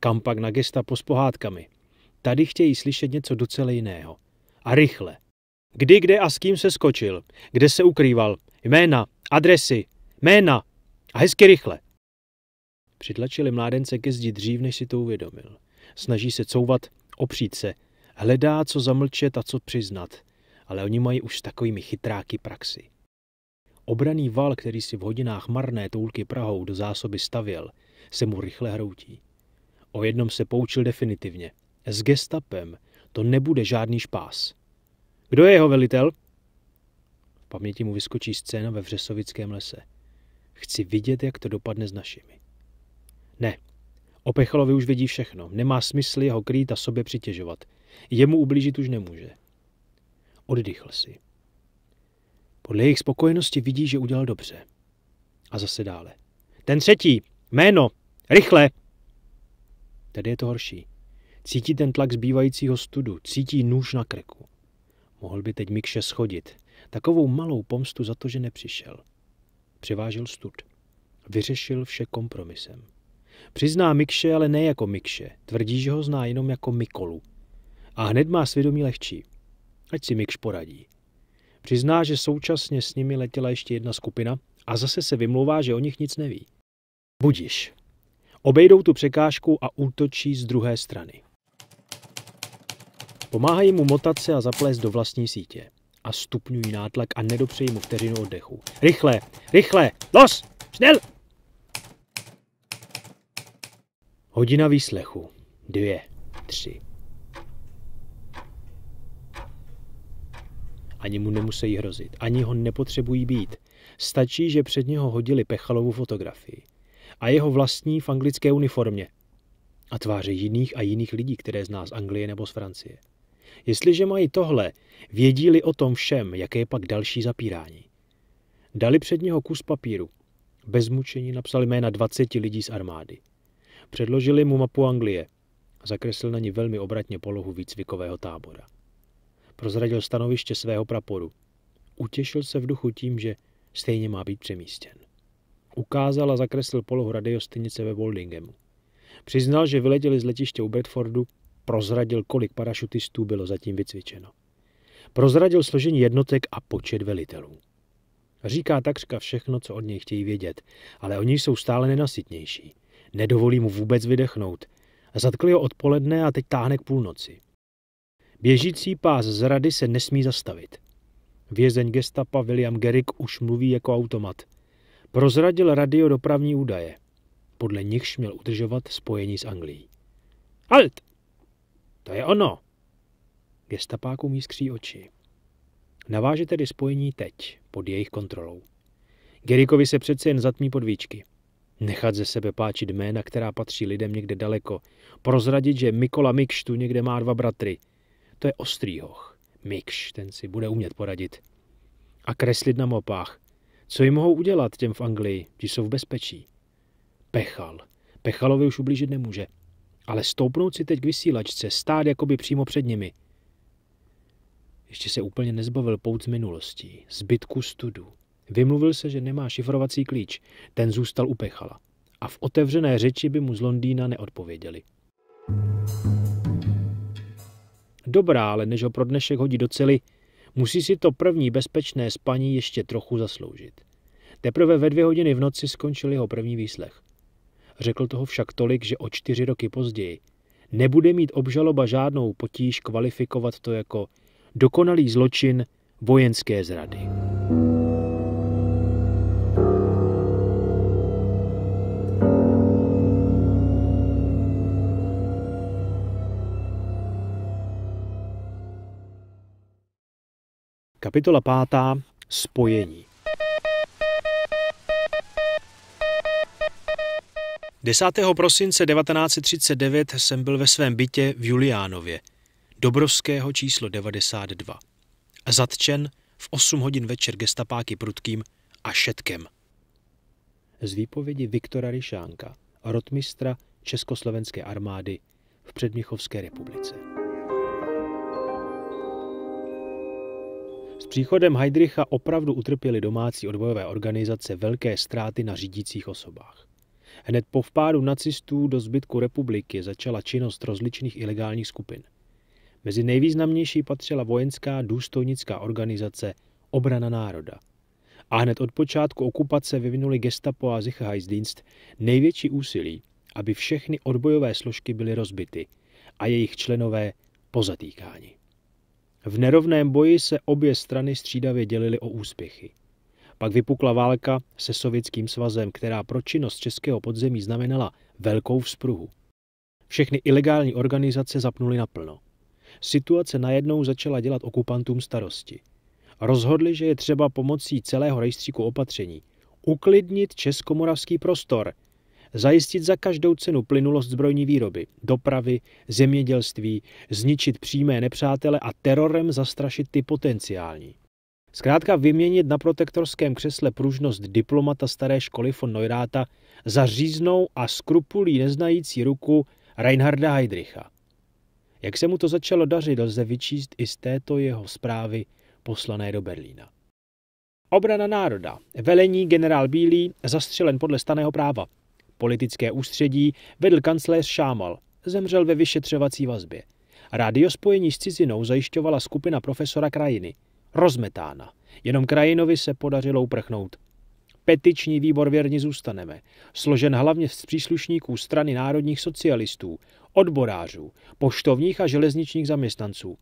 Kam pak na gestapo s pohádkami? Tady chtějí slyšet něco docela jiného. A rychle. Kdy, kde a s kým se skočil? Kde se ukrýval? Jména, adresy, jména. A hezky rychle. Přitlačili mládence ke zdi dřív, než si to uvědomil. Snaží se couvat, opřít se. Hledá, co zamlčet a co přiznat. Ale oni mají už s takovými chytráky praxi. Obraný val, který si v hodinách marné toulky Prahou do zásoby stavěl, se mu rychle hroutí. O jednom se poučil definitivně. S gestapem to nebude žádný špás. Kdo je jeho velitel? V paměti mu vyskočí scéna ve Vřesovickém lese. Chci vidět, jak to dopadne s našimi. Ne, o Pechalovi už vědí všechno. Nemá smysl jeho krýt a sobě přitěžovat. Jemu ublížit už nemůže. Oddychl si. Podle jejich spokojenosti vidí, že udělal dobře. A zase dále. Ten třetí! Jméno! Rychle! Tedy je to horší. Cítí ten tlak zbývajícího studu, cítí nůž na krku. Mohl by teď Mikše schodit. Takovou malou pomstu za to, že nepřišel. Převážil stud. Vyřešil vše kompromisem. Přizná Mikše, ale ne jako Mikše. Tvrdí, že ho zná jenom jako Mikolu. A hned má svědomí lehčí. Ať si Mikš poradí. Přizná, že současně s nimi letěla ještě jedna skupina a zase se vymlouvá, že o nich nic neví. Budiš. Obejdou tu překážku a útočí z druhé strany. Pomáhají mu motat se a zaplést do vlastní sítě. A stupňují nátlak a nedopřejí mu vteřinu oddechu. Rychle, rychle, los, šnel! Hodina výslechu. Dvě, tři. Ani mu nemusí hrozit, ani ho nepotřebují být. Stačí, že před něho hodili Pechalovu fotografii a jeho vlastní v anglické uniformě. A tváře jiných a jiných lidí, které zná z Anglie nebo z Francie. Jestliže mají tohle, vědí-li o tom všem, jaké je pak další zapírání. Dali před něho kus papíru. Bez mučení napsali jména 20 lidí z armády. Předložili mu mapu Anglie. Zakreslil na ní velmi obratně polohu výcvikového tábora. Prozradil stanoviště svého praporu. Utěšil se v duchu tím, že stejně má být přemístěn ukázal a zakreslil polohu radiostanice ve Voldingemu. Přiznal, že vyletěli z letiště u Bedfordu, prozradil, kolik parašutistů bylo zatím vycvičeno. Prozradil složení jednotek a počet velitelů. Říká takřka všechno, co od něj chtějí vědět, ale oni jsou stále nenasytnější. Nedovolí mu vůbec vydechnout. Zatkli ho odpoledne a teď táhne k půlnoci. Běžící pás z rady se nesmí zastavit. Vězeň gestapa William Gerrick už mluví jako automat – prozradil radio dopravní údaje, podle nichž měl udržovat spojení s Anglií. Alt! To je ono! Gestapáku mískří oči. Naváže tedy spojení teď, pod jejich kontrolou. Gerikovi se přece jen zatmí podvíčky. Nechat ze sebe páčit jména, která patří lidem někde daleko. Prozradit, že Mikola Mikš tu někde má dva bratry. To je ostrý hoch. Mikš, ten si bude umět poradit. A kreslit na mopách. Co jim mohou udělat těm v Anglii? Ti jsou v bezpečí. Pechal. Pechalovi už ublížit nemůže. Ale stoupnout si teď k vysílačce, stát jakoby přímo před nimi. Ještě se úplně nezbavil pout z minulostí, zbytku studu. Vymluvil se, že nemá šifrovací klíč. Ten zůstal u Pechala. A v otevřené řeči by mu z Londýna neodpověděli. Dobrá, ale než ho pro dnešek hodí do cely, Musí si to první bezpečné spaní ještě trochu zasloužit. Teprve ve dvě hodiny v noci skončil jeho první výslech. Řekl toho však tolik, že o čtyři roky později nebude mít obžaloba žádnou potíž kvalifikovat to jako dokonalý zločin vojenské zrady. Kapitola pátá. Spojení. Desátého prosince 1939 jsem byl ve svém bytě v Juliánově, Dobrovského číslo 92. Zatčen v 8 hodin večer gestapáky prudkým a šetkem. Z výpovědi Viktora Ryšánka, rotmistra Československé armády v Předměchovské republice. příchodem Heidricha opravdu utrpěly domácí odbojové organizace velké ztráty na řídících osobách. Hned po vpádu nacistů do zbytku republiky začala činnost rozličných ilegálních skupin. Mezi nejvýznamnější patřila vojenská důstojnická organizace Obrana národa. A hned od počátku okupace vyvinuli gestapo a Sicherheitsdienst největší úsilí, aby všechny odbojové složky byly rozbity a jejich členové pozatýkáni. V nerovném boji se obě strany střídavě dělily o úspěchy. Pak vypukla válka se Sovětským svazem, která pro činnost českého podzemí znamenala velkou vzpruhu. Všechny ilegální organizace zapnuly naplno. Situace najednou začala dělat okupantům starosti. Rozhodli, že je třeba pomocí celého rejstříku opatření uklidnit českomoravský prostor – Zajistit za každou cenu plynulost zbrojní výroby, dopravy, zemědělství, zničit přímé nepřátele a terorem zastrašit ty potenciální. Zkrátka vyměnit na protektorském křesle pružnost diplomata staré školy von Neuráta za říznou a skrupulí neznající ruku Reinharda Heydricha. Jak se mu to začalo dařit, lze vyčíst i z této jeho zprávy poslané do Berlína. Obrana národa. Velení generál Bílý zastřelen podle staného práva. Politické ústředí vedl kancléř Šámal, zemřel ve vyšetřovací vazbě. spojení s cizinou zajišťovala skupina profesora Krajiny. Rozmetána. Jenom Krajinovi se podařilo uprchnout. Petiční výbor věrně zůstaneme, složen hlavně z příslušníků strany národních socialistů, odborářů, poštovních a železničních zaměstnanců.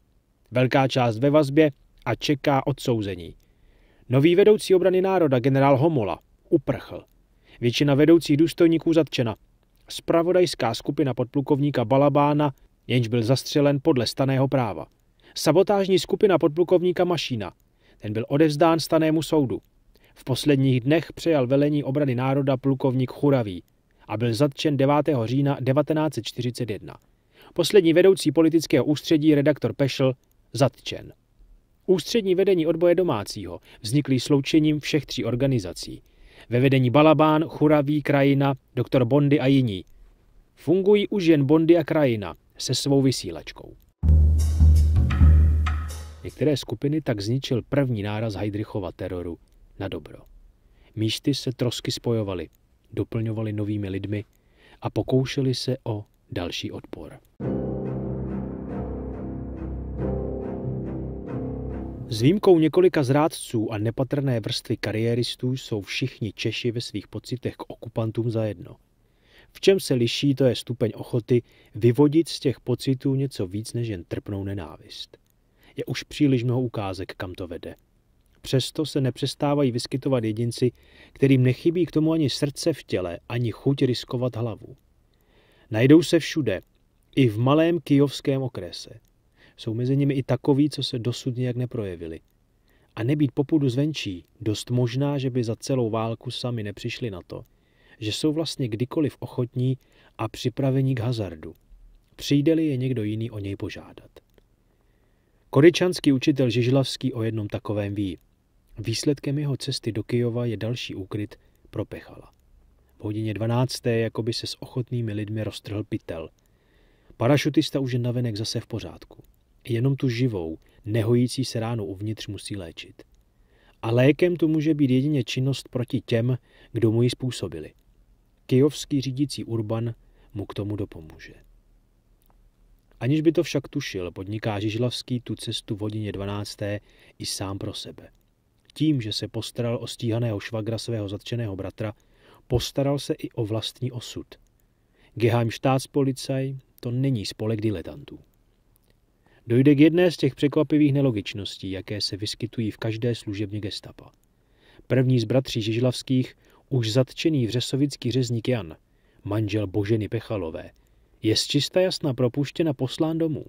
Velká část ve vazbě a čeká odsouzení. Nový vedoucí obrany národa generál Homola uprchl většina vedoucích důstojníků zatčena. Spravodajská skupina podplukovníka Balabána, jenž byl zastřelen podle staného práva. Sabotážní skupina podplukovníka Mašína, ten byl odevzdán stanému soudu. V posledních dnech přejal velení obrany národa plukovník Churavý a byl zatčen 9. října 1941. Poslední vedoucí politického ústředí redaktor Pešl zatčen. Ústřední vedení odboje domácího vzniklý sloučením všech tří organizací – ve vedení Balabán, Churaví, Krajina, doktor Bondy a jiní. Fungují už jen Bondy a Krajina se svou vysílačkou. Některé skupiny tak zničil první náraz Heidrichova teroru na dobro. Místy se trosky spojovaly, doplňovali novými lidmi a pokoušeli se o další odpor. S výjimkou několika zrádců a nepatrné vrstvy kariéristů jsou všichni Češi ve svých pocitech k okupantům zajedno. V čem se liší, to je stupeň ochoty vyvodit z těch pocitů něco víc než jen trpnou nenávist. Je už příliš mnoho ukázek, kam to vede. Přesto se nepřestávají vyskytovat jedinci, kterým nechybí k tomu ani srdce v těle, ani chuť riskovat hlavu. Najdou se všude, i v malém kijovském okrese – jsou mezi nimi i takoví, co se dosud nějak neprojevili. A nebýt popudu zvenčí, dost možná, že by za celou válku sami nepřišli na to, že jsou vlastně kdykoliv ochotní a připravení k hazardu. Přijde-li je někdo jiný o něj požádat. Koryčanský učitel Žižlavský o jednom takovém ví. Výsledkem jeho cesty do Kyjova je další úkryt pro Pechala. V hodině 12. jako by se s ochotnými lidmi roztrhl pytel. Parašutista už je navenek zase v pořádku. Jenom tu živou, nehojící se ránu uvnitř musí léčit. A lékem to může být jedině činnost proti těm, kdo mu ji způsobili. Kijovský řídící Urban mu k tomu dopomůže. Aniž by to však tušil, podniká Žižlavský tu cestu v hodině 12. i sám pro sebe. Tím, že se postaral o stíhaného švagra svého zatčeného bratra, postaral se i o vlastní osud. Geheimstaatspolizei to není spolek diletantů. Dojde k jedné z těch překvapivých nelogičností, jaké se vyskytují v každé služebně gestapa. První z bratří Žižlavských, už zatčený vřesovický řezník Jan, manžel Boženy Pechalové, je z čista jasna propuštěna poslán domů.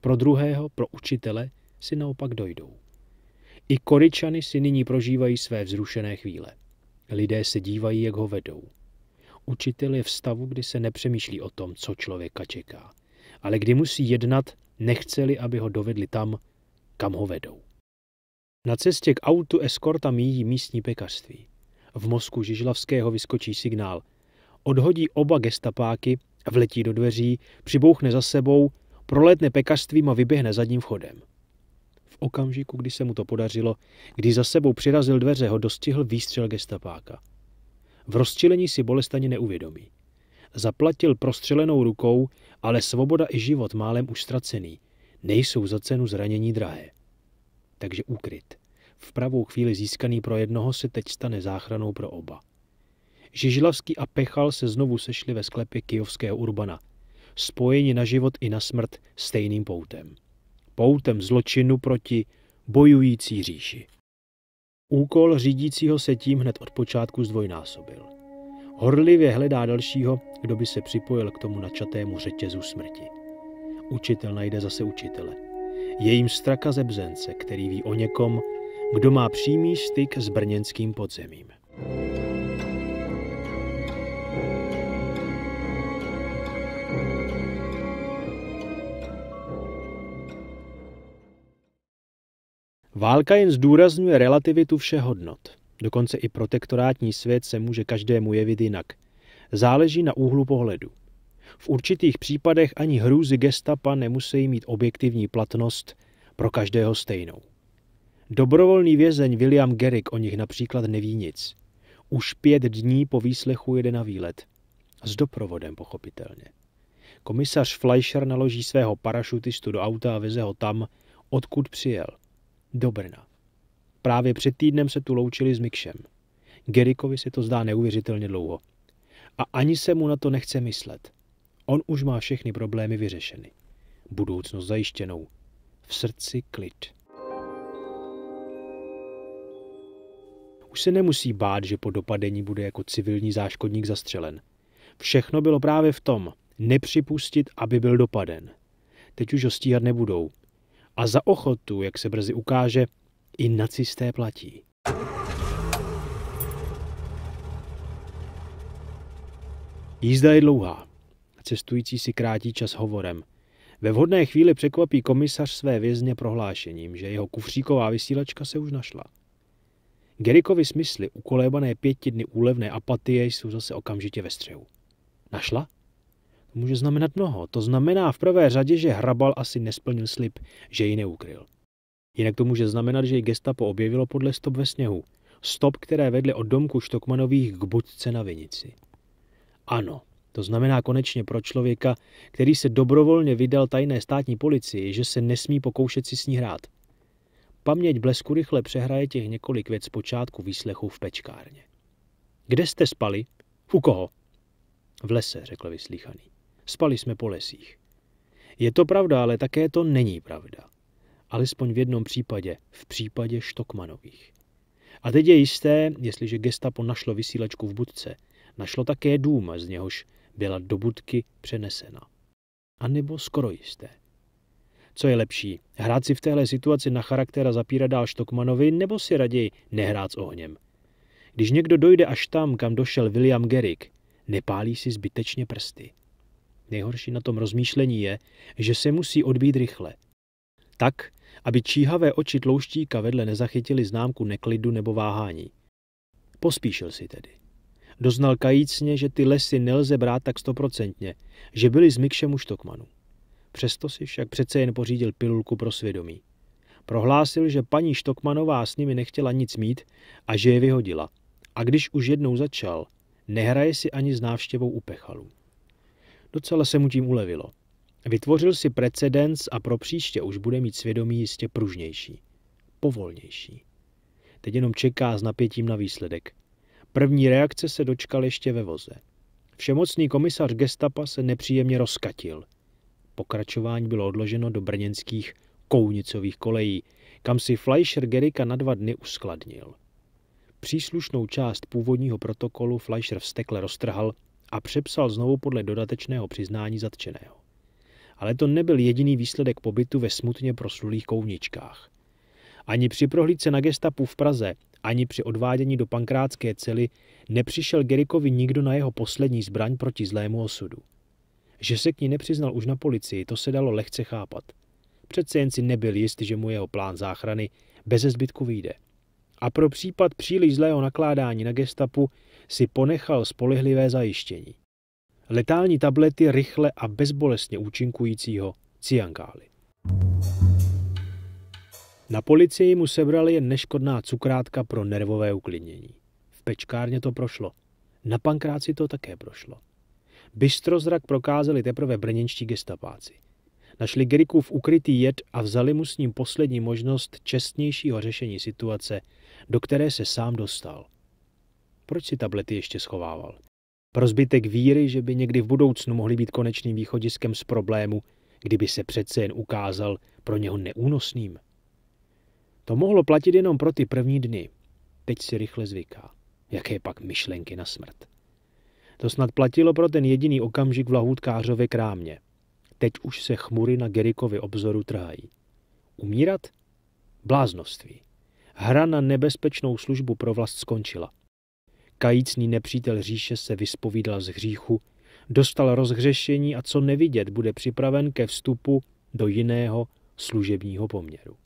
Pro druhého, pro učitele, si naopak dojdou. I koričany si nyní prožívají své vzrušené chvíle. Lidé se dívají, jak ho vedou. Učitel je v stavu, kdy se nepřemýšlí o tom, co člověka čeká, ale kdy musí jednat nechceli, aby ho dovedli tam, kam ho vedou. Na cestě k autu eskorta míjí místní pekařství. V mozku Žižlavského vyskočí signál. Odhodí oba gestapáky, vletí do dveří, přibouchne za sebou, prolétne pekařstvím a vyběhne zadním vchodem. V okamžiku, kdy se mu to podařilo, kdy za sebou přirazil dveře, ho dostihl výstřel gestapáka. V rozčilení si bolestaně neuvědomí. Zaplatil prostřelenou rukou, ale svoboda i život málem už ztracený nejsou za cenu zranění drahé. Takže úkryt. V pravou chvíli získaný pro jednoho se teď stane záchranou pro oba. Žižlavský a Pechal se znovu sešli ve sklepě kijovského Urbana. Spojeni na život i na smrt stejným poutem. Poutem zločinu proti bojující říši. Úkol řídícího se tím hned od počátku zdvojnásobil. Horlivě hledá dalšího, kdo by se připojil k tomu načatému řetězu smrti. Učitel najde zase učitele. Je jim straka ze Bzence, který ví o někom, kdo má přímý styk s brněnským podzemím. Válka jen zdůrazňuje relativitu všehodnot. Dokonce i protektorátní svět se může každému jevit jinak. Záleží na úhlu pohledu. V určitých případech ani hrůzy gestapa nemusí mít objektivní platnost pro každého stejnou. Dobrovolný vězeň William Gerrick o nich například neví nic. Už pět dní po výslechu jede na výlet. S doprovodem, pochopitelně. Komisař Fleischer naloží svého parašutistu do auta a veze ho tam, odkud přijel. Do Brna. Právě před týdnem se tu loučili s Mikšem. Gerikovi se to zdá neuvěřitelně dlouho. A ani se mu na to nechce myslet. On už má všechny problémy vyřešeny. Budoucnost zajištěnou. V srdci klid. Už se nemusí bát, že po dopadení bude jako civilní záškodník zastřelen. Všechno bylo právě v tom, nepřipustit, aby byl dopaden. Teď už ho stíhat nebudou. A za ochotu, jak se brzy ukáže, i nacisté platí. Jízda je dlouhá. Cestující si krátí čas hovorem. Ve vhodné chvíli překvapí komisař své vězně prohlášením, že jeho kufříková vysílačka se už našla. Gerikovi smysly, ukolébané pěti dny úlevné apatie, jsou zase okamžitě ve střehu. Našla? To může znamenat mnoho. To znamená v prvé řadě, že hrabal asi nesplnil slib, že ji neukryl. Jinak to může znamenat, že ji gestapo objevilo podle stop ve sněhu. Stop, které vedly od domku Štokmanových k budce na Vinici. Ano, to znamená konečně pro člověka, který se dobrovolně vydal tajné státní policii, že se nesmí pokoušet si s ní hrát. Paměť blesku rychle přehraje těch několik věc počátku výslechu v pečkárně. Kde jste spali? U koho? V lese, řekl vyslíchaný. Spali jsme po lesích. Je to pravda, ale také to není pravda. Alespoň v jednom případě, v případě Štokmanových. A teď je jisté, jestliže gestapo našlo vysílačku v budce, našlo také dům, z něhož byla do budky přenesena. A nebo skoro jisté. Co je lepší, hrát si v téhle situaci na charaktera zapírat dál Štokmanovi, nebo si raději nehrát s ohněm? Když někdo dojde až tam, kam došel William Gerrick, nepálí si zbytečně prsty. Nejhorší na tom rozmýšlení je, že se musí odbít rychle. Tak, aby číhavé oči tlouštíka vedle nezachytili známku neklidu nebo váhání. Pospíšil si tedy. Doznal kajícně, že ty lesy nelze brát tak stoprocentně, že byly s Mikšem u Štokmanu. Přesto si však přece jen pořídil pilulku pro svědomí. Prohlásil, že paní Štokmanová s nimi nechtěla nic mít a že je vyhodila. A když už jednou začal, nehraje si ani s návštěvou u Pechalů. Docela se mu tím ulevilo. Vytvořil si precedens a pro příště už bude mít svědomí jistě pružnější, povolnější. Teď jenom čeká s napětím na výsledek. První reakce se dočkal ještě ve voze. Všemocný komisař gestapa se nepříjemně rozkatil. Pokračování bylo odloženo do brněnských kounicových kolejí, kam si Fleischer Gerika na dva dny uskladnil. Příslušnou část původního protokolu Fleischer vstekle roztrhal a přepsal znovu podle dodatečného přiznání zatčeného ale to nebyl jediný výsledek pobytu ve smutně proslulých kouničkách. Ani při prohlídce na gestapu v Praze, ani při odvádění do pankrátské cely nepřišel Gerikovi nikdo na jeho poslední zbraň proti zlému osudu. Že se k ní nepřiznal už na policii, to se dalo lehce chápat. Přece jen si nebyl jist, že mu jeho plán záchrany bez zbytku vyjde. A pro případ příliš zlého nakládání na gestapu si ponechal spolehlivé zajištění letální tablety rychle a bezbolestně účinkujícího ciangály. Na policii mu sebrali jen neškodná cukrátka pro nervové uklidnění. V pečkárně to prošlo. Na pankráci to také prošlo. Bystrozrak prokázali teprve brněnští gestapáci. Našli Gerikův ukrytý jed a vzali mu s ním poslední možnost čestnějšího řešení situace, do které se sám dostal. Proč si tablety ještě schovával? Pro zbytek víry, že by někdy v budoucnu mohli být konečným východiskem z problému, kdyby se přece jen ukázal pro něho neúnosným. To mohlo platit jenom pro ty první dny. Teď si rychle zvyká. Jaké pak myšlenky na smrt? To snad platilo pro ten jediný okamžik v lahůdkářově krámě. Teď už se chmury na Gerikovi obzoru trhají. Umírat? Bláznoství. Hra na nebezpečnou službu pro vlast skončila. Kajícný nepřítel říše se vyspovídal z hříchu, dostal rozhřešení a co nevidět bude připraven ke vstupu do jiného služebního poměru.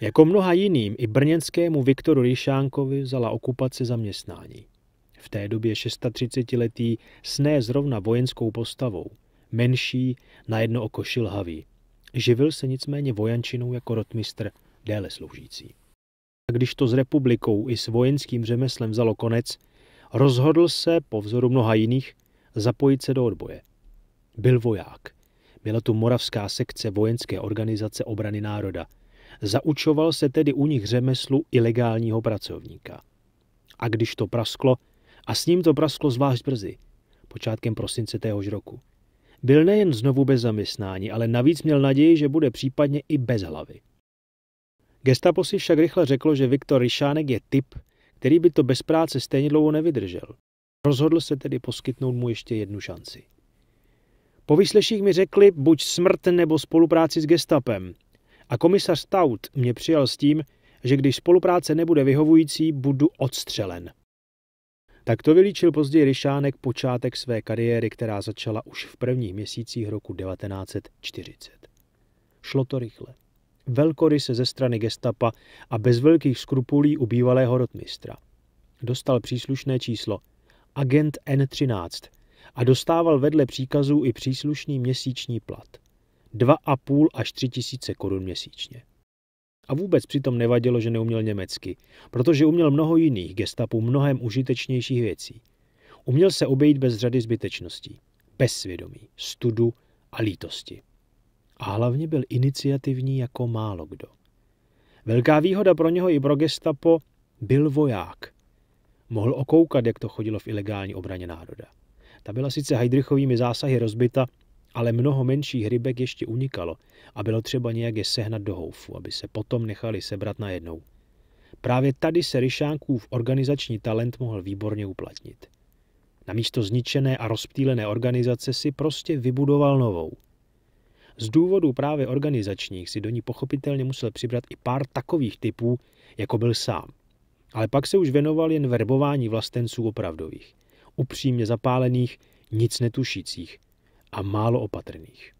Jako mnoha jiným i brněnskému Viktoru Ryšánkovi vzala okupace zaměstnání. V té době 36-letý sné zrovna vojenskou postavou, menší, oko šilhavý. Živil se nicméně vojančinou jako rotmistr, déle sloužící. A když to s republikou i s vojenským řemeslem vzalo konec, rozhodl se, po vzoru mnoha jiných, zapojit se do odboje. Byl voják. Byla tu moravská sekce vojenské organizace obrany národa. Zaučoval se tedy u nich řemeslu ilegálního pracovníka. A když to prasklo, a s ním to prasklo zvlášť brzy, počátkem prosince téhož roku, byl nejen znovu bez zaměstnání, ale navíc měl naději, že bude případně i bez hlavy. Gestapo si však rychle řeklo, že Viktor Ryšánek je typ, který by to bez práce stejně dlouho nevydržel. Rozhodl se tedy poskytnout mu ještě jednu šanci. Po výsleších mi řekli buď smrt nebo spolupráci s gestapem. A komisař Taut mě přijal s tím, že když spolupráce nebude vyhovující, budu odstřelen. Tak to vylíčil později Ryšánek počátek své kariéry, která začala už v prvních měsících roku 1940. Šlo to rychle. Velkoryse ze strany gestapa a bez velkých skrupulí u bývalého rotmistra. Dostal příslušné číslo agent N13 a dostával vedle příkazů i příslušný měsíční plat. 2,5 až 3 tisíce korun měsíčně. A vůbec přitom nevadilo, že neuměl německy, protože uměl mnoho jiných gestapu mnohem užitečnějších věcí. Uměl se obejít bez řady zbytečností, bez svědomí, studu a lítosti. A hlavně byl iniciativní jako málo kdo. Velká výhoda pro něho i pro gestapo byl voják. Mohl okoukat, jak to chodilo v ilegální obraně národa. Ta byla sice Heidrichovými zásahy rozbita, ale mnoho menších rybek ještě unikalo a bylo třeba nějak je sehnat do houfu, aby se potom nechali sebrat najednou. Právě tady se Ryšánkův organizační talent mohl výborně uplatnit. Na místo zničené a rozptýlené organizace si prostě vybudoval novou. Z důvodu právě organizačních si do ní pochopitelně musel přibrat i pár takových typů, jako byl sám. Ale pak se už věnoval jen verbování vlastenců opravdových, upřímně zapálených, nic netušících, a málo opatrných.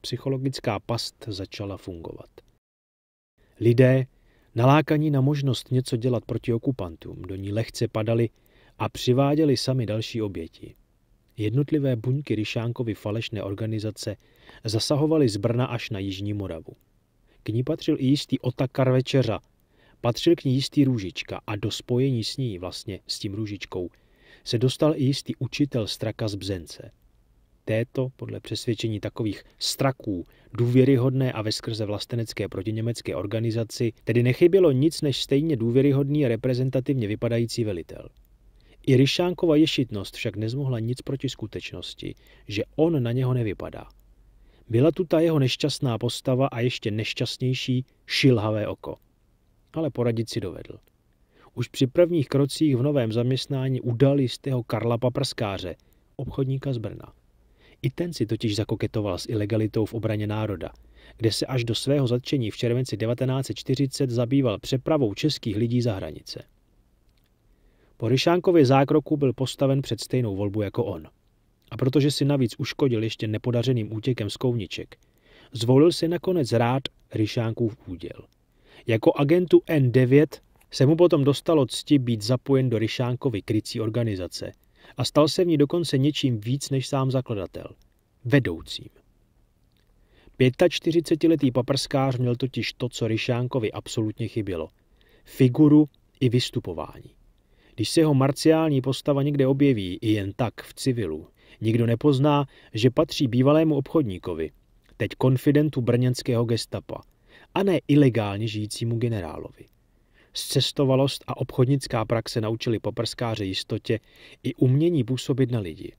Psychologická past začala fungovat. Lidé, nalákaní na možnost něco dělat proti okupantům, do ní lehce padali a přiváděli sami další oběti. Jednotlivé buňky Ryšánkovy falešné organizace zasahovaly z Brna až na Jižní Moravu. K ní patřil i jistý Otakar Večeřa, patřil k ní jistý Růžička a do spojení s ní, vlastně s tím Růžičkou, se dostal i jistý učitel Straka z Bzence – této, podle přesvědčení takových straků, důvěryhodné a veskrze vlastenecké protiněmecké organizaci, tedy nechybělo nic než stejně důvěryhodný a reprezentativně vypadající velitel. I Ryšánkova ješitnost však nezmohla nic proti skutečnosti, že on na něho nevypadá. Byla tu ta jeho nešťastná postava a ještě nešťastnější šilhavé oko. Ale poradit si dovedl. Už při prvních krocích v novém zaměstnání udali z jistého Karla Paprskáře, obchodníka z Brna. I ten si totiž zakoketoval s ilegalitou v obraně národa, kde se až do svého zatčení v červenci 1940 zabýval přepravou českých lidí za hranice. Po Ryšánkově zákroku byl postaven před stejnou volbu jako on. A protože si navíc uškodil ještě nepodařeným útěkem z kouniček, zvolil si nakonec rád Ryšánkův úděl. Jako agentu N9 se mu potom dostalo cti být zapojen do Ryšánkovy krycí organizace – a stal se v ní dokonce něčím víc než sám zakladatel vedoucím. 45-letý paprskář měl totiž to, co Ryšánkovi absolutně chybělo figuru i vystupování. Když se jeho marciální postava někde objeví, i jen tak v civilu, nikdo nepozná, že patří bývalému obchodníkovi, teď konfidentu brněnského gestapa, a ne ilegálně žijícímu generálovi cestovalost a obchodnická praxe naučili poprskáře jistotě i umění působit na lidi.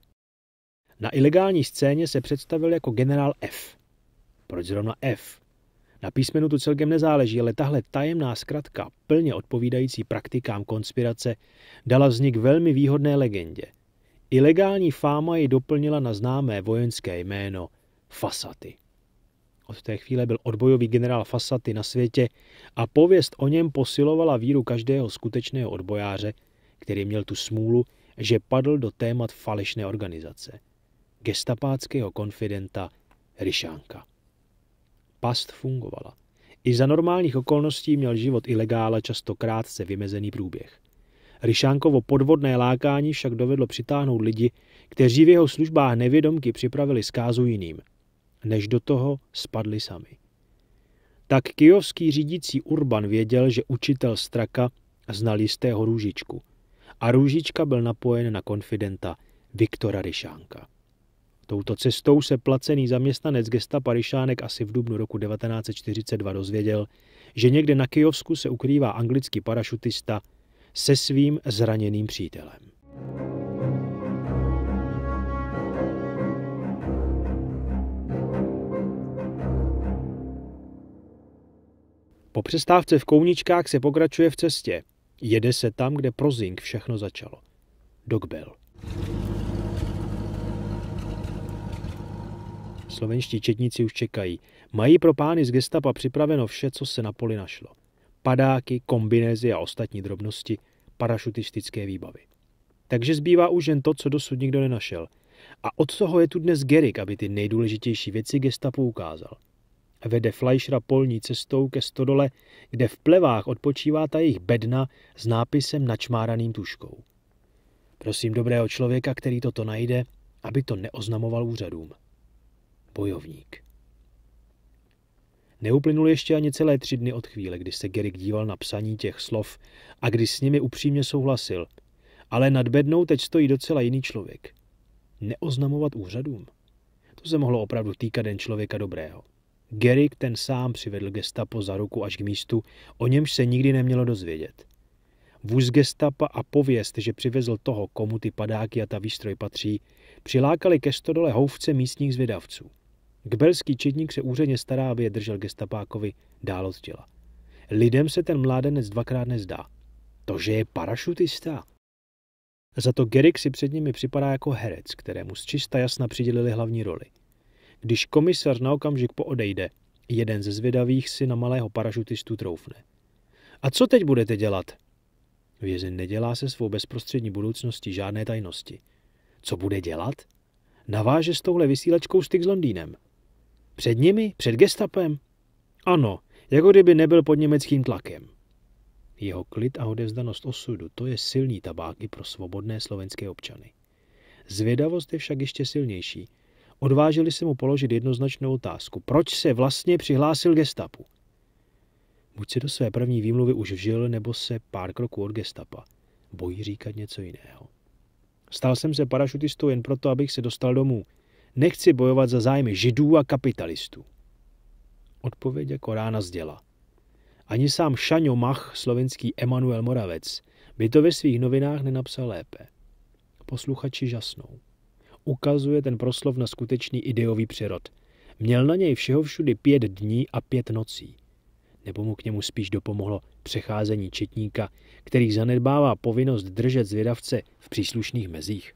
Na ilegální scéně se představil jako generál F. Proč zrovna F? Na písmenu to celkem nezáleží, ale tahle tajemná zkratka, plně odpovídající praktikám konspirace, dala vznik velmi výhodné legendě. Ilegální fáma ji doplnila na známé vojenské jméno Fasaty. Od té chvíle byl odbojový generál Fasaty na světě a pověst o něm posilovala víru každého skutečného odbojáře, který měl tu smůlu, že padl do témat falešné organizace. Gestapáckého konfidenta Ryšánka. Past fungovala. I za normálních okolností měl život ilegála často krátce vymezený průběh. Ryšánkovo podvodné lákání však dovedlo přitáhnout lidi, kteří v jeho službách nevědomky připravili zkázu jiným – než do toho spadli sami. Tak kijovský řídící Urban věděl, že učitel Straka znal jistého Růžičku. A Růžička byl napojen na konfidenta Viktora Ryšánka. Touto cestou se placený zaměstnanec gesta Parišánek asi v dubnu roku 1942 dozvěděl, že někde na Kijovsku se ukrývá anglický parašutista se svým zraněným přítelem. Po přestávce v Kouničkách se pokračuje v cestě. Jede se tam, kde pro Zink všechno začalo. Dogbel. Slovenští četníci už čekají. Mají pro pány z gestapa připraveno vše, co se na poli našlo. Padáky, kombinézy a ostatní drobnosti, parašutistické výbavy. Takže zbývá už jen to, co dosud nikdo nenašel. A od toho je tu dnes Gerik, aby ty nejdůležitější věci gestapu ukázal vede Fleischera polní cestou ke stodole, kde v plevách odpočívá ta jejich bedna s nápisem načmáraným tuškou. Prosím dobrého člověka, který toto najde, aby to neoznamoval úřadům. Bojovník. Neuplynul ještě ani celé tři dny od chvíle, kdy se Gerik díval na psaní těch slov a kdy s nimi upřímně souhlasil. Ale nad bednou teď stojí docela jiný člověk. Neoznamovat úřadům. To se mohlo opravdu týkat den člověka dobrého. Gerik ten sám přivedl gestapo za ruku až k místu, o němž se nikdy nemělo dozvědět. Vůz gestapa a pověst, že přivezl toho, komu ty padáky a ta výstroj patří, přilákali ke stodole houvce místních zvědavců. Kbelský četník se úředně stará, aby je držel gestapákovi dál od těla. Lidem se ten mládenec dvakrát nezdá. To, že je parašutista. Za to Gerik si před nimi připadá jako herec, kterému z čista jasna přidělili hlavní roli – když komisař na okamžik poodejde, jeden ze zvědavých si na malého parašutistu troufne. A co teď budete dělat? Vězin nedělá se svou bezprostřední budoucnosti žádné tajnosti. Co bude dělat? Naváže s touhle vysílačkou styk s Londýnem. Před nimi? Před gestapem? Ano, jako kdyby nebyl pod německým tlakem. Jeho klid a odevzdanost osudu, to je silný tabák i pro svobodné slovenské občany. Zvědavost je však ještě silnější – Odvážili se mu položit jednoznačnou otázku. Proč se vlastně přihlásil gestapu? Buď se do své první výmluvy už vžil, nebo se pár kroků od gestapa. Bojí říkat něco jiného. Stal jsem se parašutistou jen proto, abych se dostal domů. Nechci bojovat za zájmy židů a kapitalistů. Odpověď jako rána zděla. Ani sám Šaňo Mach, slovenský Emanuel Moravec, by to ve svých novinách nenapsal lépe. Posluchači žasnou ukazuje ten proslov na skutečný ideový přirod. Měl na něj všeho všudy pět dní a pět nocí. Nebo mu k němu spíš dopomohlo přecházení četníka, který zanedbává povinnost držet zvědavce v příslušných mezích.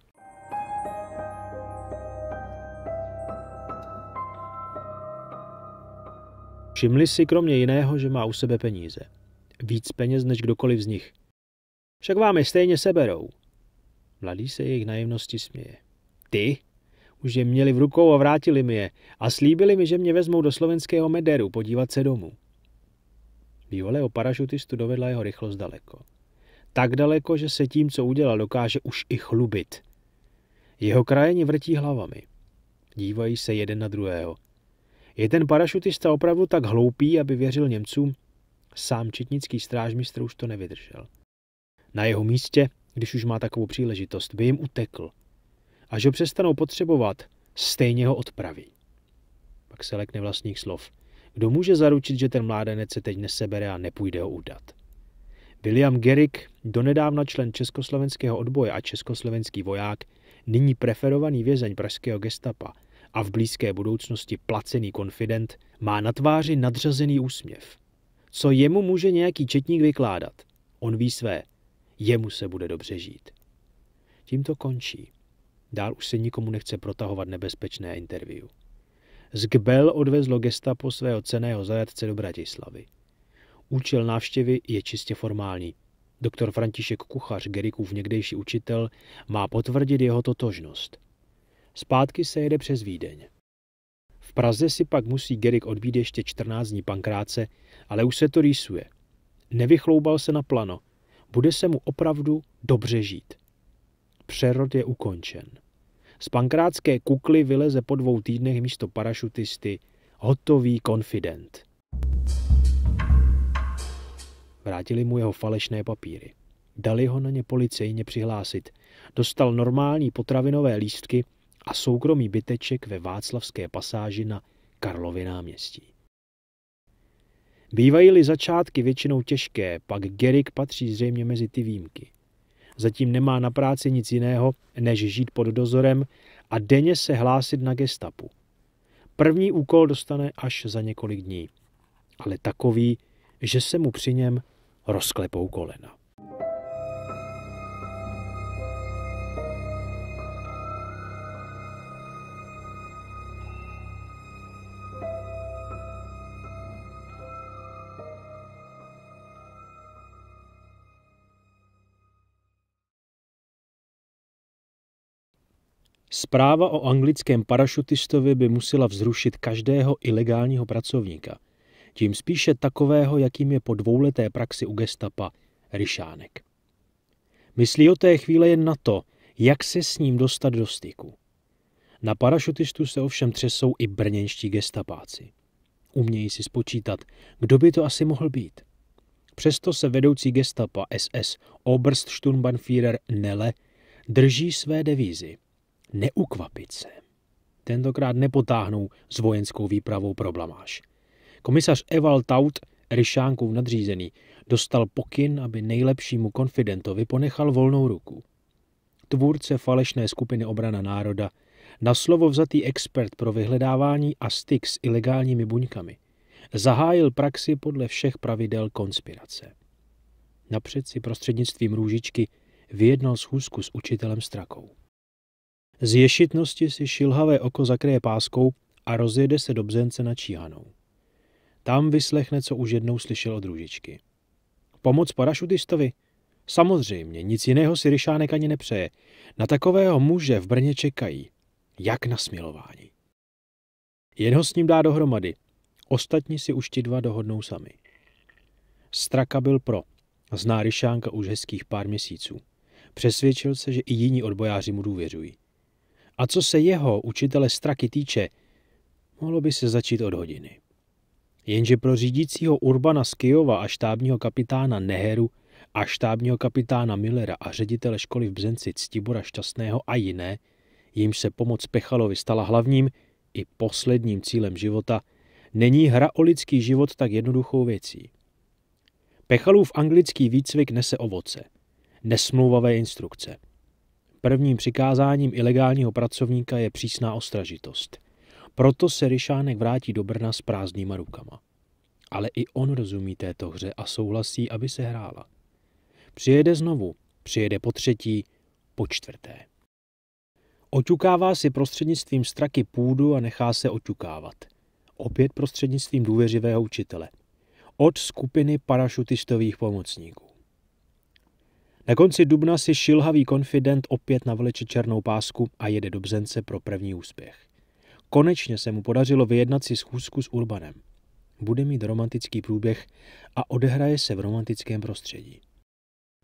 Všimli si kromě jiného, že má u sebe peníze. Víc peněz než kdokoliv z nich. Však vám je stejně seberou. Mladý se jejich naivnosti směje ty, už je měli v rukou a vrátili mi je a slíbili mi, že mě vezmou do slovenského Mederu podívat se domů. Viole o parašutistu dovedla jeho rychlost daleko. Tak daleko, že se tím, co udělal, dokáže už i chlubit. Jeho krajeni vrtí hlavami. Dívají se jeden na druhého. Je ten parašutista opravdu tak hloupý, aby věřil Němcům? Sám četnický strážmistr už to nevydržel. Na jeho místě, když už má takovou příležitost, by jim utekl. Až ho přestanou potřebovat, stejně ho odpraví. Pak se lekne vlastních slov. Kdo může zaručit, že ten mládenec se teď nesebere a nepůjde ho udat? William Gerick, donedávna člen československého odboje a československý voják, nyní preferovaný vězeň pražského gestapa a v blízké budoucnosti placený konfident, má na tváři nadřazený úsměv. Co jemu může nějaký četník vykládat? On ví své. Jemu se bude dobře žít. Tím to končí. Dál už se nikomu nechce protahovat nebezpečné interview. Z Gbel odvezlo gestapo svého ceného zajatce do Bratislavy. Účel návštěvy je čistě formální. Doktor František Kuchař, Gerikův někdejší učitel, má potvrdit jeho totožnost. Zpátky se jede přes Vídeň. V Praze si pak musí Gerik odbít ještě 14 dní pankráce, ale už se to rýsuje. Nevychloubal se na plano. Bude se mu opravdu dobře žít. Přerod je ukončen. Z pankrátské kukly vyleze po dvou týdnech místo parašutisty hotový konfident. Vrátili mu jeho falešné papíry. Dali ho na ně policejně přihlásit. Dostal normální potravinové lístky a soukromý byteček ve Václavské pasáži na Karlově náměstí. Bývají-li začátky většinou těžké, pak Gerik patří zřejmě mezi ty výjimky. Zatím nemá na práci nic jiného, než žít pod dozorem a denně se hlásit na gestapu. První úkol dostane až za několik dní, ale takový, že se mu při něm rozklepou kolena. Zpráva o anglickém parašutistovi by musela vzrušit každého ilegálního pracovníka. Tím spíše takového, jakým je po dvouleté praxi u gestapa Ryšánek. Myslí o té chvíle jen na to, jak se s ním dostat do styku. Na parašutistu se ovšem třesou i brněnští gestapáci. Umějí si spočítat, kdo by to asi mohl být. Přesto se vedoucí gestapa SS Oberst Sturmbannführer Nele drží své devízy – neukvapit se. Tentokrát nepotáhnou s vojenskou výpravou pro blamáž. Komisař Eval Taut, Ryšánkův nadřízený, dostal pokyn, aby nejlepšímu konfidentovi ponechal volnou ruku. Tvůrce falešné skupiny obrana národa, na slovo vzatý expert pro vyhledávání a styk s ilegálními buňkami, zahájil praxi podle všech pravidel konspirace. Napřed si prostřednictvím růžičky vyjednal schůzku s učitelem Strakou. Z ješitnosti si šilhavé oko zakryje páskou a rozjede se do bzence na číhanou. Tam vyslechne, co už jednou slyšel od družičky. Pomoc parašutistovi? Samozřejmě, nic jiného si Ryšánek ani nepřeje. Na takového muže v Brně čekají. Jak na smilování. Jen ho s ním dá dohromady. Ostatní si už ti dva dohodnou sami. Straka byl pro. Zná Ryšánka už hezkých pár měsíců. Přesvědčil se, že i jiní odbojáři mu důvěřují. A co se jeho, učitele Straky, týče, mohlo by se začít od hodiny. Jenže pro řídícího Urbana z Kijova a štábního kapitána Neheru a štábního kapitána Millera a ředitele školy v Bzenci Ctibora Šťastného a jiné, jimž se pomoc Pechalovi stala hlavním i posledním cílem života, není hra o lidský život tak jednoduchou věcí. Pechalův anglický výcvik nese ovoce, nesmluvavé instrukce – Prvním přikázáním ilegálního pracovníka je přísná ostražitost. Proto se Ryšánek vrátí do Brna s prázdnýma rukama. Ale i on rozumí této hře a souhlasí, aby se hrála. Přijede znovu, přijede po třetí, po čtvrté. Oťukává si prostřednictvím straky půdu a nechá se oťukávat. Opět prostřednictvím důvěřivého učitele. Od skupiny parašutistových pomocníků. Na konci dubna si šilhavý konfident opět navleče černou pásku a jede do Bzence pro první úspěch. Konečně se mu podařilo vyjednat si schůzku s Urbanem. Bude mít romantický průběh a odehraje se v romantickém prostředí.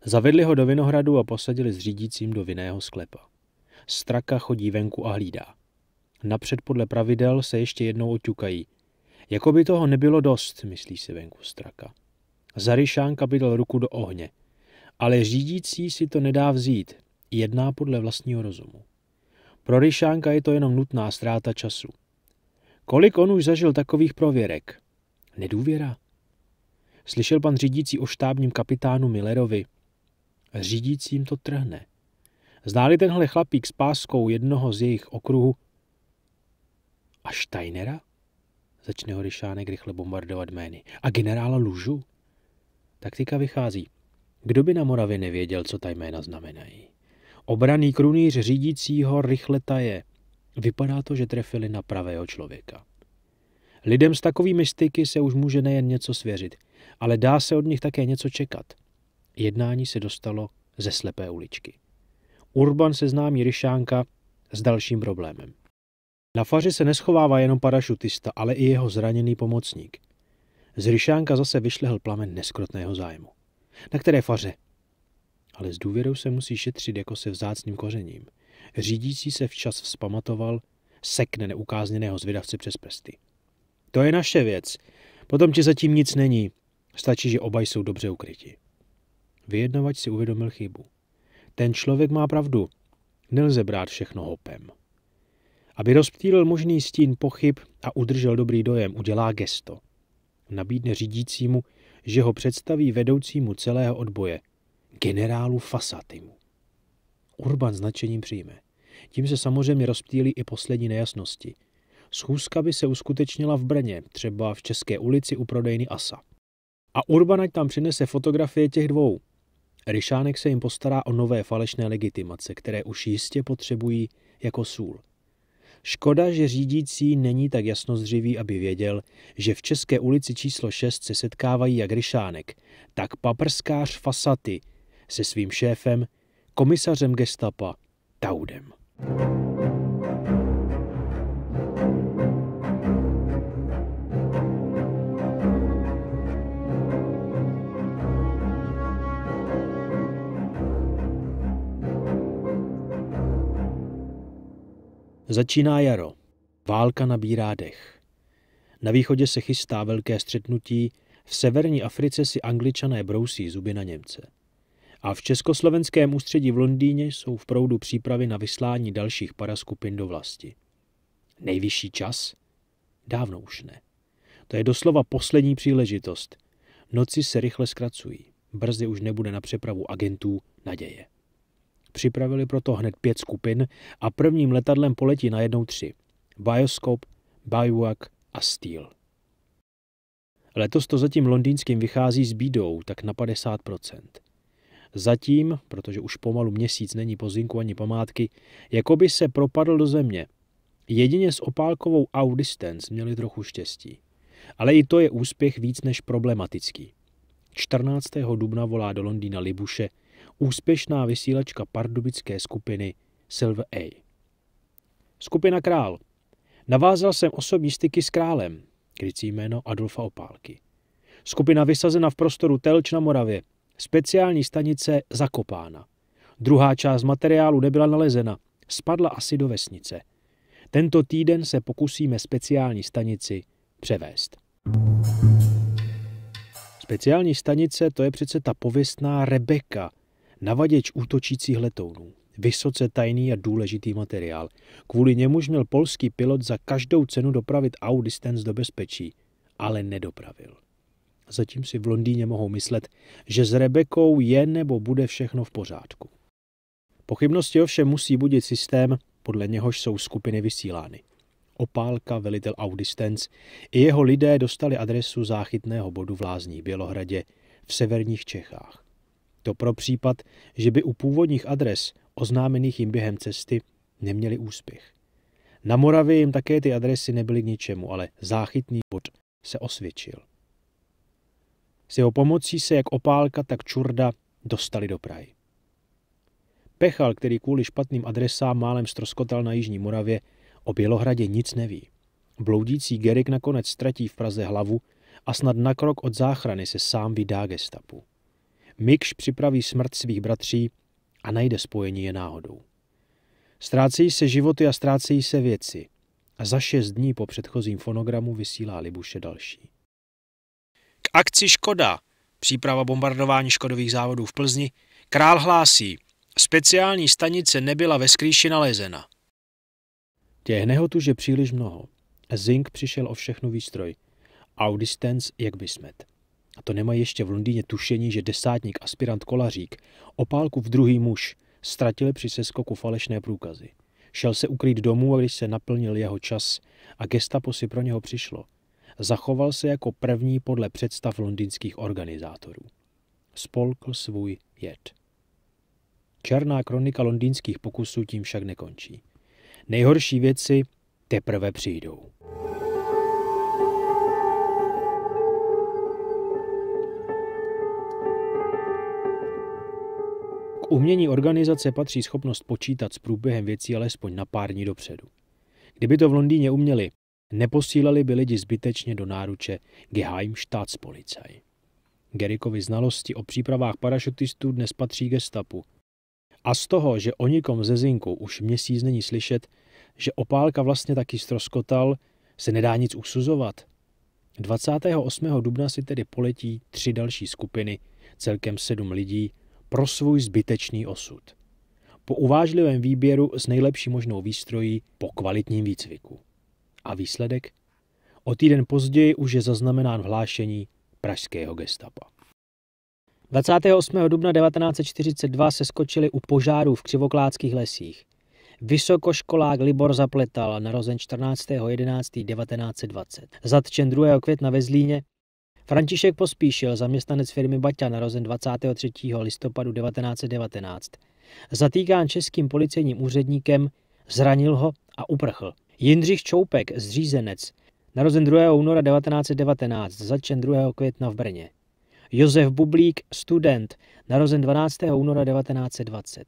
Zavedli ho do vinohradu a posadili s řídícím do vinného sklepa. Straka chodí venku a hlídá. Napřed podle pravidel se ještě jednou oťukají. Jako by toho nebylo dost, myslí si venku Straka. Zarišánka kapitel ruku do ohně – ale řídící si to nedá vzít, jedná podle vlastního rozumu. Pro Ryšánka je to jenom nutná ztráta času. Kolik on už zažil takových prověrek? Nedůvěra. Slyšel pan řídící o štábním kapitánu Millerovi. Řídícím to trhne. Ználi tenhle chlapík s páskou jednoho z jejich okruhu a Steinera? Začne ho Ryšánek rychle bombardovat jmény. A generála Lužu? Taktika vychází. Kdo by na Moravě nevěděl, co ta jména znamenají? Obraný krunýř řídícího rychle taje. Vypadá to, že trefili na pravého člověka. Lidem s takovými styky se už může nejen něco svěřit, ale dá se od nich také něco čekat. Jednání se dostalo ze slepé uličky. Urban seznámí Ryšánka s dalším problémem. Na faři se neschovává jenom parašutista, ale i jeho zraněný pomocník. Z Ryšánka zase vyšlehl plamen neskrotného zájmu. Na které faře? Ale s důvěrou se musí šetřit jako se vzácným kořením. Řídící se včas vzpamatoval, sekne neukázněného zvědavce přes prsty. To je naše věc. Potom ti zatím nic není. Stačí, že oba jsou dobře ukryti. Vyjednovač si uvědomil chybu. Ten člověk má pravdu. Nelze brát všechno hopem. Aby rozptýlil možný stín pochyb a udržel dobrý dojem, udělá gesto. Nabídne řídícímu, že ho představí vedoucímu celého odboje, generálu Fasatimu. Urban značením přijme. Tím se samozřejmě rozptýlí i poslední nejasnosti. Schůzka by se uskutečnila v Brně, třeba v České ulici u prodejny Asa. A Urban ať tam přinese fotografie těch dvou. Ryšánek se jim postará o nové falešné legitimace, které už jistě potřebují jako sůl. Škoda, že řídící není tak jasnozřivý, aby věděl, že v České ulici číslo 6 se setkávají jak Ryšánek, tak paprskář Fasaty se svým šéfem, komisařem gestapa Taudem. thank you Začíná jaro. Válka nabírá dech. Na východě se chystá velké střetnutí, v severní Africe si angličané brousí zuby na Němce. A v československém ústředí v Londýně jsou v proudu přípravy na vyslání dalších paraskupin do vlasti. Nejvyšší čas? Dávno už ne. To je doslova poslední příležitost. Noci se rychle zkracují. Brzy už nebude na přepravu agentů naděje. Připravili proto hned pět skupin a prvním letadlem poletí najednou tři. Bioscope, Biwak a Steel. Letos to zatím londýnským vychází s bídou tak na 50%. Zatím, protože už pomalu měsíc není pozinku ani památky, jako by se propadl do země. Jedině s opálkovou Audistance měli trochu štěstí. Ale i to je úspěch víc než problematický. 14. dubna volá do Londýna Libuše, úspěšná vysílačka pardubické skupiny Silver A. Skupina Král. Navázal jsem osobní styky s králem, krycí jméno Adolfa Opálky. Skupina vysazena v prostoru Telč na Moravě, speciální stanice Zakopána. Druhá část materiálu nebyla nalezena, spadla asi do vesnice. Tento týden se pokusíme speciální stanici převést. Speciální stanice to je přece ta pověstná Rebeka, Navaděč útočících letounů. Vysoce tajný a důležitý materiál. Kvůli němuž měl polský pilot za každou cenu dopravit Audistens do bezpečí, ale nedopravil. Zatím si v Londýně mohou myslet, že s Rebekou je nebo bude všechno v pořádku. Pochybnosti ovšem musí budit systém, podle něhož jsou skupiny vysílány. Opálka, velitel Audistens i jeho lidé dostali adresu záchytného bodu v Lázní Bělohradě v severních Čechách. To pro případ, že by u původních adres, oznámených jim během cesty, neměli úspěch. Na Moravě jim také ty adresy nebyly k ničemu, ale záchytný bod se osvědčil. S jeho pomocí se jak opálka, tak čurda dostali do Prahy. Pechal, který kvůli špatným adresám málem stroskotal na Jižní Moravě, o Bělohradě nic neví. Bloudící Gerik nakonec ztratí v Praze hlavu a snad na krok od záchrany se sám vydá gestapu. Mikš připraví smrt svých bratří a najde spojení je náhodou. Ztrácejí se životy a ztrácejí se věci. A za šest dní po předchozím fonogramu vysílá Libuše další. K akci Škoda, příprava bombardování škodových závodů v Plzni, král hlásí, speciální stanice nebyla ve skrýši nalezena. Těch nehotu, že příliš mnoho. Zink přišel o všechnu výstroj. Audistens jak by smet. A to nemají ještě v Londýně tušení, že desátník aspirant Kolařík, opálku v druhý muž, ztratil při seskoku falešné průkazy. Šel se ukryt domů a když se naplnil jeho čas a gestapo si pro něho přišlo, zachoval se jako první podle představ londýnských organizátorů. Spolkl svůj jed. Černá kronika londýnských pokusů tím však nekončí. Nejhorší věci teprve přijdou. umění organizace patří schopnost počítat s průběhem věcí alespoň na pár dní dopředu. Kdyby to v Londýně uměli, neposílali by lidi zbytečně do náruče Geheimstaatspolizei. Gerikovi znalosti o přípravách parašutistů dnes patří gestapu. A z toho, že o nikom ze Zinku už měsíc není slyšet, že opálka vlastně taky stroskotal, se nedá nic usuzovat. 28. dubna si tedy poletí tři další skupiny, celkem sedm lidí, pro svůj zbytečný osud. Po uvážlivém výběru s nejlepší možnou výstrojí po kvalitním výcviku. A výsledek? O týden později už je zaznamenán v hlášení pražského gestapa. 28. dubna 1942 se skočili u požáru v Křivokládských lesích. Vysokoškolák Libor Zapletal, narozen 14.11.1920, zatčen 2. května ve Zlíně, František Pospíšil, zaměstnanec firmy Baťa, narozen 23. listopadu 1919. Zatýkán českým policejním úředníkem, zranil ho a uprchl. Jindřich Čoupek, zřízenec, narozen 2. února 1919, začen 2. května v Brně. Josef Bublík, student, narozen 12. února 1920.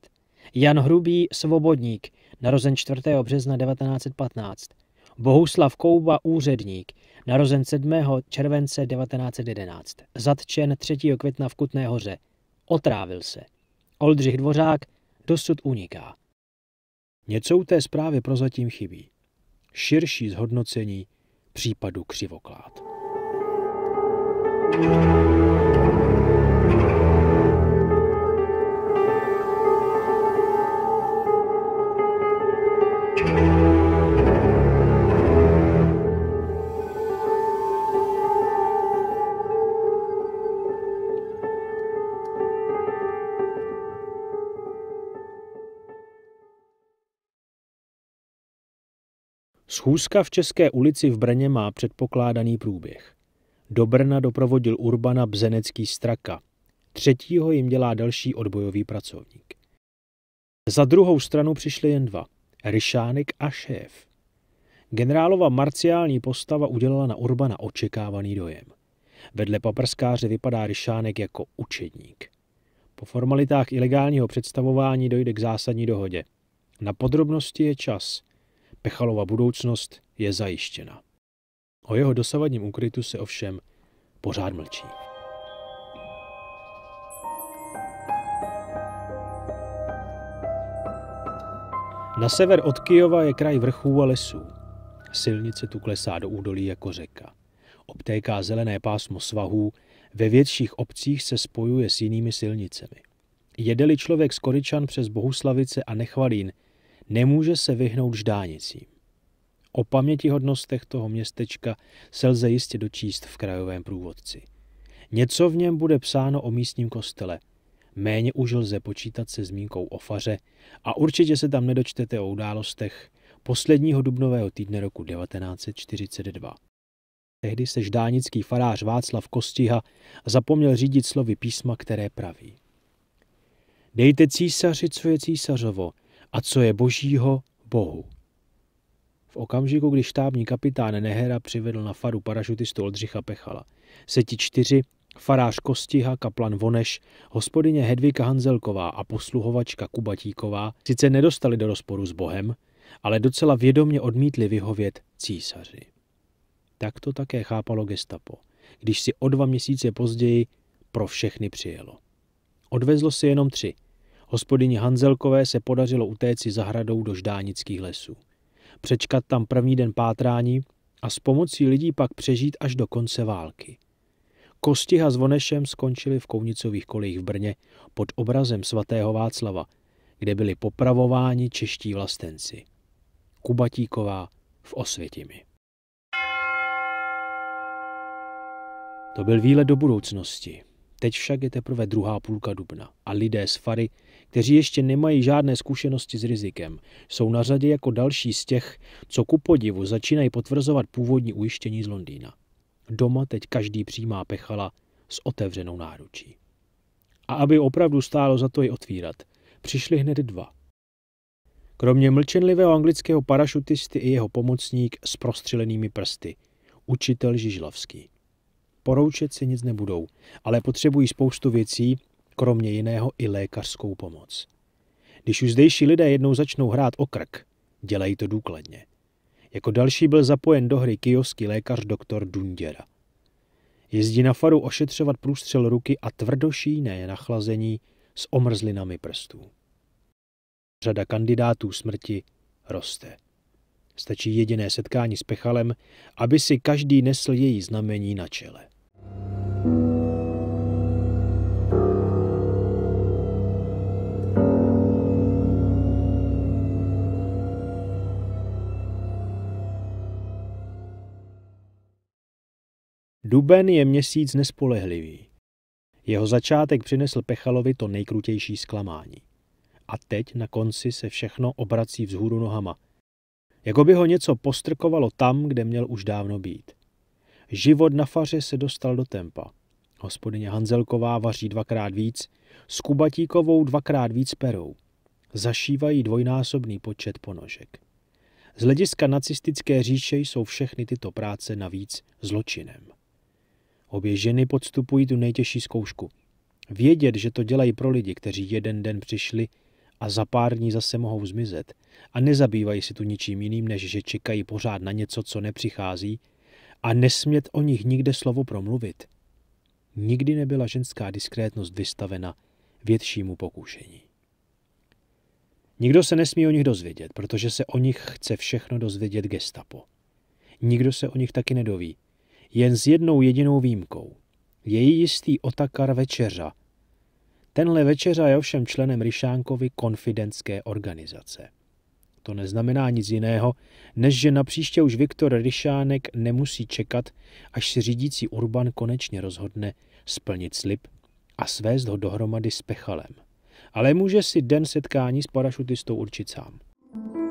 Jan Hrubý, svobodník, narozen 4. března 1915. Bohuslav Kouba, úředník, Narozen 7. července 1911. Zatčen 3. května v Kutné hoře. Otrávil se. Oldřich Dvořák dosud uniká. Něco u té zprávy prozatím chybí. Širší zhodnocení případu Křivoklád. thank you Schůzka v České ulici v Brně má předpokládaný průběh. Do Brna doprovodil Urbana Bzenecký straka. Třetího jim dělá další odbojový pracovník. Za druhou stranu přišli jen dva. Ryšánek a šéf. Generálova marciální postava udělala na Urbana očekávaný dojem. Vedle paprskáře vypadá Ryšánek jako učedník. Po formalitách ilegálního představování dojde k zásadní dohodě. Na podrobnosti je čas. Michalova budoucnost je zajištěna. O jeho dosavadním ukrytu se ovšem pořád mlčí. Na sever od Kijova je kraj vrchů a lesů. Silnice tu klesá do údolí jako řeka. Obtéká zelené pásmo svahů, ve větších obcích se spojuje s jinými silnicemi. Jedeli člověk z Koryčan přes Bohuslavice a Nechvalín, nemůže se vyhnout ždánicím. O pamětihodnostech toho městečka se lze jistě dočíst v krajovém průvodci. Něco v něm bude psáno o místním kostele. Méně už lze počítat se zmínkou o faře a určitě se tam nedočtete o událostech posledního dubnového týdne roku 1942. Tehdy se ždánický farář Václav Kostiha zapomněl řídit slovy písma, které praví. Dejte císaři, co je císařovo, a co je božího Bohu. V okamžiku, když štábní kapitán Nehera přivedl na faru parašutistu Oldřicha Pechala, se ti čtyři, farář Kostiha, kaplan Voneš, hospodyně Hedvika Hanzelková a posluhovačka Kubatíková sice nedostali do rozporu s Bohem, ale docela vědomně odmítli vyhovět císaři. Tak to také chápalo gestapo, když si o dva měsíce později pro všechny přijelo. Odvezlo si jenom tři – Hospodyni Hanzelkové se podařilo utéci zahradou do ždánických lesů. Přečkat tam první den pátrání a s pomocí lidí pak přežít až do konce války. Kostiha s Vonešem skončili v Kounicových kolejích v Brně pod obrazem svatého Václava, kde byli popravováni čeští vlastenci. Kubatíková v Osvětimi. To byl výlet do budoucnosti. Teď však je teprve druhá půlka dubna a lidé z Fary kteří ještě nemají žádné zkušenosti s rizikem, jsou na řadě jako další z těch, co ku podivu začínají potvrzovat původní ujištění z Londýna. Doma teď každý přijímá pechala s otevřenou náručí. A aby opravdu stálo za to je otvírat, přišli hned dva. Kromě mlčenlivého anglického parašutisty i jeho pomocník s prostřelenými prsty, učitel Žižlavský. Poroučet si nic nebudou, ale potřebují spoustu věcí, kromě jiného i lékařskou pomoc. Když už zdejší lidé jednou začnou hrát o krk, dělají to důkladně. Jako další byl zapojen do hry kioský lékař doktor Dunděra. Jezdí na faru ošetřovat průstřel ruky a tvrdoší ne nachlazení s omrzlinami prstů. Řada kandidátů smrti roste. Stačí jediné setkání s Pechalem, aby si každý nesl její znamení na čele. Duben je měsíc nespolehlivý. Jeho začátek přinesl Pechalovi to nejkrutější zklamání. A teď na konci se všechno obrací vzhůru nohama. Jako by ho něco postrkovalo tam, kde měl už dávno být. Život na faře se dostal do tempa. Hospodyně Hanzelková vaří dvakrát víc, s Kubatíkovou dvakrát víc perou. Zašívají dvojnásobný počet ponožek. Z hlediska nacistické říše jsou všechny tyto práce navíc zločinem. Obě ženy podstupují tu nejtěžší zkoušku. Vědět, že to dělají pro lidi, kteří jeden den přišli a za pár dní zase mohou zmizet a nezabývají si tu ničím jiným, než že čekají pořád na něco, co nepřichází a nesmět o nich nikde slovo promluvit. Nikdy nebyla ženská diskrétnost vystavena většímu pokušení. Nikdo se nesmí o nich dozvědět, protože se o nich chce všechno dozvědět gestapo. Nikdo se o nich taky nedoví, jen s jednou jedinou výjimkou. Je jistý Otakar Večeřa. Tenhle Večeřa je ovšem členem Ryšánkovy konfidentské organizace. To neznamená nic jiného, než že napříště už Viktor Ryšánek nemusí čekat, až si řídící Urban konečně rozhodne splnit slib a svést ho dohromady s Pechalem. Ale může si den setkání s parašutistou určit sám. thank you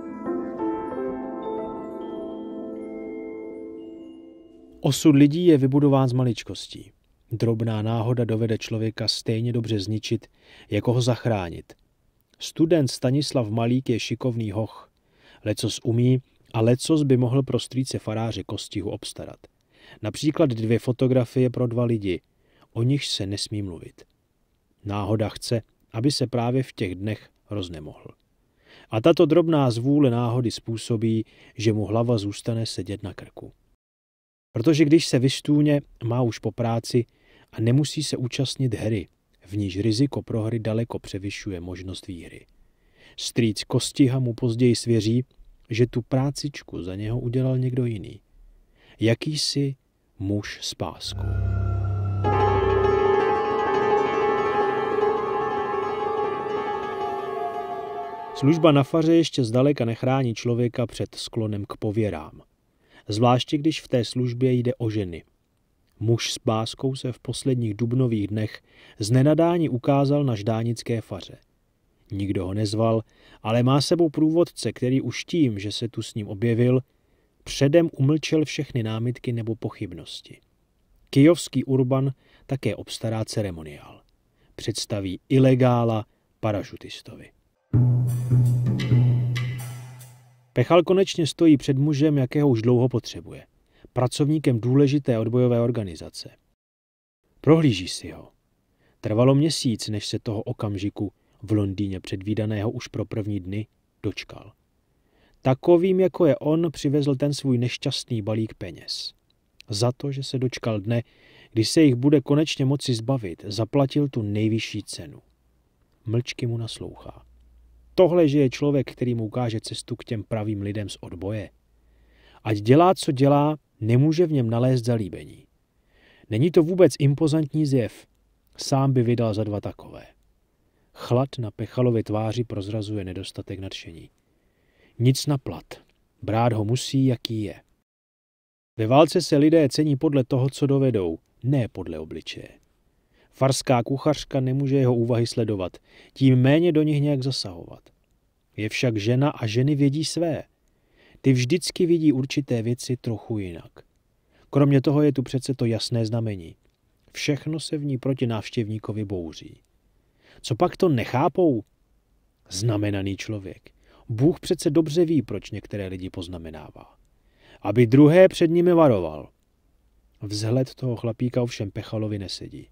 Osud lidí je vybudován z maličkostí. Drobná náhoda dovede člověka stejně dobře zničit, jako ho zachránit. Student Stanislav Malík je šikovný hoch. Lecos umí a lecos by mohl pro strýce faráře kostihu obstarat. Například dvě fotografie pro dva lidi. O nich se nesmí mluvit. Náhoda chce, aby se právě v těch dnech roznemohl. A tato drobná zvůle náhody způsobí, že mu hlava zůstane sedět na krku. Protože když se vystůně, má už po práci a nemusí se účastnit hry, v níž riziko prohry daleko převyšuje možnost výhry. Strýc Kostiha mu později svěří, že tu prácičku za něho udělal někdo jiný. Jakýsi muž s páskou. Služba na faře ještě zdaleka nechrání člověka před sklonem k pověrám zvláště když v té službě jde o ženy. Muž s páskou se v posledních dubnových dnech z nenadání ukázal na ždánické faře. Nikdo ho nezval, ale má sebou průvodce, který už tím, že se tu s ním objevil, předem umlčel všechny námitky nebo pochybnosti. Kijovský Urban také obstará ceremoniál. Představí ilegála parašutistovi. thank you Pechal konečně stojí před mužem, jakého už dlouho potřebuje. Pracovníkem důležité odbojové organizace. Prohlíží si ho. Trvalo měsíc, než se toho okamžiku v Londýně předvídaného už pro první dny dočkal. Takovým, jako je on, přivezl ten svůj nešťastný balík peněz. Za to, že se dočkal dne, kdy se jich bude konečně moci zbavit, zaplatil tu nejvyšší cenu. Mlčky mu naslouchá. Tohle, že je člověk, který mu ukáže cestu k těm pravým lidem z odboje. Ať dělá, co dělá, nemůže v něm nalézt zalíbení. Není to vůbec impozantní zjev. Sám by vydal za dva takové. Chlad na Pechalově tváři prozrazuje nedostatek nadšení. Nic na plat. Brát ho musí, jaký je. Ve válce se lidé cení podle toho, co dovedou, ne podle obličeje. Farská kuchařka nemůže jeho úvahy sledovat, tím méně do nich nějak zasahovat. Je však žena a ženy vědí své. Ty vždycky vidí určité věci trochu jinak. Kromě toho je tu přece to jasné znamení. Všechno se v ní proti návštěvníkovi bouří. Co pak to nechápou? Znamenaný člověk. Bůh přece dobře ví, proč některé lidi poznamenává. Aby druhé před nimi varoval. Vzhled toho chlapíka ovšem Pechalovi nesedí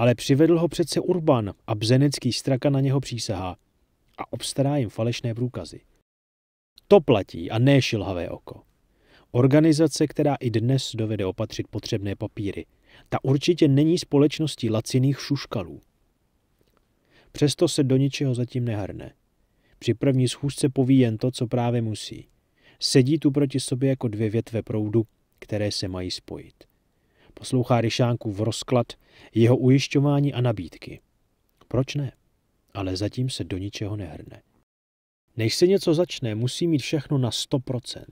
ale přivedl ho přece Urban a bzenecký straka na něho přísahá a obstará jim falešné průkazy. To platí a ne šilhavé oko. Organizace, která i dnes dovede opatřit potřebné papíry, ta určitě není společností laciných šuškalů. Přesto se do ničeho zatím nehrne. Při první schůzce poví jen to, co právě musí. Sedí tu proti sobě jako dvě větve proudu, které se mají spojit. Poslouchá v rozklad, jeho ujišťování a nabídky. Proč ne? Ale zatím se do ničeho nehrne. Než se něco začne, musí mít všechno na 100%.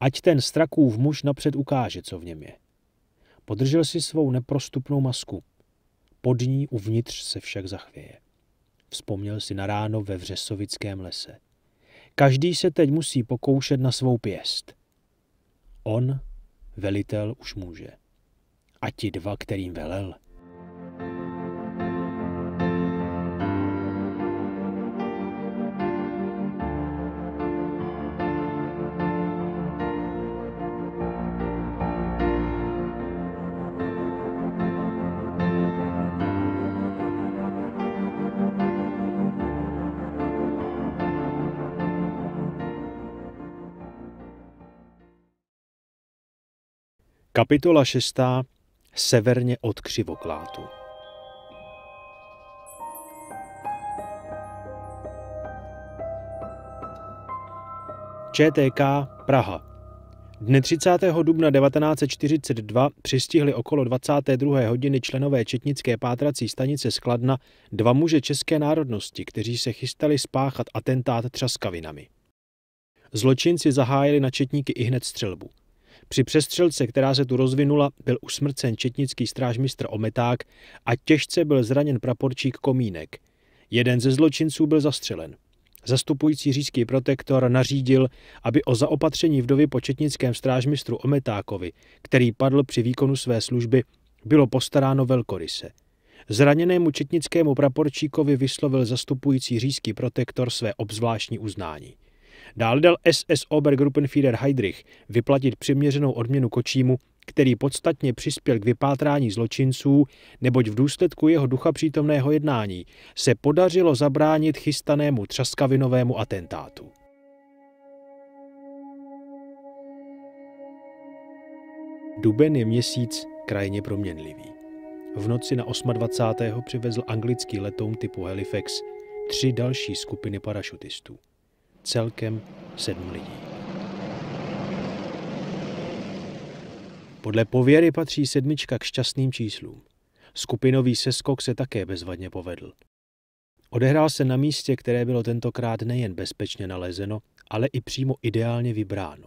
Ať ten strakův muž napřed ukáže, co v něm je. Podržel si svou neprostupnou masku. Pod ní uvnitř se však zachvěje. Vzpomněl si na ráno ve Vřesovickém lese. Každý se teď musí pokoušet na svou pěst. On velitel už může. A ti dva, kterým velel, Kapitola 6. Severně od křivoklátu. ČTK Praha. Dne 30. dubna 1942 přistihli okolo 22. hodiny členové četnické pátrací stanice Skladna dva muže české národnosti, kteří se chystali spáchat atentát třaskavinami. Zločinci zahájili na četníky i hned střelbu. Při přestřelce, která se tu rozvinula, byl usmrcen četnický strážmistr Ometák a těžce byl zraněn praporčík Komínek. Jeden ze zločinců byl zastřelen. Zastupující říšský protektor nařídil, aby o zaopatření vdovy po četnickém strážmistru Ometákovi, který padl při výkonu své služby, bylo postaráno velkoryse. Zraněnému četnickému praporčíkovi vyslovil zastupující říjský protektor své obzvláštní uznání. Dál dal SS Obergruppenführer Heydrich vyplatit přiměřenou odměnu Kočímu, který podstatně přispěl k vypátrání zločinců, neboť v důsledku jeho ducha přítomného jednání se podařilo zabránit chystanému třaskavinovému atentátu. Duben je měsíc krajně proměnlivý. V noci na 28. přivezl anglický letoun typu Halifax tři další skupiny parašutistů celkem sedm lidí. Podle pověry patří sedmička k šťastným číslům. Skupinový seskok se také bezvadně povedl. Odehrál se na místě, které bylo tentokrát nejen bezpečně nalezeno, ale i přímo ideálně vybráno.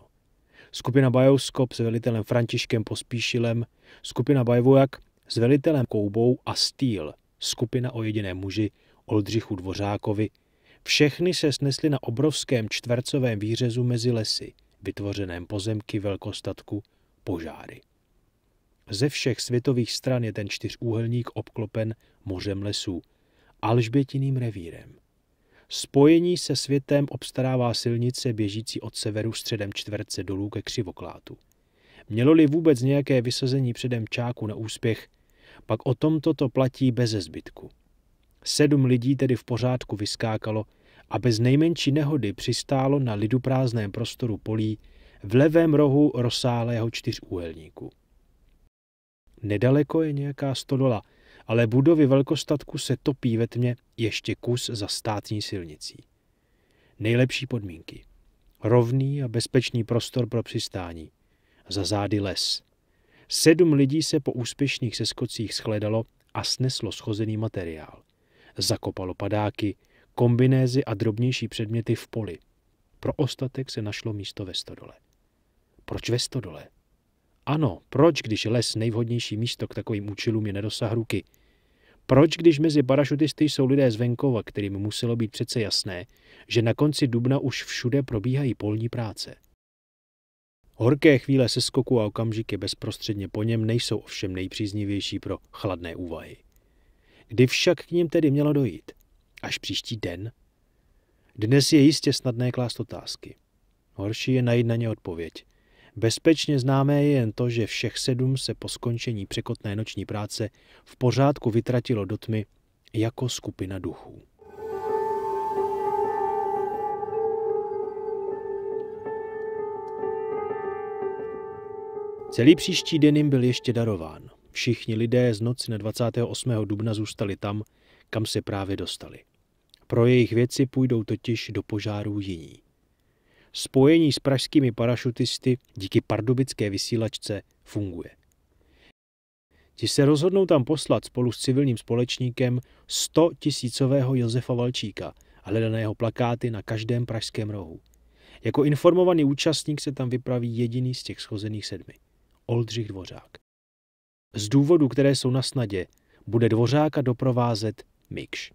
Skupina Bajoskop s velitelem Františkem Pospíšilem, skupina Bajvojak s velitelem Koubou a Steel, skupina o jediné muži Oldřichu Dvořákovi všechny se snesly na obrovském čtvercovém výřezu mezi lesy, vytvořeném pozemky velkostatku požáry. Ze všech světových stran je ten čtyřúhelník obklopen mořem lesů, alžbětiným revírem. Spojení se světem obstarává silnice běžící od severu středem čtverce dolů ke křivoklátu. Mělo-li vůbec nějaké vysazení předem čáku na úspěch, pak o tom toto platí bez zbytku. Sedm lidí tedy v pořádku vyskákalo a bez nejmenší nehody přistálo na liduprázdném prostoru polí v levém rohu rozsáhlého čtyřúhelníku. Nedaleko je nějaká stodola, ale budovy velkostatku se topí ve tmě ještě kus za státní silnicí. Nejlepší podmínky. Rovný a bezpečný prostor pro přistání. Za zády les. Sedm lidí se po úspěšných seskocích shledalo a sneslo schozený materiál. Zakopalo padáky, kombinézy a drobnější předměty v poli. Pro ostatek se našlo místo ve stodole. Proč ve stodole? Ano, proč, když les nejvhodnější místo k takovým účelům je nedosah ruky? Proč, když mezi parašutisty jsou lidé z venkova, kterým muselo být přece jasné, že na konci dubna už všude probíhají polní práce? Horké chvíle se skoku a okamžiky bezprostředně po něm nejsou ovšem nejpříznivější pro chladné úvahy. Kdy však k ním tedy mělo dojít? Až příští den? Dnes je jistě snadné klást otázky. Horší je najít na ně odpověď. Bezpečně známé je jen to, že všech sedm se po skončení překotné noční práce v pořádku vytratilo do tmy jako skupina duchů. Celý příští den jim byl ještě darován. Všichni lidé z noci na 28. dubna zůstali tam, kam se právě dostali. Pro jejich věci půjdou totiž do požáru jiní. Spojení s pražskými parašutisty díky pardubické vysílačce funguje. Ti se rozhodnou tam poslat spolu s civilním společníkem 100 tisícového Josefa Valčíka, hledaného plakáty na každém pražském rohu. Jako informovaný účastník se tam vypraví jediný z těch schozených sedmi. Oldřich Dvořák. Z důvodů, které jsou na snadě, bude Dvořáka doprovázet Mikš.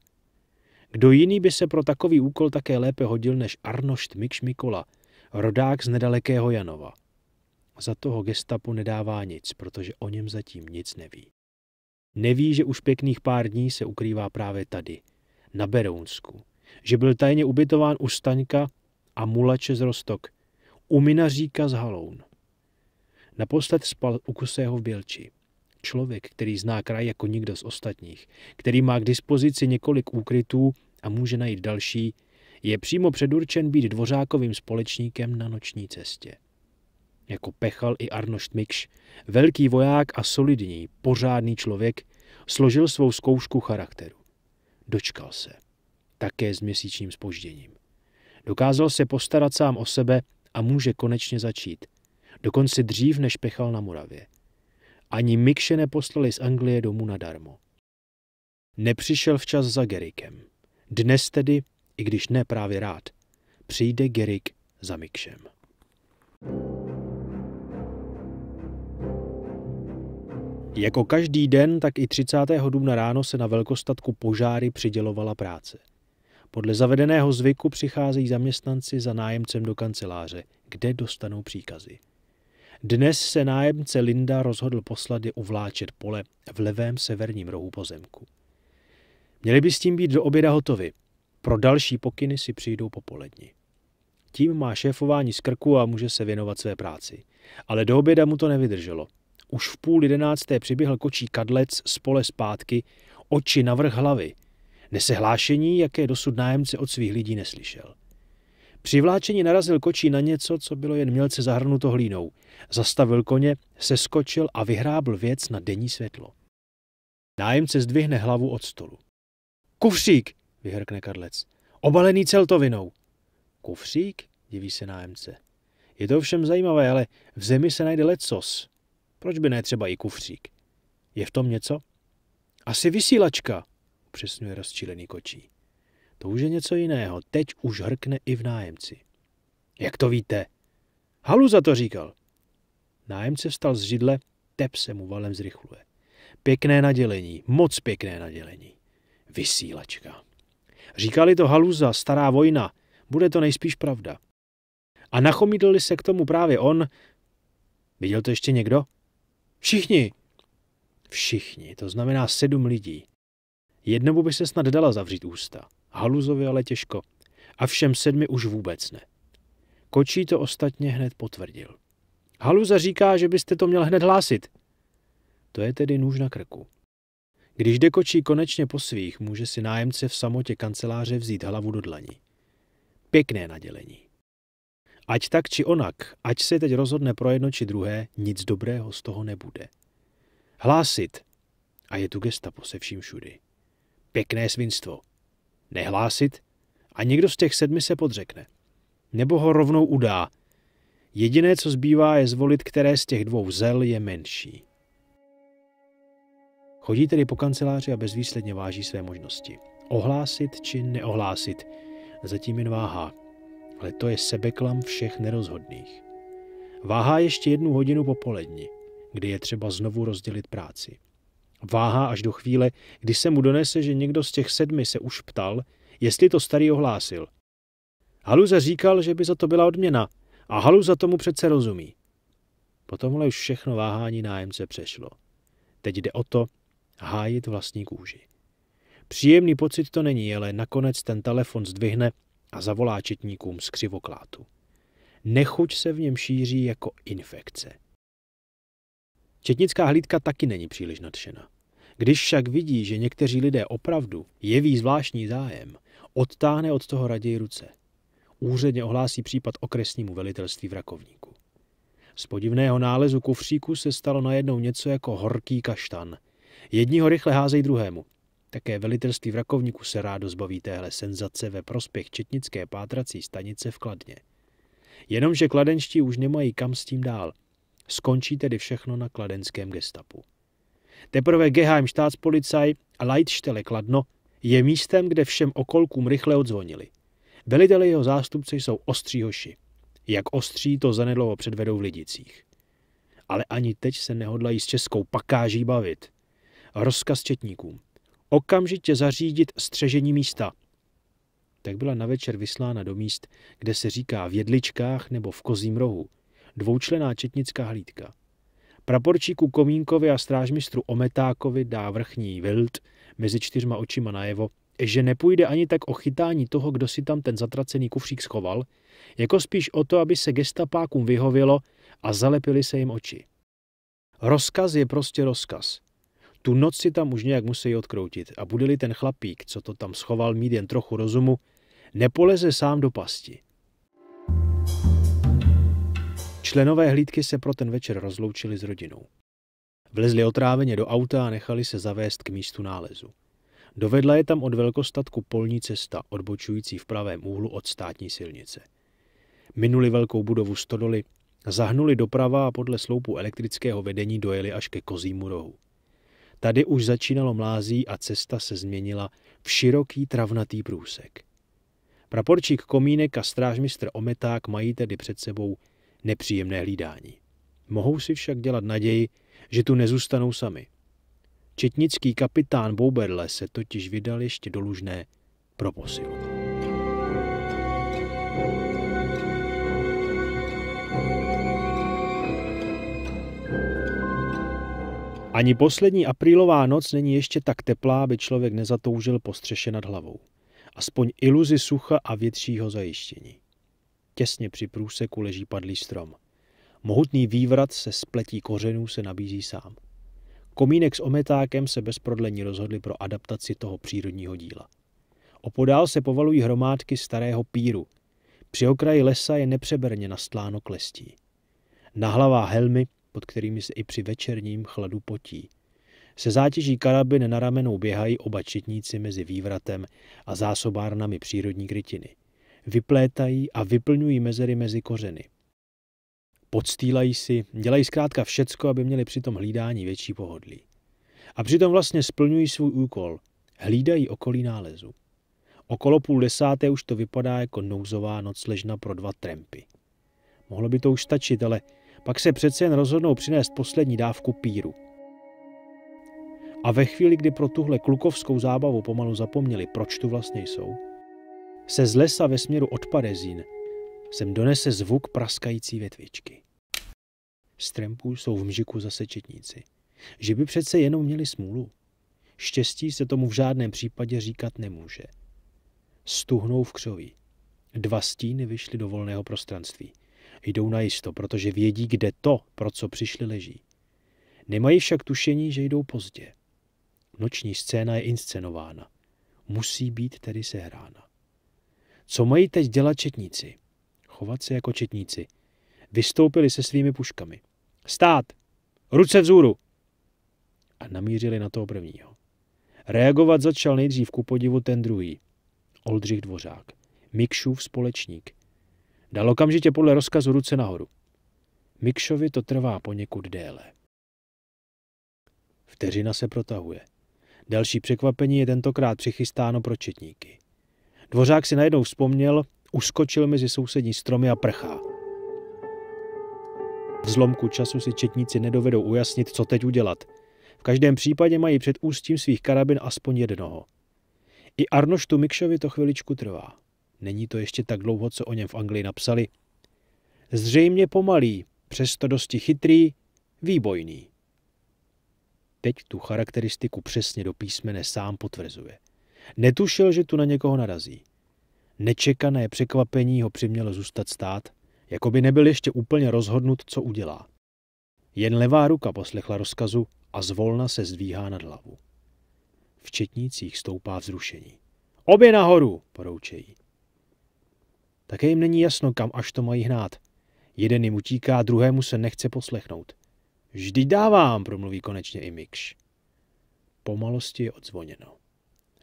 Kdo jiný by se pro takový úkol také lépe hodil než Arnošt Mikš Mikola, rodák z nedalekého Janova. Za toho gestapu nedává nic, protože o něm zatím nic neví. Neví, že už pěkných pár dní se ukrývá právě tady, na Berounsku, že byl tajně ubytován u Staňka a Mulače z Rostok, u Minaříka z Haloun. Naposled spal u Kusého v Bělči člověk, který zná kraj jako nikdo z ostatních, který má k dispozici několik úkrytů a může najít další, je přímo předurčen být dvořákovým společníkem na noční cestě. Jako Pechal i Arnošt Mikš, velký voják a solidní, pořádný člověk, složil svou zkoušku charakteru. Dočkal se. Také s měsíčním spožděním. Dokázal se postarat sám o sebe a může konečně začít. Dokonce dřív, než Pechal na Moravě. Ani Mikše neposlali z Anglie domů nadarmo. Nepřišel včas za Gerikem. Dnes tedy, i když ne právě rád, přijde Gerik za Mikšem. Jako každý den, tak i 30. dubna ráno se na velkostatku požáry přidělovala práce. Podle zavedeného zvyku přicházejí zaměstnanci za nájemcem do kanceláře, kde dostanou příkazy. Dnes se nájemce Linda rozhodl poslat je uvláčet pole v levém severním rohu pozemku. Měli by s tím být do oběda hotovi. Pro další pokyny si přijdou po poledni. Tím má šéfování z krku a může se věnovat své práci. Ale do oběda mu to nevydrželo. Už v půl jedenácté přiběhl kočí kadlec z pole zpátky, oči navrh hlavy. Nese hlášení, jaké dosud nájemce od svých lidí neslyšel. Při vláčení narazil kočí na něco, co bylo jen mělce zahrnuto hlínou. Zastavil koně, seskočil a vyhrábl věc na denní světlo. Nájemce zdvihne hlavu od stolu. Kufřík, vyhrkne Karlec. Obalený celtovinou. Kufřík, diví se nájemce. Je to všem zajímavé, ale v zemi se najde lecos. Proč by ne třeba i kufřík? Je v tom něco? Asi vysílačka, přesňuje rozčílený kočí. To už je něco jiného. Teď už hrkne i v nájemci. Jak to víte? Haluza to říkal. Nájemce vstal z židle, tep se mu valem zrychluje. Pěkné nadělení, moc pěkné nadělení. Vysílačka. Říkali to Haluza, stará vojna, bude to nejspíš pravda. A nachomídl se k tomu právě on. Viděl to ještě někdo? Všichni! Všichni, to znamená sedm lidí. Jednomu by se snad dala zavřít ústa. Haluzovi ale těžko. A všem sedmi už vůbec ne. Kočí to ostatně hned potvrdil. Haluza říká, že byste to měl hned hlásit. To je tedy nůž na krku. Když jde kočí konečně po svých, může si nájemce v samotě kanceláře vzít hlavu do dlaní. Pěkné nadělení. Ať tak či onak, ať se teď rozhodne pro jedno či druhé, nic dobrého z toho nebude. Hlásit. A je tu gestapo se vším všudy. Pěkné svinstvo nehlásit a někdo z těch sedmi se podřekne. Nebo ho rovnou udá. Jediné, co zbývá, je zvolit, které z těch dvou zel je menší. Chodí tedy po kanceláři a bezvýsledně váží své možnosti. Ohlásit či neohlásit. Zatím jen váhá. Ale to je sebeklam všech nerozhodných. Váhá ještě jednu hodinu po poledni, kdy je třeba znovu rozdělit práci. Váhá až do chvíle, kdy se mu donese, že někdo z těch sedmi se už ptal, jestli to starý ohlásil. Haluza říkal, že by za to byla odměna a Haluza tomu přece rozumí. Potom už všechno váhání nájemce přešlo. Teď jde o to hájit vlastní kůži. Příjemný pocit to není, ale nakonec ten telefon zdvihne a zavolá četníkům z křivoklátu. Nechuť se v něm šíří jako infekce. Četnická hlídka taky není příliš nadšená. Když však vidí, že někteří lidé opravdu jeví zvláštní zájem, odtáhne od toho raději ruce. Úředně ohlásí případ okresnímu velitelství v Rakovníku. Z podivného nálezu kufříku se stalo najednou něco jako horký kaštan. Jedni ho rychle házejí druhému. Také velitelství v Rakovníku se rádo zbaví téhle senzace ve prospěch četnické pátrací stanice v Kladně. Jenomže kladenští už nemají kam s tím dál. Skončí tedy všechno na kladenském gestapu. Teprve Geheimstaatspolizei a Leitstelle Kladno je místem, kde všem okolkům rychle odzvonili. Velitele jeho zástupci jsou ostří hoši. Jak ostří, to zanedlouho předvedou v Lidicích. Ale ani teď se nehodlají s českou pakáží bavit. Rozkaz četníkům. Okamžitě zařídit střežení místa. Tak byla na večer vyslána do míst, kde se říká v jedličkách nebo v kozím rohu. Dvoučlená četnická hlídka. Praporčíku Komínkovi a strážmistru Ometákovi dá vrchní vilt mezi čtyřma očima najevo, že nepůjde ani tak o chytání toho, kdo si tam ten zatracený kufřík schoval, jako spíš o to, aby se gestapákům vyhovělo a zalepili se jim oči. Rozkaz je prostě rozkaz. Tu noc si tam už nějak musí odkroutit a bude-li ten chlapík, co to tam schoval, mít jen trochu rozumu, nepoleze sám do pasti. Členové hlídky se pro ten večer rozloučili s rodinou. Vlezli otráveně do auta a nechali se zavést k místu nálezu. Dovedla je tam od velkostatku polní cesta, odbočující v pravém úhlu od státní silnice. Minuli velkou budovu stodoly, zahnuli doprava a podle sloupu elektrického vedení dojeli až ke kozímu rohu. Tady už začínalo mlází a cesta se změnila v široký travnatý průsek. Praporčík Komínek a strážmistr Ometák mají tedy před sebou nepříjemné hlídání. Mohou si však dělat naději, že tu nezůstanou sami. Četnický kapitán Bouberle se totiž vydal ještě do Lužné pro posilu. Ani poslední aprílová noc není ještě tak teplá, aby člověk nezatoužil po nad hlavou. Aspoň iluzi sucha a většího zajištění. Těsně při průseku leží padlý strom. Mohutný vývrat se spletí kořenů se nabízí sám. Komínek s ometákem se bez prodlení rozhodli pro adaptaci toho přírodního díla. Opodál se povalují hromádky starého píru. Při okraji lesa je nepřeberně nastláno klestí. Na hlavá helmy, pod kterými se i při večerním chladu potí. Se zátěží karabin na ramenou běhají oba četníci mezi vývratem a zásobárnami přírodní krytiny vyplétají a vyplňují mezery mezi kořeny. Podstýlají si, dělají zkrátka všecko, aby měli při tom hlídání větší pohodlí. A přitom vlastně splňují svůj úkol. Hlídají okolí nálezu. Okolo půl desáté už to vypadá jako nouzová nocležna pro dva trempy. Mohlo by to už stačit, ale pak se přece jen rozhodnou přinést poslední dávku píru. A ve chvíli, kdy pro tuhle klukovskou zábavu pomalu zapomněli, proč tu vlastně jsou, se z lesa ve směru od Parezín sem donese zvuk praskající větvičky. Z jsou v mžiku zase četníci. Že by přece jenom měli smůlu. Štěstí se tomu v žádném případě říkat nemůže. Stuhnou v křoví. Dva stíny vyšly do volného prostranství. Jdou jisto, protože vědí, kde to, pro co přišli, leží. Nemají však tušení, že jdou pozdě. Noční scéna je inscenována. Musí být tedy sehrána. Co mají teď dělat četníci? Chovat se jako četníci. Vystoupili se svými puškami. Stát! Ruce vzůru! A namířili na toho prvního. Reagovat začal nejdřív ku podivu ten druhý. Oldřich Dvořák, Mikšův společník. Dal okamžitě podle rozkazu ruce nahoru. Mikšovi to trvá poněkud déle. Vteřina se protahuje. Další překvapení je tentokrát přichystáno pro četníky. Dvořák si najednou vzpomněl, uskočil mezi sousední stromy a prchá. V zlomku času si četníci nedovedou ujasnit, co teď udělat. V každém případě mají před ústím svých karabin aspoň jednoho. I Arnoštu Mikšovi to chviličku trvá. Není to ještě tak dlouho, co o něm v Anglii napsali. Zřejmě pomalý, přesto dosti chytrý, výbojný. Teď tu charakteristiku přesně do písmene sám potvrzuje. Netušil, že tu na někoho narazí. Nečekané překvapení ho přimělo zůstat stát, jako by nebyl ještě úplně rozhodnut, co udělá. Jen levá ruka poslechla rozkazu a zvolna se zdvíhá nad hlavu. V četnících stoupá vzrušení. Obě nahoru, poroučejí. Také jim není jasno, kam až to mají hnát. Jeden jim utíká, druhému se nechce poslechnout. Vždy dávám, promluví konečně i Mikš. Pomalosti je odzvoněno.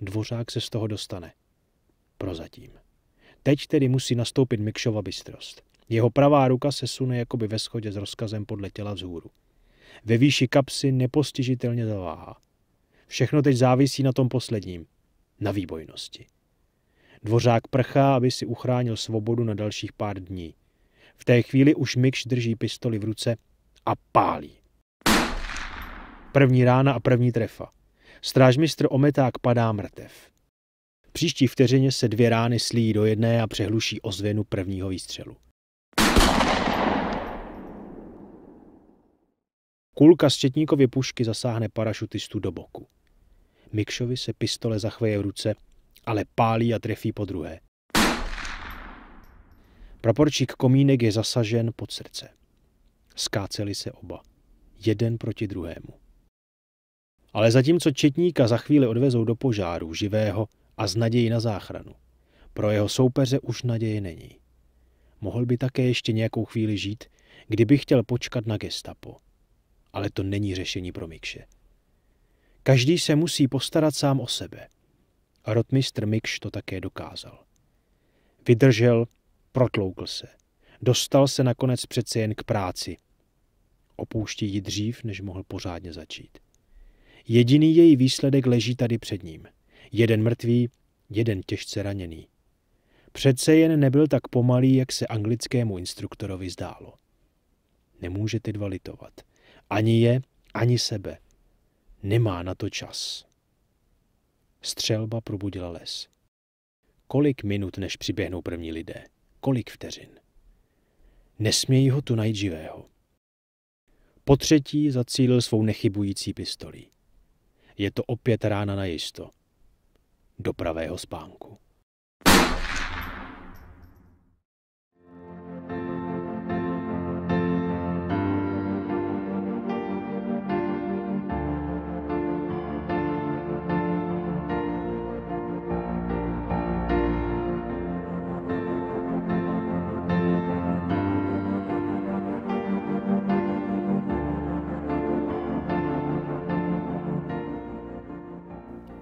Dvořák se z toho dostane. Prozatím. Teď tedy musí nastoupit Mikšova bystrost. Jeho pravá ruka se sune jakoby ve schodě s rozkazem podle těla vzhůru. Ve výši kapsy nepostižitelně zaváhá. Všechno teď závisí na tom posledním. Na výbojnosti. Dvořák prchá, aby si uchránil svobodu na dalších pár dní. V té chvíli už Mikš drží pistoli v ruce a pálí. První rána a první trefa. Strážmistr ometák padá mrtev. Příští vteřině se dvě rány slíjí do jedné a přehluší ozvěnu prvního výstřelu. Kulka z četníkově pušky zasáhne parašutistu do boku. Mikšovi se pistole zachveje v ruce, ale pálí a trefí po druhé. Praporčík Komínek je zasažen pod srdce. Skáceli se oba. Jeden proti druhému. Ale zatímco četníka za chvíli odvezou do požáru, živého a s naději na záchranu. Pro jeho soupeře už naděje není. Mohl by také ještě nějakou chvíli žít, kdyby chtěl počkat na gestapo. Ale to není řešení pro Mikše. Každý se musí postarat sám o sebe. A rotmistr Mikš to také dokázal. Vydržel, protloukl se. Dostal se nakonec přece jen k práci. Opouští ji dřív, než mohl pořádně začít. Jediný její výsledek leží tady před ním. Jeden mrtvý, jeden těžce raněný. Přece jen nebyl tak pomalý, jak se anglickému instruktorovi zdálo. Nemůžete dva litovat. Ani je, ani sebe. Nemá na to čas. Střelba probudila les. Kolik minut, než přiběhnou první lidé? Kolik vteřin? Nesmějí ho tu najít živého. Po třetí zacílil svou nechybující pistolí je to opět rána na jisto. Do pravého spánku.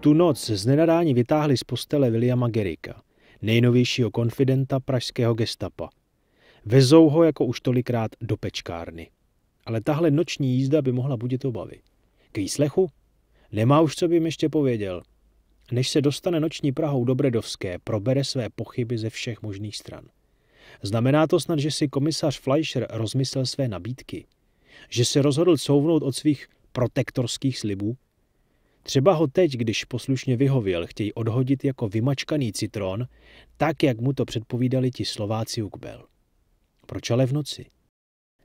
Tu noc z nenadání vytáhli z postele Williama Gerika, nejnovějšího konfidenta pražského gestapa. Vezou ho jako už tolikrát do pečkárny. Ale tahle noční jízda by mohla budit obavy. K výslechu? Nemá už, co by ještě pověděl. Než se dostane noční Prahou do Bredovské, probere své pochyby ze všech možných stran. Znamená to snad, že si komisař Fleischer rozmyslel své nabídky? Že se rozhodl couvnout od svých protektorských slibů? Třeba ho teď, když poslušně vyhověl, chtějí odhodit jako vymačkaný citron, tak, jak mu to předpovídali ti Slováci Ukbel. Proč ale v noci?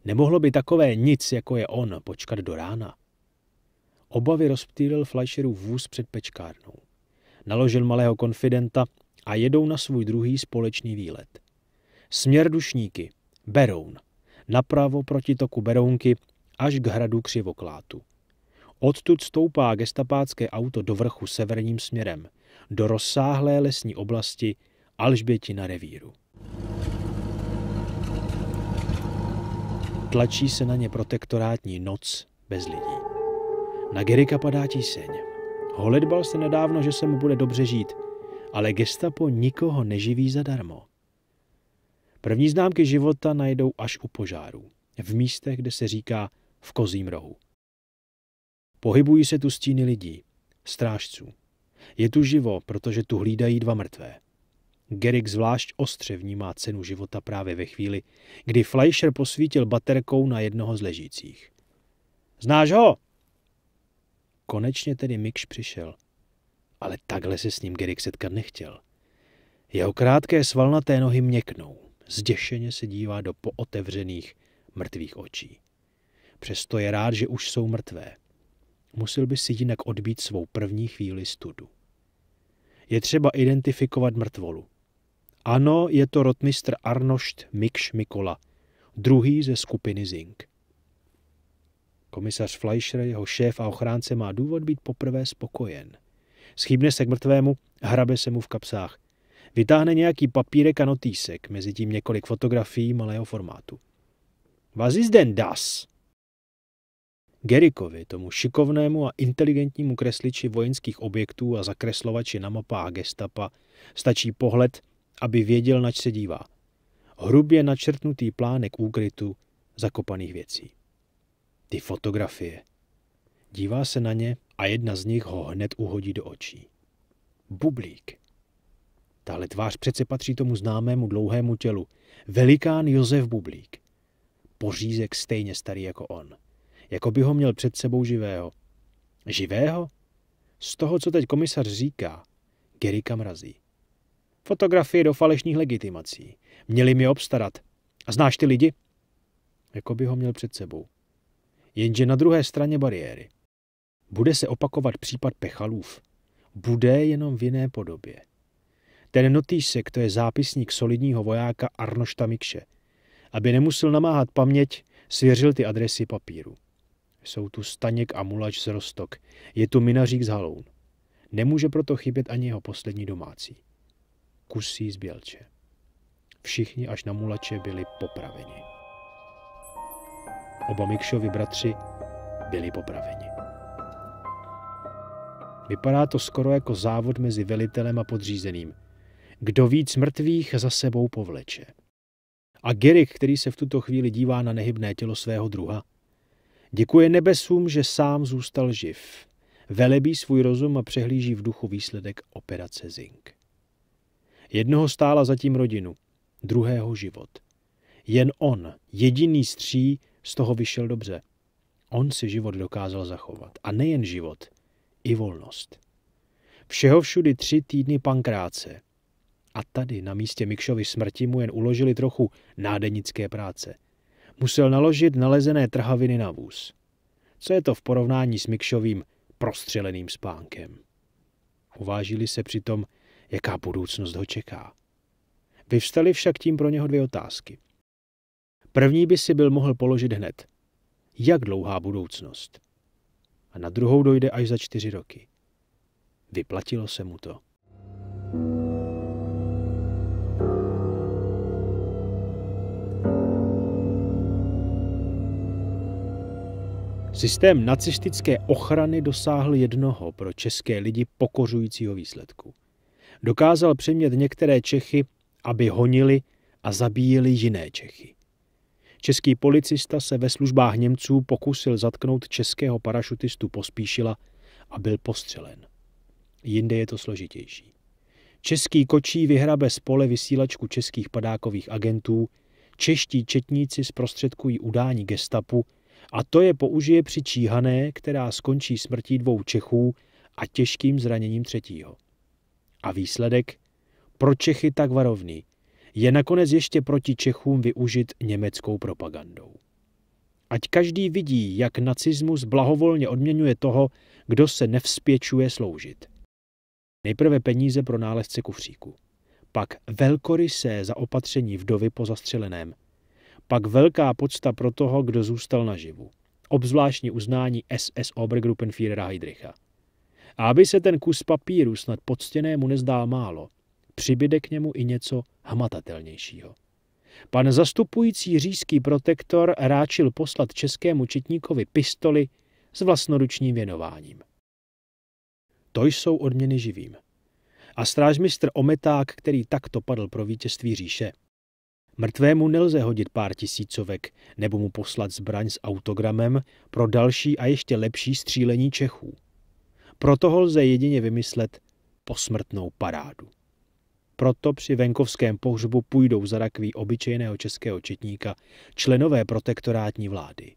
Nemohlo by takové nic, jako je on, počkat do rána? Obavy rozptýlil Fleischerův vůz před pečkárnou. Naložil malého konfidenta a jedou na svůj druhý společný výlet. Směr dušníky, Beroun, napravo proti toku Berounky až k hradu Křivoklátu. Odtud stoupá gestapácké auto do vrchu severním směrem, do rozsáhlé lesní oblasti Alžběti na revíru. Tlačí se na ně protektorátní noc bez lidí. Na Gerika padá tíseň. Holedbal se nedávno, že se mu bude dobře žít, ale gestapo nikoho neživí zadarmo. První známky života najdou až u požáru v místech, kde se říká v kozím rohu. Pohybují se tu stíny lidí, strážců. Je tu živo, protože tu hlídají dva mrtvé. Gerik zvlášť ostře vnímá cenu života právě ve chvíli, kdy Fleischer posvítil baterkou na jednoho z ležících. Znáš ho? Konečně tedy Mikš přišel. Ale takhle se s ním Gerik setkat nechtěl. Jeho krátké svalnaté nohy měknou. Zděšeně se dívá do pootevřených, mrtvých očí. Přesto je rád, že už jsou mrtvé musel by si jinak odbít svou první chvíli studu. Je třeba identifikovat mrtvolu. Ano, je to rotmistr Arnošt Mikš Mikola, druhý ze skupiny Zink. Komisař Fleischer, jeho šéf a ochránce, má důvod být poprvé spokojen. Schýbne se k mrtvému, hrabe se mu v kapsách. Vytáhne nějaký papírek a notýsek, mezi tím několik fotografií malého formátu. Was ist denn das? Gerikovi, tomu šikovnému a inteligentnímu kresliči vojenských objektů a zakreslovači na mapách gestapa, stačí pohled, aby věděl, nač se dívá. Hrubě načrtnutý plánek úkrytu zakopaných věcí. Ty fotografie. Dívá se na ně a jedna z nich ho hned uhodí do očí. Bublík. Tahle tvář přece patří tomu známému dlouhému tělu. Velikán Josef Bublík. Pořízek stejně starý jako on jako by ho měl před sebou živého. Živého? Z toho, co teď komisař říká, Gerika mrazí. Fotografie do falešních legitimací. Měli mi obstarat. A znáš ty lidi? Jako by ho měl před sebou. Jenže na druhé straně bariéry. Bude se opakovat případ Pechalův. Bude jenom v jiné podobě. Ten notýsek to je zápisník solidního vojáka Arnošta Mikše. Aby nemusel namáhat paměť, svěřil ty adresy papíru. Jsou tu Staněk a Mulač z Rostok. Je tu Minařík z Haloun. Nemůže proto chybět ani jeho poslední domácí. Kusí z Bělče. Všichni až na Mulače byli popraveni. Oba Mikšovi bratři byli popraveni. Vypadá to skoro jako závod mezi velitelem a podřízeným. Kdo víc mrtvých za sebou povleče. A Gerik, který se v tuto chvíli dívá na nehybné tělo svého druha, Děkuje nebesům, že sám zůstal živ. Velebí svůj rozum a přehlíží v duchu výsledek operace Zink. Jednoho stála zatím rodinu, druhého život. Jen on, jediný stří, z toho vyšel dobře. On si život dokázal zachovat. A nejen život, i volnost. Všeho všudy tři týdny pankráce. A tady na místě Mikšovy smrti mu jen uložili trochu nádenické práce musel naložit nalezené trhaviny na vůz. Co je to v porovnání s Mikšovým prostřeleným spánkem? Uvážili se přitom, jaká budoucnost ho čeká. Vyvstaly však tím pro něho dvě otázky. První by si byl mohl položit hned. Jak dlouhá budoucnost? A na druhou dojde až za čtyři roky. Vyplatilo se mu to. thank you Systém nacistické ochrany dosáhl jednoho pro české lidi pokořujícího výsledku. Dokázal přemět některé Čechy, aby honili a zabíjeli jiné Čechy. Český policista se ve službách Němců pokusil zatknout českého parašutistu Pospíšila a byl postřelen. Jinde je to složitější. Český kočí vyhrabe z pole vysílačku českých padákových agentů, čeští četníci zprostředkují udání gestapu a to je použije při číhané, která skončí smrtí dvou Čechů a těžkým zraněním třetího. A výsledek? Pro Čechy tak varovný. Je nakonec ještě proti Čechům využit německou propagandou. Ať každý vidí, jak nacismus blahovolně odměňuje toho, kdo se nevzpěčuje sloužit. Nejprve peníze pro nálezce kufříku. Pak velkorysé za opatření vdovy po zastřeleném – pak velká počta pro toho, kdo zůstal naživu. Obzvláštní uznání SS Obergruppenführer Heidricha. A aby se ten kus papíru snad poctěnému nezdál málo, přibyde k němu i něco hmatatelnějšího. Pan zastupující říjský protektor ráčil poslat českému četníkovi pistoli s vlastnoručním věnováním. To jsou odměny živým. A strážmistr Ometák, který takto padl pro vítězství říše – Mrtvému nelze hodit pár tisícovek nebo mu poslat zbraň s autogramem pro další a ještě lepší střílení Čechů. Proto ho lze jedině vymyslet posmrtnou parádu. Proto při venkovském pohřbu půjdou za rakví obyčejného českého četníka členové protektorátní vlády.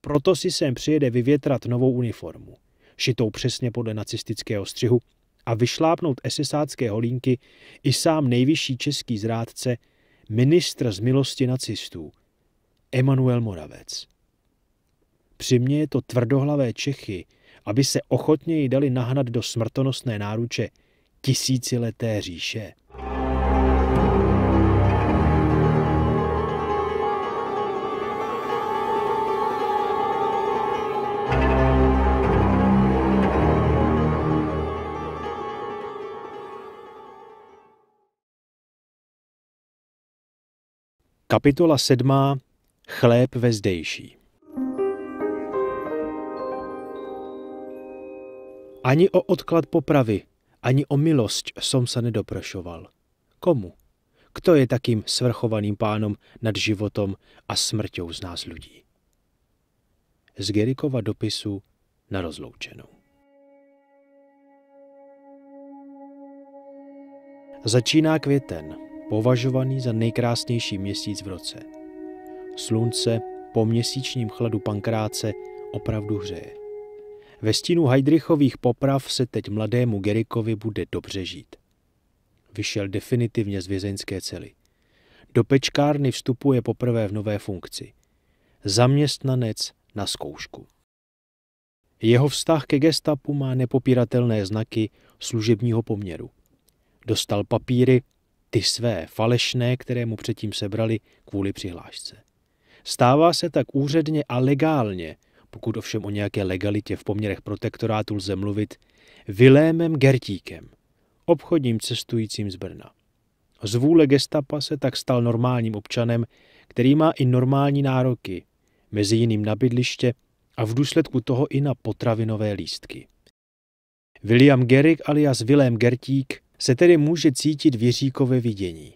Proto si sem přijede vyvětrat novou uniformu, šitou přesně podle nacistického střihu, a vyšlápnout esesácké holínky i sám nejvyšší český zrádce – ministr z milosti nacistů, Emanuel Moravec. Přiměje to tvrdohlavé Čechy, aby se ochotněji dali nahnat do smrtonosné náruče tisícileté říše. Kapitola 7. Chléb ve zdejší. Ani o odklad popravy, ani o milost som se nedoprošoval. Komu? Kto je takým svrchovaným pánom nad životom a smrťou z nás lidí? Z Gerikova dopisu na rozloučenou. Začíná květen považovaný za nejkrásnější měsíc v roce. Slunce po měsíčním chladu pankráce opravdu hřeje. Ve stínu Heidrichových poprav se teď mladému Gerikovi bude dobře žít. Vyšel definitivně z vězeňské cely. Do pečkárny vstupuje poprvé v nové funkci. Zaměstnanec na zkoušku. Jeho vztah ke gestapu má nepopíratelné znaky služebního poměru. Dostal papíry ty své falešné, které mu předtím sebrali kvůli přihlášce. Stává se tak úředně a legálně, pokud ovšem o nějaké legalitě v poměrech protektorátu lze mluvit, Vilémem Gertíkem, obchodním cestujícím z Brna. Z vůle gestapa se tak stal normálním občanem, který má i normální nároky, mezi jiným na bydliště a v důsledku toho i na potravinové lístky. William Gerrick alias Vilém Gertík se tedy může cítit věříko ve vidění.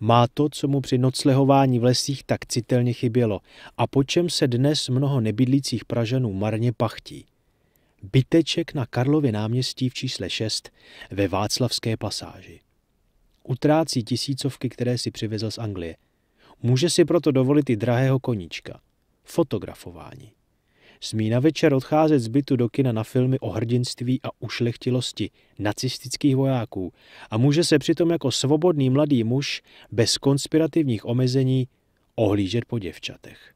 Má to, co mu při noclehování v lesích tak citelně chybělo a po čem se dnes mnoho nebydlících Pražanů marně pachtí. Byteček na Karlově náměstí v čísle 6 ve Václavské pasáži. Utrácí tisícovky, které si přivezl z Anglie. Může si proto dovolit i drahého koníčka. Fotografování. Smí na večer odcházet z bytu do kina na filmy o hrdinství a ušlechtilosti nacistických vojáků a může se přitom jako svobodný mladý muž bez konspirativních omezení ohlížet po děvčatech.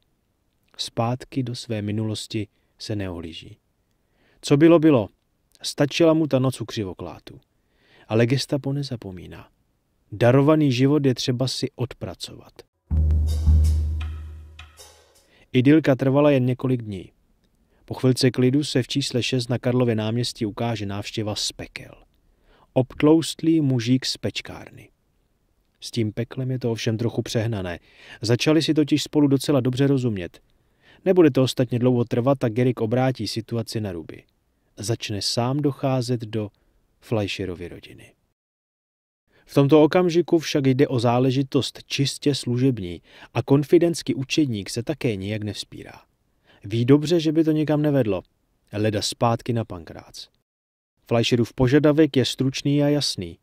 Zpátky do své minulosti se neohlíží. Co bylo, bylo. Stačila mu ta noc u křivoklátu. Ale gestapo nezapomíná. Darovaný život je třeba si odpracovat. Idylka trvala jen několik dní. Po chvilce klidu se v čísle 6 na Karlově náměstí ukáže návštěva z pekel. Obtloustlý mužík z pečkárny. S tím peklem je to ovšem trochu přehnané. Začali si totiž spolu docela dobře rozumět. Nebude to ostatně dlouho trvat a Gerik obrátí situaci na ruby. Začne sám docházet do Fleischerovy rodiny. V tomto okamžiku však jde o záležitost čistě služební a konfidentský učedník se také nijak nevzpírá. Ví dobře, že by to nikam nevedlo. Leda zpátky na pankrác. Fleischerův požadavek je stručný a jasný.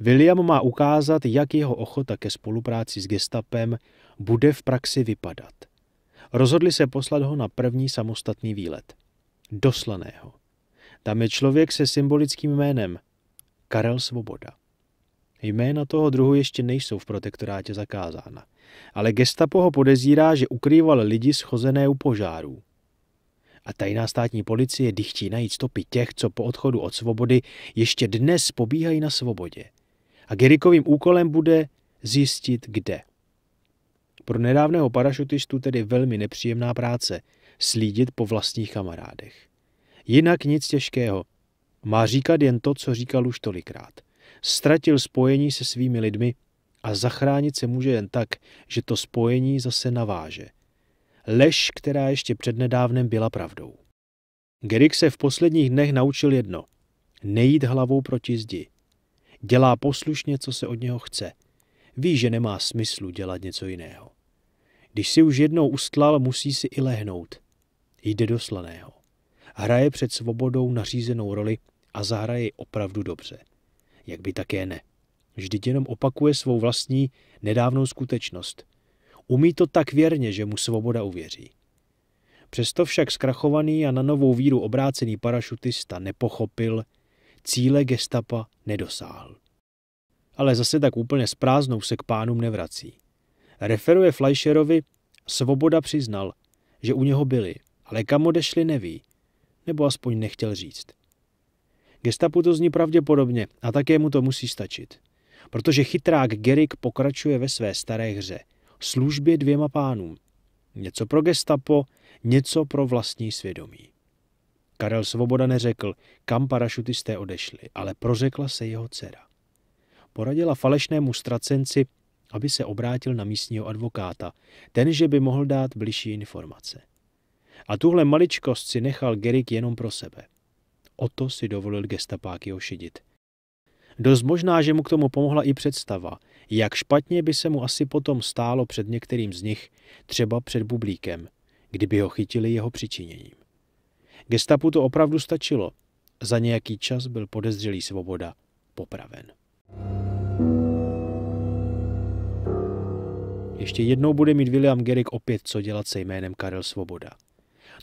William má ukázat, jak jeho ochota ke spolupráci s gestapem bude v praxi vypadat. Rozhodli se poslat ho na první samostatný výlet. Doslaného. Tam je člověk se symbolickým jménem Karel Svoboda. Jména toho druhu ještě nejsou v protektorátě zakázána, ale gestapo ho podezírá, že ukrýval lidi schozené u požárů. A tajná státní policie dychtí najít stopy těch, co po odchodu od svobody ještě dnes pobíhají na svobodě. A Gerikovým úkolem bude zjistit, kde. Pro nedávného parašutistu tedy velmi nepříjemná práce slídit po vlastních kamarádech. Jinak nic těžkého. Má říkat jen to, co říkal už tolikrát. Ztratil spojení se svými lidmi a zachránit se může jen tak, že to spojení zase naváže. Lež, která ještě přednedávnem byla pravdou. Gerik se v posledních dnech naučil jedno. Nejít hlavou proti zdi. Dělá poslušně, co se od něho chce. Ví, že nemá smyslu dělat něco jiného. Když si už jednou ustlal, musí si i lehnout. Jde do slaného. Hraje před svobodou nařízenou roli a zahraje opravdu dobře. Jak by také ne? Vždyť jenom opakuje svou vlastní nedávnou skutečnost. Umí to tak věrně, že mu svoboda uvěří. Přesto však zkrachovaný a na novou víru obrácený parašutista nepochopil, cíle gestapa nedosáhl. Ale zase tak úplně s prázdnou se k pánům nevrací. Referuje Fleischerovi, svoboda přiznal, že u něho byli, ale kam odešli neví, nebo aspoň nechtěl říct. Gestapu to zní pravděpodobně a také mu to musí stačit. Protože chytrák Gerik pokračuje ve své staré hře. Službě dvěma pánům. Něco pro gestapo, něco pro vlastní svědomí. Karel Svoboda neřekl, kam parašutisté odešli, ale prořekla se jeho dcera. Poradila falešnému stracenci, aby se obrátil na místního advokáta, ten, že by mohl dát bližší informace. A tuhle maličkost si nechal Gerik jenom pro sebe. O to si dovolil gestapáky ošidit. Dost možná, že mu k tomu pomohla i představa, jak špatně by se mu asi potom stálo před některým z nich, třeba před bublíkem, kdyby ho chytili jeho přičiněním. Gestapu to opravdu stačilo. Za nějaký čas byl podezřelý svoboda popraven. Ještě jednou bude mít William Gerick opět co dělat se jménem Karel Svoboda.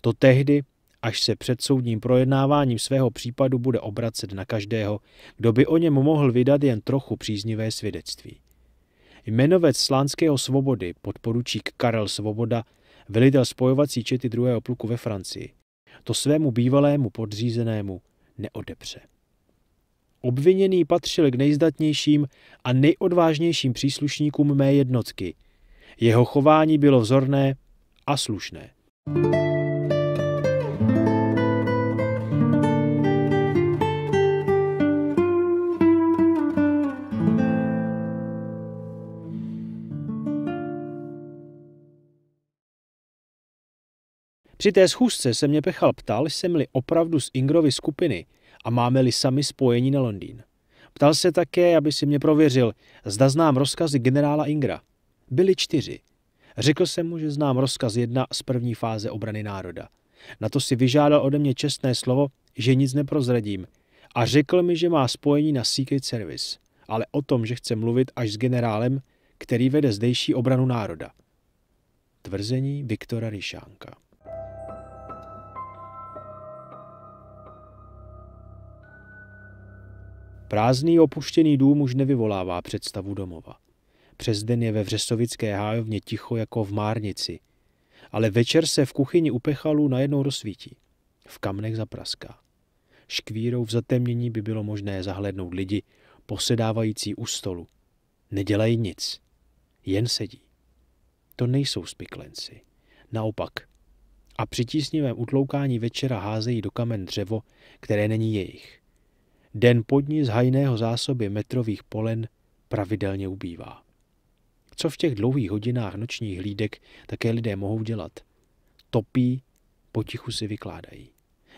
To tehdy, až se před soudním projednáváním svého případu bude obracet na každého, kdo by o něm mohl vydat jen trochu příznivé svědectví. Jmenovec Slánského svobody, podporučík Karel Svoboda, velitel spojovací čety druhého pluku ve Francii, to svému bývalému podřízenému neodepře. Obviněný patřil k nejzdatnějším a nejodvážnějším příslušníkům mé jednotky. Jeho chování bylo vzorné a slušné. thank you Při té schůzce se mě Pechal ptal, jsem-li opravdu z Ingrovy skupiny a máme-li sami spojení na Londýn. Ptal se také, aby si mě prověřil, zda znám rozkazy generála Ingra. Byli čtyři. Řekl jsem mu, že znám rozkaz jedna z první fáze obrany národa. Na to si vyžádal ode mě čestné slovo, že nic neprozradím a řekl mi, že má spojení na Secret Service, ale o tom, že chce mluvit až s generálem, který vede zdejší obranu národa. Tvrzení Viktora Ryšánka Prázdný opuštěný dům už nevyvolává představu domova. Přes den je ve Vřesovické hájovně ticho jako v márnici, ale večer se v kuchyni upechalu najednou rozsvítí. V kamnech zapraská. Škvírou v zatemnění by bylo možné zahlednout lidi, posedávající u stolu. Nedělají nic, jen sedí. To nejsou spiklenci. Naopak, a při tísnivém utloukání večera házejí do kamen dřevo, které není jejich. Den pod z hajného zásoby metrových polen pravidelně ubývá. Co v těch dlouhých hodinách nočních hlídek také lidé mohou dělat? Topí, potichu si vykládají.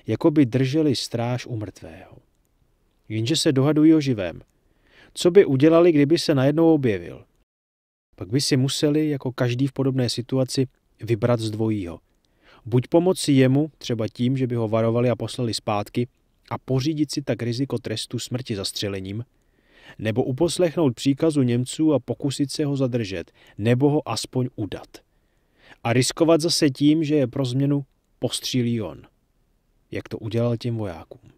Jako by drželi stráž u mrtvého. Jenže se dohadují o živém. Co by udělali, kdyby se najednou objevil? Pak by si museli, jako každý v podobné situaci, vybrat z dvojího. Buď pomoci jemu, třeba tím, že by ho varovali a poslali zpátky, a pořídit si tak riziko trestu smrti zastřelením, nebo uposlechnout příkazu Němců a pokusit se ho zadržet, nebo ho aspoň udat. A riskovat zase tím, že je pro změnu postřílí on, jak to udělal těm vojákům.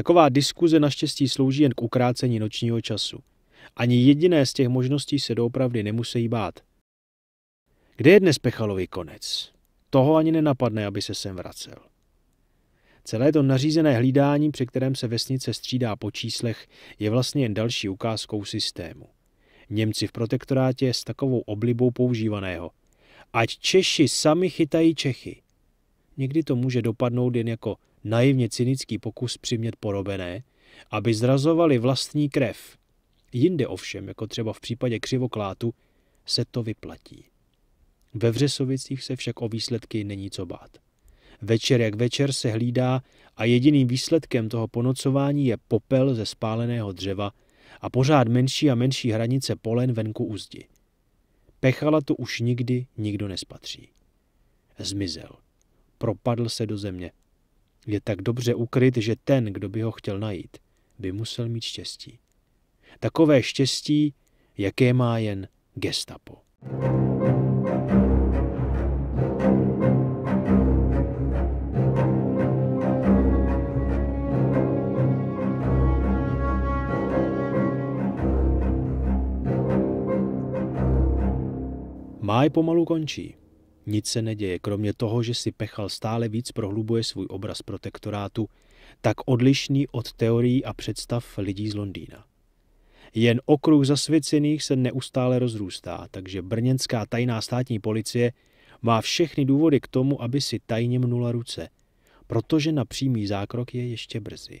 Taková diskuze naštěstí slouží jen k ukrácení nočního času. Ani jediné z těch možností se doopravdy nemusí bát. Kde je dnes Pechalový konec? Toho ani nenapadne, aby se sem vracel. Celé to nařízené hlídání, při kterém se vesnice střídá po číslech, je vlastně jen další ukázkou systému. Němci v protektorátě s takovou oblibou používaného. Ať Češi sami chytají Čechy. Někdy to může dopadnout jen jako naivně cynický pokus přimět porobené, aby zrazovali vlastní krev. Jinde ovšem, jako třeba v případě křivoklátu, se to vyplatí. Ve Vřesovicích se však o výsledky není co bát. Večer jak večer se hlídá a jediným výsledkem toho ponocování je popel ze spáleného dřeva a pořád menší a menší hranice polen venku úzdi. Pechala tu už nikdy nikdo nespatří. Zmizel. Propadl se do země. Je tak dobře ukryt, že ten, kdo by ho chtěl najít, by musel mít štěstí. Takové štěstí, jaké má jen gestapo. thank you Máj pomalu končí. Nic se neděje, kromě toho, že si Pechal stále víc prohlubuje svůj obraz protektorátu, tak odlišný od teorií a představ lidí z Londýna. Jen okruh zasvěcených se neustále rozrůstá, takže brněnská tajná státní policie má všechny důvody k tomu, aby si tajně mnula ruce, protože na přímý zákrok je ještě brzy.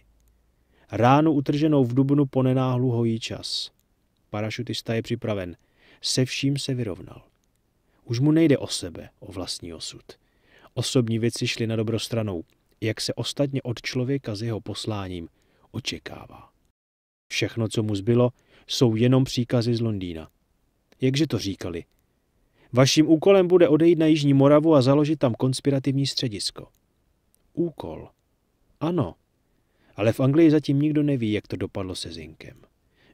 Ránu utrženou v Dubnu ponenáhlu hojí čas. Parašutista je připraven. Se vším se vyrovnal. Už mu nejde o sebe, o vlastní osud. Osobní věci šly na dobrostranou, jak se ostatně od člověka s jeho posláním očekává. Všechno, co mu zbylo, jsou jenom příkazy z Londýna. Jakže to říkali? Vaším úkolem bude odejít na Jižní Moravu a založit tam konspirativní středisko. Úkol. Ano. Ale v Anglii zatím nikdo neví, jak to dopadlo se Zinkem.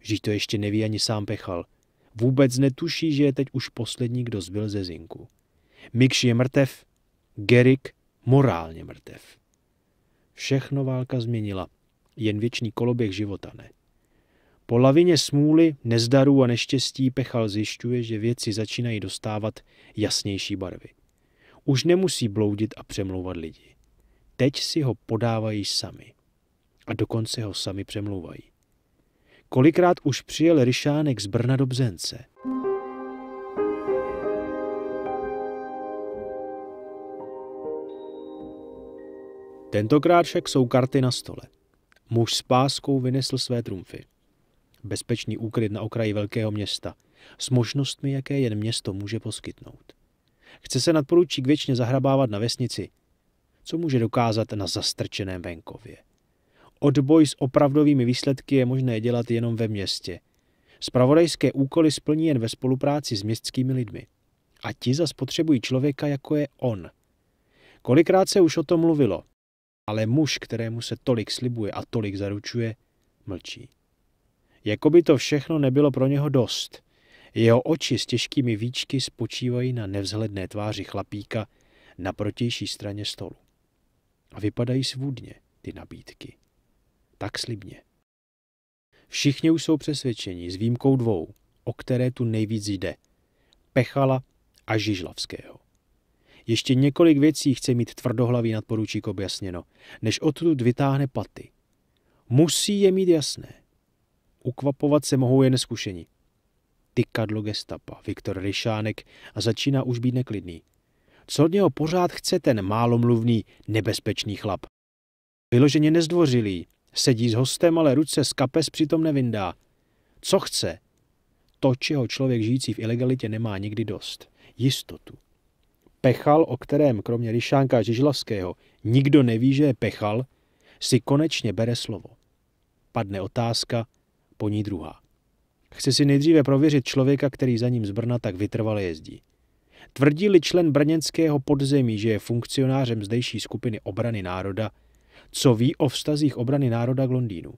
Žít to ještě neví ani sám Pechal. Vůbec netuší, že je teď už poslední, kdo zbyl ze zinku. Mikš je mrtev, Gerik morálně mrtev. Všechno válka změnila, jen věčný koloběh života ne. Po lavině smůly, nezdarů a neštěstí Pechal zjišťuje, že věci začínají dostávat jasnější barvy. Už nemusí bloudit a přemlouvat lidi. Teď si ho podávají sami. A dokonce ho sami přemlouvají. Kolikrát už přijel Ryšánek z Brna do Bzence. Tentokrát však jsou karty na stole. Muž s páskou vynesl své trumfy. Bezpečný úkryt na okraji velkého města, s možnostmi, jaké jen město může poskytnout. Chce se nadporučík věčně zahrabávat na vesnici. Co může dokázat na zastrčeném venkově? Odboj s opravdovými výsledky je možné dělat jenom ve městě. Spravodajské úkoly splní jen ve spolupráci s městskými lidmi. A ti zas potřebují člověka, jako je on. Kolikrát se už o tom mluvilo, ale muž, kterému se tolik slibuje a tolik zaručuje, mlčí. Jakoby to všechno nebylo pro něho dost. Jeho oči s těžkými výčky spočívají na nevzhledné tváři chlapíka na protější straně stolu. A vypadají svůdně ty nabídky tak slibně. Všichni už jsou přesvědčeni, s výjimkou dvou, o které tu nejvíc jde. Pechala a Žižlavského. Ještě několik věcí chce mít tvrdohlavý nadporučík objasněno, než odtud vytáhne paty. Musí je mít jasné. Ukvapovat se mohou jen zkušení. Tykadlo gestapa, Viktor Ryšánek a začíná už být neklidný. Co od něho pořád chce ten málomluvný, nebezpečný chlap? Vyloženě nezdvořilý, Sedí s hostem, ale ruce z kapes přitom nevindá. Co chce? To, čeho člověk žijící v ilegalitě nemá nikdy dost. Jistotu. Pechal, o kterém kromě Ryšánka Žižlavského nikdo neví, že je Pechal, si konečně bere slovo. Padne otázka, po ní druhá. Chce si nejdříve prověřit člověka, který za ním z Brna tak vytrvale jezdí. Tvrdí-li člen brněnského podzemí, že je funkcionářem zdejší skupiny obrany národa, co ví o vztazích obrany národa k Londýnu?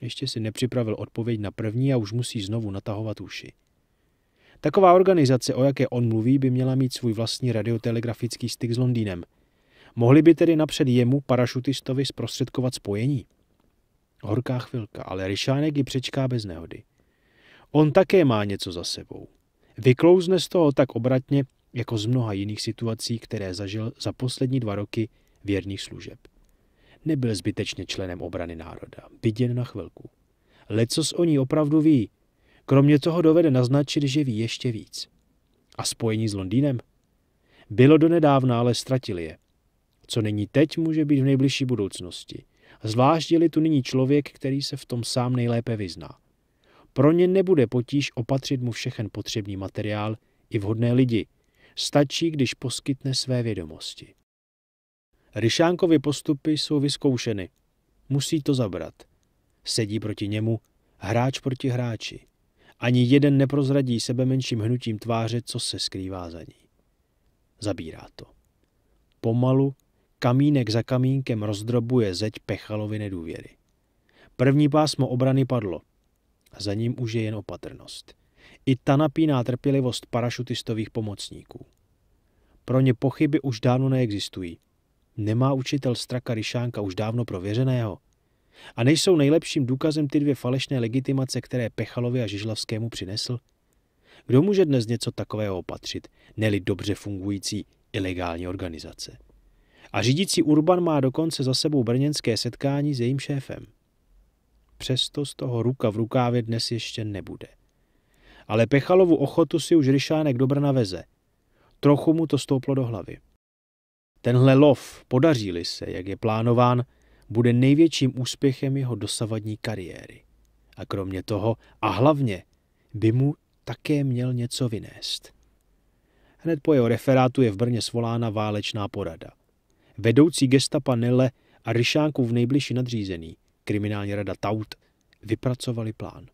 Ještě si nepřipravil odpověď na první a už musí znovu natahovat uši. Taková organizace, o jaké on mluví, by měla mít svůj vlastní radiotelegrafický styk s Londýnem. Mohli by tedy napřed jemu, parašutistovi, zprostředkovat spojení? Horká chvilka, ale Ryšánek ji přečká bez nehody. On také má něco za sebou. Vyklouzne z toho tak obratně, jako z mnoha jiných situací, které zažil za poslední dva roky věrných služeb nebyl zbytečně členem obrany národa, byť jen na chvilku. Lecos o ní opravdu ví. Kromě toho dovede naznačit, že ví ještě víc. A spojení s Londýnem? Bylo donedávna, ale ztratili je. Co není teď, může být v nejbližší budoucnosti. Zvlášť je tu nyní člověk, který se v tom sám nejlépe vyzná. Pro ně nebude potíž opatřit mu všechen potřebný materiál i vhodné lidi. Stačí, když poskytne své vědomosti. Ryšánkovi postupy jsou vyzkoušeny. Musí to zabrat. Sedí proti němu, hráč proti hráči. Ani jeden neprozradí sebe menším hnutím tváře, co se skrývá za ní. Zabírá to. Pomalu, kamínek za kamínkem rozdrobuje zeď Pechalovi nedůvěry. První pásmo obrany padlo. A za ním už je jen opatrnost. I ta napíná trpělivost parašutistových pomocníků. Pro ně pochyby už dávno neexistují. Nemá učitel Straka Ryšánka už dávno prověřeného? A nejsou nejlepším důkazem ty dvě falešné legitimace, které Pechalovi a Žižlavskému přinesl? Kdo může dnes něco takového opatřit, neli dobře fungující ilegální organizace? A řídící Urban má dokonce za sebou brněnské setkání s jejím šéfem. Přesto z toho ruka v rukávě dnes ještě nebude. Ale Pechalovu ochotu si už Ryšánek do Brna veze. Trochu mu to stouplo do hlavy. Tenhle lov, podaří-li se, jak je plánován, bude největším úspěchem jeho dosavadní kariéry. A kromě toho, a hlavně, by mu také měl něco vynést. Hned po jeho referátu je v Brně svolána válečná porada. Vedoucí gesta panele a v nejbližší nadřízený, kriminální rada Taut, vypracovali plán.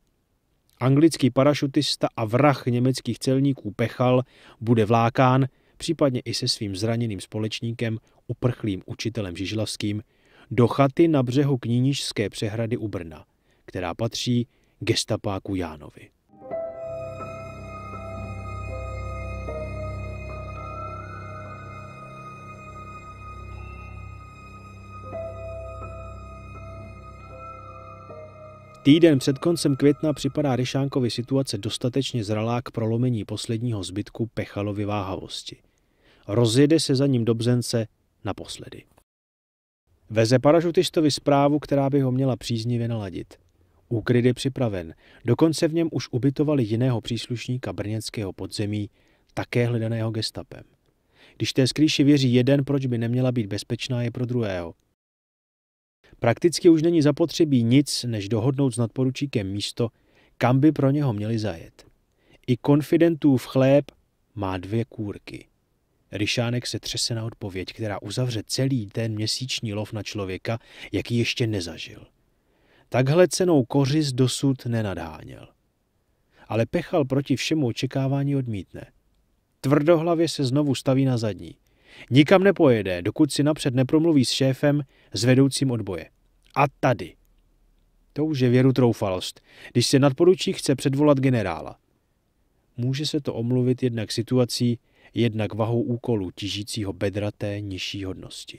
Anglický parašutista a vrah německých celníků Pechal bude vlákán případně i se svým zraněným společníkem, uprchlým učitelem Žižlavským, do chaty na břehu Knínižské přehrady u Brna, která patří gestapáku Jánovi. Týden před koncem května připadá Ryšánkovi situace dostatečně zralá k prolomení posledního zbytku Pechalovy váhavosti – rozjede se za ním do bzence naposledy. Veze parašutistovi zprávu, která by ho měla příznivě naladit. Úkryt je připraven, dokonce v něm už ubytovali jiného příslušníka brněnského podzemí, také hledaného gestapem. Když té skrýši věří jeden, proč by neměla být bezpečná je pro druhého. Prakticky už není zapotřebí nic, než dohodnout s nadporučíkem místo, kam by pro něho měli zajet. I konfidentův chléb má dvě kůrky. Ryšánek se třese na odpověď, která uzavře celý ten měsíční lov na člověka, jaký ještě nezažil. Takhle cenou kořis dosud nenadháněl. Ale Pechal proti všemu očekávání odmítne. Tvrdohlavě se znovu staví na zadní. Nikam nepojede, dokud si napřed nepromluví s šéfem, s vedoucím odboje. A tady. To už je věru troufalost, když se nadporučí chce předvolat generála. Může se to omluvit jednak situací, jednak vahou úkolu těžícího bedra té nižší hodnosti.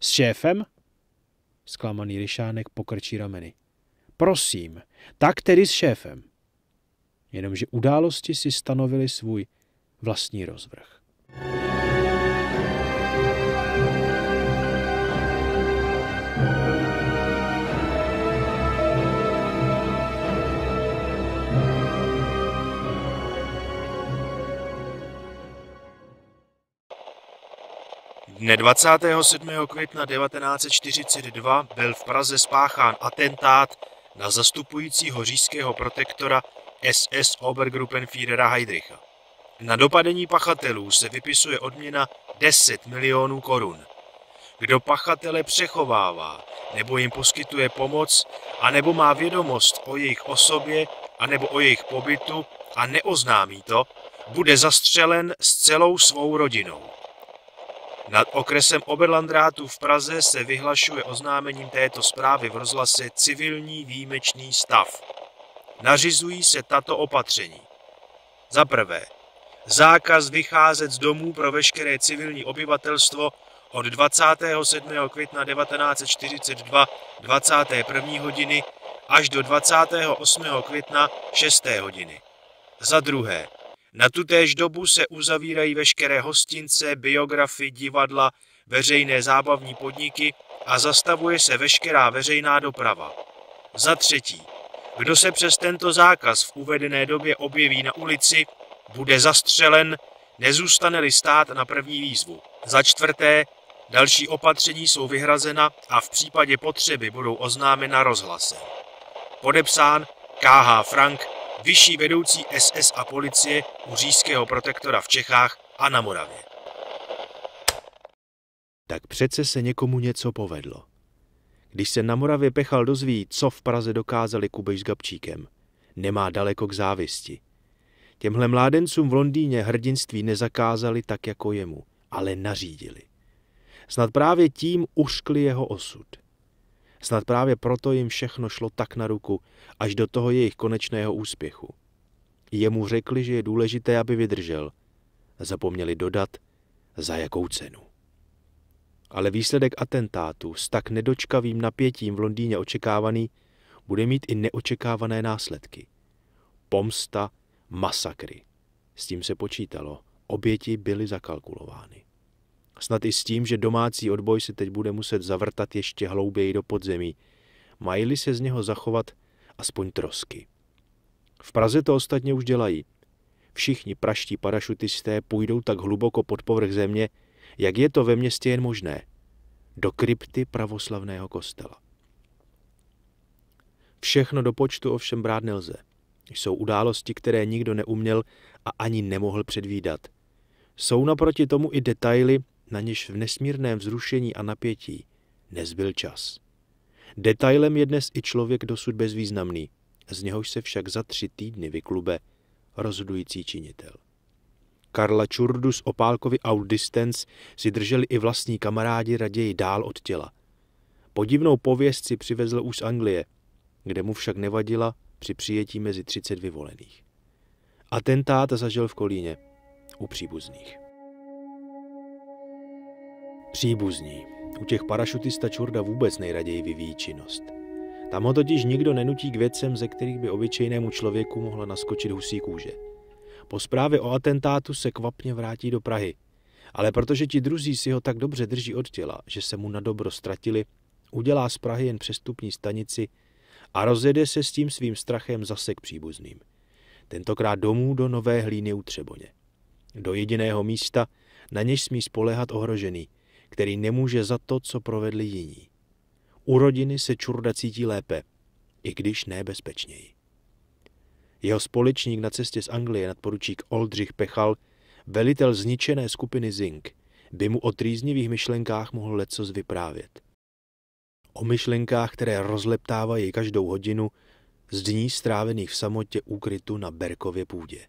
S šéfem? Sklamaný Ryšánek pokrčí rameny. Prosím, tak tedy s šéfem. Jenomže události si stanovili svůj vlastní rozvrh. thank you Dne 27. května 1942 byl v Praze spáchán atentát na zastupujícího říšského protektora SS Obergruppenführera Heydricha. Na dopadení pachatelů se vypisuje odměna 10 milionů korun. Kdo pachatele přechovává, nebo jim poskytuje pomoc, anebo má vědomost o jejich osobě, anebo o jejich pobytu a neoznámí to, bude zastřelen s celou svou rodinou. Nad okresem Oberlandrátu v Praze se vyhlašuje oznámením této zprávy v rozhlase civilní výjimečný stav. Nařizují se tato opatření. Za prvé, zákaz vycházet z domů pro veškeré civilní obyvatelstvo od 27. května 1942 21. hodiny až do 28. května 6. hodiny. Za druhé, na tutéž dobu se uzavírají veškeré hostince, biografy, divadla, veřejné zábavní podniky a zastavuje se veškerá veřejná doprava. Za třetí, kdo se přes tento zákaz v uvedené době objeví na ulici, bude zastřelen, nezůstane-li stát na první výzvu. Za čtvrté, další opatření jsou vyhrazena a v případě potřeby budou oznámena rozhlasem. Podepsán K.H. Frank, vyšší vedoucí SS a policie u říšského protektora v Čechách a na Moravě. Tak přece se někomu něco povedlo. Když se na Moravě Pechal dozví, co v Praze dokázali Kubeš s Gabčíkem, nemá daleko k závisti. Těmhle mládencům v Londýně hrdinství nezakázali tak jako jemu, ale nařídili. Snad právě tím uškli jeho osud. Snad právě proto jim všechno šlo tak na ruku, až do toho jejich konečného úspěchu. Jemu řekli, že je důležité, aby vydržel. Zapomněli dodat, za jakou cenu. Ale výsledek atentátu s tak nedočkavým napětím v Londýně očekávaný bude mít i neočekávané následky. Pomsta, masakry. S tím se počítalo. Oběti byly zakalkulovány. Snad i s tím, že domácí odboj se teď bude muset zavrtat ještě hlouběji do podzemí. Mají-li se z něho zachovat aspoň trosky. V Praze to ostatně už dělají. Všichni praští parašutisté půjdou tak hluboko pod povrch země, jak je to ve městě jen možné. Do krypty pravoslavného kostela. Všechno do počtu ovšem brát nelze. Jsou události, které nikdo neuměl a ani nemohl předvídat. Jsou naproti tomu i detaily, na něž v nesmírném vzrušení a napětí nezbyl čas. Detailem je dnes i člověk dosud bezvýznamný, z něhož se však za tři týdny vyklube rozhodující činitel. Karla Čurdu opálkovi opálkovy Audistens si drželi i vlastní kamarádi raději dál od těla. Podivnou pověst si přivezl už z Anglie, kde mu však nevadila při přijetí mezi 30 vyvolených. Atentát zažil v Kolíně u příbuzných. Příbuzní. U těch parašutista Čurda vůbec nejraději vyvíjí činnost. Tam ho totiž nikdo nenutí k věcem, ze kterých by obyčejnému člověku mohla naskočit husí kůže. Po zprávě o atentátu se kvapně vrátí do Prahy. Ale protože ti druzí si ho tak dobře drží od těla, že se mu na dobro ztratili, udělá z Prahy jen přestupní stanici a rozjede se s tím svým strachem zase k příbuzným. Tentokrát domů do Nové hlíny u Třeboně. Do jediného místa, na něž smí spolehat ohrožený – který nemůže za to, co provedli jiní. U rodiny se čurda cítí lépe, i když nebezpečněji. Jeho společník na cestě z Anglie, nadporučík Oldřich Pechal, velitel zničené skupiny Zink, by mu o trýznivých myšlenkách mohl lecos vyprávět. O myšlenkách, které rozleptávají každou hodinu z dní strávených v samotě úkrytu na Berkově půdě.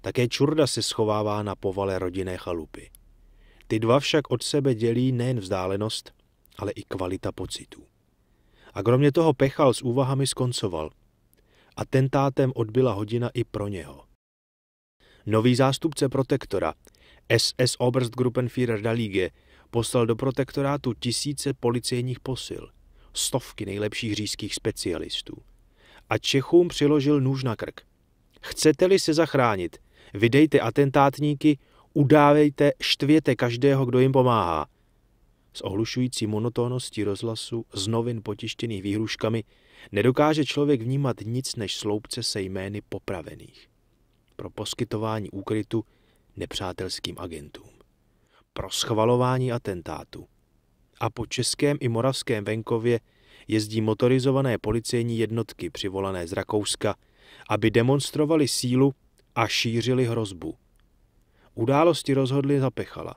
Také čurda se schovává na povale rodinné chalupy. Ty dva však od sebe dělí nejen vzdálenost, ale i kvalita pocitů. A kromě toho Pechal s úvahami skoncoval. tentátem odbyla hodina i pro něho. Nový zástupce protektora, SS Oberstgruppenführer Dalíge poslal do protektorátu tisíce policejních posil, stovky nejlepších říjských specialistů. A Čechům přiložil nůž na krk. Chcete-li se zachránit, vydejte atentátníky, udávejte, štvěte každého, kdo jim pomáhá. S ohlušující monotónností rozhlasu, z novin potištěných výhruškami, nedokáže člověk vnímat nic než sloupce se jmény popravených. Pro poskytování úkrytu nepřátelským agentům. Pro schvalování atentátu. A po českém i moravském venkově jezdí motorizované policejní jednotky přivolané z Rakouska, aby demonstrovali sílu a šířili hrozbu. Události rozhodly zapechala.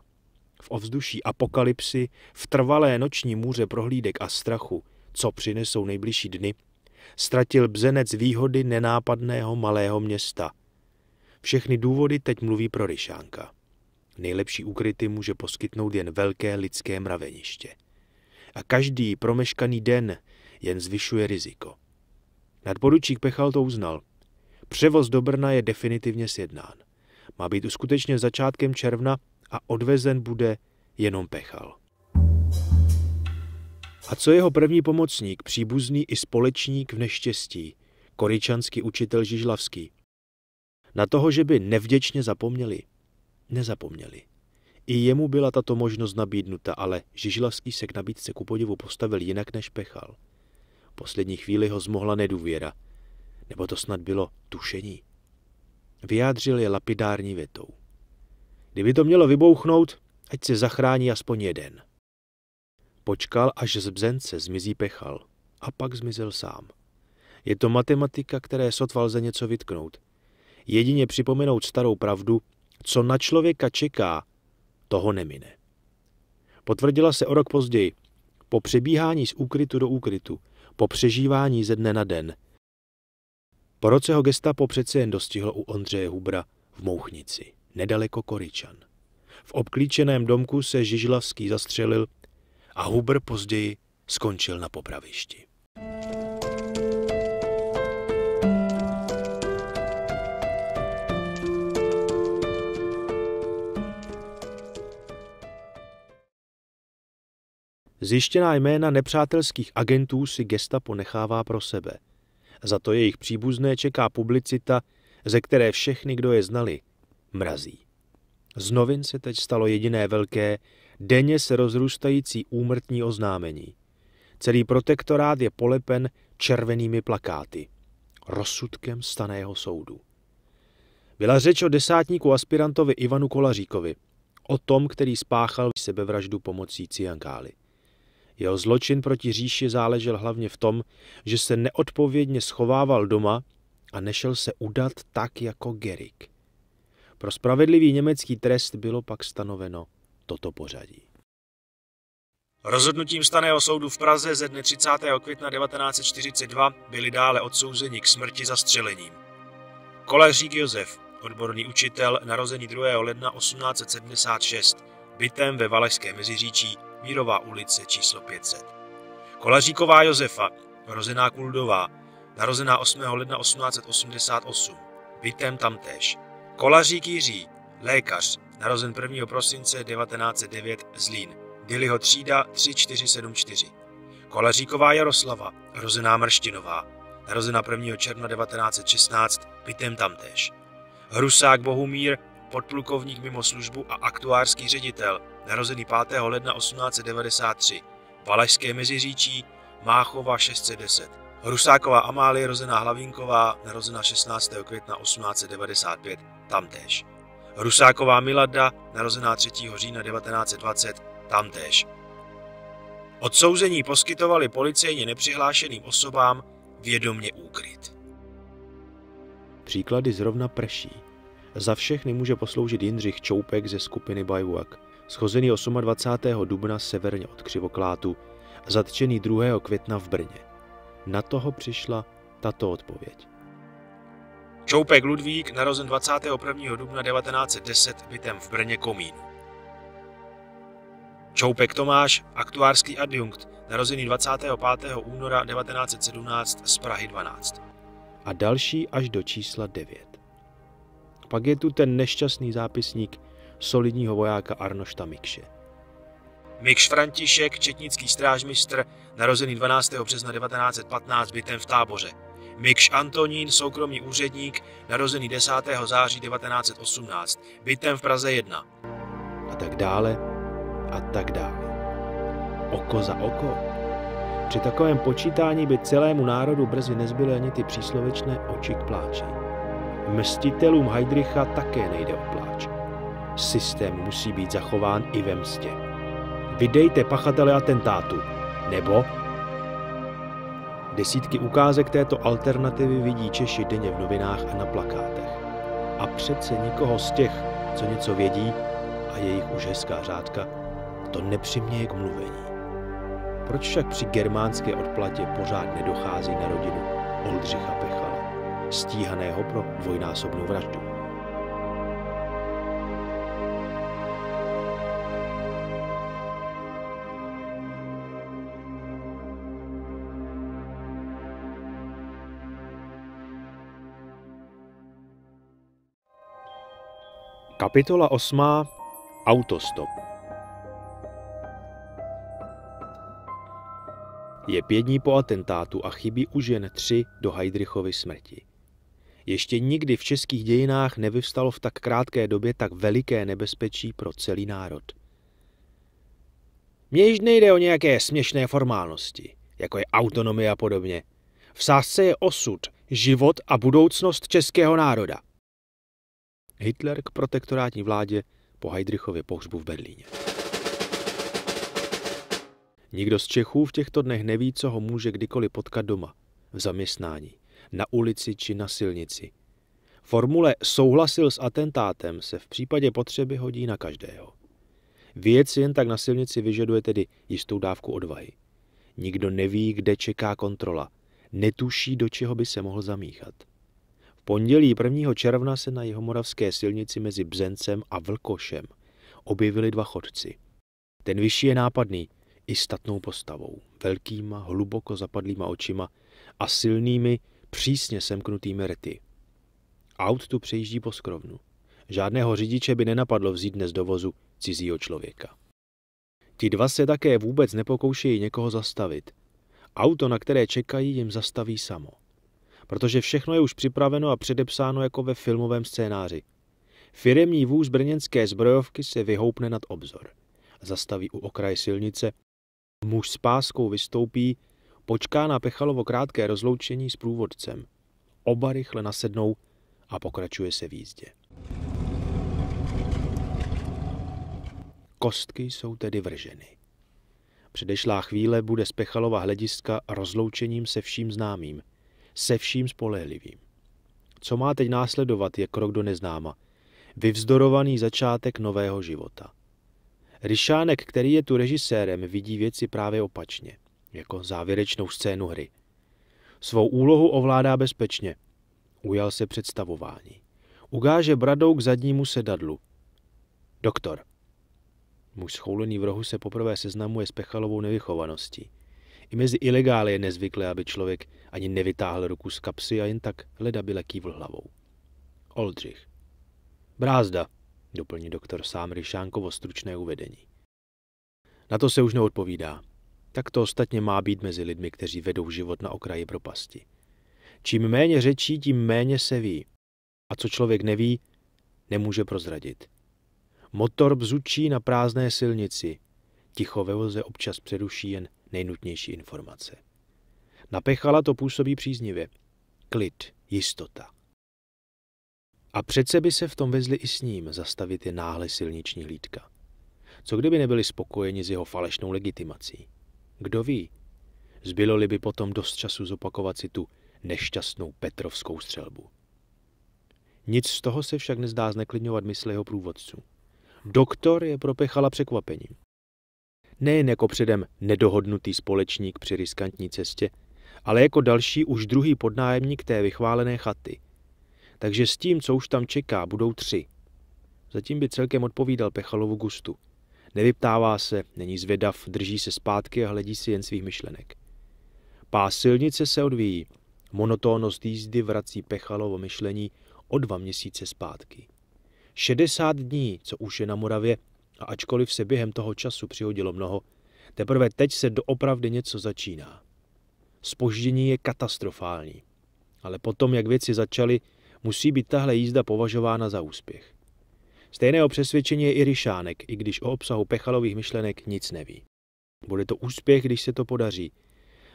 V ovzduší apokalypsy, v trvalé noční můře prohlídek a strachu, co přinesou nejbližší dny, ztratil bzenec výhody nenápadného malého města. Všechny důvody teď mluví pro Ryšánka. Nejlepší ukryty může poskytnout jen velké lidské mraveniště. A každý promeškaný den jen zvyšuje riziko. Nadporučík Pechal to uznal. Převoz do Brna je definitivně sjednán. Má být skutečně začátkem června a odvezen bude jenom Pechal. A co jeho první pomocník, příbuzný i společník v neštěstí, koričanský učitel Žižlavský? Na toho, že by nevděčně zapomněli? Nezapomněli. I jemu byla tato možnost nabídnuta, ale Žižlavský se k nabídce ku podivu postavil jinak než Pechal. V poslední chvíli ho zmohla nedůvěra. Nebo to snad bylo tušení? Vyjádřil je lapidární větou. Kdyby to mělo vybouchnout, ať se zachrání aspoň jeden. Počkal, až z bzence zmizí pechal a pak zmizel sám. Je to matematika, které sotva lze něco vytknout. Jedině připomenout starou pravdu, co na člověka čeká, toho nemine. Potvrdila se o rok později. Po přebíhání z úkrytu do úkrytu, po přežívání ze dne na den – po roce ho gestapo přece jen dostihlo u Ondřeje Hubra v Mouchnici, nedaleko Koryčan. V obklíčeném domku se Žižlavský zastřelil a Hubr později skončil na popravišti. Zjištěná jména nepřátelských agentů si gestapo nechává pro sebe – za to jejich příbuzné čeká publicita, ze které všechny, kdo je znali, mrazí. Z novin se teď stalo jediné velké, denně se rozrůstající úmrtní oznámení. Celý protektorát je polepen červenými plakáty. Rozsudkem staného soudu. Byla řeč o desátníku aspirantovi Ivanu Kolaříkovi, o tom, který spáchal sebevraždu pomocí ciankály. Jeho zločin proti říši záležel hlavně v tom, že se neodpovědně schovával doma a nešel se udat tak jako Gerik. Pro spravedlivý německý trest bylo pak stanoveno toto pořadí. Rozhodnutím staného soudu v Praze ze dne 30. května 1942 byli dále odsouzeni k smrti zastřelením. Kolařík Josef, odborný učitel, narozený 2. ledna 1876, bytem ve Valašské Meziříčí, Mírová ulice číslo 500. Kolaříková Josefa, rozená Kuldová, narozená 8. ledna 1888, bytem tamtéž. Kolařík Jiří, lékař, narozen 1. prosince 1909, Zlín, Dilyho třída 3474. Kolaříková Jaroslava, rozená Mrštinová, narozena 1. června 1916, bytem tamtéž. Rusák Bohumír, podplukovník mimo službu a aktuářský ředitel, narozený 5. ledna 1893, Valašské meziříčí, Máchova 610, Rusáková Amálie, rozená Hlavinková, narozena 16. května 1895, tamtéž. Rusáková Milada, narozená 3. října 1920, tamtéž. Odsouzení poskytovali policejně nepřihlášeným osobám vědomně úkryt. Příklady zrovna prší. Za všechny může posloužit Jindřich Čoupek ze skupiny Bajvak, schozený 28. dubna severně od Křivoklátu, zatčený 2. května v Brně. Na toho přišla tato odpověď. Čoupek Ludvík, narozen 21. dubna 1910, bytem v Brně komín. Čoupek Tomáš, aktuářský adjunkt, narozený 25. února 1917 z Prahy 12. A další až do čísla 9. Pak je tu ten nešťastný zápisník solidního vojáka Arnošta Mikše. Mikš František, četnický strážmistr, narozený 12. března 1915 bytem v táboře. Mikš Antonín, soukromý úředník, narozený 10. září 1918, bytem v Praze 1. A tak dále, a tak dále. Oko za oko. Při takovém počítání by celému národu brzy nezbyly ani ty příslovečné oči k pláči. Mstitelům Heidricha také nejde o pláč. Systém musí být zachován i ve mstě. Vydejte pachatele atentátu, nebo Desítky ukázek této alternativy vidí Češi denně v novinách a na plakátech. A přece nikoho z těch, co něco vědí, a jejich už hezká řádka, to nepřiměje k mluvení. Proč však při germánské odplatě pořád nedochází na rodinu Oldřicha Pechala? stíhaného pro dvojnásobnou vraždu. Kapitola 8. Autostop Je pět dní po atentátu a chybí už jen tři do Heidrichovy smrti. Ještě nikdy v českých dějinách nevyvstalo v tak krátké době tak veliké nebezpečí pro celý národ. Mně již nejde o nějaké směšné formálnosti, jako je autonomie a podobně. V sásce je osud, život a budoucnost českého národa. Hitler k protektorátní vládě po Heidrichově pohřbu v Berlíně. Nikdo z Čechů v těchto dnech neví, co ho může kdykoliv potkat doma, v zaměstnání, na ulici či na silnici. Formule souhlasil s atentátem se v případě potřeby hodí na každého. Věc jen tak na silnici vyžaduje tedy jistou dávku odvahy. Nikdo neví, kde čeká kontrola. Netuší, do čeho by se mohl zamíchat. V pondělí 1. června se na jihomoravské silnici mezi Bzencem a Vlkošem objevili dva chodci. Ten vyšší je nápadný, i statnou postavou, velkýma, hluboko zapadlýma očima a silnými, přísně semknutými rty. Aut tu přejíždí po skrovnu. Žádného řidiče by nenapadlo vzít dnes do vozu cizího člověka. Ti dva se také vůbec nepokoušejí někoho zastavit. Auto, na které čekají, jim zastaví samo. Protože všechno je už připraveno a předepsáno jako ve filmovém scénáři. Firemní vůz brněnské zbrojovky se vyhoupne nad obzor. Zastaví u okraje silnice. Muž s páskou vystoupí počká na Pechalovo krátké rozloučení s průvodcem. Oba rychle nasednou a pokračuje se v jízdě. Kostky jsou tedy vrženy. Předešlá chvíle bude z Pechalova hlediska rozloučením se vším známým, se vším spolehlivým. Co má teď následovat, je krok do neznáma. Vyvzdorovaný začátek nového života. Ryšánek, který je tu režisérem, vidí věci právě opačně – jako závěrečnou scénu hry. Svou úlohu ovládá bezpečně. Ujal se představování. Ugáže bradou k zadnímu sedadlu. Doktor. Muž schoulený v rohu se poprvé seznamuje s Pechalovou nevychovaností. I mezi ilegály je nezvyklé, aby člověk ani nevytáhl ruku z kapsy a jen tak leda by kývl hlavou. Oldřich. Brázda, doplní doktor sám Ryšánkovo stručné uvedení. Na to se už neodpovídá. Tak to ostatně má být mezi lidmi, kteří vedou život na okraji propasti. Čím méně řečí, tím méně se ví. A co člověk neví, nemůže prozradit. Motor bzučí na prázdné silnici. Ticho ve voze občas přeruší jen nejnutnější informace. Na pechala to působí příznivě. Klid, jistota. A přece by se v tom vezli i s ním zastavit je náhle silniční hlídka. Co kdyby nebyli spokojeni s jeho falešnou legitimací? Kdo ví? Zbylo-li by potom dost času zopakovat si tu nešťastnou Petrovskou střelbu. Nic z toho se však nezdá zneklidňovat mysli jeho průvodců. Doktor je propechala překvapením. Nejen jako předem nedohodnutý společník při riskantní cestě, ale jako další už druhý podnájemník té vychválené chaty. Takže s tím, co už tam čeká, budou tři. Zatím by celkem odpovídal Pechalovu gustu. Nevyptává se, není zvědav, drží se zpátky a hledí si jen svých myšlenek. Pás silnice se odvíjí. Monotónnost jízdy vrací Pechalovo myšlení o dva měsíce zpátky. 60 dní, co už je na Moravě, a ačkoliv se během toho času přihodilo mnoho, teprve teď se doopravdy něco začíná. Spoždění je katastrofální. Ale potom, jak věci začaly, musí být tahle jízda považována za úspěch. Stejného přesvědčení je i Ryšánek, i když o obsahu Pechalových myšlenek nic neví. Bude to úspěch, když se to podaří,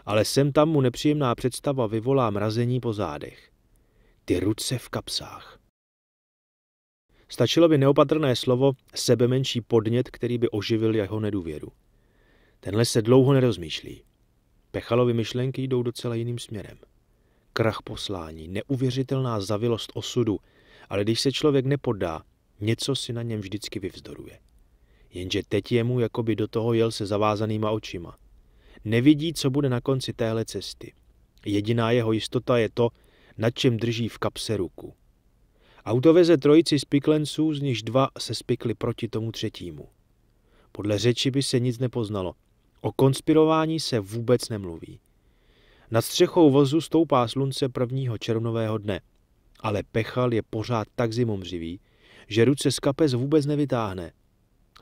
ale sem tam mu nepříjemná představa vyvolá mrazení po zádech. Ty ruce v kapsách. Stačilo by neopatrné slovo sebemenší podnět, který by oživil jeho nedůvěru. Tenhle se dlouho nerozmýšlí. Pechalovy myšlenky jdou docela jiným směrem. Krach poslání, neuvěřitelná zavilost osudu, ale když se člověk nepodá, Něco si na něm vždycky vyvzdoruje. Jenže teď jemu jako by do toho jel se zavázanýma očima. Nevidí, co bude na konci téhle cesty. Jediná jeho jistota je to, na čem drží v kapse ruku. Auto veze trojici spiklenců, z nichž dva se spikly proti tomu třetímu. Podle řeči by se nic nepoznalo. O konspirování se vůbec nemluví. Nad střechou vozu stoupá slunce prvního červnového dne, ale Pechal je pořád tak zimomřivý, že ruce z kapes vůbec nevytáhne.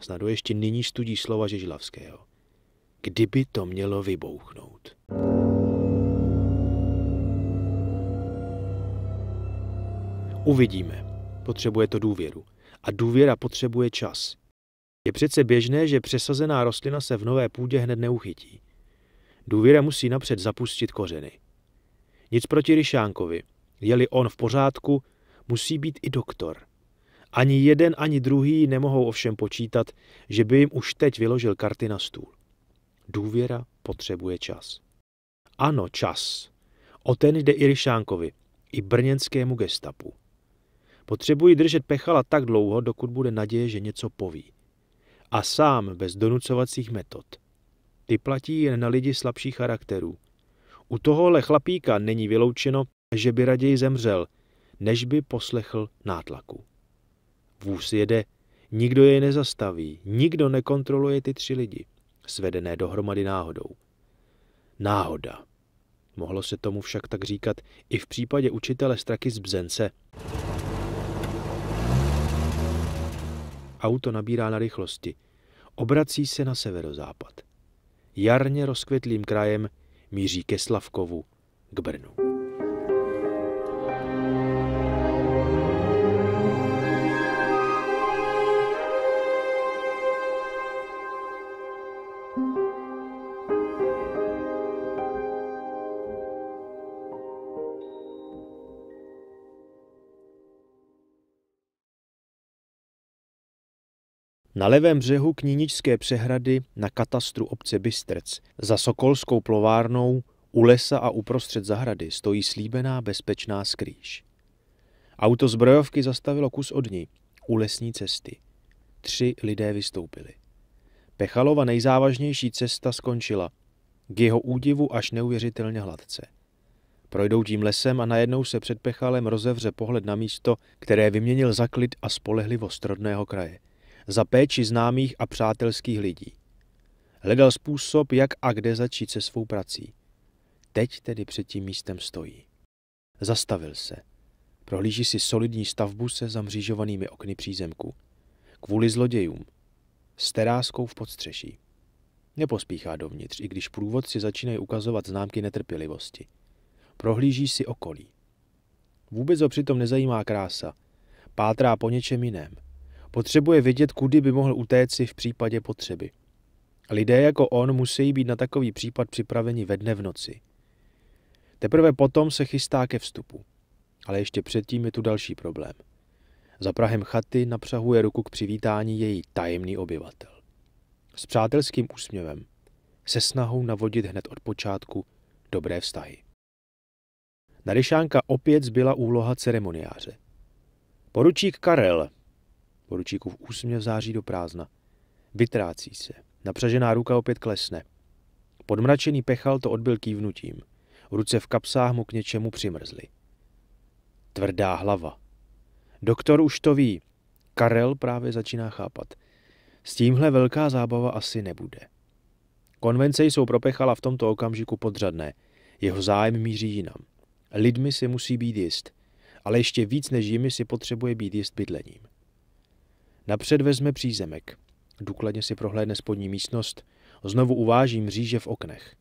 Snad ještě nyní studí slova Žežlavského. Kdyby to mělo vybouchnout. Uvidíme. Potřebuje to důvěru. A důvěra potřebuje čas. Je přece běžné, že přesazená rostlina se v nové půdě hned neuchytí. Důvěra musí napřed zapustit kořeny. Nic proti Ryšánkovi. Je-li on v pořádku, musí být i doktor – ani jeden, ani druhý nemohou ovšem počítat, že by jim už teď vyložil karty na stůl. Důvěra potřebuje čas. Ano, čas. O ten jde i Ryšánkovi, i brněnskému gestapu. Potřebují držet Pechala tak dlouho, dokud bude naděje, že něco poví. A sám bez donucovacích metod. Ty platí jen na lidi slabších charakterů. U tohohle chlapíka není vyloučeno, že by raději zemřel, než by poslechl nátlaku. Vůz jede, nikdo jej nezastaví, nikdo nekontroluje ty tři lidi, svedené dohromady náhodou. Náhoda. Mohlo se tomu však tak říkat i v případě učitele Straky z Bzence. Auto nabírá na rychlosti. Obrací se na severozápad. Jarně rozkvětlým krajem míří ke Slavkovu, k Brnu. Na levém břehu Kníničské přehrady na katastru obce Bystrc za Sokolskou plovárnou u lesa a uprostřed zahrady stojí slíbená bezpečná skrýž. Auto zbrojovky zastavilo kus od ní, u lesní cesty. Tři lidé vystoupili. Pechalova nejzávažnější cesta skončila, k jeho údivu až neuvěřitelně hladce. Projdou tím lesem a najednou se před Pechalem rozevře pohled na místo, které vyměnil za klid a spolehlivost rodného kraje – za péči známých a přátelských lidí. Hledal způsob, jak a kde začít se svou prací. Teď tedy před tím místem stojí. Zastavil se. Prohlíží si solidní stavbu se zamřížovanými okny přízemku. Kvůli zlodějům. S teráskou v podstřeší. Nepospíchá dovnitř, i když průvodci začínají ukazovat známky netrpělivosti. Prohlíží si okolí. Vůbec ho přitom nezajímá krása. Pátrá po něčem jiném – Potřebuje vědět, kudy by mohl si v případě potřeby. Lidé jako on musí být na takový případ připraveni ve dne v noci. Teprve potom se chystá ke vstupu. Ale ještě předtím je tu další problém. Za Prahem chaty napřahuje ruku k přivítání její tajemný obyvatel. S přátelským úsměvem, se snahou navodit hned od počátku dobré vztahy. Na Ryšánka opět zbyla úloha ceremoniáře. Poručík Karel, Poručíkův úsměv září do prázdna. Vytrácí se. Napřažená ruka opět klesne. Podmračený pechal to odbil kývnutím. Ruce v kapsách mu k něčemu přimrzly. Tvrdá hlava. Doktor už to ví. Karel právě začíná chápat. S tímhle velká zábava asi nebude. Konvence jsou Pechala v tomto okamžiku podřadné. Jeho zájem míří jinam. Lidmi si musí být jist, ale ještě víc než jimi si potřebuje být jist bydlením. Napřed vezme přízemek. Důkladně si prohlédne spodní místnost. Znovu uváží mříže v oknech.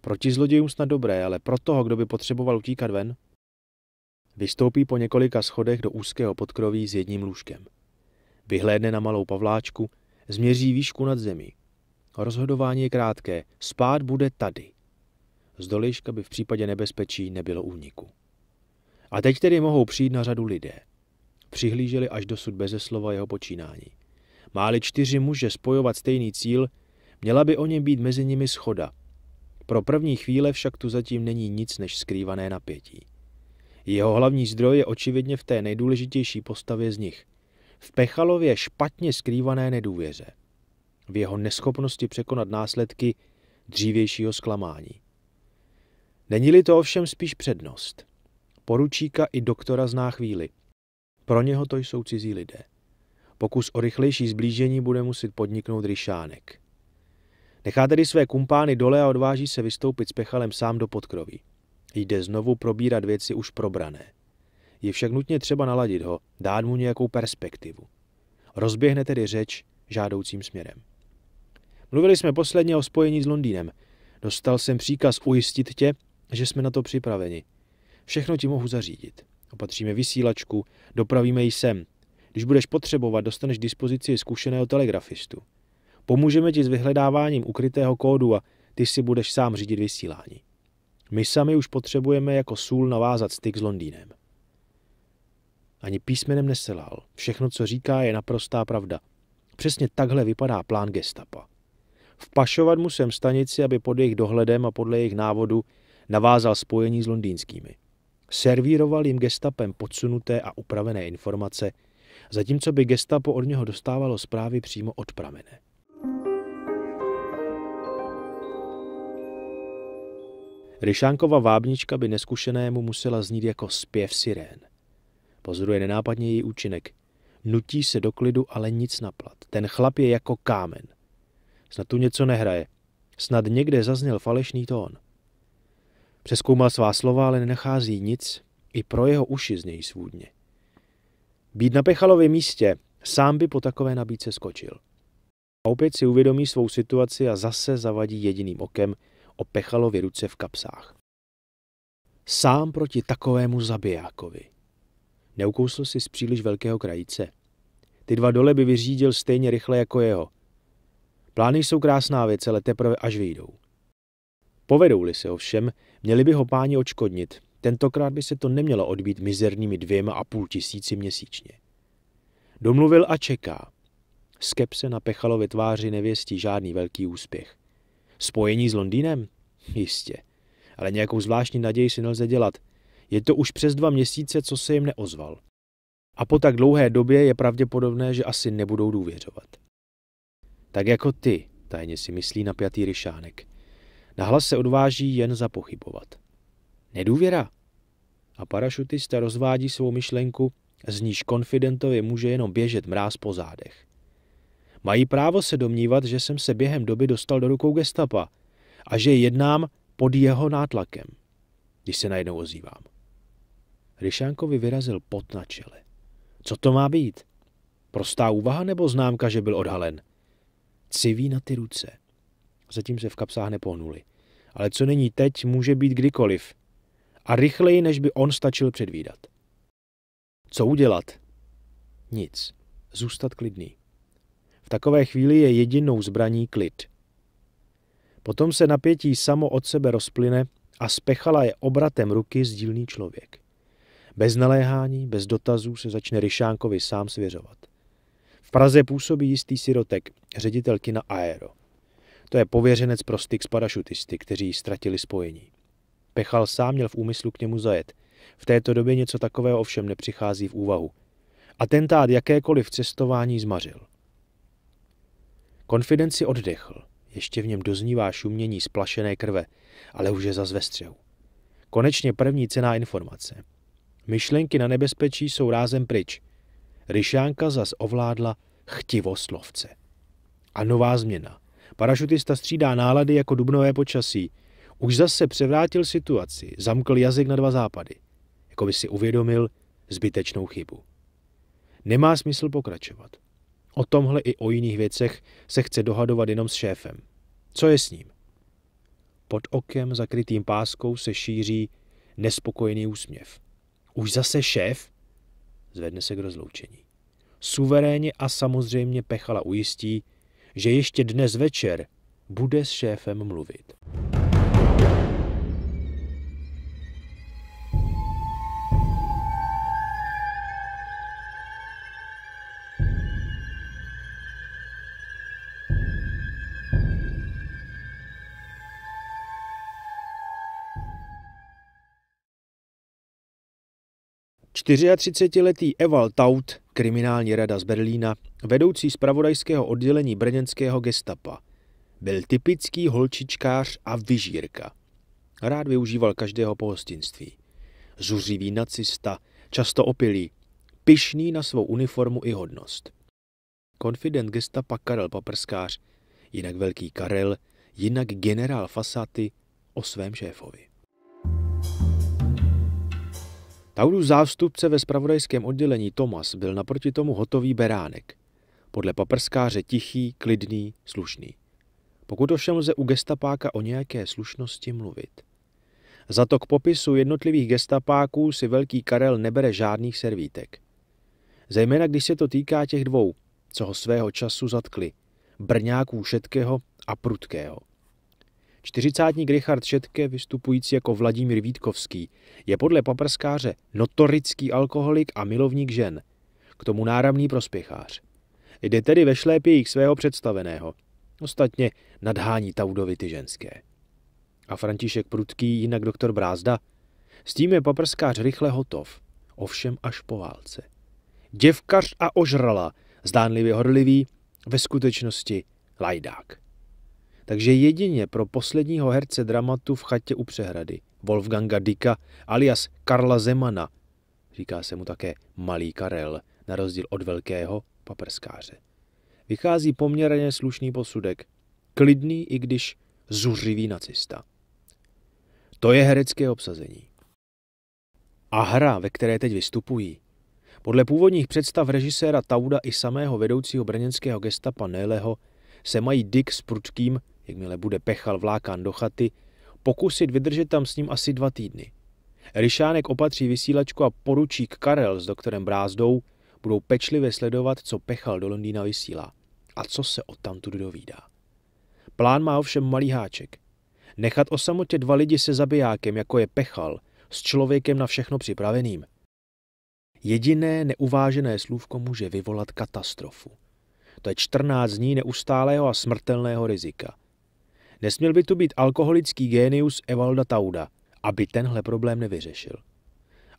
Proti zlodějům snad dobré, ale pro toho, kdo by potřeboval utíkat ven, vystoupí po několika schodech do úzkého podkroví s jedním lůžkem. Vyhlédne na malou pavláčku, změří výšku nad zemí. Rozhodování je krátké, spát bude tady. Z dolejška by v případě nebezpečí nebylo úniku. A teď tedy mohou přijít na řadu lidé – přihlíželi až dosud beze slova jeho počínání. Máli čtyři muže spojovat stejný cíl, měla by o něm být mezi nimi schoda. Pro první chvíle však tu zatím není nic než skrývané napětí. Jeho hlavní zdroj je očividně v té nejdůležitější postavě z nich. V Pechalově špatně skrývané nedůvěře. V jeho neschopnosti překonat následky dřívějšího zklamání. Není-li to ovšem spíš přednost. Poručíka i doktora zná chvíli – pro něho to jsou cizí lidé. Pokus o rychlejší zblížení bude muset podniknout Ryšánek. Nechá tedy své kumpány dole a odváží se vystoupit s pechalem sám do podkroví. Jde znovu probírat věci už probrané. Je však nutně třeba naladit ho, dát mu nějakou perspektivu. Rozběhne tedy řeč žádoucím směrem. Mluvili jsme posledně o spojení s Londýnem. Dostal jsem příkaz ujistit tě, že jsme na to připraveni. Všechno ti mohu zařídit opatříme vysílačku, dopravíme ji sem. Když budeš potřebovat, dostaneš dispozici zkušeného telegrafistu. Pomůžeme ti s vyhledáváním ukrytého kódu a ty si budeš sám řídit vysílání. My sami už potřebujeme jako sůl navázat styk s Londýnem. Ani písmenem neselhal. Všechno, co říká, je naprostá pravda. Přesně takhle vypadá plán gestapa. Vpašovat musím stanici, aby pod jejich dohledem a podle jejich návodu navázal spojení s londýnskými servíroval jim gestapem podsunuté a upravené informace, zatímco by gestapo od něho dostávalo zprávy přímo od pramene. Ryšánkova vábnička by neskušenému musela znít jako zpěv sirén. Pozoruje nenápadně její účinek. Nutí se do klidu, ale nic naplat. Ten chlap je jako kámen. Snad tu něco nehraje. Snad někde zazněl falešný tón. Přeskoumal svá slova, ale nenachází nic, i pro jeho uši z něj svůdně. Být na Pechalově místě, sám by po takové nabídce skočil. A opět si uvědomí svou situaci a zase zavadí jediným okem o Pechalově ruce v kapsách. Sám proti takovému zabijákovi. Neukousl si z příliš velkého krajice. Ty dva dole by vyřídil stejně rychle jako jeho. Plány jsou krásná věc, ale teprve až vyjdou. Povedou-li se ovšem, Měli by ho páni očkodnit. Tentokrát by se to nemělo odbít mizernými dvěma a půl tisíci měsíčně. Domluvil a čeká. Skepse na Pechalově tváři nevěstí žádný velký úspěch. Spojení s Londýnem? Jistě. Ale nějakou zvláštní naději si nelze dělat. Je to už přes dva měsíce, co se jim neozval. A po tak dlouhé době je pravděpodobné, že asi nebudou důvěřovat. Tak jako ty, tajně si myslí napjatý ryšánek. Nahlas se odváží jen zapochybovat. Nedůvěra. A parašutista rozvádí svou myšlenku, z níž konfidentovi může jenom běžet mráz po zádech. Mají právo se domnívat, že jsem se během doby dostal do rukou gestapa a že jednám pod jeho nátlakem, když se najednou ozývám. Ryšánkovi vyrazil pot na čele. Co to má být? Prostá úvaha nebo známka, že byl odhalen? Civí na ty ruce. Zatím se v kapsách nepohnuli. Ale co není teď, může být kdykoliv. A rychleji, než by on stačil předvídat. Co udělat? Nic. Zůstat klidný. V takové chvíli je jedinou zbraní klid. Potom se napětí samo od sebe rozplyne a spechala je obratem ruky sdílný člověk. Bez naléhání, bez dotazů se začne Ryšánkovi sám svěřovat. V Praze působí jistý sirotek, ředitel kina Aero. To je pověřenec pro styk s parašutisty, kteří ztratili spojení. Pechal sám měl v úmyslu k němu zajet. V této době něco takového ovšem nepřichází v úvahu. Atentát jakékoliv cestování zmařil. Konfidenci oddechl. Ještě v něm doznívá šumění splašené krve, ale už je zas ve střehu. Konečně první cená informace. Myšlenky na nebezpečí jsou rázem pryč. Ryšánka zas ovládla chtivost lovce. A nová změna. Parašutista střídá nálady jako dubnové počasí. Už zase převrátil situaci, zamkl jazyk na dva západy. Jako by si uvědomil zbytečnou chybu. Nemá smysl pokračovat. O tomhle i o jiných věcech se chce dohadovat jenom s šéfem. Co je s ním? Pod okem zakrytým páskou se šíří nespokojený úsměv. Už zase šéf? Zvedne se k rozloučení. Suverénně a samozřejmě Pechala ujistí, že ještě dnes večer bude s šéfem mluvit. 34-letý Eval Taut, kriminální rada z Berlína, vedoucí pravodajského oddělení brněnského gestapa, byl typický holčičkář a vyžírka. Rád využíval každého pohostinství. Zuřivý nacista, často opilý, pišný na svou uniformu i hodnost. Konfident gestapa Karel Paprskář, jinak velký Karel, jinak generál fasáty o svém šéfovi. Taurus zástupce ve spravodajském oddělení Tomas byl naproti tomu hotový beránek. Podle paprskáře tichý, klidný, slušný. Pokud ovšem lze u gestapáka o nějaké slušnosti mluvit. Za to k popisu jednotlivých gestapáků si velký Karel nebere žádných servítek. Zejména když se to týká těch dvou, co ho svého času zatkli, Brňáků Šetkého a Prudkého – Čtyřicátník Richard Šetke, vystupující jako Vladimír Vítkovský, je podle paprskáře notorický alkoholik a milovník žen, k tomu náramný prospěchář. Jde tedy ve šlépějích svého představeného, ostatně nadhání taudovity ženské. A František Prudký, jinak doktor Brázda, s tím je paprskář rychle hotov, ovšem až po válce. Děvkař a ožrala, zdánlivě horlivý, ve skutečnosti lajdák takže jedině pro posledního herce dramatu v chatě u přehrady, Wolfganga Dika alias Karla Zemana, říká se mu také Malý Karel, na rozdíl od velkého paprskáře. Vychází poměrně slušný posudek, klidný i když zuřivý nacista. To je herecké obsazení. A hra, ve které teď vystupují, podle původních představ režiséra Tauda i samého vedoucího brněnského gestapa Panéleho se mají Dick s Prudkým jakmile bude pechal vlákán do chaty, pokusit vydržet tam s ním asi dva týdny. Ryšánek opatří vysílačku a poručík Karel s doktorem Brázdou budou pečlivě sledovat, co Pechal do Londýna vysílá a co se odtamtud dovídá. Plán má ovšem malý háček. Nechat o samotě dva lidi se zabijákem, jako je Pechal, s člověkem na všechno připraveným. Jediné neuvážené slůvko může vyvolat katastrofu. To je 14 dní neustálého a smrtelného rizika – Nesměl by tu být alkoholický génius Evalda Tauda, aby tenhle problém nevyřešil.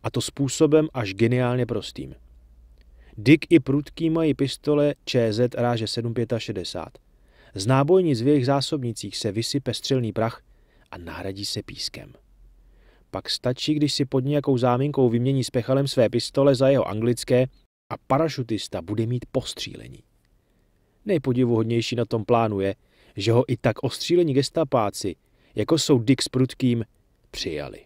A to způsobem až geniálně prostým. Dick i Prudký mají pistole ČZ ráže 765. Z nábojnic v jejich zásobnicích se vysype střelný prach a nahradí se pískem. Pak stačí, když si pod nějakou záminkou vymění s pechalem své pistole za jeho anglické a parašutista bude mít postřílení. Nejpodivuhodnější na tom plánu je, že ho i tak ostřílení gestapáci, jako jsou Dick s Prudkým, přijali.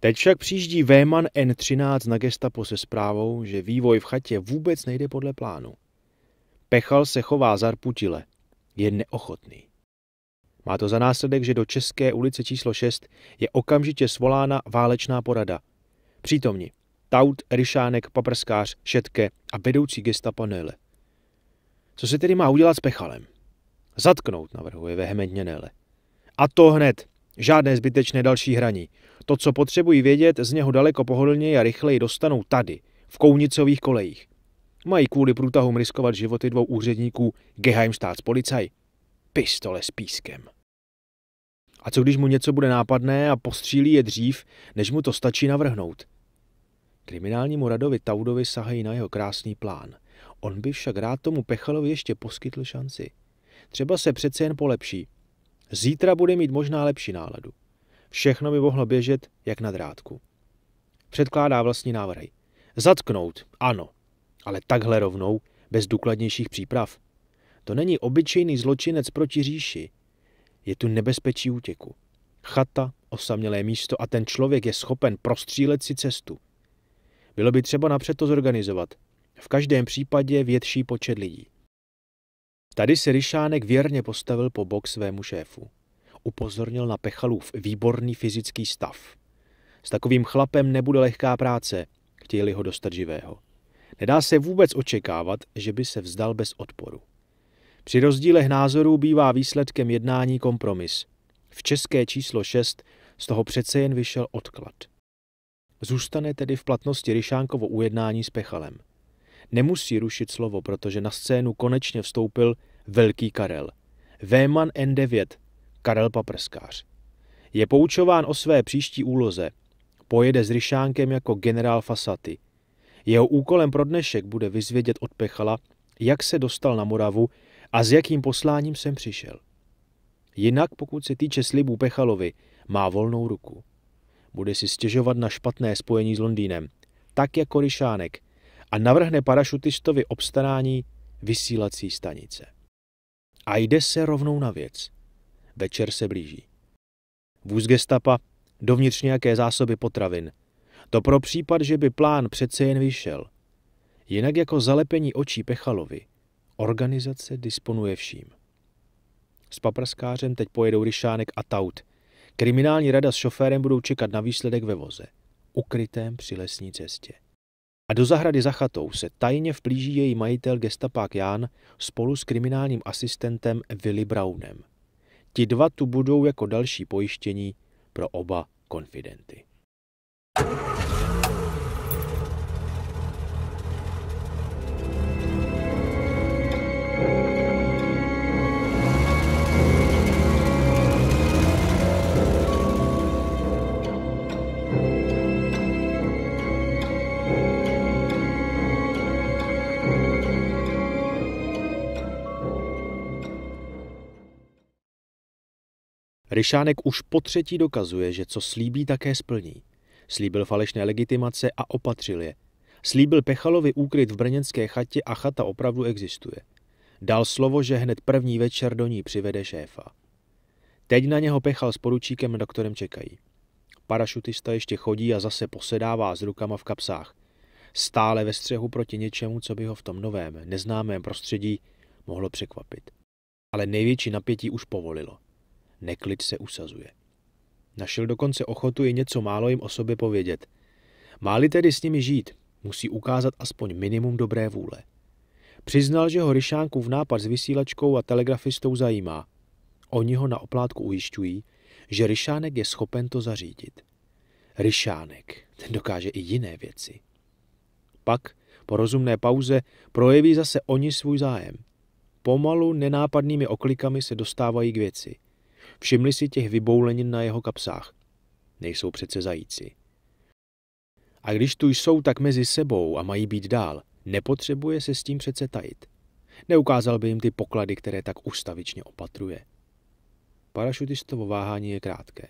Teď však přijíždí Véman N13 na gestapo se zprávou, že vývoj v chatě vůbec nejde podle plánu. Pechal se chová zarputile, je neochotný. Má to za následek, že do České ulice číslo 6 je okamžitě svolána válečná porada. Přítomni Taut, Ryšánek, Paprskář, Šetke a vedoucí gesta panele. Co se tedy má udělat s Pechalem? Zatknout, navrhuje vehementně Nele. A to hned. Žádné zbytečné další hraní. To, co potřebují vědět, z něho daleko pohodlněji a rychleji dostanou tady, v kounicových kolejích. Mají kvůli průtahům riskovat životy dvou úředníků Geheimstaatspolizei. Pistole s pískem. A co když mu něco bude nápadné a postřílí je dřív, než mu to stačí navrhnout? Kriminálnímu radovi Taudovi sahají na jeho krásný plán. On by však rád tomu Pechalovi ještě poskytl šanci. Třeba se přece jen polepší. Zítra bude mít možná lepší náladu. Všechno by mohlo běžet jak na drátku. Předkládá vlastní návrhy. Zatknout, ano, ale takhle rovnou, bez důkladnějších příprav. To není obyčejný zločinec proti říši, je tu nebezpečí útěku. Chata, osamělé místo a ten člověk je schopen prostřílet si cestu. Bylo by třeba napřed to zorganizovat. V každém případě větší počet lidí. Tady se Ryšánek věrně postavil po bok svému šéfu. Upozornil na Pechalův výborný fyzický stav. S takovým chlapem nebude lehká práce, chtěli ho dostat živého. Nedá se vůbec očekávat, že by se vzdal bez odporu. Při rozdílech názorů bývá výsledkem jednání kompromis. V české číslo 6 z toho přece jen vyšel odklad. Zůstane tedy v platnosti Ryšánkovo ujednání s Pechalem. Nemusí rušit slovo, protože na scénu konečně vstoupil Velký Karel. Véman N9, Karel Paprskář. Je poučován o své příští úloze. Pojede s Ryšánkem jako generál Fasaty. Jeho úkolem pro dnešek bude vyzvědět od Pechala, jak se dostal na Moravu a s jakým posláním jsem přišel. Jinak, pokud se týče slibů Pechalovi, má volnou ruku. Bude si stěžovat na špatné spojení s Londýnem, tak jako Ryšánek, a navrhne parašutistovi obstarání vysílací stanice. A jde se rovnou na věc. Večer se blíží. Vůz gestapa, dovnitř nějaké zásoby potravin. To pro případ, že by plán přece jen vyšel. Jinak jako zalepení očí Pechalovi – Organizace disponuje vším. S paprskářem teď pojedou Ryšánek a Taut. Kriminální rada s šoférem budou čekat na výsledek ve voze, ukrytém při lesní cestě. A do zahrady za chatou se tajně vplíží její majitel gestapák Ján spolu s kriminálním asistentem Willy Brownem. Ti dva tu budou jako další pojištění pro oba konfidenty. you Ryšánek už po třetí dokazuje, že co slíbí, také splní. Slíbil falešné legitimace a opatřil je. Slíbil Pechalovi úkryt v brněnské chatě a chata opravdu existuje. Dal slovo, že hned první večer do ní přivede šéfa. Teď na něho pechal s poručíkem a doktorem čekají. Parašutista ještě chodí a zase posedává s rukama v kapsách. Stále ve střehu proti něčemu, co by ho v tom novém, neznámém prostředí mohlo překvapit. Ale největší napětí už povolilo. Neklid se usazuje. Našel dokonce ochotu i něco málo jim o sobě povědět. Máli tedy s nimi žít, musí ukázat aspoň minimum dobré vůle. Přiznal, že ho Ryšánkův nápad s vysílačkou a telegrafistou zajímá. Oni ho na oplátku ujišťují, že Ryšánek je schopen to zařídit. Ryšánek, ten dokáže i jiné věci. Pak, po rozumné pauze, projeví zase oni svůj zájem. Pomalu, nenápadnými oklikami se dostávají k věci. Všimli si těch vyboulenin na jeho kapsách. Nejsou přece zajíci. A když tu jsou tak mezi sebou a mají být dál – Nepotřebuje se s tím přece tajit. Neukázal by jim ty poklady, které tak ustavičně opatruje. Parašutistovo váhání je krátké.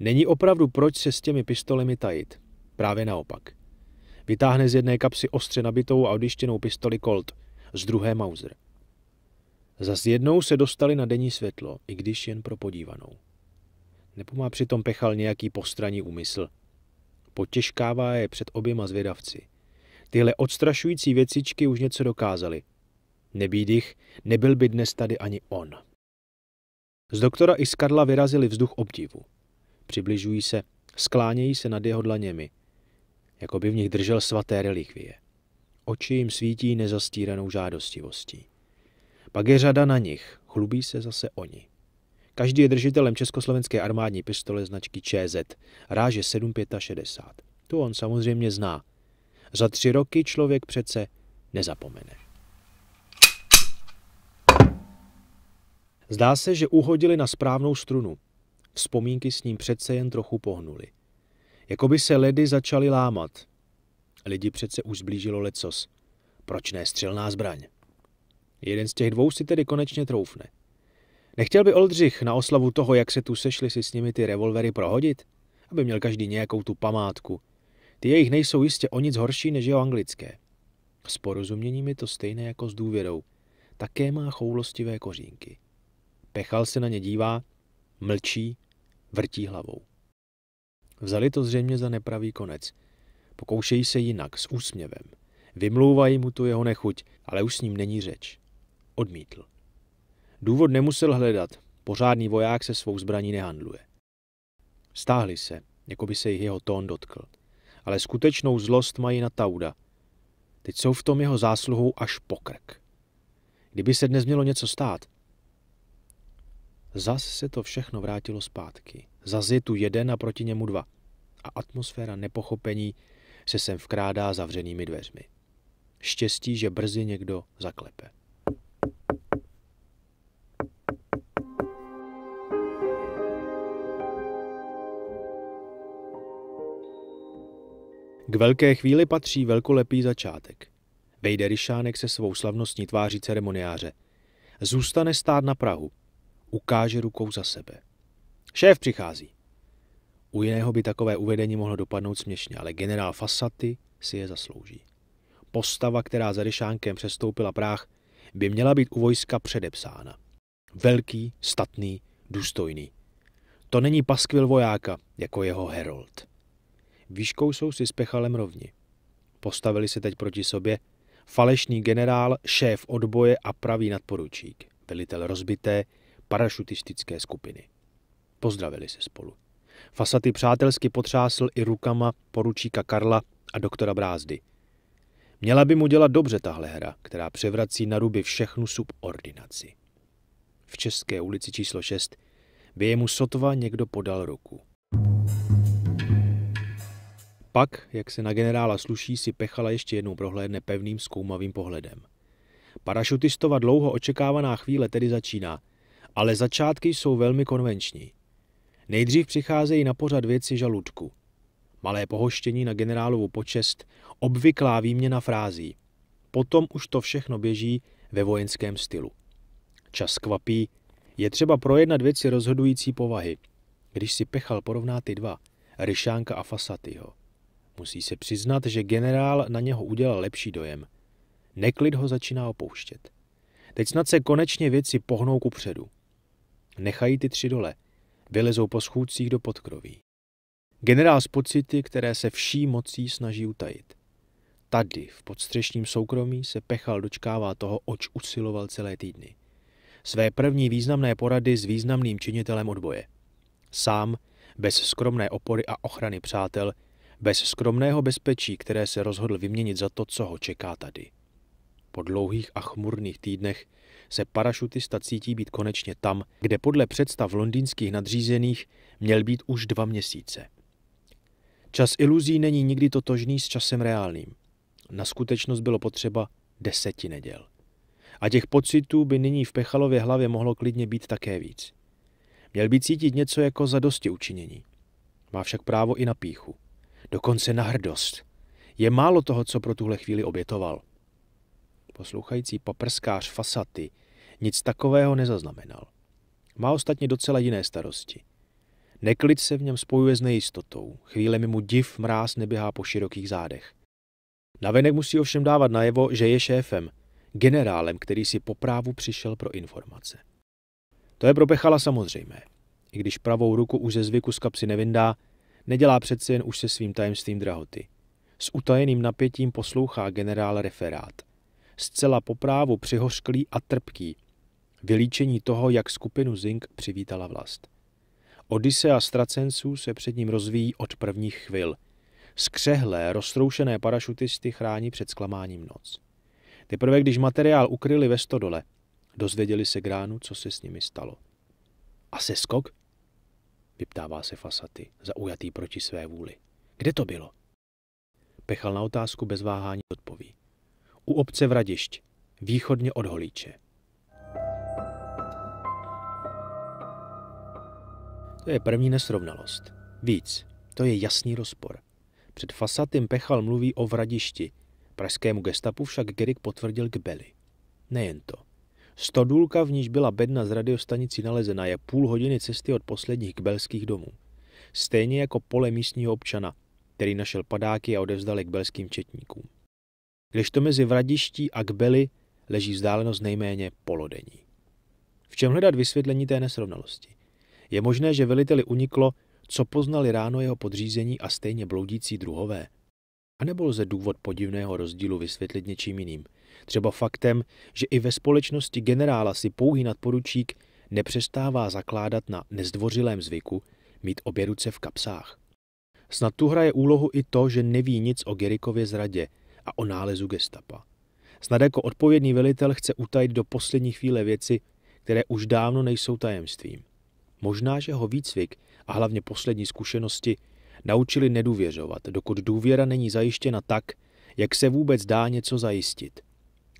Není opravdu proč se s těmi pistolemi tajit. Právě naopak. Vytáhne z jedné kapsy ostře nabitou a odjištěnou pistoli Colt, z druhé Mauser. Zas jednou se dostali na denní světlo, i když jen pro podívanou. Nepomá přitom pechal nějaký postraní úmysl. Potěžkává je před oběma zvědavci – Tyhle odstrašující věcičky už něco dokázaly. Nebýt jich, nebyl by dnes tady ani on. Z doktora i z Karla vyrazili vzduch obdivu. Přibližují se, sklánějí se nad jeho dlaněmi, jako by v nich držel svaté relikvie. Oči jim svítí nezastíranou žádostivostí. Pak je řada na nich, chlubí se zase oni. Každý je držitelem československé armádní pistole značky ČZ, ráže 7,65. To on samozřejmě zná, za tři roky člověk přece nezapomene. Zdá se, že uhodili na správnou strunu. Vzpomínky s ním přece jen trochu pohnuli. Jakoby se ledy začaly lámat. Lidi přece už zblížilo lecos. Proč ne střelná zbraň? Jeden z těch dvou si tedy konečně troufne. Nechtěl by Oldřich na oslavu toho, jak se tu sešli si s nimi ty revolvery prohodit? Aby měl každý nějakou tu památku – ty jejich nejsou jistě o nic horší než jeho anglické. S porozuměním je to stejné jako s důvěrou. Také má choulostivé kořínky. Pechal se na ně dívá, mlčí, vrtí hlavou. Vzali to zřejmě za nepravý konec. Pokoušejí se jinak, s úsměvem. Vymlouvají mu tu jeho nechuť, ale už s ním není řeč. Odmítl. Důvod nemusel hledat, pořádný voják se svou zbraní nehandluje. Stáhli se, jako by se jich jeho tón dotkl ale skutečnou zlost mají na Tauda. Teď jsou v tom jeho zásluhou až pokrk. Kdyby se dnes mělo něco stát, zas se to všechno vrátilo zpátky. Zas je tu jeden a proti němu dva. A atmosféra nepochopení se sem vkrádá zavřenými dveřmi. Štěstí, že brzy někdo zaklepe. K velké chvíli patří velkolepý začátek. Vejde Ryšánek se svou slavnostní tváří ceremoniáře. Zůstane stát na Prahu. Ukáže rukou za sebe. Šéf přichází. U jiného by takové uvedení mohlo dopadnout směšně, ale generál Fasaty si je zaslouží. Postava, která za Ryšánkem přestoupila práh, by měla být u vojska předepsána. Velký, statný, důstojný. To není paskvil vojáka, jako jeho herold. Výškou jsou si s Pechalem rovni. Postavili se teď proti sobě falešný generál, šéf odboje a pravý nadporučík, velitel rozbité parašutistické skupiny. Pozdravili se spolu. Fasaty přátelsky potřásl i rukama poručíka Karla a doktora Brázdy. Měla by mu dělat dobře tahle hra, která převrací na ruby všechnu subordinaci. V České ulici číslo 6 by jemu sotva někdo podal ruku. thank you pak, jak se na generála sluší, si Pechala ještě jednou prohlédne pevným zkoumavým pohledem. Parašutistova dlouho očekávaná chvíle tedy začíná, ale začátky jsou velmi konvenční. Nejdřív přicházejí na pořad věci žaludku. Malé pohoštění na generálovu počest, obvyklá výměna frází. Potom už to všechno běží ve vojenském stylu. Čas kvapí, je třeba projednat věci rozhodující povahy. Když si Pechal porovná ty dva, Ryšánka a Fasatyho – Musí se přiznat, že generál na něho udělal lepší dojem. Neklid ho začíná opouštět. Teď snad se konečně věci pohnou kupředu. Nechají ty tři dole. Vylezou po schůdcích do podkroví. Generál s pocity, které se vší mocí snaží utajit. Tady, v podstřešním soukromí, se Pechal dočkává toho, oč usiloval celé týdny. Své první významné porady s významným činitelem odboje. Sám, bez skromné opory a ochrany přátel, bez skromného bezpečí, které se rozhodl vyměnit za to, co ho čeká tady. Po dlouhých a chmurných týdnech se parašutista cítí být konečně tam, kde podle představ londýnských nadřízených měl být už dva měsíce. Čas iluzí není nikdy totožný s časem reálným. Na skutečnost bylo potřeba deseti neděl. A těch pocitů by nyní v Pechalově hlavě mohlo klidně být také víc. Měl by cítit něco jako zadosti učinění. Má však právo i na píchu dokonce na hrdost. Je málo toho, co pro tuhle chvíli obětoval. Poslouchající paprskář Fasaty nic takového nezaznamenal. Má ostatně docela jiné starosti. Neklid se v něm spojuje s nejistotou, chvíle mu div mráz neběhá po širokých zádech. Navenek musí ovšem dávat najevo, že je šéfem, generálem, který si po právu přišel pro informace. To je pro Bechala samozřejmé. I když pravou ruku už ze zvyku z kapsy nevindá, Nedělá přeci jen už se svým tajemstvím drahoty. S utajeným napětím poslouchá generál referát. Zcela po právu přihořklý a trpký. Vylíčení toho, jak skupinu Zink přivítala vlast. Odisea stracenců se před ním rozvíjí od prvních chvil. Skřehlé, roztroušené parašutisty chrání před zklamáním noc. Teprve když materiál ukryli ve stodole, dozvěděli se gránu, co se s nimi stalo. A se skok? vyptává se Fasaty, zaujatý proti své vůli. Kde to bylo? Pechal na otázku bez váhání odpoví. U obce Vradišť, východně od Holíče. To je první nesrovnalost. Víc, to je jasný rozpor. Před Fasatym Pechal mluví o Vradišti, pražskému gestapu však Gerik potvrdil k Beli. Nejen to. Stodůlka, v níž byla bedna z radiostanicí nalezena, je půl hodiny cesty od posledních kbelských domů. Stejně jako pole místního občana, který našel padáky a odevzdal je belským četníkům. Když to mezi Vradiští a Kbeli leží vzdálenost nejméně polodení. V čem hledat vysvětlení té nesrovnalosti? Je možné, že veliteli uniklo, co poznali ráno jeho podřízení a stejně bloudící druhové? A nebo lze důvod podivného rozdílu vysvětlit něčím jiným, Třeba faktem, že i ve společnosti generála si pouhý nadporučík nepřestává zakládat na nezdvořilém zvyku mít obě ruce v kapsách. Snad tu hraje úlohu i to, že neví nic o Gerikově zradě a o nálezu gestapa. Snad jako odpovědný velitel chce utajit do poslední chvíle věci, které už dávno nejsou tajemstvím. Možná, že ho výcvik a hlavně poslední zkušenosti naučili nedůvěřovat, dokud důvěra není zajištěna tak, jak se vůbec dá něco zajistit –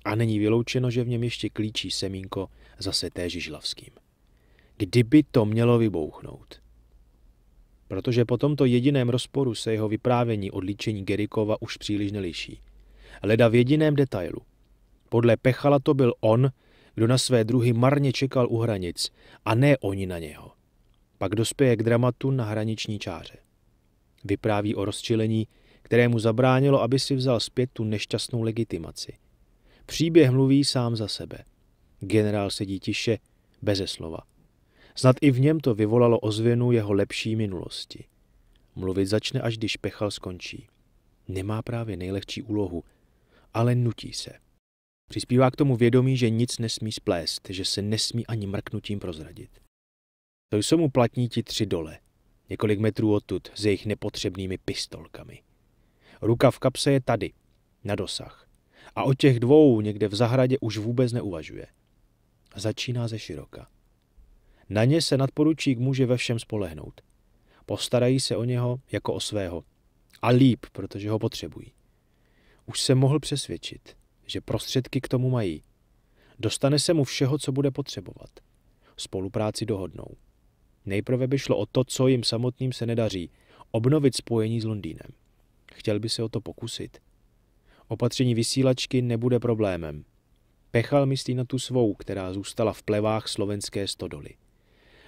a není vyloučeno, že v něm ještě klíčí semínko zase té Žižlavským. Kdyby to mělo vybouchnout. Protože po tomto jediném rozporu se jeho vyprávění odlíčení Gerikova už příliš neliší. Leda v jediném detailu. Podle Pechala to byl on, kdo na své druhy marně čekal u hranic, a ne oni na něho. Pak dospěje k dramatu na hraniční čáře. Vypráví o rozčilení, kterému zabránilo, aby si vzal zpět tu nešťastnou legitimaci – Příběh mluví sám za sebe. Generál sedí tiše, beze slova. Snad i v něm to vyvolalo ozvěnu jeho lepší minulosti. Mluvit začne, až když pechal skončí. Nemá právě nejlehčí úlohu, ale nutí se. Přispívá k tomu vědomí, že nic nesmí splést, že se nesmí ani mrknutím prozradit. To jsou mu platní ti tři dole, několik metrů odtud, s jejich nepotřebnými pistolkami. Ruka v kapse je tady, na dosah. A o těch dvou někde v zahradě už vůbec neuvažuje. Začíná ze široka. Na ně se nadporučík může ve všem spolehnout. Postarají se o něho jako o svého. A líp, protože ho potřebují. Už se mohl přesvědčit, že prostředky k tomu mají. Dostane se mu všeho, co bude potřebovat. Spolupráci dohodnou. Nejprve by šlo o to, co jim samotným se nedaří, obnovit spojení s Londýnem. Chtěl by se o to pokusit – Opatření vysílačky nebude problémem. Pechal myslí na tu svou, která zůstala v plevách slovenské stodoly.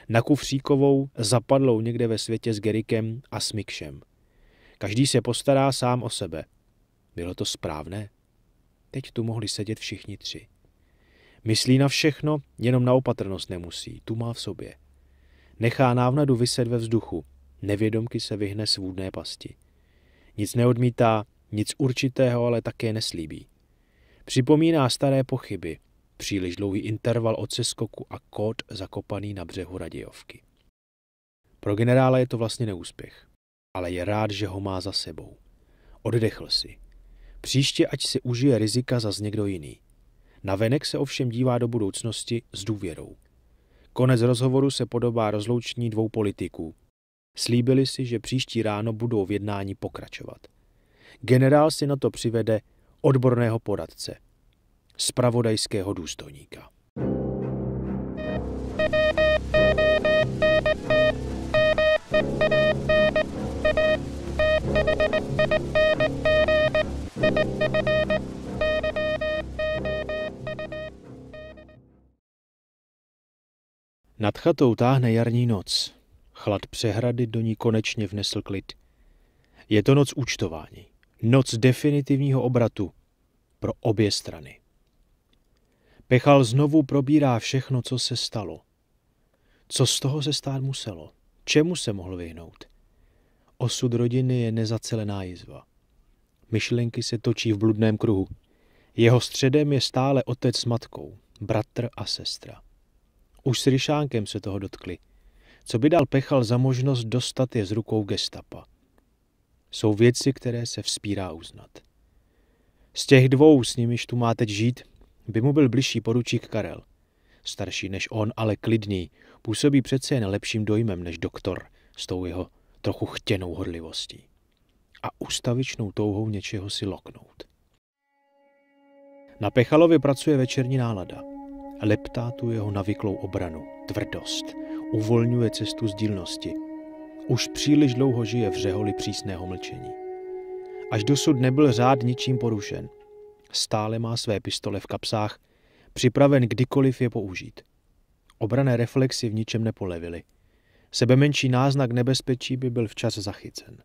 Na Kufříkovou zapadlou někde ve světě s Gerikem a s Mikšem. Každý se postará sám o sebe. Bylo to správné? Teď tu mohli sedět všichni tři. Myslí na všechno, jenom na opatrnost nemusí, tu má v sobě. Nechá návnadu vyset ve vzduchu, nevědomky se vyhne svůdné pasti. Nic neodmítá, nic určitého ale také neslíbí. Připomíná staré pochyby, příliš dlouhý interval od seskoku a kód zakopaný na břehu Radějovky. Pro generála je to vlastně neúspěch, ale je rád, že ho má za sebou. Oddechl si. Příště, ať si užije rizika zas někdo jiný. Navenek se ovšem dívá do budoucnosti s důvěrou. Konec rozhovoru se podobá rozloučení dvou politiků. Slíbili si, že příští ráno budou v jednání pokračovat generál si na to přivede odborného poradce, spravodajského důstojníka. Nad chatou táhne jarní noc. Chlad přehrady do ní konečně vnesl klid. Je to noc účtování. Noc definitivního obratu pro obě strany. Pechal znovu probírá všechno, co se stalo. Co z toho se stát muselo? Čemu se mohl vyhnout? Osud rodiny je nezacelená jizva. Myšlenky se točí v bludném kruhu. Jeho středem je stále otec s matkou, bratr a sestra. Už s Ryšánkem se toho dotkli. Co by dal Pechal za možnost dostat je z rukou gestapa? jsou věci, které se vzpírá uznat. Z těch dvou, s nimiž tu má teď žít, by mu byl bližší poručík Karel. Starší než on, ale klidný, působí přece jen lepším dojmem než doktor s tou jeho trochu chtěnou horlivostí a ustavičnou touhou něčeho si loknout. Na Pechalově pracuje večerní nálada. Leptá tu jeho navyklou obranu, tvrdost, uvolňuje cestu sdílnosti, už příliš dlouho žije v řeholi přísného mlčení. Až dosud nebyl řád ničím porušen. Stále má své pistole v kapsách, připraven kdykoliv je použít. Obrané reflexy v ničem nepolevily. Sebemenší náznak nebezpečí by byl včas zachycen.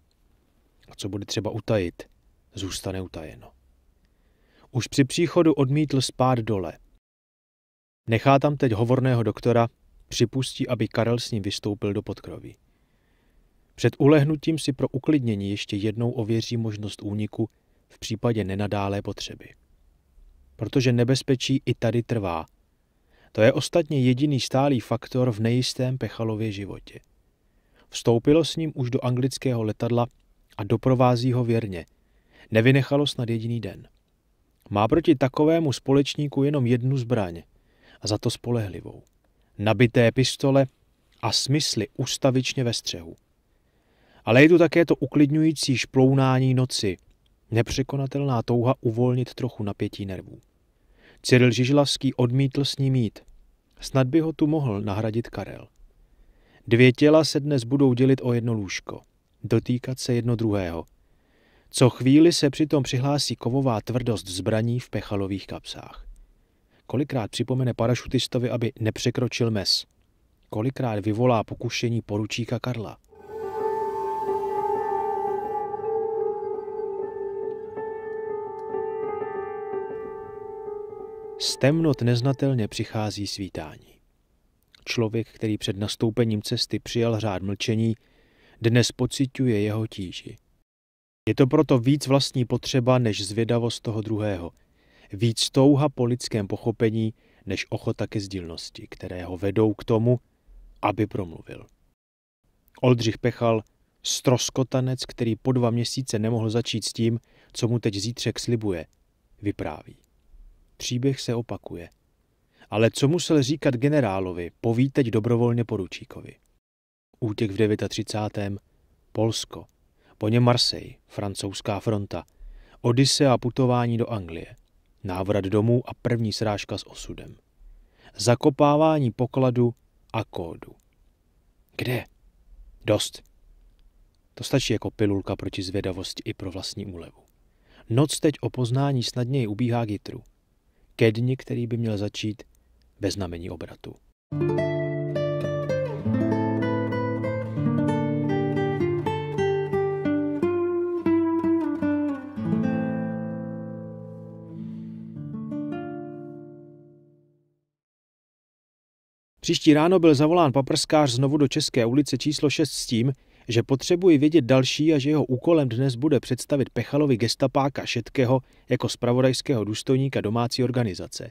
A co bude třeba utajit, zůstane utajeno. Už při příchodu odmítl spát dole. Nechá tam teď hovorného doktora, připustí, aby Karel s ním vystoupil do podkroví. Před ulehnutím si pro uklidnění ještě jednou ověří možnost úniku v případě nenadálé potřeby. Protože nebezpečí i tady trvá. To je ostatně jediný stálý faktor v nejistém Pechalově životě. Vstoupilo s ním už do anglického letadla a doprovází ho věrně. Nevynechalo snad jediný den. Má proti takovému společníku jenom jednu zbraň, a za to spolehlivou. Nabité pistole a smysly ustavičně ve střehu. Ale je tu také to uklidňující šplounání noci, nepřekonatelná touha uvolnit trochu napětí nervů. Cyril Žižlavský odmítl s ním jít. Snad by ho tu mohl nahradit Karel. Dvě těla se dnes budou dělit o jedno lůžko, dotýkat se jedno druhého. Co chvíli se přitom přihlásí kovová tvrdost zbraní v pechalových kapsách. Kolikrát připomene parašutistovi, aby nepřekročil mes. Kolikrát vyvolá pokušení poručíka Karla. Z temnot neznatelně přichází svítání. Člověk, který před nastoupením cesty přijal řád mlčení, dnes pociťuje jeho tíži. Je to proto víc vlastní potřeba než zvědavost toho druhého, víc touha po lidském pochopení než ochota ke sdílnosti, které ho vedou k tomu, aby promluvil. Oldřich Pechal, stroskotanec, který po dva měsíce nemohl začít s tím, co mu teď zítřek slibuje, vypráví. Příběh se opakuje. Ale co musel říkat generálovi, poví teď dobrovolně poručíkovi. Útěk v 39. Polsko, po něm Marseille, francouzská fronta, Odise a putování do Anglie, návrat domů a první srážka s osudem. Zakopávání pokladu a kódu. Kde? Dost. To stačí jako pilulka proti zvědavosti i pro vlastní úlevu. Noc teď o poznání snadněji ubíhá gitru ke dni, který by měl začít ve znamení obratu. Příští ráno byl zavolán paprskář znovu do České ulice číslo 6 s tím, že potřebuji vědět další a že jeho úkolem dnes bude představit Pechalovi gestapáka Šetkého jako spravodajského důstojníka domácí organizace.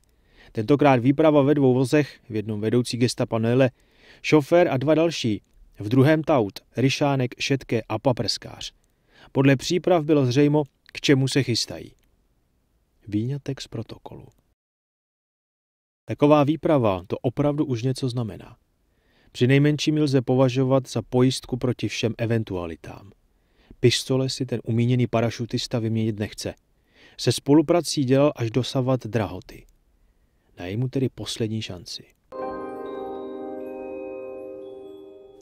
Tentokrát výprava ve dvou vozech, v jednom vedoucí gestapa Nele, šofér a dva další, v druhém taut, Ryšánek, Šetké a paprskář. Podle příprav bylo zřejmo, k čemu se chystají. Výňatek z protokolu. Taková výprava to opravdu už něco znamená. Při nejmenším lze považovat za pojistku proti všem eventualitám. Pistole si ten umíněný parašutista vyměnit nechce. Se spoluprací dělal až dosavat drahoty. Na mu tedy poslední šanci.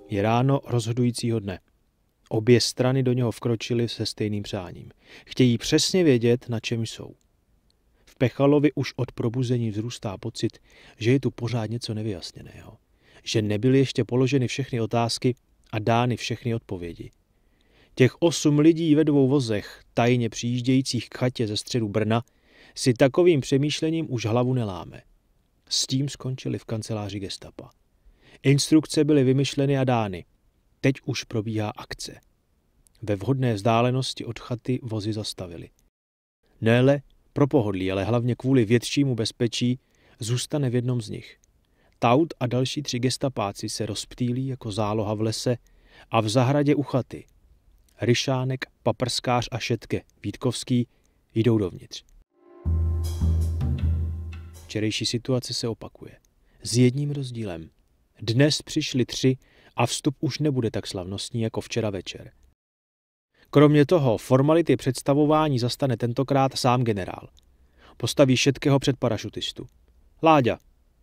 Je ráno rozhodujícího dne. Obě strany do něho vkročily se stejným přáním. Chtějí přesně vědět, na čem jsou. V Pechalovi už od probuzení vzrůstá pocit, že je tu pořád něco nevyjasněného že nebyly ještě položeny všechny otázky a dány všechny odpovědi. Těch osm lidí ve dvou vozech, tajně přijíždějících k chatě ze středu Brna, si takovým přemýšlením už hlavu neláme. S tím skončili v kanceláři gestapa. Instrukce byly vymyšleny a dány. Teď už probíhá akce. Ve vhodné vzdálenosti od chaty vozy zastavili. Nele, pro pohodlí, ale hlavně kvůli většímu bezpečí, zůstane v jednom z nich. Taut a další tři gestapáci se rozptýlí jako záloha v lese a v zahradě u chaty. Ryšánek, paprskář a šetke Vítkovský jdou dovnitř. Včerejší situace se opakuje. S jedním rozdílem. Dnes přišli tři a vstup už nebude tak slavnostní jako včera večer. Kromě toho formality představování zastane tentokrát sám generál. Postaví šetkého před parašutistu. Láďa,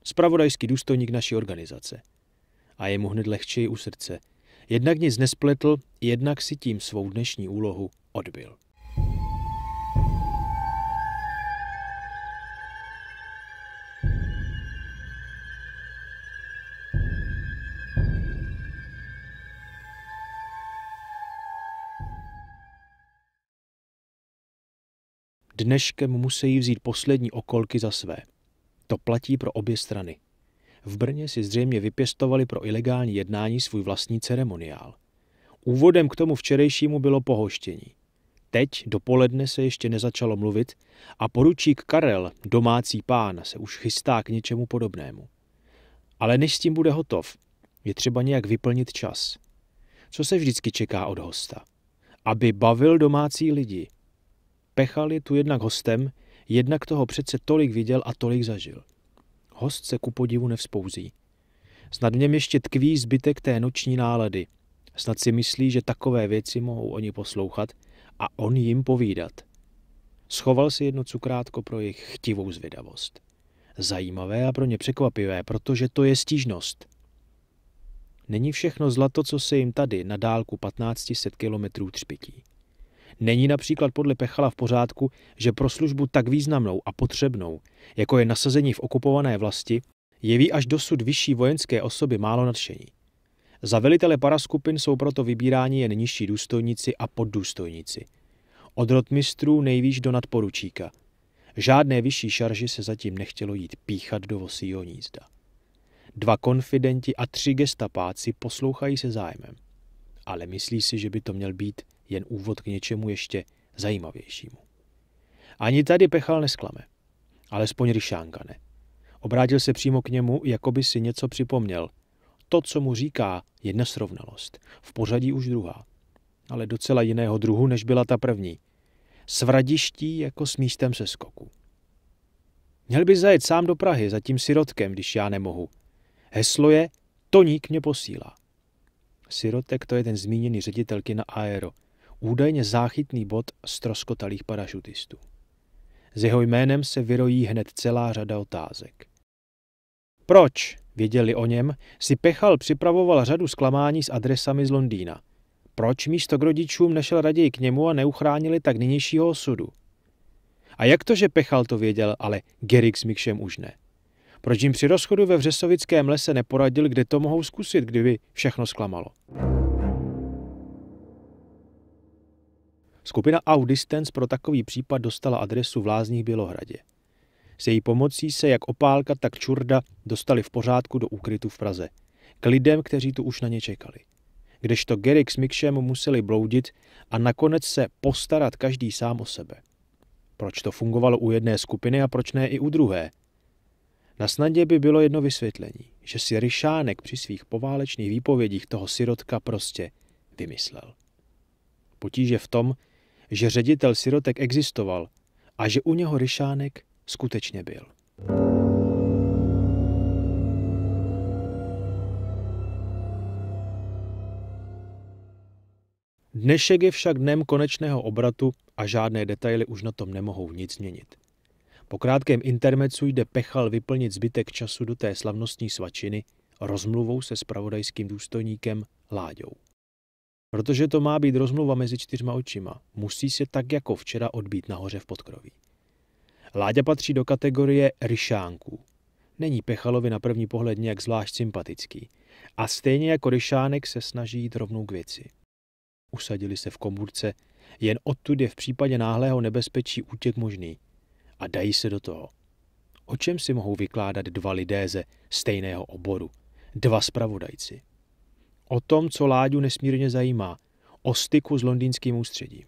spravodajský důstojník naší organizace. A je mu hned lehčeji u srdce. Jednak nic nespletl, jednak si tím svou dnešní úlohu odbil. Dneškem musí vzít poslední okolky za své – to platí pro obě strany. V Brně si zřejmě vypěstovali pro ilegální jednání svůj vlastní ceremoniál. Úvodem k tomu včerejšímu bylo pohoštění. Teď dopoledne se ještě nezačalo mluvit a poručík Karel, domácí pán, se už chystá k něčemu podobnému. Ale než s tím bude hotov, je třeba nějak vyplnit čas. Co se vždycky čeká od hosta? Aby bavil domácí lidi. Pechal je tu jednak hostem, Jednak toho přece tolik viděl a tolik zažil. Host se ku podivu nevzpouzí. Snad v něm ještě tkví zbytek té noční nálady. Snad si myslí, že takové věci mohou oni poslouchat a on jim povídat. Schoval si jedno cukrátko pro jejich chtivou zvědavost. Zajímavé a pro ně překvapivé, protože to je stížnost. Není všechno zlato, co se jim tady na dálku 1500 kilometrů třpití. Není například podle Pechala v pořádku, že pro službu tak významnou a potřebnou, jako je nasazení v okupované vlasti, jeví až dosud vyšší vojenské osoby málo nadšení. Za velitele paraskupin jsou proto vybíráni jen nižší důstojníci a poddůstojníci. Od rotmistrů nejvýš do nadporučíka. Žádné vyšší šarži se zatím nechtělo jít píchat do vosího nízda. Dva konfidenti a tři gestapáci poslouchají se zájmem. Ale myslí si, že by to měl být jen úvod k něčemu ještě zajímavějšímu. Ani tady Pechal nesklame. Alespoň Ryšánka ne. Obrátil se přímo k němu, jako by si něco připomněl. To, co mu říká, je nesrovnalost. V pořadí už druhá. Ale docela jiného druhu, než byla ta první. Svradiští jako s místem se skoku. Měl by zajet sám do Prahy za tím sirotkem, když já nemohu. Heslo je, nik mě posílá. Sirotek to je ten zmíněný ředitelky na Aero – údajně záchytný bod stroskotalých parašutistů. Z jeho jménem se vyrojí hned celá řada otázek. Proč, věděli o něm, si Pechal připravoval řadu zklamání s adresami z Londýna? Proč místo k rodičům nešel raději k němu a neuchránili tak nynějšího osudu? A jak to, že Pechal to věděl, ale Gerik s Mikšem už ne? Proč jim při rozchodu ve Vřesovickém lese neporadil, kde to mohou zkusit, kdyby všechno zklamalo? Skupina Audistance pro takový případ dostala adresu v Lázních Bělohradě. S její pomocí se jak Opálka, tak Čurda dostali v pořádku do úkrytu v Praze. K lidem, kteří tu už na ně čekali. Kdežto Gerik s Mikšem museli bloudit a nakonec se postarat každý sám o sebe. Proč to fungovalo u jedné skupiny a proč ne i u druhé? Na snadě by bylo jedno vysvětlení, že si Ryšánek při svých poválečných výpovědích toho sirotka prostě vymyslel. Potíže v tom, že ředitel sirotek existoval a že u něho Ryšánek skutečně byl. Dnešek je však dnem konečného obratu a žádné detaily už na tom nemohou nic měnit. Po krátkém intermecu jde Pechal vyplnit zbytek času do té slavnostní svačiny rozmluvou se spravodajským důstojníkem Láďou. Protože to má být rozmluva mezi čtyřma očima, musí se tak jako včera odbít nahoře v podkroví. Láďa patří do kategorie ryšánků. Není Pechalovi na první pohled nějak zvlášť sympatický. A stejně jako ryšánek se snaží jít rovnou k věci. Usadili se v komůrce, jen odtud je v případě náhlého nebezpečí útěk možný. A dají se do toho. O čem si mohou vykládat dva lidé ze stejného oboru? Dva spravodajci. O tom, co Láďu nesmírně zajímá, o styku s londýnským ústředím.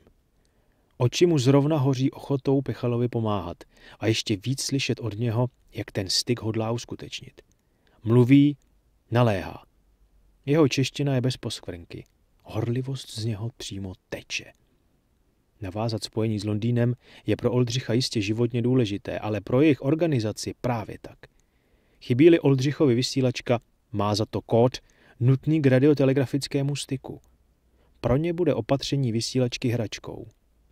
Oči mu zrovna hoří ochotou Pechalovi pomáhat a ještě víc slyšet od něho, jak ten styk hodlá uskutečnit. Mluví, naléhá. Jeho čeština je bez poskvrnky. Horlivost z něho přímo teče. Navázat spojení s Londýnem je pro Oldřicha jistě životně důležité, ale pro jejich organizaci právě tak. Chybí-li Oldřichovi vysílačka, má za to kód, nutný k radiotelegrafickému styku. Pro ně bude opatření vysílačky hračkou.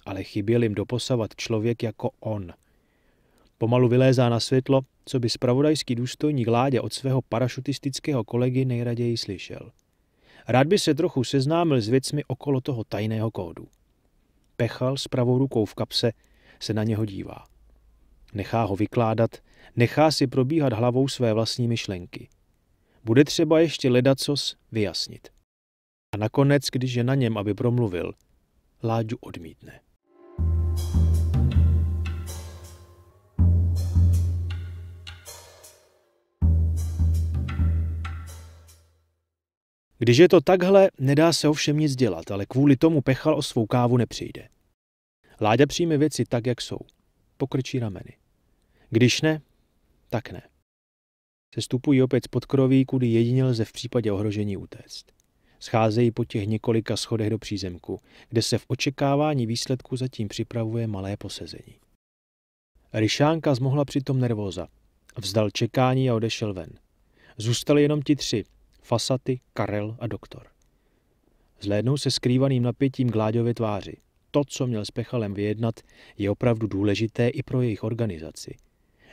Ale chyběl jim doposavat člověk jako on. Pomalu vylézá na světlo, co by spravodajský důstojník Ládě od svého parašutistického kolegy nejraději slyšel. Rád by se trochu seznámil s věcmi okolo toho tajného kódu. Pechal s pravou rukou v kapse se na něho dívá. Nechá ho vykládat, nechá si probíhat hlavou své vlastní myšlenky. Bude třeba ještě ledacos vyjasnit. A nakonec, když je na něm, aby promluvil, Láďu odmítne. Když je to takhle, nedá se ovšem nic dělat, ale kvůli tomu Pechal o svou kávu nepřijde. Láďa přijme věci tak, jak jsou. Pokrčí rameny. Když ne, tak ne. Sestupují opět pod kroví, kudy jedině lze v případě ohrožení utéct. Scházejí po těch několika schodech do přízemku, kde se v očekávání výsledku zatím připravuje malé posezení. Ryšánka zmohla přitom nervóza. Vzdal čekání a odešel ven. Zůstali jenom ti tři. Fasaty, Karel a doktor. Zhlédnou se skrývaným napětím Gláďově tváři. To, co měl s Pechalem vyjednat, je opravdu důležité i pro jejich organizaci.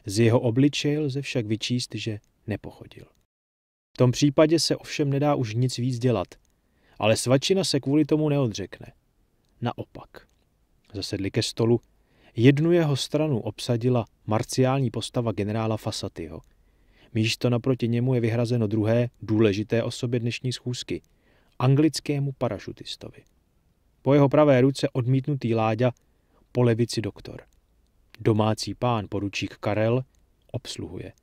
Z jeho obličeje lze však vyčíst, že nepochodil. V tom případě se ovšem nedá už nic víc dělat, ale svačina se kvůli tomu neodřekne. Naopak. Zasedli ke stolu. Jednu jeho stranu obsadila marciální postava generála Fasatyho. Místo naproti němu je vyhrazeno druhé důležité osobě dnešní schůzky – anglickému parašutistovi. Po jeho pravé ruce odmítnutý Láďa, po levici doktor – Domácí pán poručík Karel obsluhuje.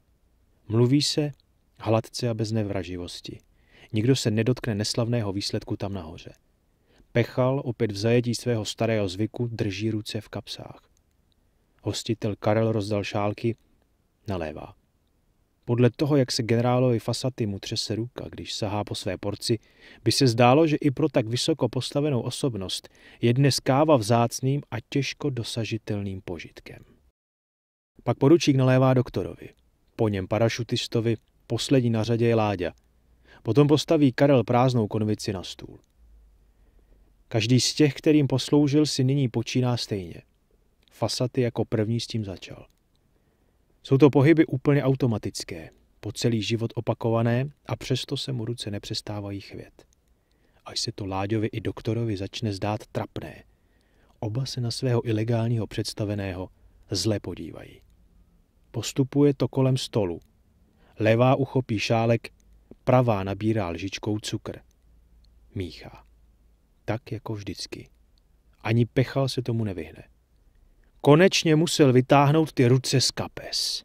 Mluví se hladce a bez nevraživosti. Nikdo se nedotkne neslavného výsledku tam nahoře. Pechal opět v zajetí svého starého zvyku drží ruce v kapsách. Hostitel Karel rozdal šálky, nalévá. Podle toho, jak se generálovi Fasaty mu třese ruka, když sahá po své porci, by se zdálo, že i pro tak vysoko postavenou osobnost je dnes káva vzácným a těžko dosažitelným požitkem. Pak poručík nalévá doktorovi, po něm parašutistovi, poslední na řadě je Láďa. Potom postaví Karel prázdnou konvici na stůl. Každý z těch, kterým posloužil, si nyní počíná stejně. Fasaty jako první s tím začal – jsou to pohyby úplně automatické, po celý život opakované a přesto se mu ruce nepřestávají chvět. Až se to Láďovi i doktorovi začne zdát trapné. Oba se na svého ilegálního představeného zle podívají. Postupuje to kolem stolu. Levá uchopí šálek, pravá nabírá lžičkou cukr. Míchá. Tak jako vždycky. Ani pechal se tomu nevyhne. Konečně musel vytáhnout ty ruce z kapes.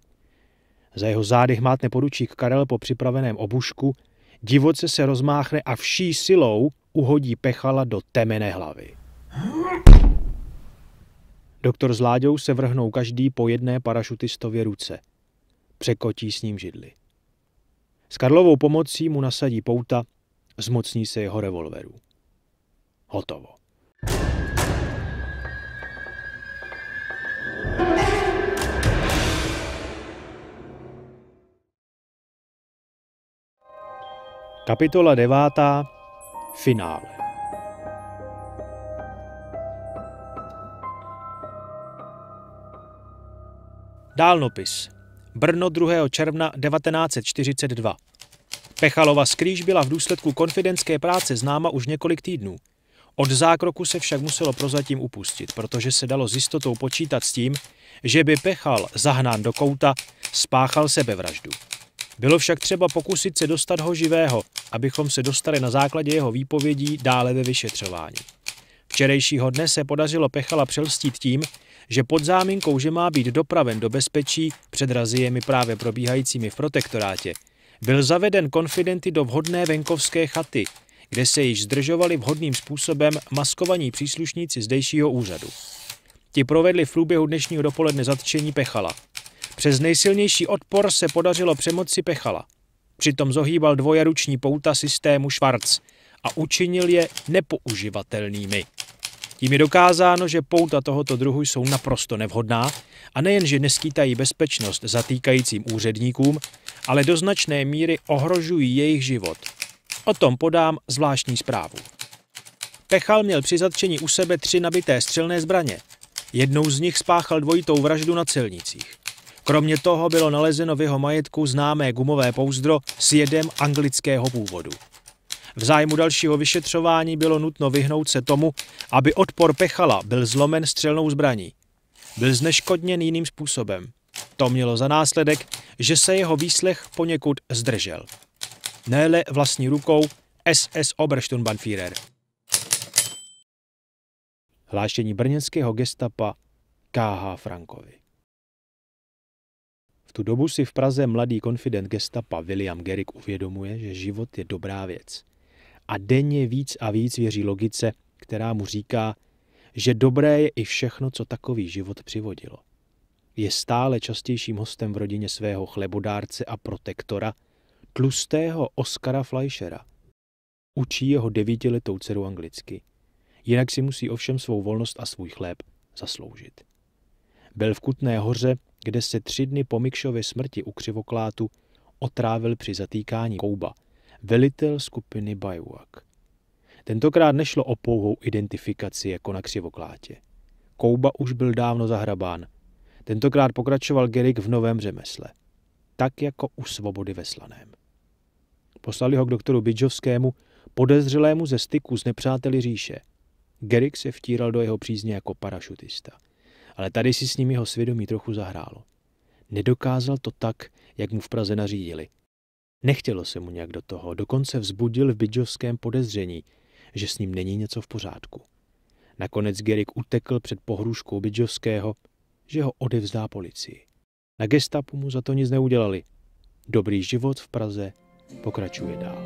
Za jeho zády hmátne poručík Karel po připraveném obušku, divoce se rozmáchne a vší silou uhodí pechala do temene hlavy. Doktor s Láďou se vrhnou každý po jedné parašutistově ruce. Překotí s ním židli. S Karlovou pomocí mu nasadí pouta, zmocní se jeho revolveru. Hotovo. Kapitola 9. Finále. Dálnopis. Brno 2. června 1942. Pechalova skrýž byla v důsledku konfidenské práce známa už několik týdnů. Od zákroku se však muselo prozatím upustit, protože se dalo s jistotou počítat s tím, že by Pechal, zahnán do kouta, spáchal sebevraždu. Bylo však třeba pokusit se dostat ho živého, abychom se dostali na základě jeho výpovědí dále ve vyšetřování. Včerejšího dne se podařilo Pechala přelstít tím, že pod záminkou, že má být dopraven do bezpečí před raziemi právě probíhajícími v protektorátě, byl zaveden konfidenty do vhodné venkovské chaty, kde se již zdržovali vhodným způsobem maskovaní příslušníci zdejšího úřadu. Ti provedli v průběhu dnešního dopoledne zatčení Pechala, přes nejsilnější odpor se podařilo přemoci Pechala. Přitom zohýbal dvojaruční pouta systému Schwarz a učinil je nepouživatelnými. Tím je dokázáno, že pouta tohoto druhu jsou naprosto nevhodná a nejenže neskýtají bezpečnost zatýkajícím úředníkům, ale do značné míry ohrožují jejich život. O tom podám zvláštní zprávu. Pechal měl při zatčení u sebe tři nabité střelné zbraně. Jednou z nich spáchal dvojitou vraždu na celnicích. Kromě toho bylo nalezeno v jeho majetku známé gumové pouzdro s jedem anglického původu. V zájmu dalšího vyšetřování bylo nutno vyhnout se tomu, aby odpor Pechala byl zlomen střelnou zbraní. Byl zneškodněn jiným způsobem. To mělo za následek, že se jeho výslech poněkud zdržel. Néle vlastní rukou SS Obersturmbannführer. Hlášení brněnského gestapa K.H. Frankovi tu dobu si v Praze mladý konfident gestapa William Gerick uvědomuje, že život je dobrá věc. A denně víc a víc věří logice, která mu říká, že dobré je i všechno, co takový život přivodilo. Je stále častějším hostem v rodině svého chlebodárce a protektora, tlustého Oskara Fleischera. Učí jeho devítiletou dceru anglicky. Jinak si musí ovšem svou volnost a svůj chléb zasloužit. Byl v Kutné hoře kde se tři dny po Mikšově smrti u křivoklátu otrávil při zatýkání Kouba, velitel skupiny Bajuak. Tentokrát nešlo o pouhou identifikaci jako na křivoklátě. Kouba už byl dávno zahrabán. Tentokrát pokračoval Gerik v novém řemesle. Tak jako u svobody ve Slaném. Poslali ho k doktoru Bidžovskému, podezřelému ze styku s nepřáteli říše. Gerik se vtíral do jeho přízně jako parašutista – ale tady si s ním jeho svědomí trochu zahrálo. Nedokázal to tak, jak mu v Praze nařídili. Nechtělo se mu nějak do toho, dokonce vzbudil v bydžovském podezření, že s ním není něco v pořádku. Nakonec Gerik utekl před pohrůžkou Bidžovského, že ho odevzdá policii. Na gestapu mu za to nic neudělali. Dobrý život v Praze pokračuje dál.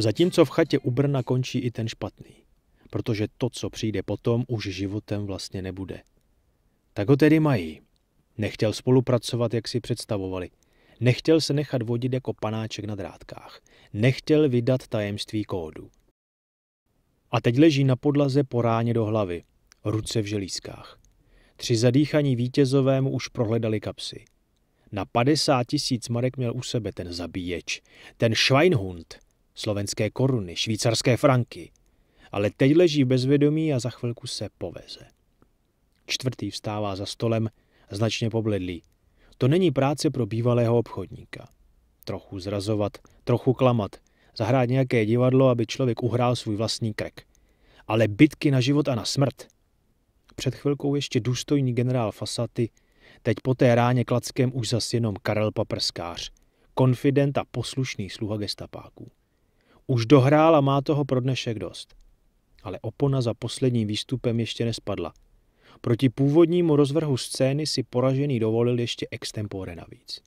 Zatímco v chatě u Brna končí i ten špatný. Protože to, co přijde potom, už životem vlastně nebude. Tak ho tedy mají. Nechtěl spolupracovat, jak si představovali. Nechtěl se nechat vodit jako panáček na drátkách. Nechtěl vydat tajemství kódu. A teď leží na podlaze poráně do hlavy, ruce v želízkách. Tři zadýchaní vítězové mu už prohledali kapsy. Na 50 tisíc Marek měl u sebe ten zabíječ, ten Schweinhund – slovenské koruny, švýcarské franky. Ale teď leží v bezvědomí a za chvilku se poveze. Čtvrtý vstává za stolem, značně pobledlý. To není práce pro bývalého obchodníka. Trochu zrazovat, trochu klamat, zahrát nějaké divadlo, aby člověk uhrál svůj vlastní krek. Ale bitky na život a na smrt. Před chvilkou ještě důstojný generál Fasaty, teď po té ráně klackém už zas jenom Karel Paprskář, konfident a poslušný sluha gestapáků. Už dohrál a má toho pro dnešek dost. Ale opona za posledním výstupem ještě nespadla. Proti původnímu rozvrhu scény si poražený dovolil ještě extempore navíc.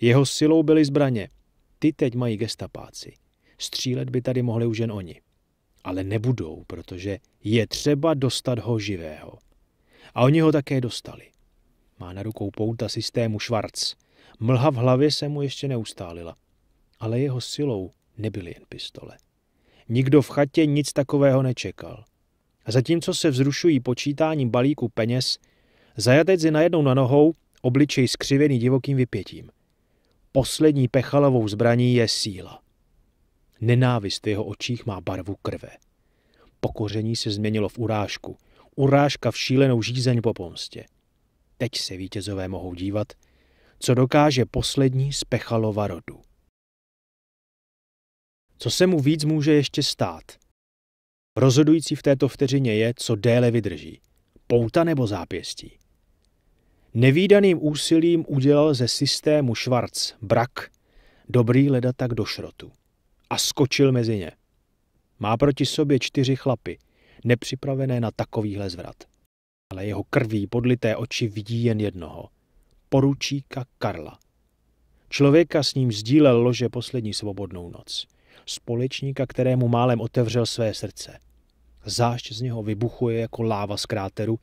Jeho silou byly zbraně. Ty teď mají gestapáci. Střílet by tady mohli už jen oni. Ale nebudou, protože je třeba dostat ho živého. A oni ho také dostali. Má na rukou pouta systému Schwarz. Mlha v hlavě se mu ještě neustálila. Ale jeho silou nebyly jen pistole. Nikdo v chatě nic takového nečekal. A zatímco se vzrušují počítáním balíku peněz, zajatec je najednou na nohou, obličej skřivený divokým vypětím. Poslední pechalovou zbraní je síla. Nenávist v jeho očích má barvu krve. Pokoření se změnilo v urážku. Urážka v šílenou žízeň po pomstě. Teď se vítězové mohou dívat, co dokáže poslední z Pechalova rodu. Co se mu víc může ještě stát? Rozhodující v této vteřině je, co déle vydrží. Pouta nebo zápěstí. Nevýdaným úsilím udělal ze systému Schwarz brak, dobrý leda tak do šrotu. A skočil mezi ně. Má proti sobě čtyři chlapy, nepřipravené na takovýhle zvrat. Ale jeho krví podlité oči vidí jen jednoho. Poručíka Karla. Člověka s ním sdílel lože poslední svobodnou noc společníka, kterému málem otevřel své srdce. Zášť z něho vybuchuje jako láva z kráteru,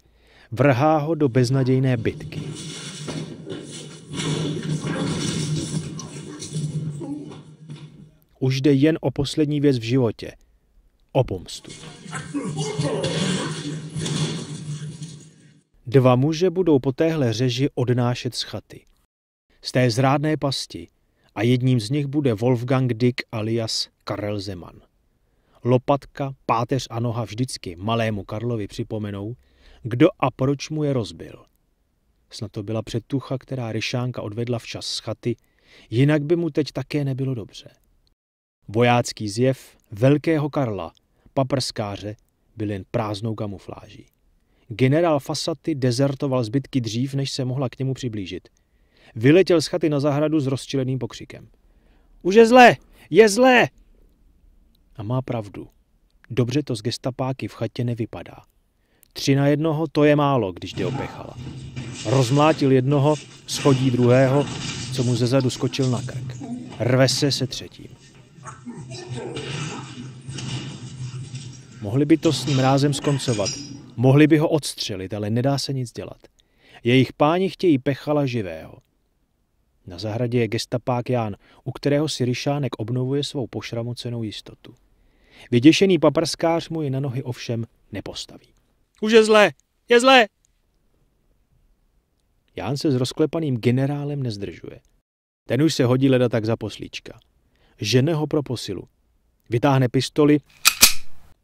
vrhá ho do beznadějné bitky. Už jde jen o poslední věc v životě. O pomstu. Dva muže budou po téhle řeži odnášet z chaty. Z té zrádné pasti – a jedním z nich bude Wolfgang Dick alias Karel Zeman. Lopatka, páteř a noha vždycky malému Karlovi připomenou, kdo a proč mu je rozbil. Snad to byla předtucha, která Ryšánka odvedla včas z chaty, jinak by mu teď také nebylo dobře. Vojácký zjev velkého Karla, paprskáře, byl jen prázdnou kamufláží. Generál Fasaty dezertoval zbytky dřív, než se mohla k němu přiblížit – vyletěl z chaty na zahradu s rozčileným pokřikem. Už je zlé! Je zlé! A má pravdu. Dobře to z gestapáky v chatě nevypadá. Tři na jednoho to je málo, když jde opechala. Rozmlátil jednoho, schodí druhého, co mu zezadu skočil na krk. Rve se se třetím. Mohli by to s ním rázem skoncovat. Mohli by ho odstřelit, ale nedá se nic dělat. Jejich páni chtějí pechala živého. Na zahradě je gestapák Ján, u kterého si Ryšánek obnovuje svou pošramocenou jistotu. Vyděšený paprskář mu ji na nohy ovšem nepostaví. Už je zlé! Je zlé! Ján se s rozklepaným generálem nezdržuje. Ten už se hodí leda tak za poslíčka. Žene ho pro posilu. Vytáhne pistoli,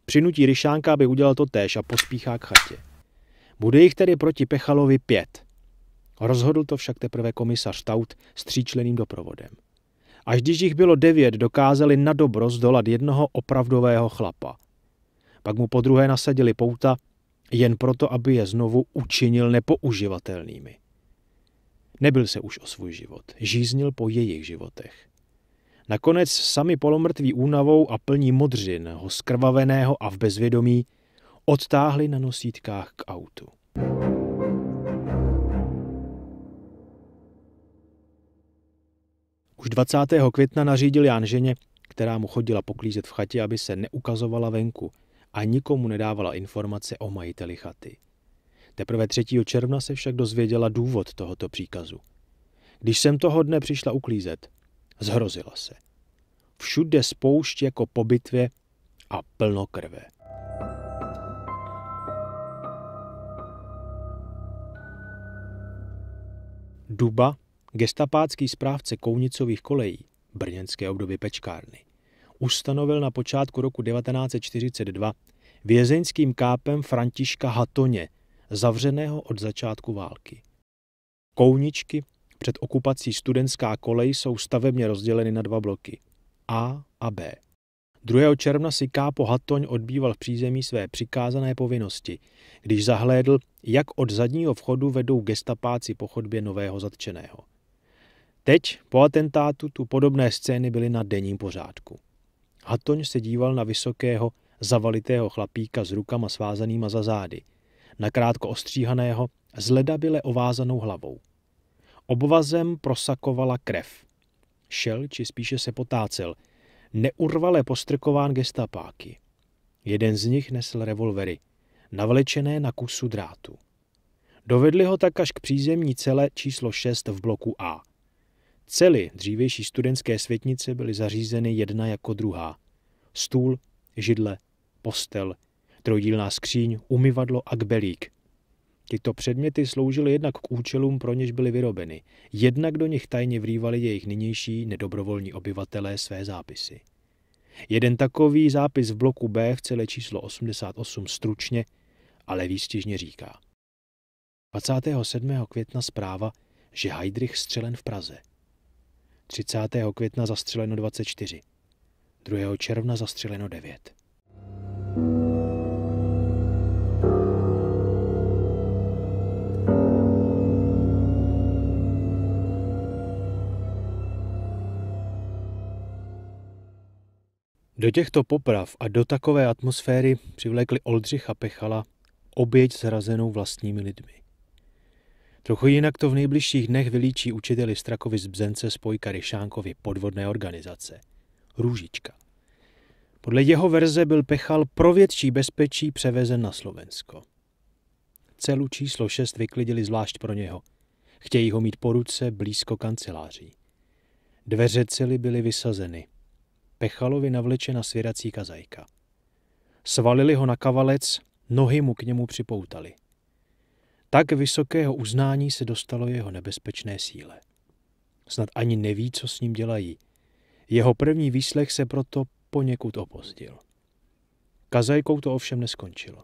přinutí Ryšánka, aby udělal to též a pospíchá k chatě. Bude jich tedy proti Pechalovi pět. Rozhodl to však teprve komisař Taut s tříčleným doprovodem. Až když jich bylo devět, dokázali na dobro zdolat jednoho opravdového chlapa. Pak mu po druhé nasadili pouta, jen proto, aby je znovu učinil nepouživatelnými. Nebyl se už o svůj život, žíznil po jejich životech. Nakonec sami polomrtví únavou a plní modřin ho skrvaveného a v bezvědomí odtáhli na nosítkách k autu. thank you Už 20. května nařídil Jan ženě, která mu chodila poklízet v chatě, aby se neukazovala venku a nikomu nedávala informace o majiteli chaty. Teprve 3. června se však dozvěděla důvod tohoto příkazu. Když jsem toho dne přišla uklízet, zhrozila se. Všude spoušť jako po bitvě a plno krve. Duba, Gestapácký správce Kounicových kolejí, brněnské období pečkárny, ustanovil na počátku roku 1942 vězeňským kápem Františka Hatoně, zavřeného od začátku války. Kouničky před okupací studentská kolej jsou stavebně rozděleny na dva bloky A a B. 2. června si Kápo Hatoň odbýval v přízemí své přikázané povinnosti, když zahlédl, jak od zadního vchodu vedou gestapáci po chodbě nového zatčeného. Teď, po atentátu, tu podobné scény byly na denním pořádku. Hatoň se díval na vysokého, zavalitého chlapíka s rukama svázanýma za zády, na krátko ostříhaného, z ledabile ovázanou hlavou. Obvazem prosakovala krev. Šel, či spíše se potácel, neurvale postrkován gestapáky. Jeden z nich nesl revolvery, navlečené na kusu drátu. Dovedli ho tak až k přízemní cele číslo 6 v bloku A – Cely dřívější studentské světnice byly zařízeny jedna jako druhá. Stůl, židle, postel, trojdílná skříň, umyvadlo a kbelík. Tyto předměty sloužily jednak k účelům, pro něž byly vyrobeny, jednak do nich tajně vrývali jejich nynější nedobrovolní obyvatelé své zápisy. Jeden takový zápis v bloku B v celé číslo 88 stručně, ale výstižně říká. 27. května zpráva, že Heidrich střelen v Praze – 30. května zastřeleno 24, 2. června zastřeleno 9. Do těchto poprav a do takové atmosféry přivlékli Oldřicha Pechala oběť zrazenou vlastními lidmi. Trochu jinak to v nejbližších dnech vylíčí učiteli Strakovi z Bzence spojka Ryšánkovi podvodné organizace. Růžička. Podle jeho verze byl Pechal pro větší bezpečí převezen na Slovensko. Celu číslo 6 vyklidili zvlášť pro něho. Chtějí ho mít po ruce blízko kanceláří. Dveře cely byly vysazeny. Pechalovi navlečena svěrací kazajka. Svalili ho na kavalec, nohy mu k němu připoutali. Tak vysokého uznání se dostalo jeho nebezpečné síle. Snad ani neví, co s ním dělají. Jeho první výslech se proto poněkud opozdil. Kazajkou to ovšem neskončilo.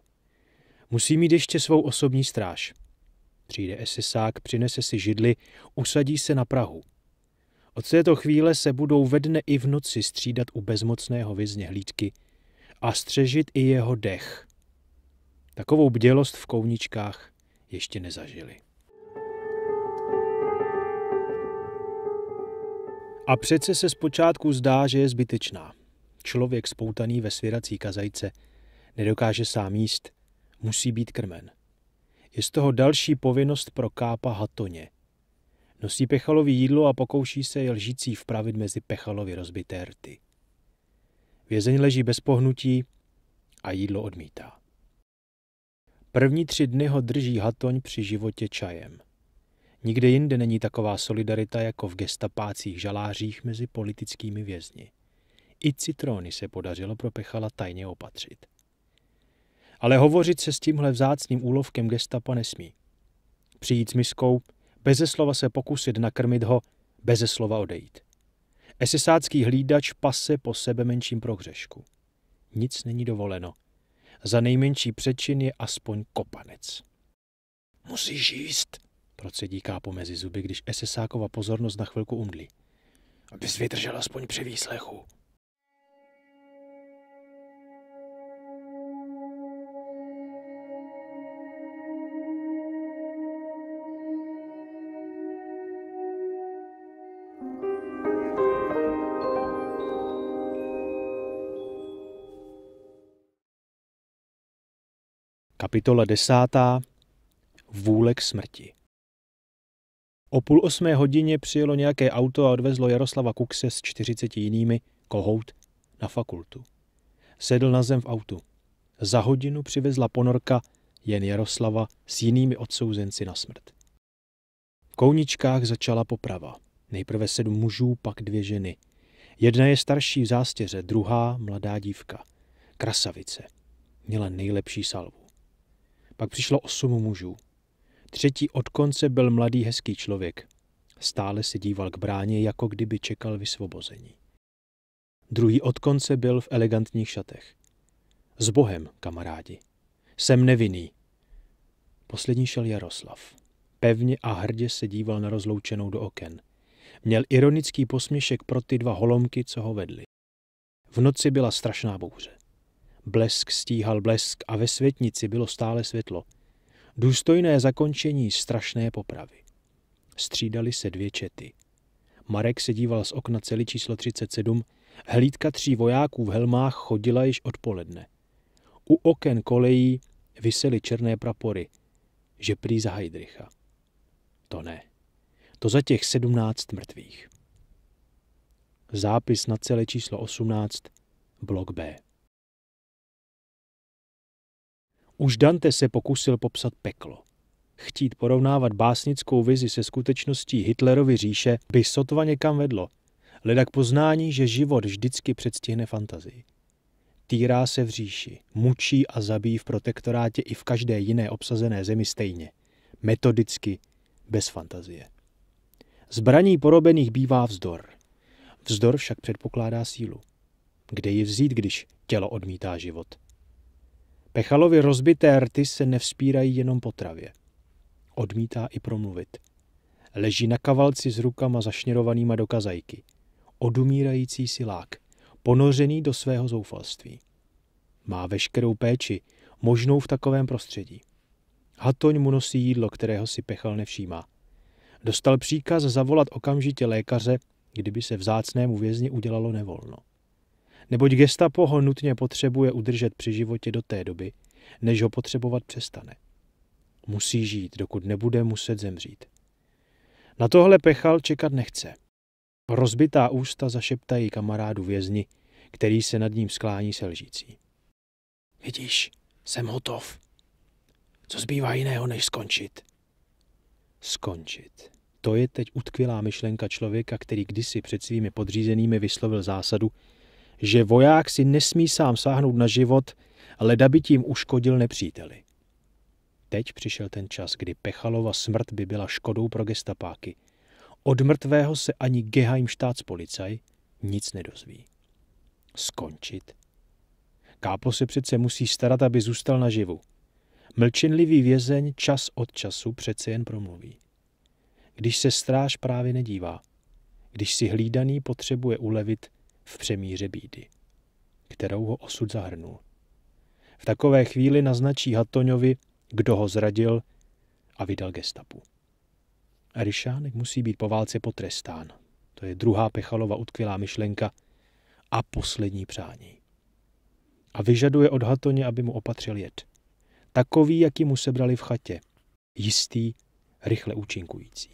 Musí mít ještě svou osobní stráž. Přijde esesák, přinese si židli, usadí se na Prahu. Od této chvíle se budou ve dne i v noci střídat u bezmocného vězně hlídky a střežit i jeho dech. Takovou bdělost v kouničkách ještě nezažili. A přece se zpočátku zdá, že je zbytečná. Člověk spoutaný ve svěrací kazajce nedokáže sám jíst, musí být krmen. Je z toho další povinnost pro kápa hatoně. Nosí pechalový jídlo a pokouší se je lžící vpravit mezi pechalovi rozbité rty. Vězeň leží bez pohnutí a jídlo odmítá. První tři dny ho drží Hatoň při životě čajem. Nikde jinde není taková solidarita jako v gestapácích žalářích mezi politickými vězni. I citrony se podařilo propechala tajně opatřit. Ale hovořit se s tímhle vzácným úlovkem gestapa nesmí. Přijít s miskou, beze slova se pokusit nakrmit ho, beze slova odejít. Esesácký hlídač pase po sebe menším prohřešku. Nic není dovoleno – za nejmenší přečin je aspoň kopanec. Musíš jíst, procedíká pomezi zuby, když SSákova pozornost na chvilku umdlí. Abys vydržel aspoň při výslechu. Kapitola desátá Vůle k smrti O půl osmé hodině přijelo nějaké auto a odvezlo Jaroslava Kukse s 40 jinými, kohout, na fakultu. Sedl na zem v autu. Za hodinu přivezla ponorka jen Jaroslava s jinými odsouzenci na smrt. V kouničkách začala poprava. Nejprve sedm mužů, pak dvě ženy. Jedna je starší v zástěře, druhá mladá dívka. Krasavice. Měla nejlepší salvu. Pak přišlo osm mužů. Třetí od konce byl mladý hezký člověk. Stále se díval k bráně, jako kdyby čekal vysvobození. Druhý od konce byl v elegantních šatech. S Bohem, kamarádi. Jsem nevinný. Poslední šel Jaroslav. Pevně a hrdě se díval na rozloučenou do oken. Měl ironický posměšek pro ty dva holomky, co ho vedli. V noci byla strašná bouře. Blesk stíhal blesk a ve světnici bylo stále světlo. Důstojné zakončení strašné popravy. Střídali se dvě čety. Marek se díval z okna celý číslo 37, hlídka tří vojáků v helmách chodila již odpoledne. U oken kolejí visely černé prapory, že prý za Heidricha. To ne. To za těch sedmnáct mrtvých. Zápis na celé číslo 18, blok B. Už Dante se pokusil popsat peklo. Chtít porovnávat básnickou vizi se skutečností Hitlerovy říše by sotva někam vedlo, leda k poznání, že život vždycky předstihne fantazii. Týrá se v říši, mučí a zabíjí v protektorátě i v každé jiné obsazené zemi stejně. Metodicky, bez fantazie. Zbraní porobených bývá vzdor. Vzdor však předpokládá sílu. Kde ji vzít, když tělo odmítá život? Pechalovi rozbité rty se nevzpírají jenom potravě. Odmítá i promluvit. Leží na kavalci s rukama zašněrovanýma do kazajky. Odumírající silák, ponořený do svého zoufalství. Má veškerou péči, možnou v takovém prostředí. Hatoň mu nosí jídlo, kterého si Pechal nevšímá. Dostal příkaz zavolat okamžitě lékaře, kdyby se vzácnému vězni udělalo nevolno neboť gestapo ho nutně potřebuje udržet při životě do té doby, než ho potřebovat přestane. Musí žít, dokud nebude muset zemřít. Na tohle Pechal čekat nechce. Rozbitá ústa zašeptají kamarádu vězni, který se nad ním sklání selžící. Vidíš, jsem hotov. Co zbývá jiného, než skončit? Skončit. To je teď utkvělá myšlenka člověka, který kdysi před svými podřízenými vyslovil zásadu, že voják si nesmí sám sáhnout na život, leda by tím uškodil nepříteli. Teď přišel ten čas, kdy Pechalova smrt by byla škodou pro gestapáky. Od mrtvého se ani Geheimstaatspolicaj nic nedozví. Skončit? Kápo se přece musí starat, aby zůstal naživu. Mlčenlivý vězeň čas od času přece jen promluví. Když se stráž právě nedívá, když si hlídaný potřebuje ulevit, v přemíře bídy, kterou ho osud zahrnul. V takové chvíli naznačí Hatoňovi, kdo ho zradil a vydal gestapu. Ryšánek musí být po válce potrestán. To je druhá Pechalova utkvělá myšlenka a poslední přání. A vyžaduje od Hatoně, aby mu opatřil jed. Takový, jaký mu sebrali v chatě. Jistý, rychle účinkující.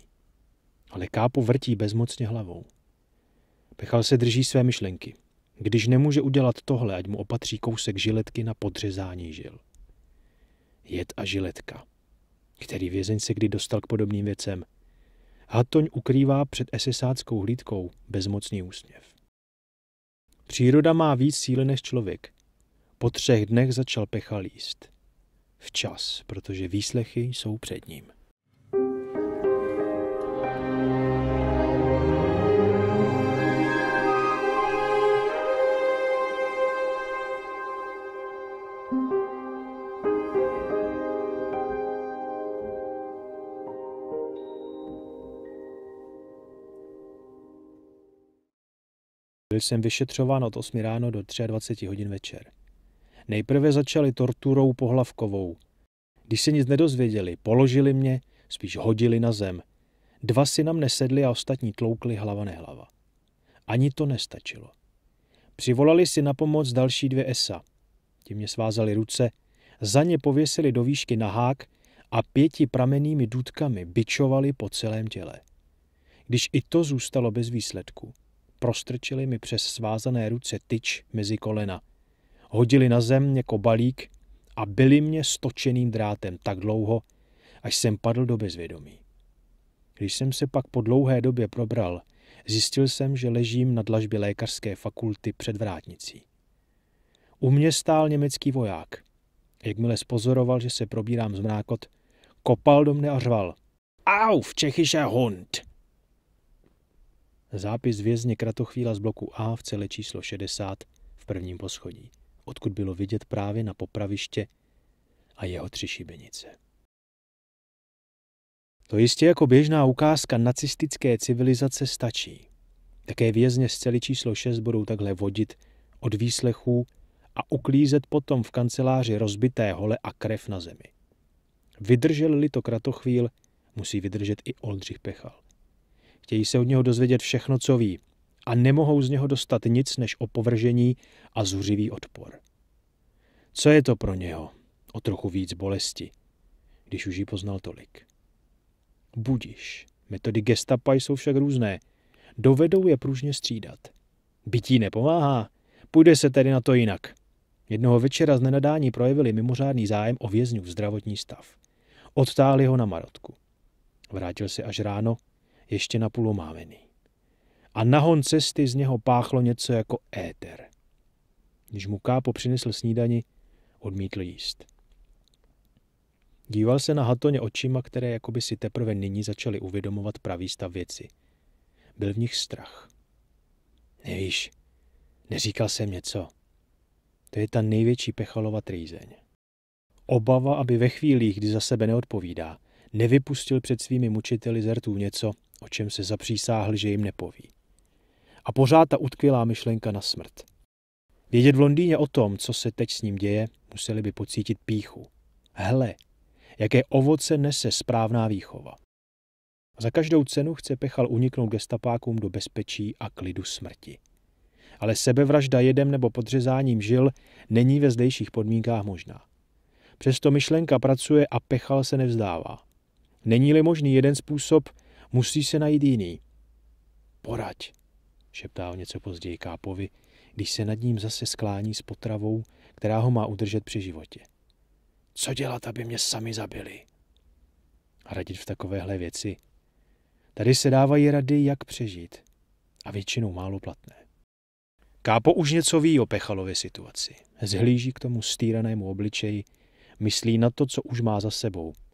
Ale kápo vrtí bezmocně hlavou. Pechal se drží své myšlenky. Když nemůže udělat tohle, ať mu opatří kousek žiletky na podřezání žil. Jed a žiletka, který vězeň se kdy dostal k podobným věcem. Hatoň ukrývá před esesáckou hlídkou bezmocný úsměv. Příroda má víc síly než člověk. Po třech dnech začal Pechal jíst. Včas, protože výslechy jsou před ním. Byl jsem vyšetřován od 8 ráno do 23 hodin večer. Nejprve začali torturou pohlavkovou. Když se nic nedozvěděli, položili mě, spíš hodili na zem. Dva si na mne sedli a ostatní tloukli hlava nehlava. Ani to nestačilo. Přivolali si na pomoc další dvě esa. Ti mě svázali ruce, za ně pověsili do výšky na hák a pěti pramenými důtkami bičovali po celém těle. Když i to zůstalo bez výsledku, prostrčili mi přes svázané ruce tyč mezi kolena. Hodili na zem jako balík a byli mě stočeným drátem tak dlouho, až jsem padl do bezvědomí. Když jsem se pak po dlouhé době probral, zjistil jsem, že ležím na dlažbě lékařské fakulty před vrátnicí. U mě stál německý voják. Jakmile spozoroval, že se probírám z mrákot, kopal do mne a řval. Auf, Čechischer Hund! Zápis vězně Kratochvíla z bloku A v celé číslo 60 v prvním poschodí, odkud bylo vidět právě na popraviště a jeho tři šibenice. To jistě jako běžná ukázka nacistické civilizace stačí. Také vězně z cely číslo 6 budou takhle vodit od výslechů a uklízet potom v kanceláři rozbité hole a krev na zemi. Vydržel-li to kratochvíl, musí vydržet i Oldřich Pechal. Chtějí se od něho dozvědět všechno, co ví, a nemohou z něho dostat nic než opovržení a zuřivý odpor. Co je to pro něho? O trochu víc bolesti, když už ji poznal tolik. Budiš. Metody gestapa jsou však různé. Dovedou je pružně střídat. Bytí nepomáhá. Půjde se tedy na to jinak. Jednoho večera z nenadání projevili mimořádný zájem o v zdravotní stav. Odtáli ho na marotku. Vrátil se až ráno ještě napůl omávený. A nahon cesty z něho páchlo něco jako éter. Když mu Kápo přinesl snídani, odmítl jíst. Díval se na Hatoně očima, které jakoby si teprve nyní začaly uvědomovat pravý stav věci. Byl v nich strach. Nevíš, neříkal jsem něco. To je ta největší pechalova trýzeň. Obava, aby ve chvílích, kdy za sebe neodpovídá, nevypustil před svými mučiteli zertů něco, o čem se zapřísáhl, že jim nepoví. A pořád ta utkvělá myšlenka na smrt. Vědět v Londýně o tom, co se teď s ním děje, museli by pocítit píchu. Hele, jaké ovoce nese správná výchova. Za každou cenu chce Pechal uniknout gestapákům do bezpečí a klidu smrti. Ale sebevražda jedem nebo podřezáním žil není ve zdejších podmínkách možná. Přesto myšlenka pracuje a Pechal se nevzdává. Není-li možný jeden způsob, Musíš se najít jiný. Poraď, šeptá o něco později Kápovi, když se nad ním zase sklání s potravou, která ho má udržet při životě. Co dělat, aby mě sami zabili? A radit v takovéhle věci. Tady se dávají rady, jak přežít. A většinou málo platné. Kápo už něco ví o Pechalově situaci. Zhlíží k tomu stýranému obličeji, myslí na to, co už má za sebou –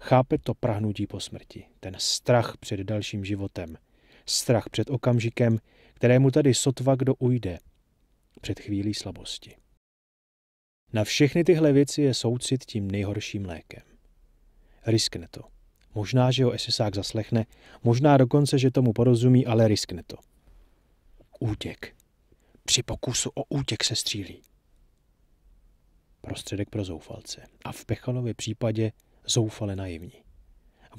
Chápe to prahnutí po smrti, ten strach před dalším životem, strach před okamžikem, kterému tady sotva kdo ujde, před chvílí slabosti. Na všechny tyhle věci je soucit tím nejhorším lékem. Riskne to. Možná, že ho SSák zaslechne, možná dokonce, že tomu porozumí, ale riskne to. Útěk. Při pokusu o útěk se střílí. Prostředek pro zoufalce. A v Pechalově případě zoufale naivní.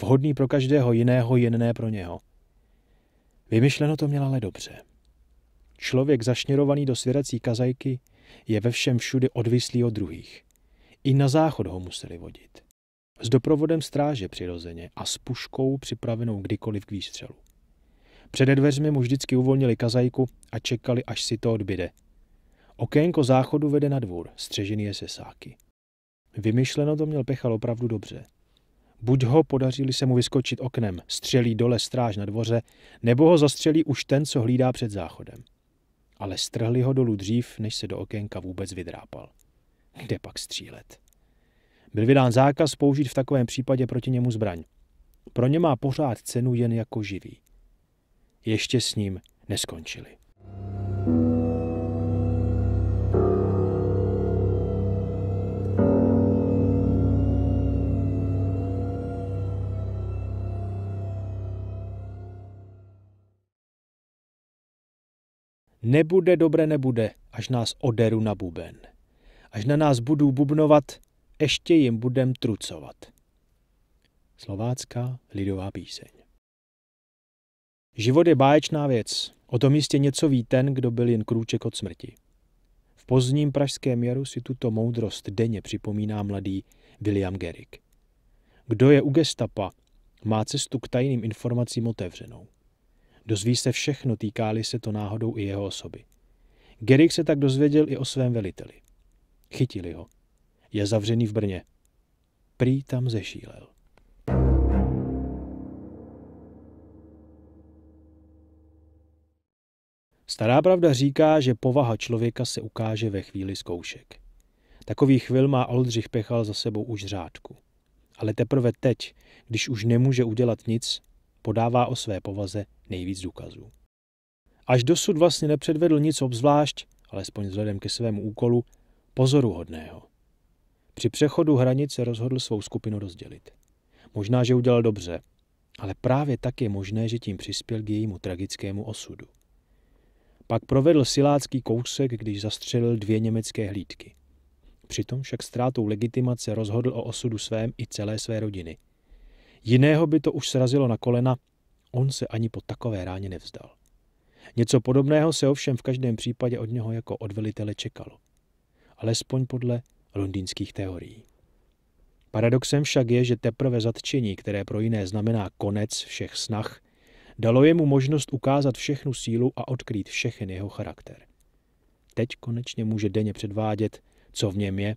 Vhodný pro každého jiného, jen ne pro něho. Vymyšleno to měla ale dobře. Člověk zašněrovaný do svěrací kazajky je ve všem všudy odvislý od druhých. I na záchod ho museli vodit. S doprovodem stráže přirozeně a s puškou připravenou kdykoliv k výstřelu. Přede dveřmi mu vždycky uvolnili kazajku a čekali, až si to odbyde. Okénko záchodu vede na dvůr, střežený je sesáky. Vymyšleno to měl Pechal opravdu dobře. Buď ho podařili se mu vyskočit oknem, střelí dole stráž na dvoře, nebo ho zastřelí už ten, co hlídá před záchodem. Ale strhli ho dolů dřív, než se do okénka vůbec vydrápal. Kde pak střílet? Byl vydán zákaz použít v takovém případě proti němu zbraň. Pro ně má pořád cenu jen jako živý. Ještě s ním neskončili. Nebude dobré nebude, až nás oderu na buben. Až na nás budou bubnovat, ještě jim budem trucovat. Slovácká lidová píseň Život je báječná věc. O tom jistě něco ví ten, kdo byl jen krůček od smrti. V pozdním pražském jaru si tuto moudrost denně připomíná mladý William Gerrick. Kdo je u gestapa, má cestu k tajným informacím otevřenou. Dozví se všechno, týkáli se to náhodou i jeho osoby. Gerik se tak dozvěděl i o svém veliteli. Chytili ho. Je zavřený v Brně. Prý tam zešílel. Stará pravda říká, že povaha člověka se ukáže ve chvíli zkoušek. Takový chvil má Oldřich Pechal za sebou už řádku. Ale teprve teď, když už nemůže udělat nic, podává o své povaze nejvíc důkazů. Až dosud vlastně nepředvedl nic obzvlášť, alespoň vzhledem ke svému úkolu, pozoruhodného. Při přechodu hranice rozhodl svou skupinu rozdělit. Možná, že udělal dobře, ale právě tak je možné, že tím přispěl k jejímu tragickému osudu. Pak provedl silácký kousek, když zastřelil dvě německé hlídky. Přitom však ztrátou legitimace rozhodl o osudu svém i celé své rodiny – Jiného by to už srazilo na kolena, on se ani po takové ráně nevzdal. Něco podobného se ovšem v každém případě od něho jako od velitele čekalo. Alespoň podle londýnských teorií. Paradoxem však je, že teprve zatčení, které pro jiné znamená konec všech snah, dalo jemu možnost ukázat všechnu sílu a odkrýt všechen jeho charakter. Teď konečně může denně předvádět, co v něm je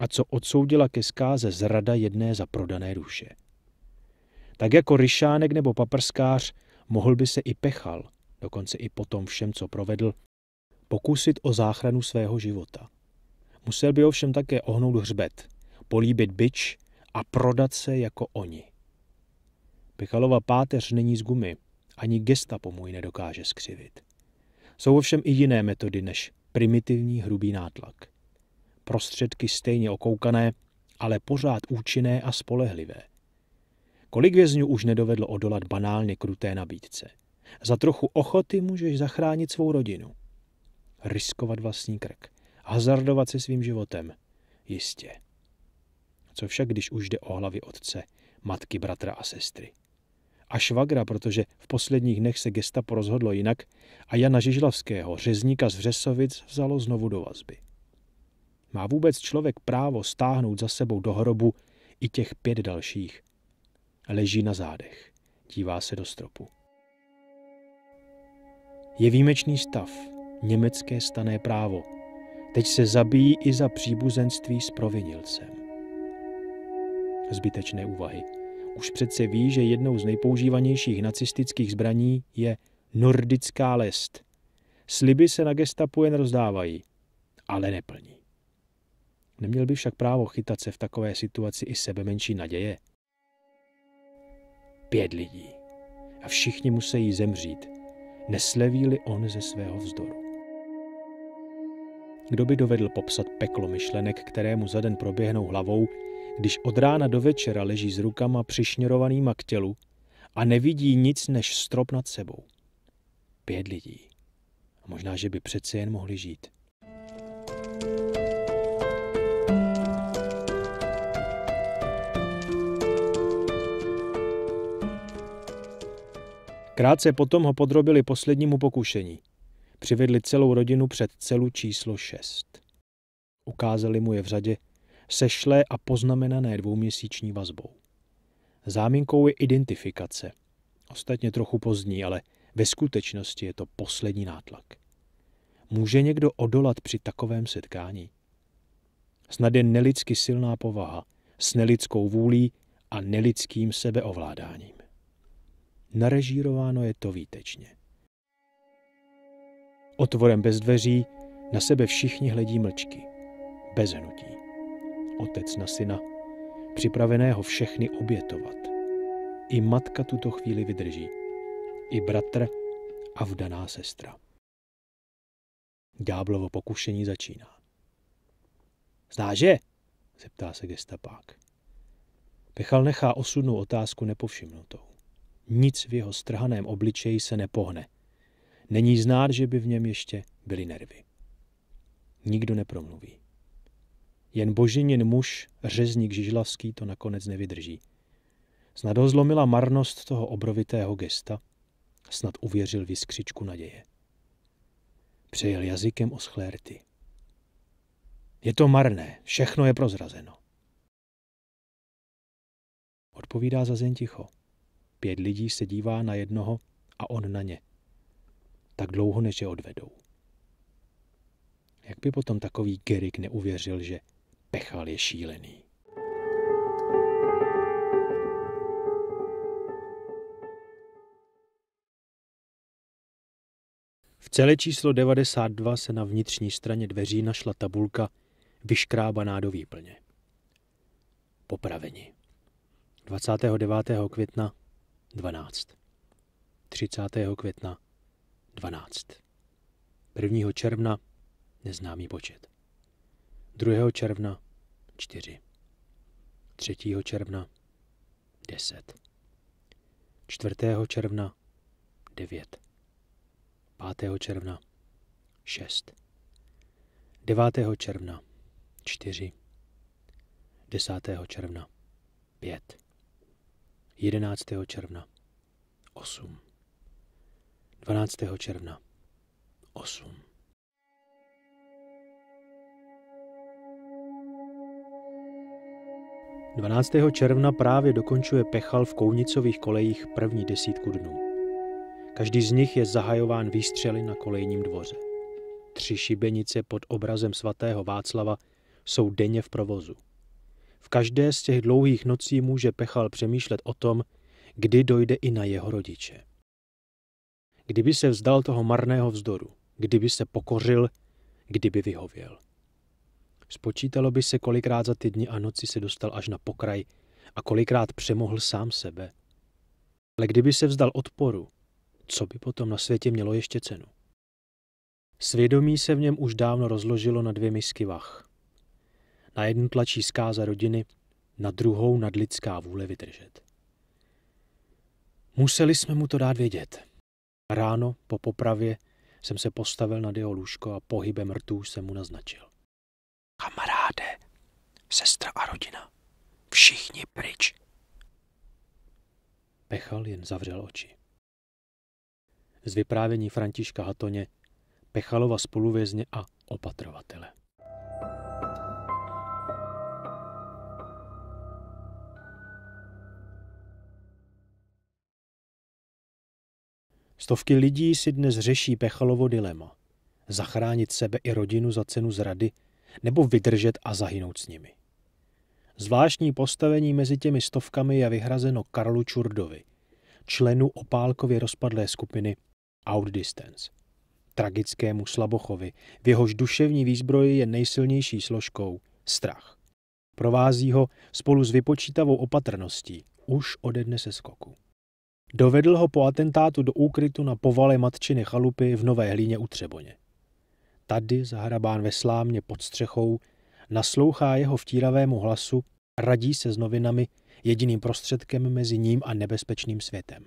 a co odsoudila ke zkáze zrada jedné zaprodané duše. Tak jako ryšánek nebo paprskář, mohl by se i pechal, dokonce i po tom, všem, co provedl, pokusit o záchranu svého života. Musel by ovšem také ohnout hřbet, políbit byč a prodat se jako oni. Pichalova páteř není z gumy, ani gesta pomůj nedokáže skřivit. Jsou ovšem i jiné metody než primitivní hrubý nátlak. Prostředky stejně okoukané, ale pořád účinné a spolehlivé. Kolik vězňů už nedovedlo odolat banálně kruté nabídce? Za trochu ochoty můžeš zachránit svou rodinu. Riskovat vlastní krk. Hazardovat se svým životem. Jistě. Co však, když už jde o hlavy otce, matky, bratra a sestry? A švagra, protože v posledních dnech se gestapo rozhodlo jinak a Jana Žižlavského, řezníka z Vřesovic, vzalo znovu do vazby. Má vůbec člověk právo stáhnout za sebou do hrobu i těch pět dalších – leží na zádech. Dívá se do stropu. Je výjimečný stav, německé stané právo. Teď se zabíjí i za příbuzenství s provinilcem. Zbytečné úvahy. Už přece ví, že jednou z nejpoužívanějších nacistických zbraní je nordická lest. Sliby se na gestapu jen rozdávají, ale neplní. Neměl by však právo chytat se v takové situaci i sebe menší naděje pět lidí. A všichni musí zemřít, nesleví-li on ze svého vzdoru. Kdo by dovedl popsat peklo myšlenek, kterému za den proběhnou hlavou, když od rána do večera leží s rukama přišněrovanýma k tělu a nevidí nic než strop nad sebou. Pět lidí. A možná, že by přece jen mohli žít. Krátce potom ho podrobili poslednímu pokušení. Přivedli celou rodinu před celu číslo šest. Ukázali mu je v řadě, sešlé a poznamenané dvouměsíční vazbou. Záminkou je identifikace. Ostatně trochu pozdní, ale ve skutečnosti je to poslední nátlak. Může někdo odolat při takovém setkání? Snad je nelidsky silná povaha, s nelidskou vůlí a nelidským sebeovládáním. Narežírováno je to výtečně. Otvorem bez dveří na sebe všichni hledí mlčky, bez hnutí. Otec na syna, připraveného všechny obětovat. I matka tuto chvíli vydrží, i bratr a vdaná sestra. Dáblovo pokušení začíná. Znáš je? zeptá se gestapák. Pechal nechá osudnou otázku nepovšimnutou. Nic v jeho strhaném obličeji se nepohne. Není znát, že by v něm ještě byly nervy. Nikdo nepromluví. Jen boženin muž, řezník Žižlavský, to nakonec nevydrží. Snad ho zlomila marnost toho obrovitého gesta, snad uvěřil vyskřičku naděje. Přejel jazykem o schlérty. Je to marné, všechno je prozrazeno. Odpovídá zazen ticho. Pět lidí se dívá na jednoho a on na ně. Tak dlouho, než je odvedou. Jak by potom takový Gerik neuvěřil, že Pechal je šílený. V celé číslo 92 se na vnitřní straně dveří našla tabulka vyškrábaná do výplně. Popraveni. 29. května 12. 30. května 12. 1. června neznámý počet. 2. června 4. 3. června 10. 4. června 9. 5. června 6. 9. června 4. 10. června 5. 11. června 8. 12. června 8. Dvanáctého června právě dokončuje Pechal v Kounicových kolejích první desítku dnů. Každý z nich je zahajován výstřely na kolejním dvoře. Tři šibenice pod obrazem svatého Václava jsou denně v provozu. V každé z těch dlouhých nocí může Pechal přemýšlet o tom, kdy dojde i na jeho rodiče. Kdyby se vzdal toho marného vzdoru, kdyby se pokořil, kdyby vyhověl. Spočítalo by se, kolikrát za ty dny a noci se dostal až na pokraj a kolikrát přemohl sám sebe. Ale kdyby se vzdal odporu, co by potom na světě mělo ještě cenu? Svědomí se v něm už dávno rozložilo na dvě misky vach. Na jednu tlačí zkáza rodiny, na druhou nadlidská vůle vydržet. Museli jsme mu to dát vědět. Ráno po popravě jsem se postavil nad jeho lůžko a pohybem rtů jsem mu naznačil. Kamaráde, sestra a rodina, všichni pryč. Pechal jen zavřel oči. Z vyprávění Františka Hatoně, Pechalova spoluvězně a opatrovatele. Stovky lidí si dnes řeší Pechalovo dilema. Zachránit sebe i rodinu za cenu zrady, nebo vydržet a zahynout s nimi. Zvláštní postavení mezi těmi stovkami je vyhrazeno Karlu Čurdovi, členu opálkově rozpadlé skupiny Outdistance. Tragickému Slabochovi, v jehož duševní výzbroji je nejsilnější složkou strach. Provází ho spolu s vypočítavou opatrností už ode dne se skoku. Dovedl ho po atentátu do úkrytu na povale matčiny chalupy v Nové hlíně u Třeboně. Tady, zahrabán ve slámě pod střechou, naslouchá jeho vtíravému hlasu, radí se s novinami, jediným prostředkem mezi ním a nebezpečným světem.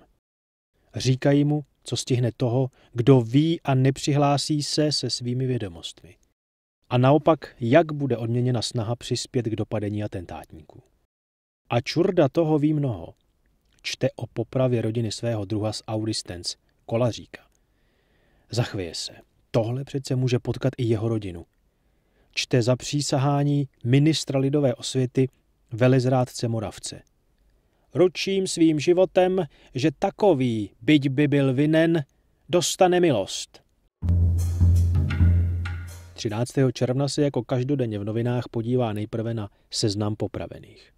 Říkají mu, co stihne toho, kdo ví a nepřihlásí se se svými vědomostmi. A naopak, jak bude odměněna snaha přispět k dopadení atentátníků. A čurda toho ví mnoho – čte o popravě rodiny svého druha z Auristens, kolaříka. Zachvěje se. Tohle přece může potkat i jeho rodinu. Čte za přísahání ministra lidové osvěty velezrádce Moravce. Ručím svým životem, že takový, byť by byl vinen, dostane milost. 13. června se jako každodenně v novinách podívá nejprve na seznam popravených.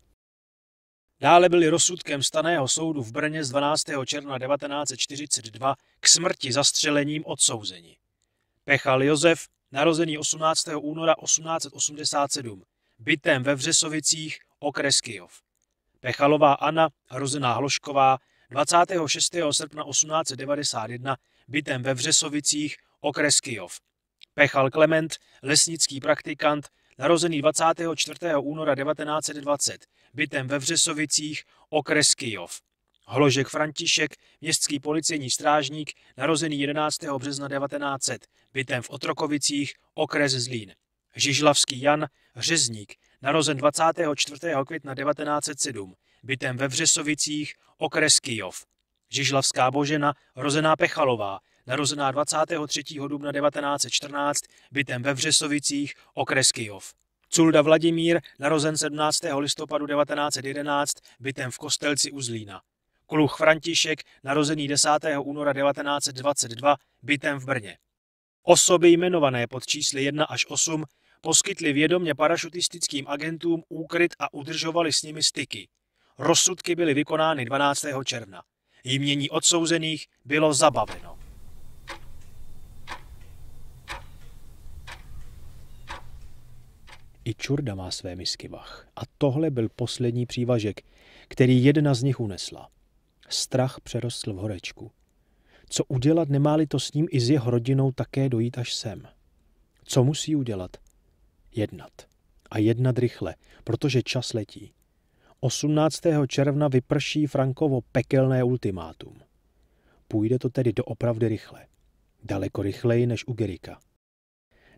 Dále byli rozsudkem staného soudu v Brně z 12. června 1942 k smrti zastřelením odsouzeni. Pechal Josef, narozený 18. února 1887, bytem ve Vřesovicích, okres Kijov. Pechalová Anna, rozená Hlošková, 26. srpna 1891, bytem ve Vřesovicích, okres Kijov. Pechal Klement, lesnický praktikant, narozený 24. února 1920, bytem ve Vřesovicích, okres Kijov. Hložek František, městský policejní strážník, narozený 11. března 1900, bytem v Otrokovicích, okres Zlín. Žižlavský Jan, řezník, narozen 24. května 1907, bytem ve Vřesovicích, okres Kijov. Žižlavská Božena, rozená Pechalová, narozená 23. dubna 1914, bytem ve Vřesovicích, okres Kijov. Culda Vladimír, narozen 17. listopadu 1911, bytem v Kostelci u Zlína. Kluch František, narozený 10. února 1922, bytem v Brně. Osoby jmenované pod čísly 1 až 8 poskytli vědomě parašutistickým agentům úkryt a udržovali s nimi styky. Rozsudky byly vykonány 12. června. Jmění odsouzených bylo zabaveno. I čurda má své misky vach. A tohle byl poslední přívažek, který jedna z nich unesla. Strach přerostl v horečku. Co udělat, nemáli to s ním i s jeho rodinou také dojít až sem? Co musí udělat? Jednat. A jednat rychle, protože čas letí. 18. června vyprší Frankovo pekelné ultimátum. Půjde to tedy doopravdy rychle. Daleko rychleji než u Gerika.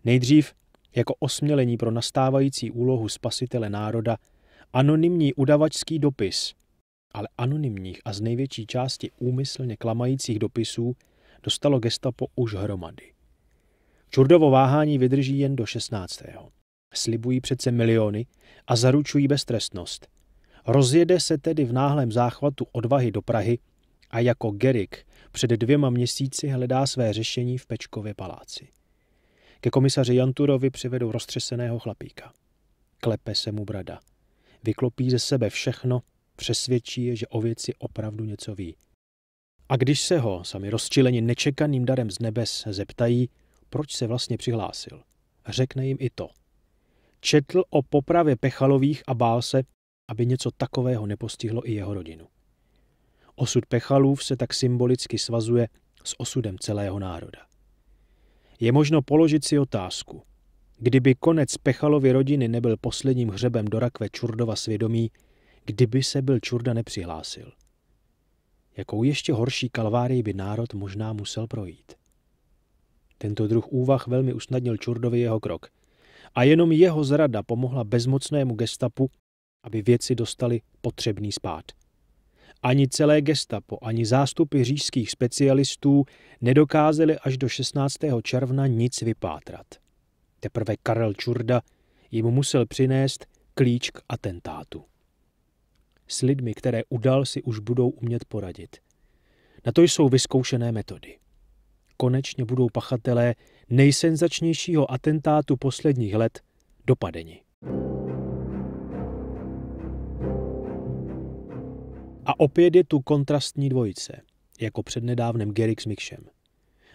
Nejdřív jako osmělení pro nastávající úlohu spasitele národa anonymní udavačský dopis, ale anonymních a z největší části úmyslně klamajících dopisů dostalo gestapo už hromady. Čurdovo váhání vydrží jen do 16. Slibují přece miliony a zaručují beztrestnost. Rozjede se tedy v náhlém záchvatu odvahy do Prahy a jako Gerik před dvěma měsíci hledá své řešení v Pečkově paláci. Ke komisaři Janturovi přivedou roztřeseného chlapíka. Klepe se mu brada. Vyklopí ze sebe všechno, přesvědčí je, že o věci opravdu něco ví. A když se ho, sami rozčileni nečekaným darem z nebes, zeptají, proč se vlastně přihlásil, řekne jim i to. Četl o popravě Pechalových a bál se, aby něco takového nepostihlo i jeho rodinu. Osud Pechalův se tak symbolicky svazuje s osudem celého národa je možno položit si otázku. Kdyby konec Pechalovy rodiny nebyl posledním hřebem do rakve Čurdova svědomí, kdyby se byl Čurda nepřihlásil. Jakou ještě horší kalvárii by národ možná musel projít. Tento druh úvah velmi usnadnil Čurdovi jeho krok. A jenom jeho zrada pomohla bezmocnému gestapu, aby věci dostali potřebný spád. Ani celé gestapo, ani zástupy říšských specialistů nedokázali až do 16. června nic vypátrat. Teprve Karel Čurda jim musel přinést klíč k atentátu. S lidmi, které udal, si už budou umět poradit. Na to jsou vyzkoušené metody. Konečně budou pachatelé nejsenzačnějšího atentátu posledních let dopadeni. thank you A opět je tu kontrastní dvojice, jako před Gerik s Mikšem.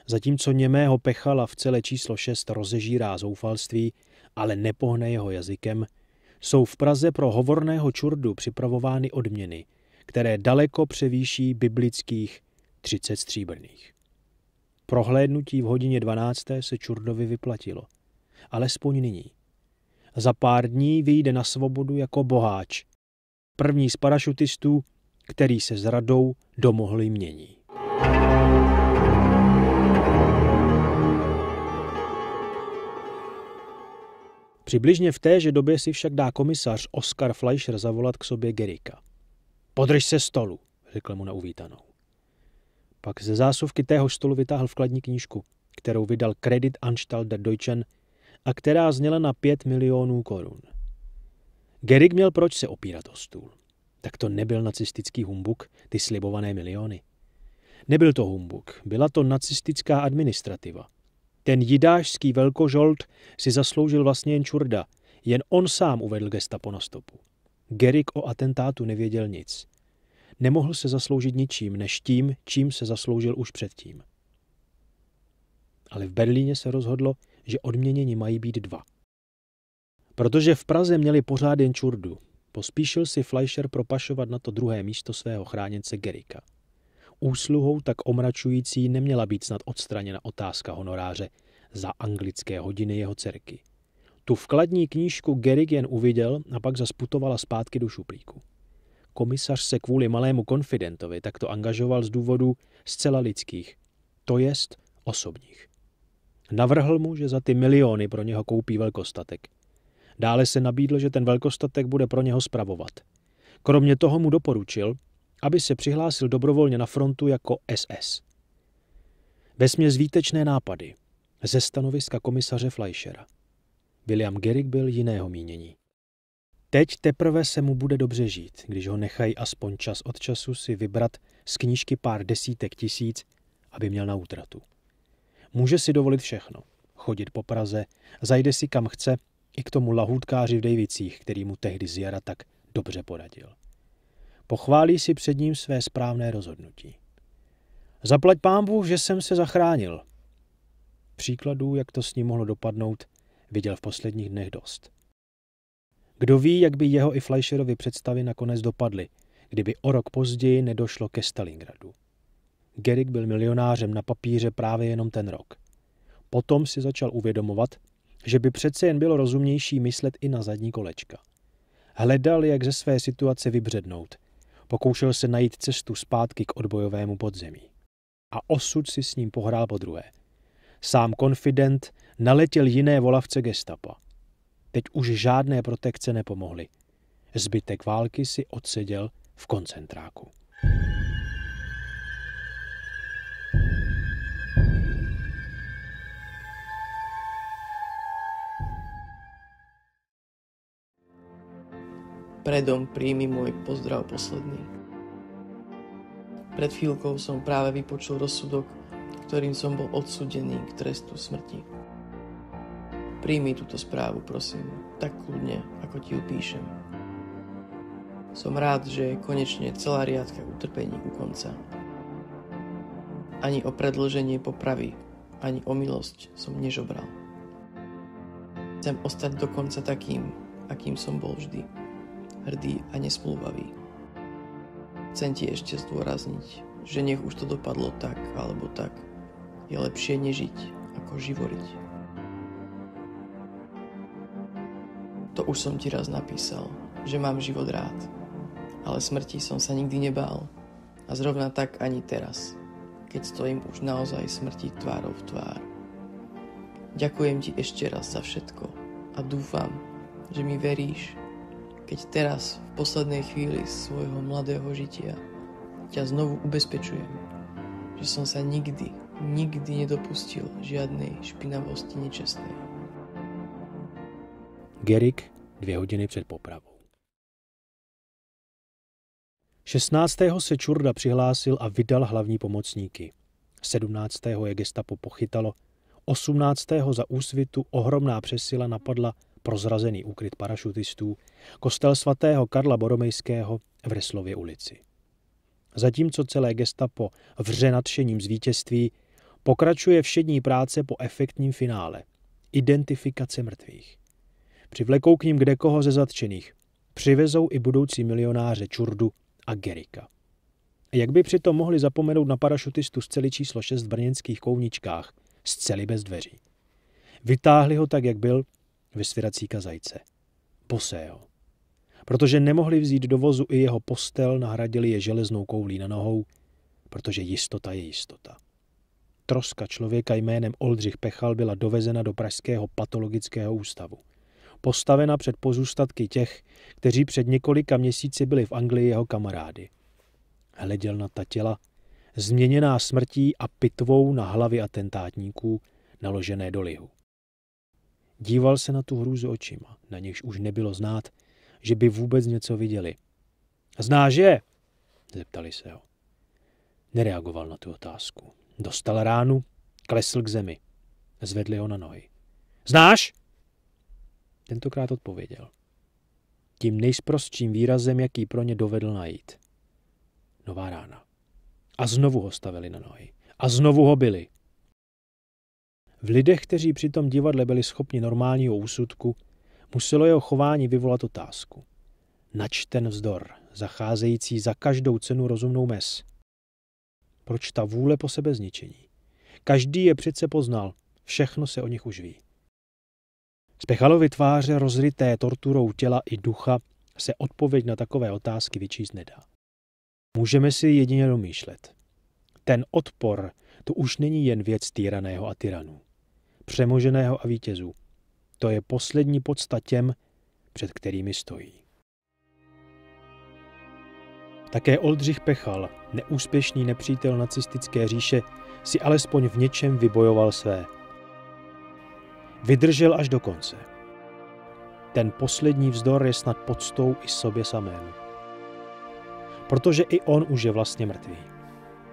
Zatímco němého pechala v celé číslo 6 rozežírá zoufalství, ale nepohne jeho jazykem, jsou v Praze pro hovorného čurdu připravovány odměny, které daleko převýší biblických 30 stříbrných. Prohlédnutí v hodině 12. se Čurdovi vyplatilo. Alespoň nyní. Za pár dní vyjde na svobodu jako boháč. První z parašutistů, který se zradou domohli mění. Přibližně v téže době si však dá komisař Oskar Fleischer zavolat k sobě Gerika. Podrž se stolu, řekl mu na uvítanou. Pak ze zásuvky téhož stolu vytáhl vkladní knížku, kterou vydal Kredit Anstalt der Deutschen a která zněla na pět milionů korun. Gerik měl proč se opírat o stůl tak to nebyl nacistický humbuk, ty slibované miliony. Nebyl to humbuk, byla to nacistická administrativa. Ten jidášský velkožolt si zasloužil vlastně jen čurda, jen on sám uvedl gesta po nastopu. Gerik o atentátu nevěděl nic. Nemohl se zasloužit ničím, než tím, čím se zasloužil už předtím. Ale v Berlíně se rozhodlo, že odměnění mají být dva. Protože v Praze měli pořád jen čurdu, Pospíšil si Fleischer propašovat na to druhé místo svého chráněnce Gerika. Úsluhou tak omračující neměla být snad odstraněna otázka honoráře za anglické hodiny jeho dcerky. Tu vkladní knížku Gerig jen uviděl a pak zasputovala zpátky do šuplíku. Komisař se kvůli malému konfidentovi takto angažoval z důvodů zcela lidských, to jest osobních. Navrhl mu, že za ty miliony pro něho koupí velkostatek – Dále se nabídl, že ten velkostatek bude pro něho spravovat. Kromě toho mu doporučil, aby se přihlásil dobrovolně na frontu jako SS. Vesměs zvítečné nápady ze stanoviska komisaře Fleischera. William Gerig byl jiného mínění. Teď teprve se mu bude dobře žít, když ho nechají aspoň čas od času si vybrat z knížky pár desítek tisíc, aby měl na útratu. Může si dovolit všechno. Chodit po Praze, zajde si kam chce i k tomu lahůdkáři v Davicích, který mu tehdy z jara tak dobře poradil. Pochválí si před ním své správné rozhodnutí. Zaplať pámbu, že jsem se zachránil. Příkladů, jak to s ním mohlo dopadnout, viděl v posledních dnech dost. Kdo ví, jak by jeho i Fleischerovi představy nakonec dopadly, kdyby o rok později nedošlo ke Stalingradu. Gerig byl milionářem na papíře právě jenom ten rok. Potom si začal uvědomovat, že by přece jen bylo rozumnější myslet i na zadní kolečka. Hledal, jak ze své situace vybřednout. Pokoušel se najít cestu zpátky k odbojovému podzemí. A osud si s ním pohrál po druhé. Sám konfident naletěl jiné volavce gestapa. Teď už žádné protekce nepomohly. Zbytek války si odseděl v koncentráku. thank you Predom príjmi môj pozdrav posledný. Pred chvíľkou som práve vypočul rozsudok, ktorým som bol odsudený k trestu smrti. Príjmi túto správu, prosím, tak kľudne, ako ti ju píšem. Som rád, že je konečne celá riadka utrpení u konca. Ani o predlženie popravy, ani o milosť som nežobral. Chcem ostať dokonca takým, akým som bol vždy hrdý a nesmluvavý. Chcem ti ešte zdôrazniť, že nech už to dopadlo tak alebo tak, je lepšie nežiť ako živoriť. To už som ti raz napísal, že mám život rád, ale smrti som sa nikdy nebál a zrovna tak ani teraz, keď stojím už naozaj smrti tvárou v tvár. Ďakujem ti ešte raz za všetko a dúfam, že mi veríš keď teraz, v poslednej chvíli svojho mladého žitia, ťa znovu ubezpečujem, že som sa nikdy, nikdy nedopustil žiadnej špinavosti nečestnej. Gerik dvě hodiny před popravou. 16. se Čurda přihlásil a vydal hlavní pomocníky. 17. je gestapo pochytalo, 18. za úsvitu ohromná přesila napadla prozrazený úkryt parašutistů, kostel svatého Karla Boromejského v Reslově ulici. Zatímco celé gestapo vře nadšením z vítězství, pokračuje všední práce po efektním finále – identifikace mrtvých. Přivlekou k ním kdekoho ze zatčených, přivezou i budoucí milionáře Čurdu a Gerika. Jak by přitom mohli zapomenout na parašutistu z cely číslo 6 v brněnských kouničkách, z cely bez dveří. Vytáhli ho tak, jak byl, vysvěracíka zajce, posého. Protože nemohli vzít do vozu i jeho postel, nahradili je železnou koulí na nohou, protože jistota je jistota. Troska člověka jménem Oldřich Pechal byla dovezena do pražského patologického ústavu. Postavena před pozůstatky těch, kteří před několika měsíci byli v Anglii jeho kamarády. Hleděl na ta těla, změněná smrtí a pitvou na hlavy atentátníků, naložené do lihu. Díval se na tu hrůzu očima, na nichž už nebylo znát, že by vůbec něco viděli. Znáš je? Zeptali se ho. Nereagoval na tu otázku. Dostal ránu, klesl k zemi. Zvedli ho na nohy. Znáš? Tentokrát odpověděl. Tím nejsprostším výrazem, jaký pro ně dovedl najít. Nová rána. A znovu ho stavili na nohy. A znovu ho byli. V lidech, kteří při tom divadle byli schopni normálního úsudku, muselo jeho chování vyvolat otázku. Nač ten vzdor, zacházející za každou cenu rozumnou mes? Proč ta vůle po sebe zničení? Každý je přece poznal, všechno se o nich už ví. Spechalovi tváře rozryté torturou těla i ducha se odpověď na takové otázky vyčíst nedá. Můžeme si jedině domýšlet. Ten odpor to už není jen věc týraného a tyranů přemoženého a vítězů. To je poslední podsta těm, před kterými stojí. Také Oldřich Pechal, neúspěšný nepřítel nacistické říše, si alespoň v něčem vybojoval své. Vydržel až do konce. Ten poslední vzdor je snad podstou i sobě samému. Protože i on už je vlastně mrtvý.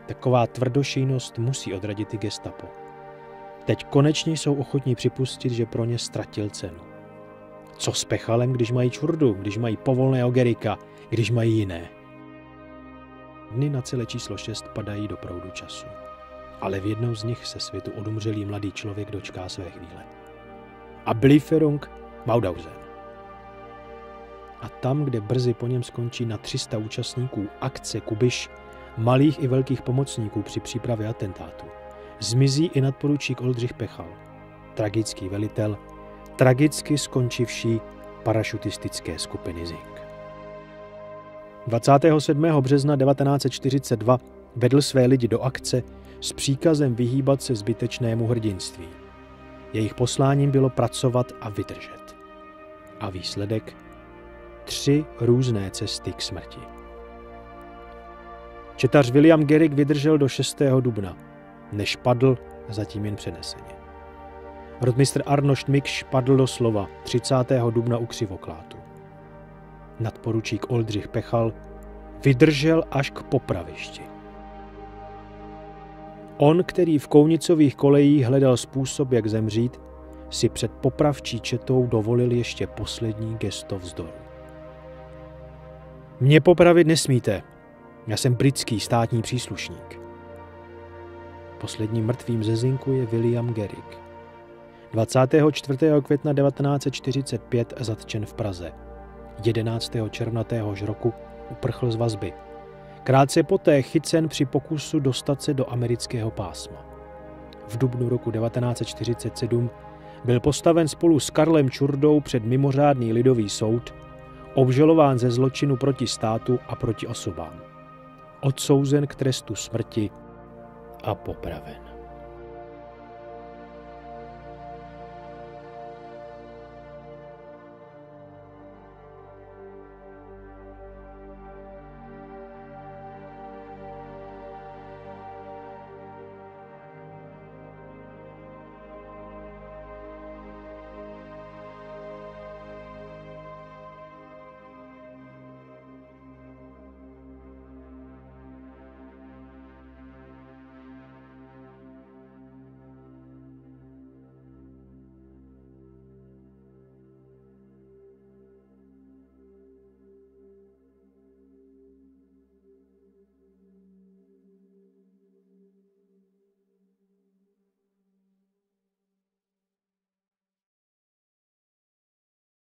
Taková tvrdošejnost musí odradit i gestapo. Teď konečně jsou ochotní připustit, že pro ně ztratil cenu. Co s Pechalem, když mají Čurdu, když mají povolného Gerika, když mají jiné? Dny na celé číslo 6 padají do proudu času. Ale v jednou z nich se světu odumřelý mladý člověk dočká své chvíle. A Blieferung Maudhausen. A tam, kde brzy po něm skončí na 300 účastníků akce Kubiš, malých i velkých pomocníků při přípravě atentátu, zmizí i nadporučík Oldřich Pechal, tragický velitel, tragicky skončivší parašutistické skupiny ZIK. 27. března 1942 vedl své lidi do akce s příkazem vyhýbat se zbytečnému hrdinství. Jejich posláním bylo pracovat a vydržet. A výsledek? Tři různé cesty k smrti. Četař William Gerig vydržel do 6. dubna než padl, zatím jen přeneseně. Rotmistr Arnošt Mikš padl do slova 30. dubna u Křivoklátu. Nadporučík Oldřich Pechal vydržel až k popravišti. On, který v kounicových kolejích hledal způsob, jak zemřít, si před popravčí četou dovolil ještě poslední gesto vzdoru. Mě popravit nesmíte. Já jsem britský státní příslušník. Posledním mrtvým ze Zinku je William Garrick. 24. května 1945 zatčen v Praze. 11. června téhož roku uprchl z vazby. Krátce poté chycen při pokusu dostat se do amerického pásma. V dubnu roku 1947 byl postaven spolu s Karlem Čurdou před mimořádný lidový soud, obžalován ze zločinu proti státu a proti osobám. Odsouzen k trestu smrti a popraven.